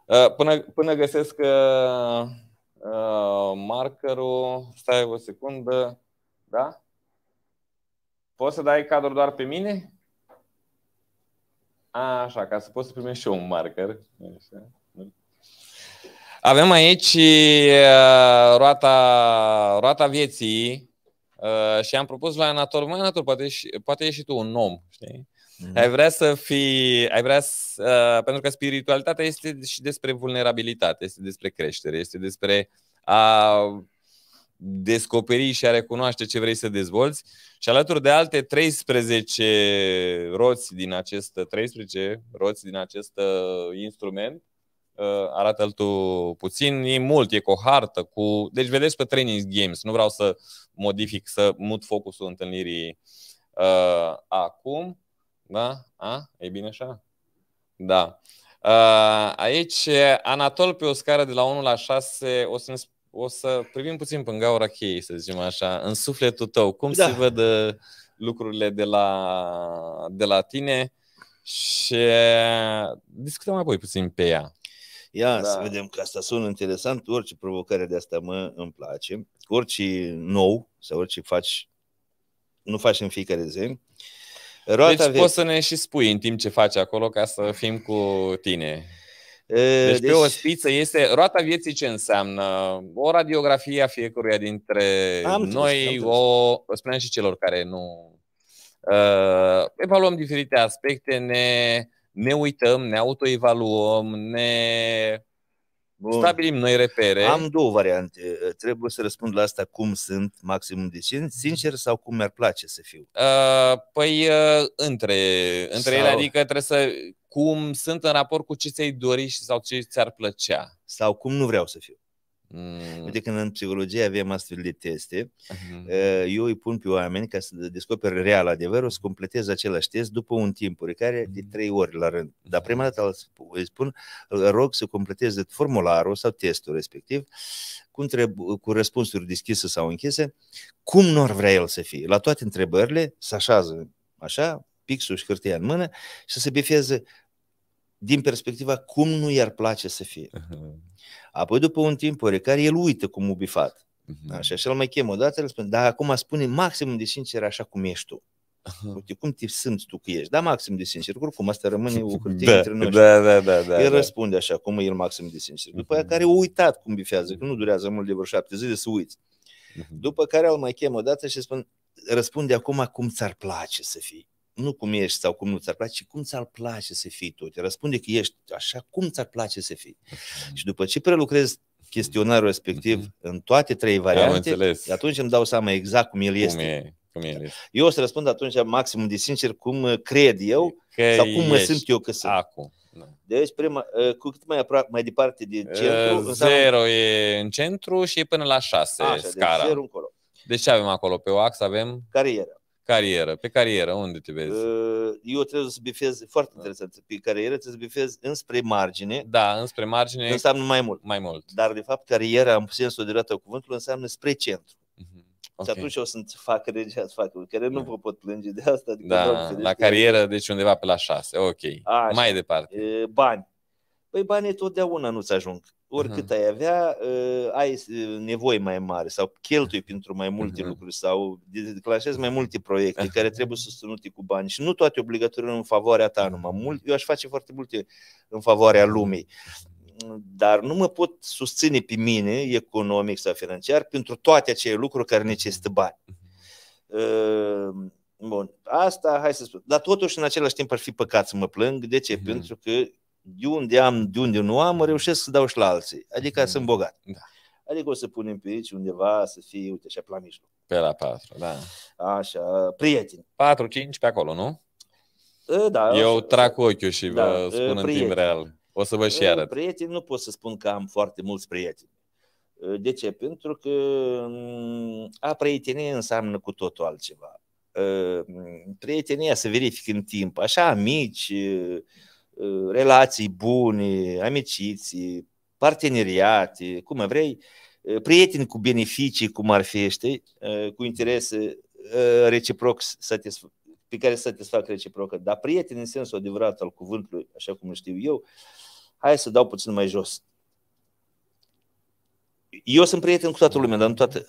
Uh, până, până găsesc uh, uh, markerul, stai o secundă, da? Poți să dai cadru doar pe mine? A, așa, ca să poți să primești și eu un marker. Așa. Avem aici uh, roata, roata vieții uh, și am propus la Anator, mai Anator, poate, poate ești și tu un om, știi? Mm-hmm. Ai vrea să fii, ai vrea să, uh, pentru că spiritualitatea este și despre vulnerabilitate, este despre creștere, este despre a descoperi și a recunoaște ce vrei să dezvolți și alături de alte 13 roți din acest 13 roți din acest uh, instrument Uh, arată altul puțin, e mult, e cu o hartă, cu... deci vedeți pe training games, nu vreau să modific, să mut focusul întâlnirii uh, acum, da? A? E bine așa? Da. Uh, aici, Anatol pe o scară de la 1 la 6, o să, o să privim puțin până gaura cheie, să zicem așa, în sufletul tău. Cum da. se văd uh, lucrurile de la, de la tine? Și uh, discutăm apoi puțin pe ea.
Ia da. să vedem că asta sună interesant. Orice provocare de asta mă îmi place. Orice nou sau orice faci, nu faci în fiecare zi.
Roata deci vieții. poți să ne și spui în timp ce faci acolo ca să fim cu tine. Deci, deci pe o deci- spiță este roata vieții ce înseamnă o radiografie a fiecăruia dintre am noi, trus, o spuneam și celor care nu uh, evaluăm diferite aspecte, ne ne uităm, ne autoevaluăm, ne Bun. stabilim noi repere. Am
două variante. Trebuie să răspund la asta cum sunt maximum de sincer sau cum mi-ar place să fiu. Uh, păi uh, între, între sau... ele, adică
trebuie să cum sunt în raport cu ce ți-ai dori sau ce ți-ar plăcea.
Sau cum nu vreau să fiu. Mm. Uite, când în psihologie avem astfel de teste, mm. eu îi pun pe oameni ca să descopere real adevărul, să completez același test după un timp, care de mhm. trei ori la rând. Dar prima dată îi spun, îl rog să completeze formularul sau testul respectiv cu, întreb- cu răspunsuri deschise sau închise, cum nu ar vrea el să fie. La toate întrebările să așează așa, pixul și hârtia în mână și să se bifeze din perspectiva cum nu i-ar place să fie. Mm-hmm. Apoi după un timp recare, el uită cum ubifat. Uh-huh. Mhm. Așa, și el mai chem o dată, El spune, dar acum spune maxim de sincer așa cum ești tu. Uh-huh. Uite, cum te simți tu că ești? Da, maxim de sincer. Oricum, asta rămâne o hârtie <laughs> da, între noi. Da, da, da, da. El da. răspunde așa, cum e el maxim de sincer. După uh-huh. care a uitat cum bifează, că nu durează mult de vreo șapte zile să uiți. Uh-huh. După care îl mai chem o dată și spun, răspunde acum cum ți-ar place să fii nu cum ești sau cum nu ți-ar place, ci cum ți-ar place să fii tu. Te răspunde că ești așa cum ți-ar place să fii. Și după ce prelucrezi chestionarul respectiv mhm. în toate trei variante, atunci îmi dau seama exact cum el este. Cum e. Cum e eu o să răspund atunci maximum de sincer
cum uh, cred eu că sau cum mă simt eu că sunt. Acum.
Da. Deci, prima, uh, cu cât mai, aproape, mai departe de uh, centru... zero înseamnă...
e în centru și e până la șase Așa, deci scara. Deci, zero încolo. Deci ce avem acolo? Pe o axă avem... Cariera. Carieră. Pe carieră, unde te vezi?
Uh, eu trebuie să bifez, foarte da. interesant, pe carieră trebuie să bifez înspre margine. Da, înspre margine. Înseamnă mai mult. Mai mult. Dar, de fapt, cariera, în sensul de a cuvântului, înseamnă spre centru. Mm-hmm. Okay. Și atunci o să-ți fac regea, să fac care nu mm. vă pot plânge de asta. Adică da, la carieră,
deci undeva pe la șase, ok. Așa. Mai departe.
E, bani. Păi banii totdeauna nu-ți ajung oricât ai avea, ă, ai ă, nevoi mai mari sau cheltui <laughs> pentru mai multe uh-huh. lucruri sau declanșezi mai multe proiecte care <laughs> trebuie susținute cu bani și nu toate obligatoriu în favoarea ta numai. Mult, eu aș face foarte multe în favoarea lumii dar nu mă pot susține pe mine economic sau financiar pentru toate acele lucruri care necesită bani. Ă, bun, asta hai să spun. Dar totuși în același timp ar fi păcat să mă plâng. De ce? Pentru că de unde am, de unde nu am, reușesc să dau și la alții. Adică mm. sunt bogat. Da. Adică o să punem pe aici undeva să fie, uite, așa, pe la mijloc.
Pe la patru, da.
Așa, prieteni. Patru, cinci pe acolo, nu? E, da. Eu trag
ochiul și da, vă spun prieteni. în timp real. O să vă și arăt.
Prieteni, nu pot să spun că am foarte mulți prieteni. De ce? Pentru că mm, a prietenie înseamnă cu totul altceva. Prietenia se verifică în timp. Așa, amici, Uh, relații bune, amiciții, parteneriate, cum vrei, uh, prieteni cu beneficii, cum ar fi, știi, uh, cu interese reciproc pe care să satisfac reciproc. Dar prieteni în sensul adevărat al cuvântului, așa cum știu eu, hai să dau puțin mai jos. Eu sunt prieten cu toată lumea, dar nu toată,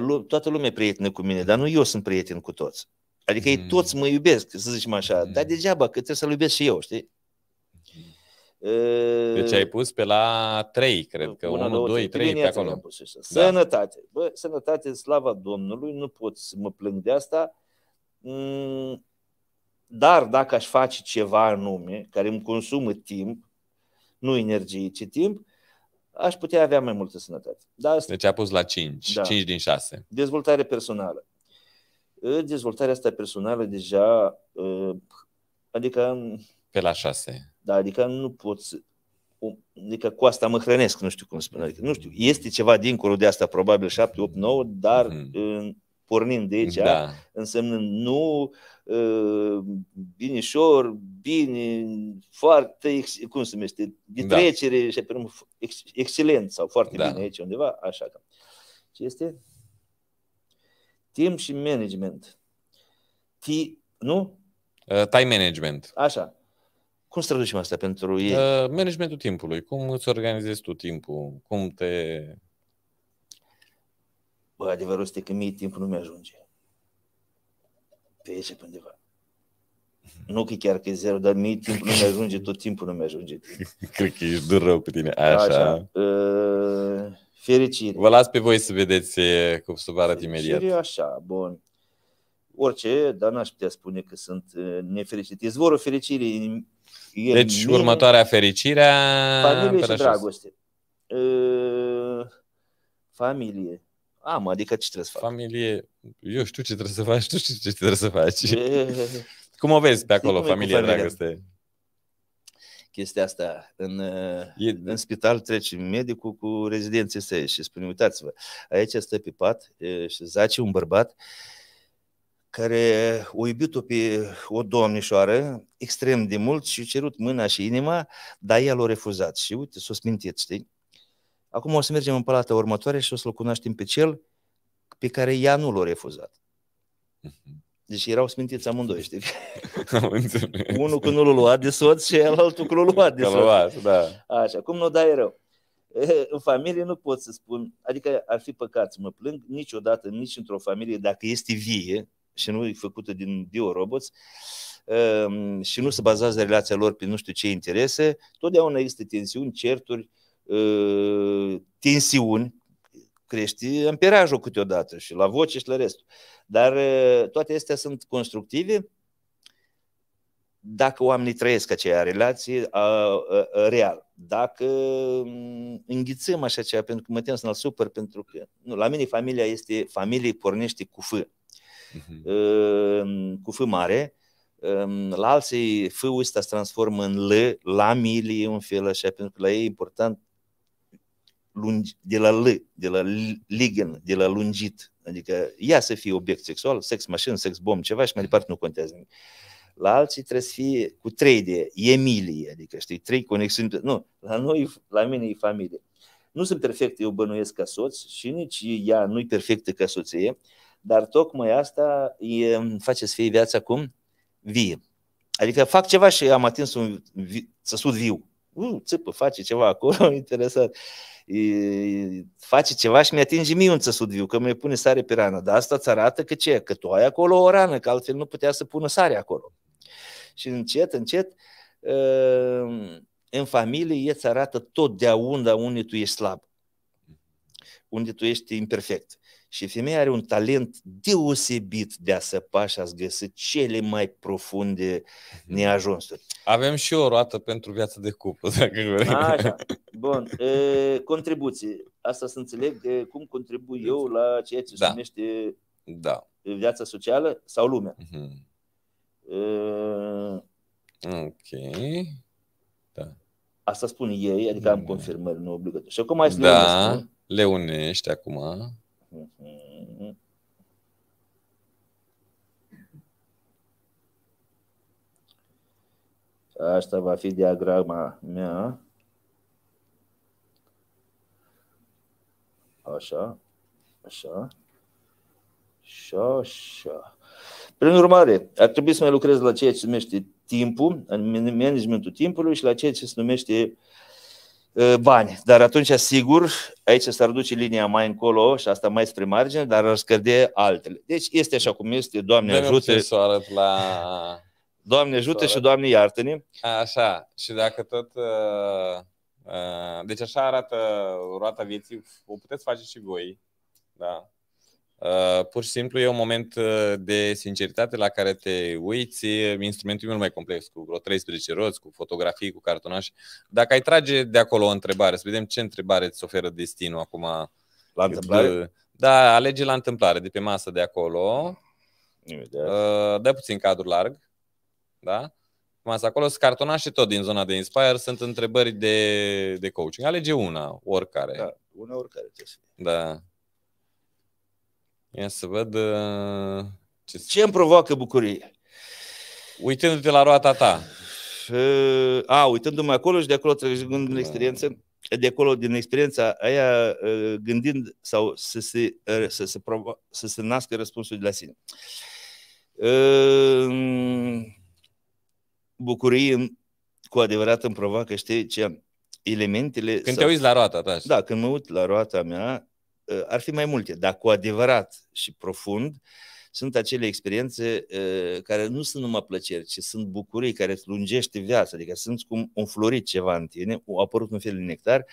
nu, toată lumea e prietenă cu mine, dar nu eu sunt prieten cu toți. Adică mm. ei toți mă iubesc, să zicem așa, mm. dar degeaba, că trebuie să-l iubesc și eu, știi?
Mm-hmm. Deci ai pus pe la 3, cred că, 1, 2, 3, pe acolo. Pus da.
Sănătate. Bă, sănătate, slava Domnului, nu pot să mă plâng de asta. Mm, dar dacă aș face ceva anume, care îmi consumă timp, nu energie, ci timp, aș putea avea mai multă sănătate. Dar asta... Deci
a pus la 5, da. 5 din 6.
Dezvoltare personală dezvoltarea asta personală deja, uh, adică... Um,
pe la șase.
Da, adică nu poți, um, adică cu asta mă hrănesc, nu știu cum spun, adică nu știu, este ceva dincolo de asta, probabil 7, 8, 9, dar mm-hmm. pornind de aici, da. însemnând nu, uh, binișor, bine, foarte, cum se numește, de da. trecere da. și excelent sau foarte da. bine aici undeva, așa că. Ce este? Timp și management. T, nu?
Uh, time management. Așa. Cum să traducem asta pentru ei? Uh, managementul timpului. Cum îți organizezi tu timpul? Cum te... Bă, adevărul este că mie timpul nu mi-ajunge. Pe aici pe
undeva. <laughs> Nu că chiar că e zero, dar mie timpul nu mi-ajunge, tot timpul nu mi-ajunge.
<laughs> Cred că ești dur rău pe tine. Așa. Așa. Uh fericire. Vă las pe voi să vedeți cum vă arăt imediat.
așa, bun. Orice, dar n-aș putea spune că sunt nefericit. Izvorul fericirii e Deci mine, următoarea
fericire. Familie și
dragoste. E, familie.
Am, adică ce trebuie să fac? Familie, eu știu ce trebuie să faci, tu știi ce trebuie să faci. E... cum o vezi pe acolo, familie, familie, dragoste? chestia asta.
În, e... Uh, în spital trece medicul cu rezidenții săi și spune, uitați-vă, aici stă pe pat și zace un bărbat care o iubit-o pe o domnișoară extrem de mult și cerut mâna și inima, dar el o refuzat. Și uite, s-o smintit, știi? Acum o să mergem în palata următoare și o să-l cunoaștem pe cel pe care ea nu l-a refuzat. Mm-hmm. Deci erau smintiți amândoi, știi?
<laughs> Am Unul
când nu l-a luat de soț și el altul când l-a luat de soț. Luat, da. Așa, cum nu dai rău. <laughs> În familie nu pot să spun, adică ar fi păcat să mă plâng niciodată, nici într-o familie, dacă este vie și nu e făcută din bioroboți um, și nu se bazează relația lor pe nu știu ce interese, totdeauna există tensiuni, certuri, uh, tensiuni crește amperajul câteodată și la voce și la restul. Dar toate acestea sunt constructive dacă oamenii trăiesc aceea relație a, a, a, real. Dacă înghițăm așa ceva, pentru că mă tem să-l supăr, pentru că nu, la mine familia este, familie pornește cu F. Uh-huh. Cu F mare, la alții F-ul ăsta se transformă în L, la milie, un fel așa, pentru că la ei e important lungi, de la L, de la ligen, de la lungit, adică ea să fie obiect sexual, sex mașină, sex bomb, ceva și mai departe nu contează nimic. La alții trebuie să fie cu trei de Emilie, adică știi, trei conexiuni. Nu, la noi, la mine e familie. Nu sunt perfect, eu bănuiesc ca soț și nici ea nu e perfectă ca soție, dar tocmai asta e, face să fie viața cum? Vie. Adică fac ceva și am atins un vi- țesut viu. Uh, țipă, face ceva acolo, <laughs> interesant face ceva și mi-atinge mie un țesut viu, că mi pune sare pe rană. Dar asta îți arată că ce? Că tu ai acolo o rană, că altfel nu putea să pună sare acolo. Și încet, încet, ă, în familie, îți arată totdeauna unde tu ești slab, unde tu ești imperfect. Și femeia are un talent deosebit de a săpa și a găsi cele
mai profunde mhm. neajunsuri. Avem și o roată pentru viața de cuplu, <laughs> dacă vrei. Așa.
Bun. E, contribuții. Asta să înțeleg de cum contribuie eu la ceea ce da. se numește da. viața socială sau lumea.
Uh-huh. E... Ok. Da.
Asta spun ei, adică mhm. am confirmări, nu obligatoriu. Și acum mai să da,
le unești acum.
Mhm. Asta va fi diagrama mea. Așa, așa, și așa. Prin urmare, ar trebui să mai lucrez la ceea ce se numește timpul, managementul timpului și la ceea ce se numește uh, Uh, bani. Dar atunci, sigur, aici s-ar duce linia mai încolo și asta mai spre margine, dar ar scăde altele. Deci este așa cum este, Doamne Dă-mi ajută. Să la... Doamne ajută și Doamne iartă-ne.
Așa, și dacă tot... Uh, uh, deci așa arată roata vieții, o puteți face și voi, da? Uh, pur și simplu e un moment uh, de sinceritate la care te uiți. Instrumentul e mult mai complex, cu vreo 13 roți, cu fotografii, cu cartonaș. Dacă ai trage de acolo o întrebare, să vedem ce întrebare îți oferă destinul acum. La întâmplare? Da, alege la întâmplare, de pe masă de acolo. Uh, dă puțin cadru larg. Da? Masă acolo sunt cartonașe tot din zona de Inspire, sunt întrebări de, de coaching. Alege una, oricare. Da, una oricare. Da. Ia să văd uh, ce... ce îmi provoacă bucurie.
Uitându-te la roata ta. Uh, a, uitându-mă acolo și de acolo trăgând din da. experiență, de acolo din experiența aia uh, gândind sau să se, să, se provo- să se nască răspunsul de la sine. bucurie cu adevărat îmi provoacă, știi, ce elementele... Când sau... te uiți la roata ta. Da, când mă uit la roata mea, Uh, ar fi mai multe, dar cu adevărat și profund, sunt acele experiențe uh, care nu sunt numai plăceri, ci sunt bucurii care îți lungește viața, adică sunt cum un florit ceva în tine, a apărut un fel de nectar,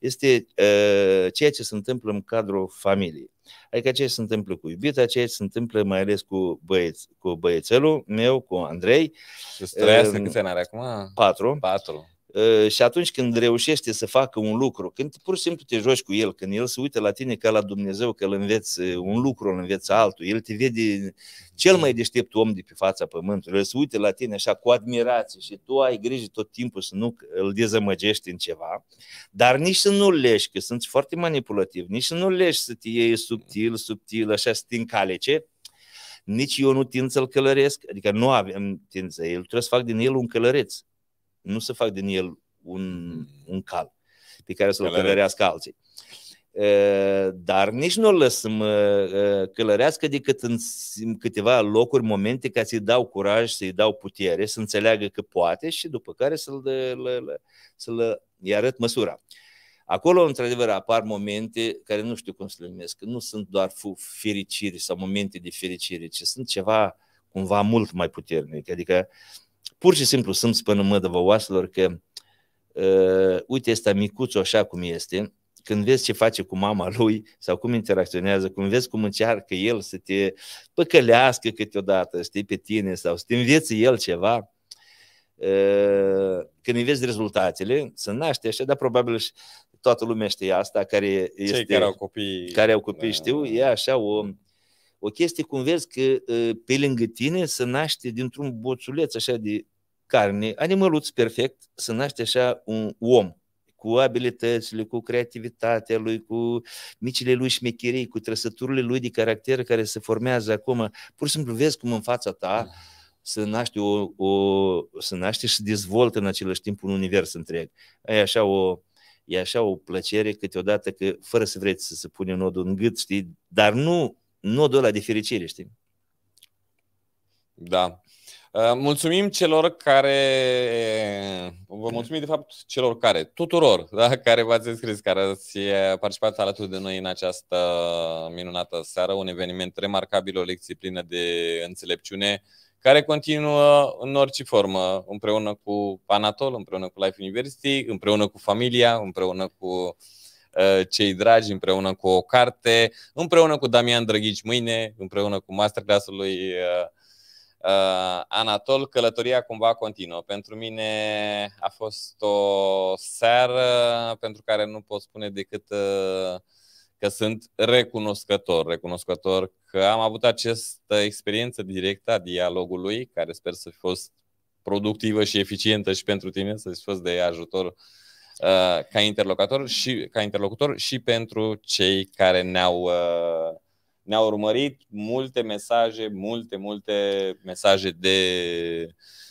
este uh, ceea ce se întâmplă în cadrul familiei. Adică ceea ce se întâmplă cu iubita, ceea ce se întâmplă mai ales cu, băieț, cu băiețelul meu, cu Andrei. Și să trăiască um, câți ani are acum? Patru. Patru. Eh, și atunci când reușește să facă un lucru, când pur și simplu te joci cu el, când el se uită la tine ca la Dumnezeu, că îl înveți eh, un lucru, îl înveți altul, el te vede cel mai deștept om de pe fața pământului, el se uită la tine așa cu admirație și tu ai grijă tot timpul să nu îl dezamăgești în ceva, dar nici să nu leși, că sunt foarte manipulativ, nici să nu leși să te iei subtil, subtil, așa să te încalece, nici eu nu tind să-l călăresc, adică nu avem tință, el trebuie să fac din el un călăreț nu să fac din el un, mm-hmm. un cal pe care să-l călărească alții. Dar nici nu o lăs să mă călărească decât în câteva locuri, momente, ca să-i dau curaj, să-i dau putere, să înțeleagă că poate și după care să-l, să-l îi arăt măsura. Acolo, într-adevăr, apar momente care nu știu cum să le numesc, nu sunt doar fericiri sau momente de fericire, ci sunt ceva cumva mult mai puternic. Adică uh, pur și simplu sunt mădăvă oaselor că uh, uite ăsta micuț așa cum este, când vezi ce face cu mama lui sau cum interacționează, când vezi cum încearcă el să te păcălească câteodată, știi, pe tine sau să te învețe el ceva, uh, când îi vezi rezultatele, se naște așa, dar probabil și toată lumea știe asta, care este, Cei care au copii, care au copii da. știu, e așa o o chestie cum vezi că ă, pe lângă tine se naște dintr-un boțuleț așa de carne, animăluț perfect, se naște așa un om cu abilitățile, cu creativitatea lui, cu micile lui șmecherii, cu trăsăturile lui de caracter care se formează acum. Pur și simplu vezi cum în fața ta da. se naște, o, o, se naște și dezvoltă în același timp un univers întreg. E așa o, e așa o plăcere câteodată că fără să vreți să se pune nodul în gât,
știi, dar nu nodul ăla de fericire, știi? Da. Uh, mulțumim celor care, vă mulțumim de fapt celor care, tuturor, da, <laughs> care v-ați înscris, care ați eh, participat alături de noi în această minunată seară, un eveniment remarcabil, o lecție plină de înțelepciune, care continuă în orice formă, împreună cu Anatol, împreună cu Life University, împreună cu familia, împreună cu uh, Uh, cei dragi împreună cu o carte, împreună cu Damian Drăghici mâine, împreună cu masterclass-ul lui uh, uh, Anatol, călătoria cumva continuă. Pentru mine a fost o seară pentru care nu pot spune decât că sunt recunoscător, recunoscător că am avut această experiență directă a dialogului, care sper să fi fost productivă și eficientă și pentru tine, să ți fost de ajutor uh, Uh, ca interlocutor și ca interlocutor și pentru cei care ne-au uh, ne-au urmărit multe mesaje, multe, multe mesaje de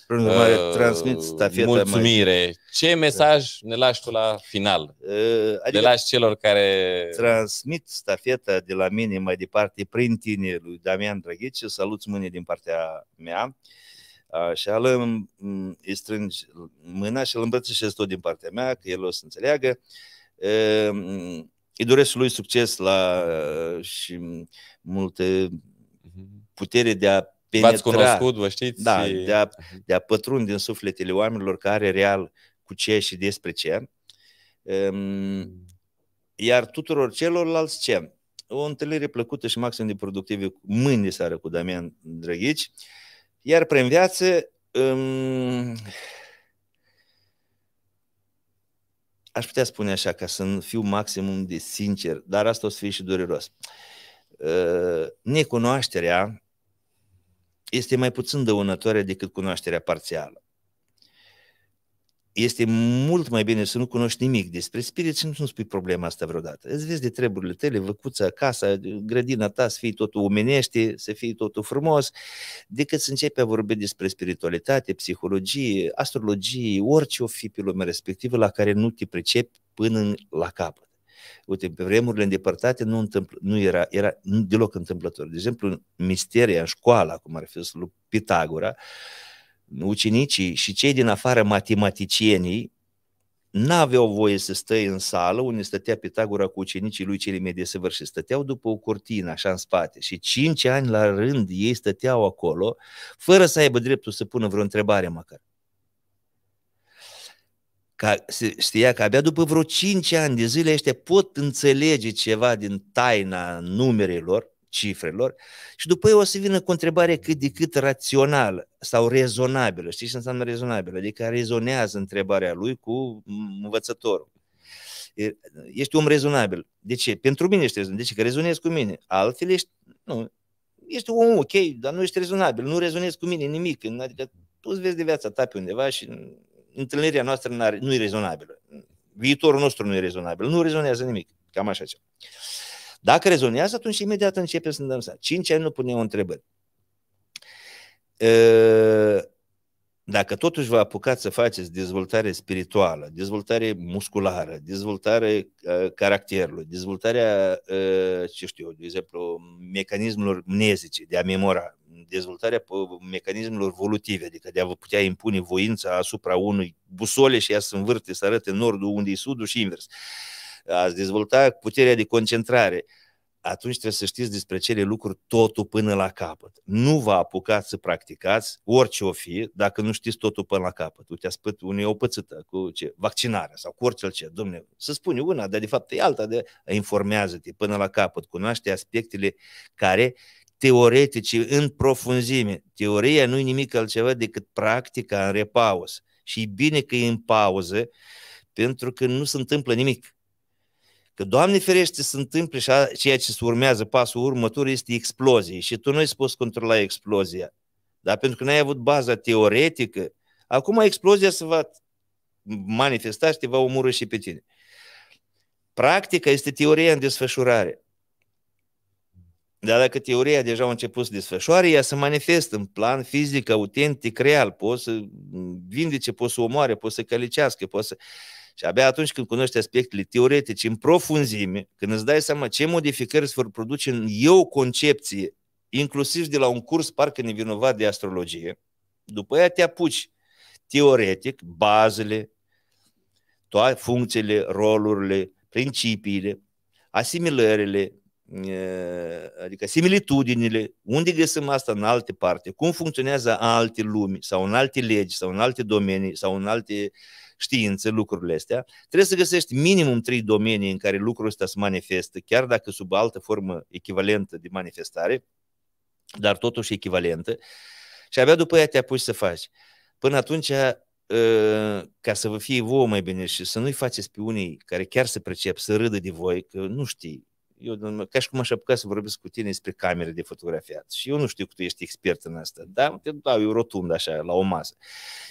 uh, transmit stafeta mulțumire. Mai... Ce da. mesaj ne lași tu la final? Uh, adică ne lași celor care... Transmit stafeta de
la mine mai departe prin tine lui Damian Drăghici. Salut mâine din partea mea. Uh, Așa îl, îi strângi mâna și îl îmbrățișez tot din partea mea, că el o să înțeleagă. Îi doresc lui succes la și multe mhm. putere de a penetra. V-ați cunoscut, vă știți? Da, de, a, mhm. de a pătrunde în sufletele oamenilor care real cu ce și despre ce. Mm. Iar tuturor celorlalți ce? O întâlnire plăcută și maxim de productive mâine seară cu Damian Drăghici. Iar prin viață, um, aș putea spune așa, ca să fiu maximum de sincer, dar asta o să fie și dureros. Uh, necunoașterea este mai puțin dăunătoare decât cunoașterea parțială este mult mai bine să nu cunoști nimic despre spirit și nu spui problema asta vreodată. Îți vezi de treburile tale, văcuța, casa, grădina ta, să fii totul omenește, să fii totul frumos, decât să începi a vorbi despre spiritualitate, psihologie, astrologie, orice o fi pe lumea respectivă la care nu te pricepi până la capăt. Uite, pe vremurile îndepărtate nu, întâmpl- nu era, era deloc întâmplător. De exemplu, misteria în școală, cum ar fi lui Pitagora, uh, ucenicii și cei din afară matematicienii n-aveau voie să stăi în sală, unde stătea Pitagora cu ucenicii lui medie să desăvârși. Stăteau după o cortină, așa în spate. Și cinci ani la rând ei stăteau acolo, fără să aibă dreptul să pună vreo întrebare măcar. Ca, știa că abia după vreo cinci ani de zile ăștia pot înțelege ceva din taina numerelor cifrelor și după ei o să vină cu o întrebare cât de cât rațional sau rezonabilă. Știi ce înseamnă rezonabilă? Adică rezonează întrebarea lui cu învățătorul. Ești om rezonabil. De ce? Pentru mine ești rezonabil. De ce? Că rezonezi cu mine. Altfel ești, nu, ești om ok, dar nu ești rezonabil. Nu rezonezi cu mine nimic. Adică tu îți vezi de viața ta pe undeva și întâlnirea noastră nu e rezonabilă. Viitorul nostru nu e rezonabil. Nu rezonează nimic. Cam așa ceva. Dacă rezonează, atunci imediat începe să ne dăm seama. Cinci ani nu pune o întrebări. Dacă totuși vă apucați să faceți dezvoltare spirituală, dezvoltare musculară, dezvoltare ă, caracterului, dezvoltarea, ă, ce știu, de exemplu, mecanismelor mnezice de a memora, dezvoltarea mecanismelor volutive, adică de a vă putea impune voința asupra unui busole și ea să învârte, să arate nordul unde e sudul și invers. Uh, ați dezvolta puterea de concentrare, atunci trebuie să știți despre cele lucruri totul până la capăt. Nu vă apucați să practicați orice o fi dacă nu știți totul până la capăt. Uite, ați spus unii o pățâtă cu ce, vaccinarea sau cu orice ce. Domne, să spune una, dar de fapt e alta. De... Informează-te până la capăt. Cunoaște aspectele care teoretice în profunzime. Teoria nu e nimic altceva decât practica în repaus. Și e bine că e în pauză pentru că nu se întâmplă nimic Că, Doamne ferește, se întâmple și ceea ce se urmează, pasul următor este explozie. Și tu nu ai spus controla explozia. Dar pentru că n-ai avut baza teoretică, acum explozia se va manifesta și te va omorâ și pe tine. Practica este teoria în desfășurare. Dar dacă teoria deja a început să desfășoare, ea se manifestă în plan fizic, autentic, real. Poți să vindece, poți să omoare, poți să călicească, poți să... Uh, și abia atunci când cunoști aspectele teoretice în profunzime, când îți dai seama ce modificări se vor produce în eu concepție, inclusiv de la un curs parcă nevinovat de astrologie, după aia te apuci teoretic, bazele, toate funcțiile, rolurile, principiile, asimilările, adică similitudinile, unde găsim asta în alte parte, cum funcționează alte lumi sau în alte legi sau în alte domenii sau în alte știință, lucrurile astea, trebuie să găsești minimum trei domenii în care lucrul ăsta se manifestă, chiar dacă sub altă formă echivalentă de manifestare, dar totuși echivalentă, și abia după ea te apuci să faci. Până atunci, ă, ca să vă fie vouă mai bine și să nu-i faceți pe unii care chiar se pricep să râdă de voi, că nu știi, eu, ca și cum aș apuca să vorbesc cu tine despre camere de fotografiat. Și eu nu știu că tu ești expert în asta, da? Te dau eu rotund așa, la o masă.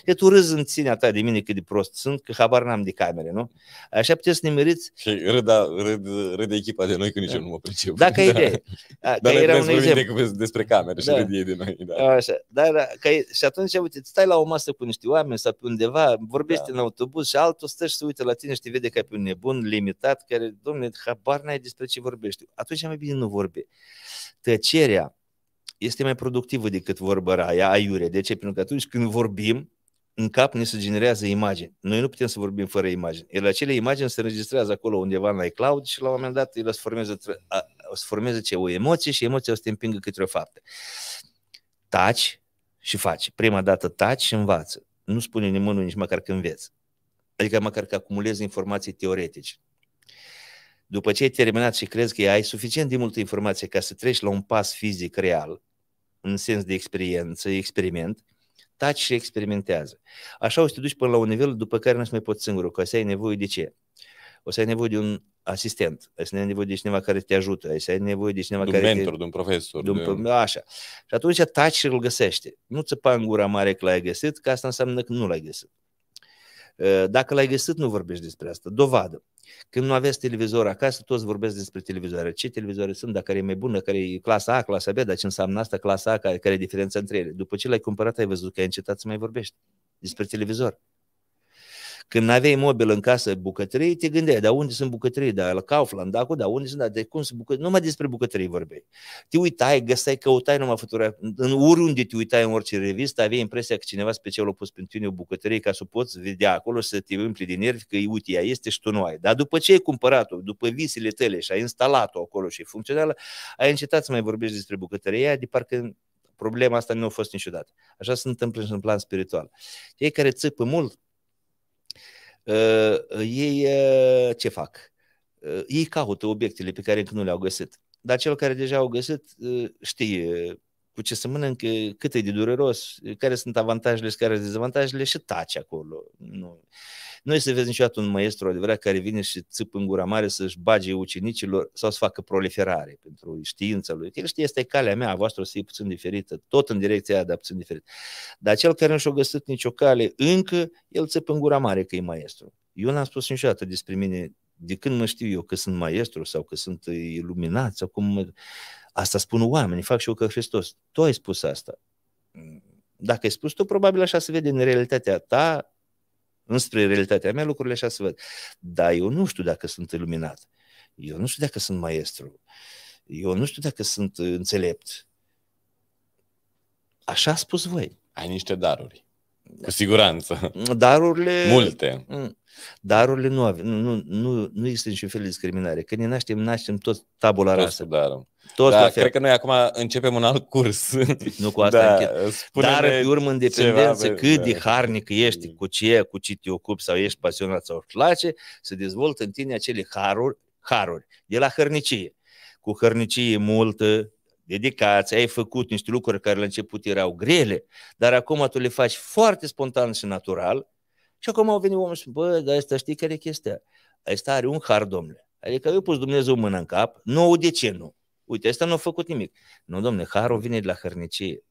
E tu râzi în ținea ta de mine cât de prost sunt, că habar n-am de camere, nu? Așa puteți să ne miriți. Și râda, râd, râd, echipa de noi că nici eu nu mă pricep. Da, ca idee. Da. Dar era un exemplu.
despre camere și da. râd ei de noi. Da.
Așa. Dar, ca, da, și atunci, uite, stai la o masă cu niște oameni sau pe undeva, vorbești da. în autobuz și altul stă și se uită la tine și te vede ca pe un nebun limitat care, domnule, habar n-ai despre ce vorbești vorbește. atunci mai bine nu vorbe. Tăcerea este mai productivă decât vorbăra aia aiure. De ce? Pentru că atunci când vorbim, în cap ne se generează imagini. Noi nu putem să vorbim fără imagini. Ele acele imagini se înregistrează acolo undeva în iCloud și la un moment dat ele o să formeze, o să formeze ce? O emoție și emoția o să te împingă către o faptă. Taci și faci. Prima dată taci și învață. Nu spune nimănui nici măcar când înveți. Adică măcar că acumulezi informații teoretice după ce ai terminat și crezi că ai suficient de multă informație ca să treci la un pas fizic real, în sens de experiență, experiment, taci și experimentează. Așa o să te duci până la un nivel după care nu-ți mai poți singur, că o să ai nevoie de ce? O să ai nevoie de un asistent, o să ai nevoie de cineva care te ajută, o să ai nevoie de cineva de care un mentor, te... de un profesor. De un... De... Așa. Și atunci taci și îl găsește. Nu țăpa în gura mare că l-ai găsit, că asta înseamnă că nu l-ai găsit. Dacă l-ai găsit, nu vorbești despre asta. Dovadă. Când nu aveți televizor acasă, toți vorbesc despre televizoare. Ce televizoare sunt, dacă e mai bună, care e clasa A, clasa B, dar ce înseamnă asta, clasa A, care, care e diferența între ele. După ce l-ai cumpărat, ai văzut că ai încetat să mai vorbești despre televizor. Când aveai mobil în casă, bucătării, te gândeai, dar unde sunt bucătării, dar la Kaufland, da, cu da, unde sunt, da, de cum sunt bucătării, numai despre bucătării vorbeai. Te uitai, găsai, căutai numai fătura, în oriunde te uitai în orice revistă, aveai impresia că cineva special a pus pentru tine o bucătărie ca să poți vedea acolo, să te umpli de nervi că uite, ea este și tu nu ai. Dar după ce ai cumpărat-o, după visele tale și ai instalat-o acolo și e funcțională, ai încetat să mai vorbești despre bucătăria, de parcă problema asta nu a fost niciodată. Așa se întâmplă și în plan spiritual. Cei care țipă mult Ă, ă, ei ă, ce fac? Ei caută obiectele pe care încă nu le-au găsit. Dar cel care deja au găsit știe cu ce să mănâncă, cât e de dureros, care sunt avantajele și care sunt dezavantajele și taci acolo. Nu. Nu este să vezi niciodată un maestru adevărat care vine și țâpă în gura mare să-și bage ucenicilor sau să facă proliferare pentru știința lui. El știe, este calea mea, a voastră o să fie puțin diferită, tot în direcția aia, dar puțin diferit. Dar cel care nu și-a găsit nicio cale încă, el țâpă în gura mare că e maestru. Eu n-am spus niciodată despre mine de când mă știu eu că sunt maestru sau că sunt iluminat sau cum... Asta spun oamenii, fac și eu că Hristos. Tu ai spus asta. Dacă ai spus tu, probabil așa se vede în realitatea ta, înspre realitatea mea, lucrurile așa se văd. Dar eu nu știu dacă sunt iluminat. Eu nu știu dacă sunt maestru. Eu nu știu dacă sunt înțelept. Așa a spus voi. Ai niște
daruri. Cu siguranță.
Darurile... Multe. Mm. Darurile nu, ave, nu, nu, nu există niciun fel de discriminare. Când ne naștem, naștem tot tabula rasă. Tot.
Toți da, cred că noi acum începem un alt curs. <laughs> Nu cu asta da, Dar pe urmă, în dependență, ceva, cât da. de
harnic ești, cu ce, cu ce te ocupi sau ești pasionat sau îți place, se dezvoltă în tine acele haruri, haruri de la hărnicie. Cu hărnicie multă, dedicație ai făcut niște lucruri care la început erau grele, dar acum tu le faci foarte spontan și natural și acum au venit oameni și spun, bă, dar ăsta știi care e chestia? Ăsta are un har, domnule. Adică eu pus Dumnezeu mână în cap, nu, de ce nu? Uite, ăsta nu a făcut nimic. Nu, domnule, harul vine de la hărnicie.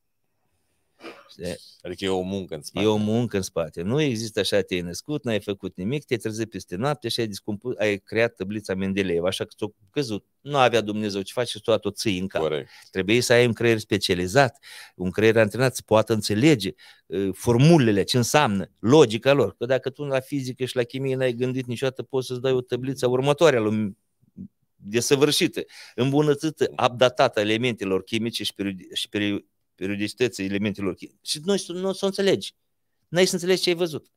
Adică e o muncă în spate. E o muncă în spate. Nu există așa, te-ai născut, n-ai făcut nimic, te-ai trezit peste noapte și ai, discumpu- ai creat tablița Mendeleev, așa că ți căzut. Nu avea Dumnezeu ce faci și tu o ții în cap. Corect. Trebuie să ai un creier specializat, un creier antrenat să poată înțelege ă, formulele, ce înseamnă, logica lor. Că dacă tu la fizică și la chimie n-ai gândit niciodată, poți să-ți dai o tabliță următoarea lui desăvârșită, îmbunătățită, updatată elementelor chimice și, peri- și periodicității elementelor. Și noi nu să o înțelegi. N-ai să înțelegi ce ai văzut.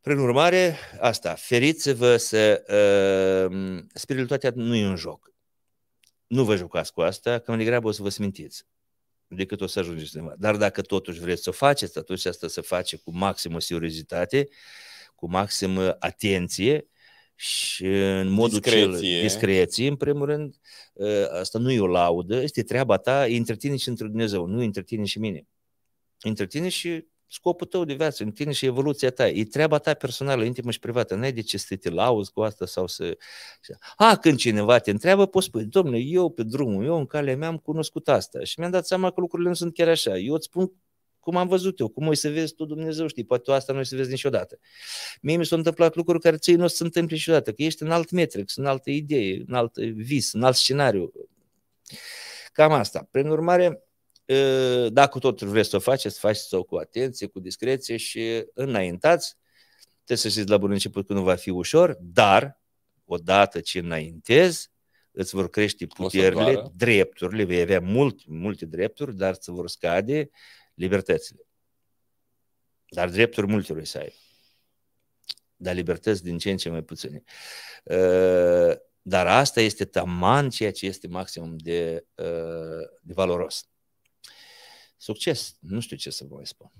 Prin urmare, asta, feriți-vă să... Uh, spiritualitatea nu e un joc. Nu vă jucați cu asta, că mai degrabă o să vă smintiți decât o să ajungeți undeva. Dar dacă totuși vreți să o faceți, atunci asta se face cu maximă seriozitate, cu maximă atenție și în modul discreție. cel discreție, în primul rând, ă, asta nu e o laudă, este treaba ta, tine și între Dumnezeu, nu tine și mine. tine și scopul tău de viață, între tine și evoluția ta. E treaba ta personală, intimă și privată. N-ai de ce să te lauzi cu asta sau să... A, când cineva te întreabă, poți spune, domnule, eu pe drumul, eu în calea mea am cunoscut asta și mi-am dat seama că lucrurile nu sunt chiar așa. Eu îți spun cum am văzut eu, cum o să vezi tu, Dumnezeu știi, poate tu asta nu o să vezi niciodată. Mie mi s-au întâmplat lucruri care ție nu o să se întâmple niciodată, că ești în alt metric, în altă idee, în alt vis, în alt scenariu. Cam asta. Prin urmare, ă, dacă tot vreți să o faceți, faceți-o cu atenție, cu discreție și înaintați. Trebuie să știți la bun început că nu va fi ușor, dar odată ce înaintezi, îți vor crește puterile, drepturile, vei avea mult, multe drepturi, dar îți vor scade libertățile. Dar drepturi multe să ai. Dar libertăți din ce în ce mai puține. Ă, dar asta este taman ceea ce este maximum de, ă, de valoros. Succes! Nu
știu ce să vă mai spun.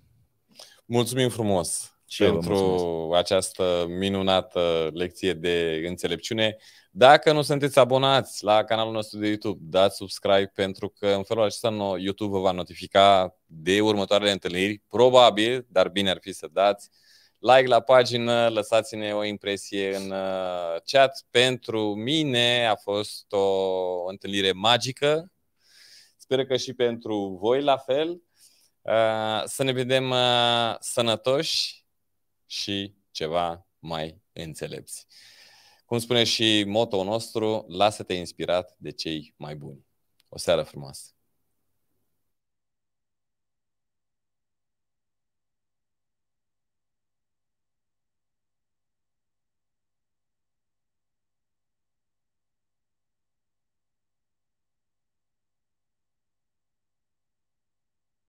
Mulțumim frumos! Și pentru această minunată lecție de înțelepciune. Dacă nu sunteți abonați la canalul nostru de YouTube, dați subscribe pentru că în felul acesta YouTube vă va notifica de următoarele întâlniri, probabil, dar bine ar fi să dați like la pagină, lăsați-ne o impresie în uh, chat. Pentru mine a fost o întâlnire magică. Sper că și pentru voi la fel. Uh, să ne vedem uh, sănătoși și ceva mai înțelepți. Cum spune și moto nostru, lasă-te inspirat de cei mai buni. O seară frumoasă!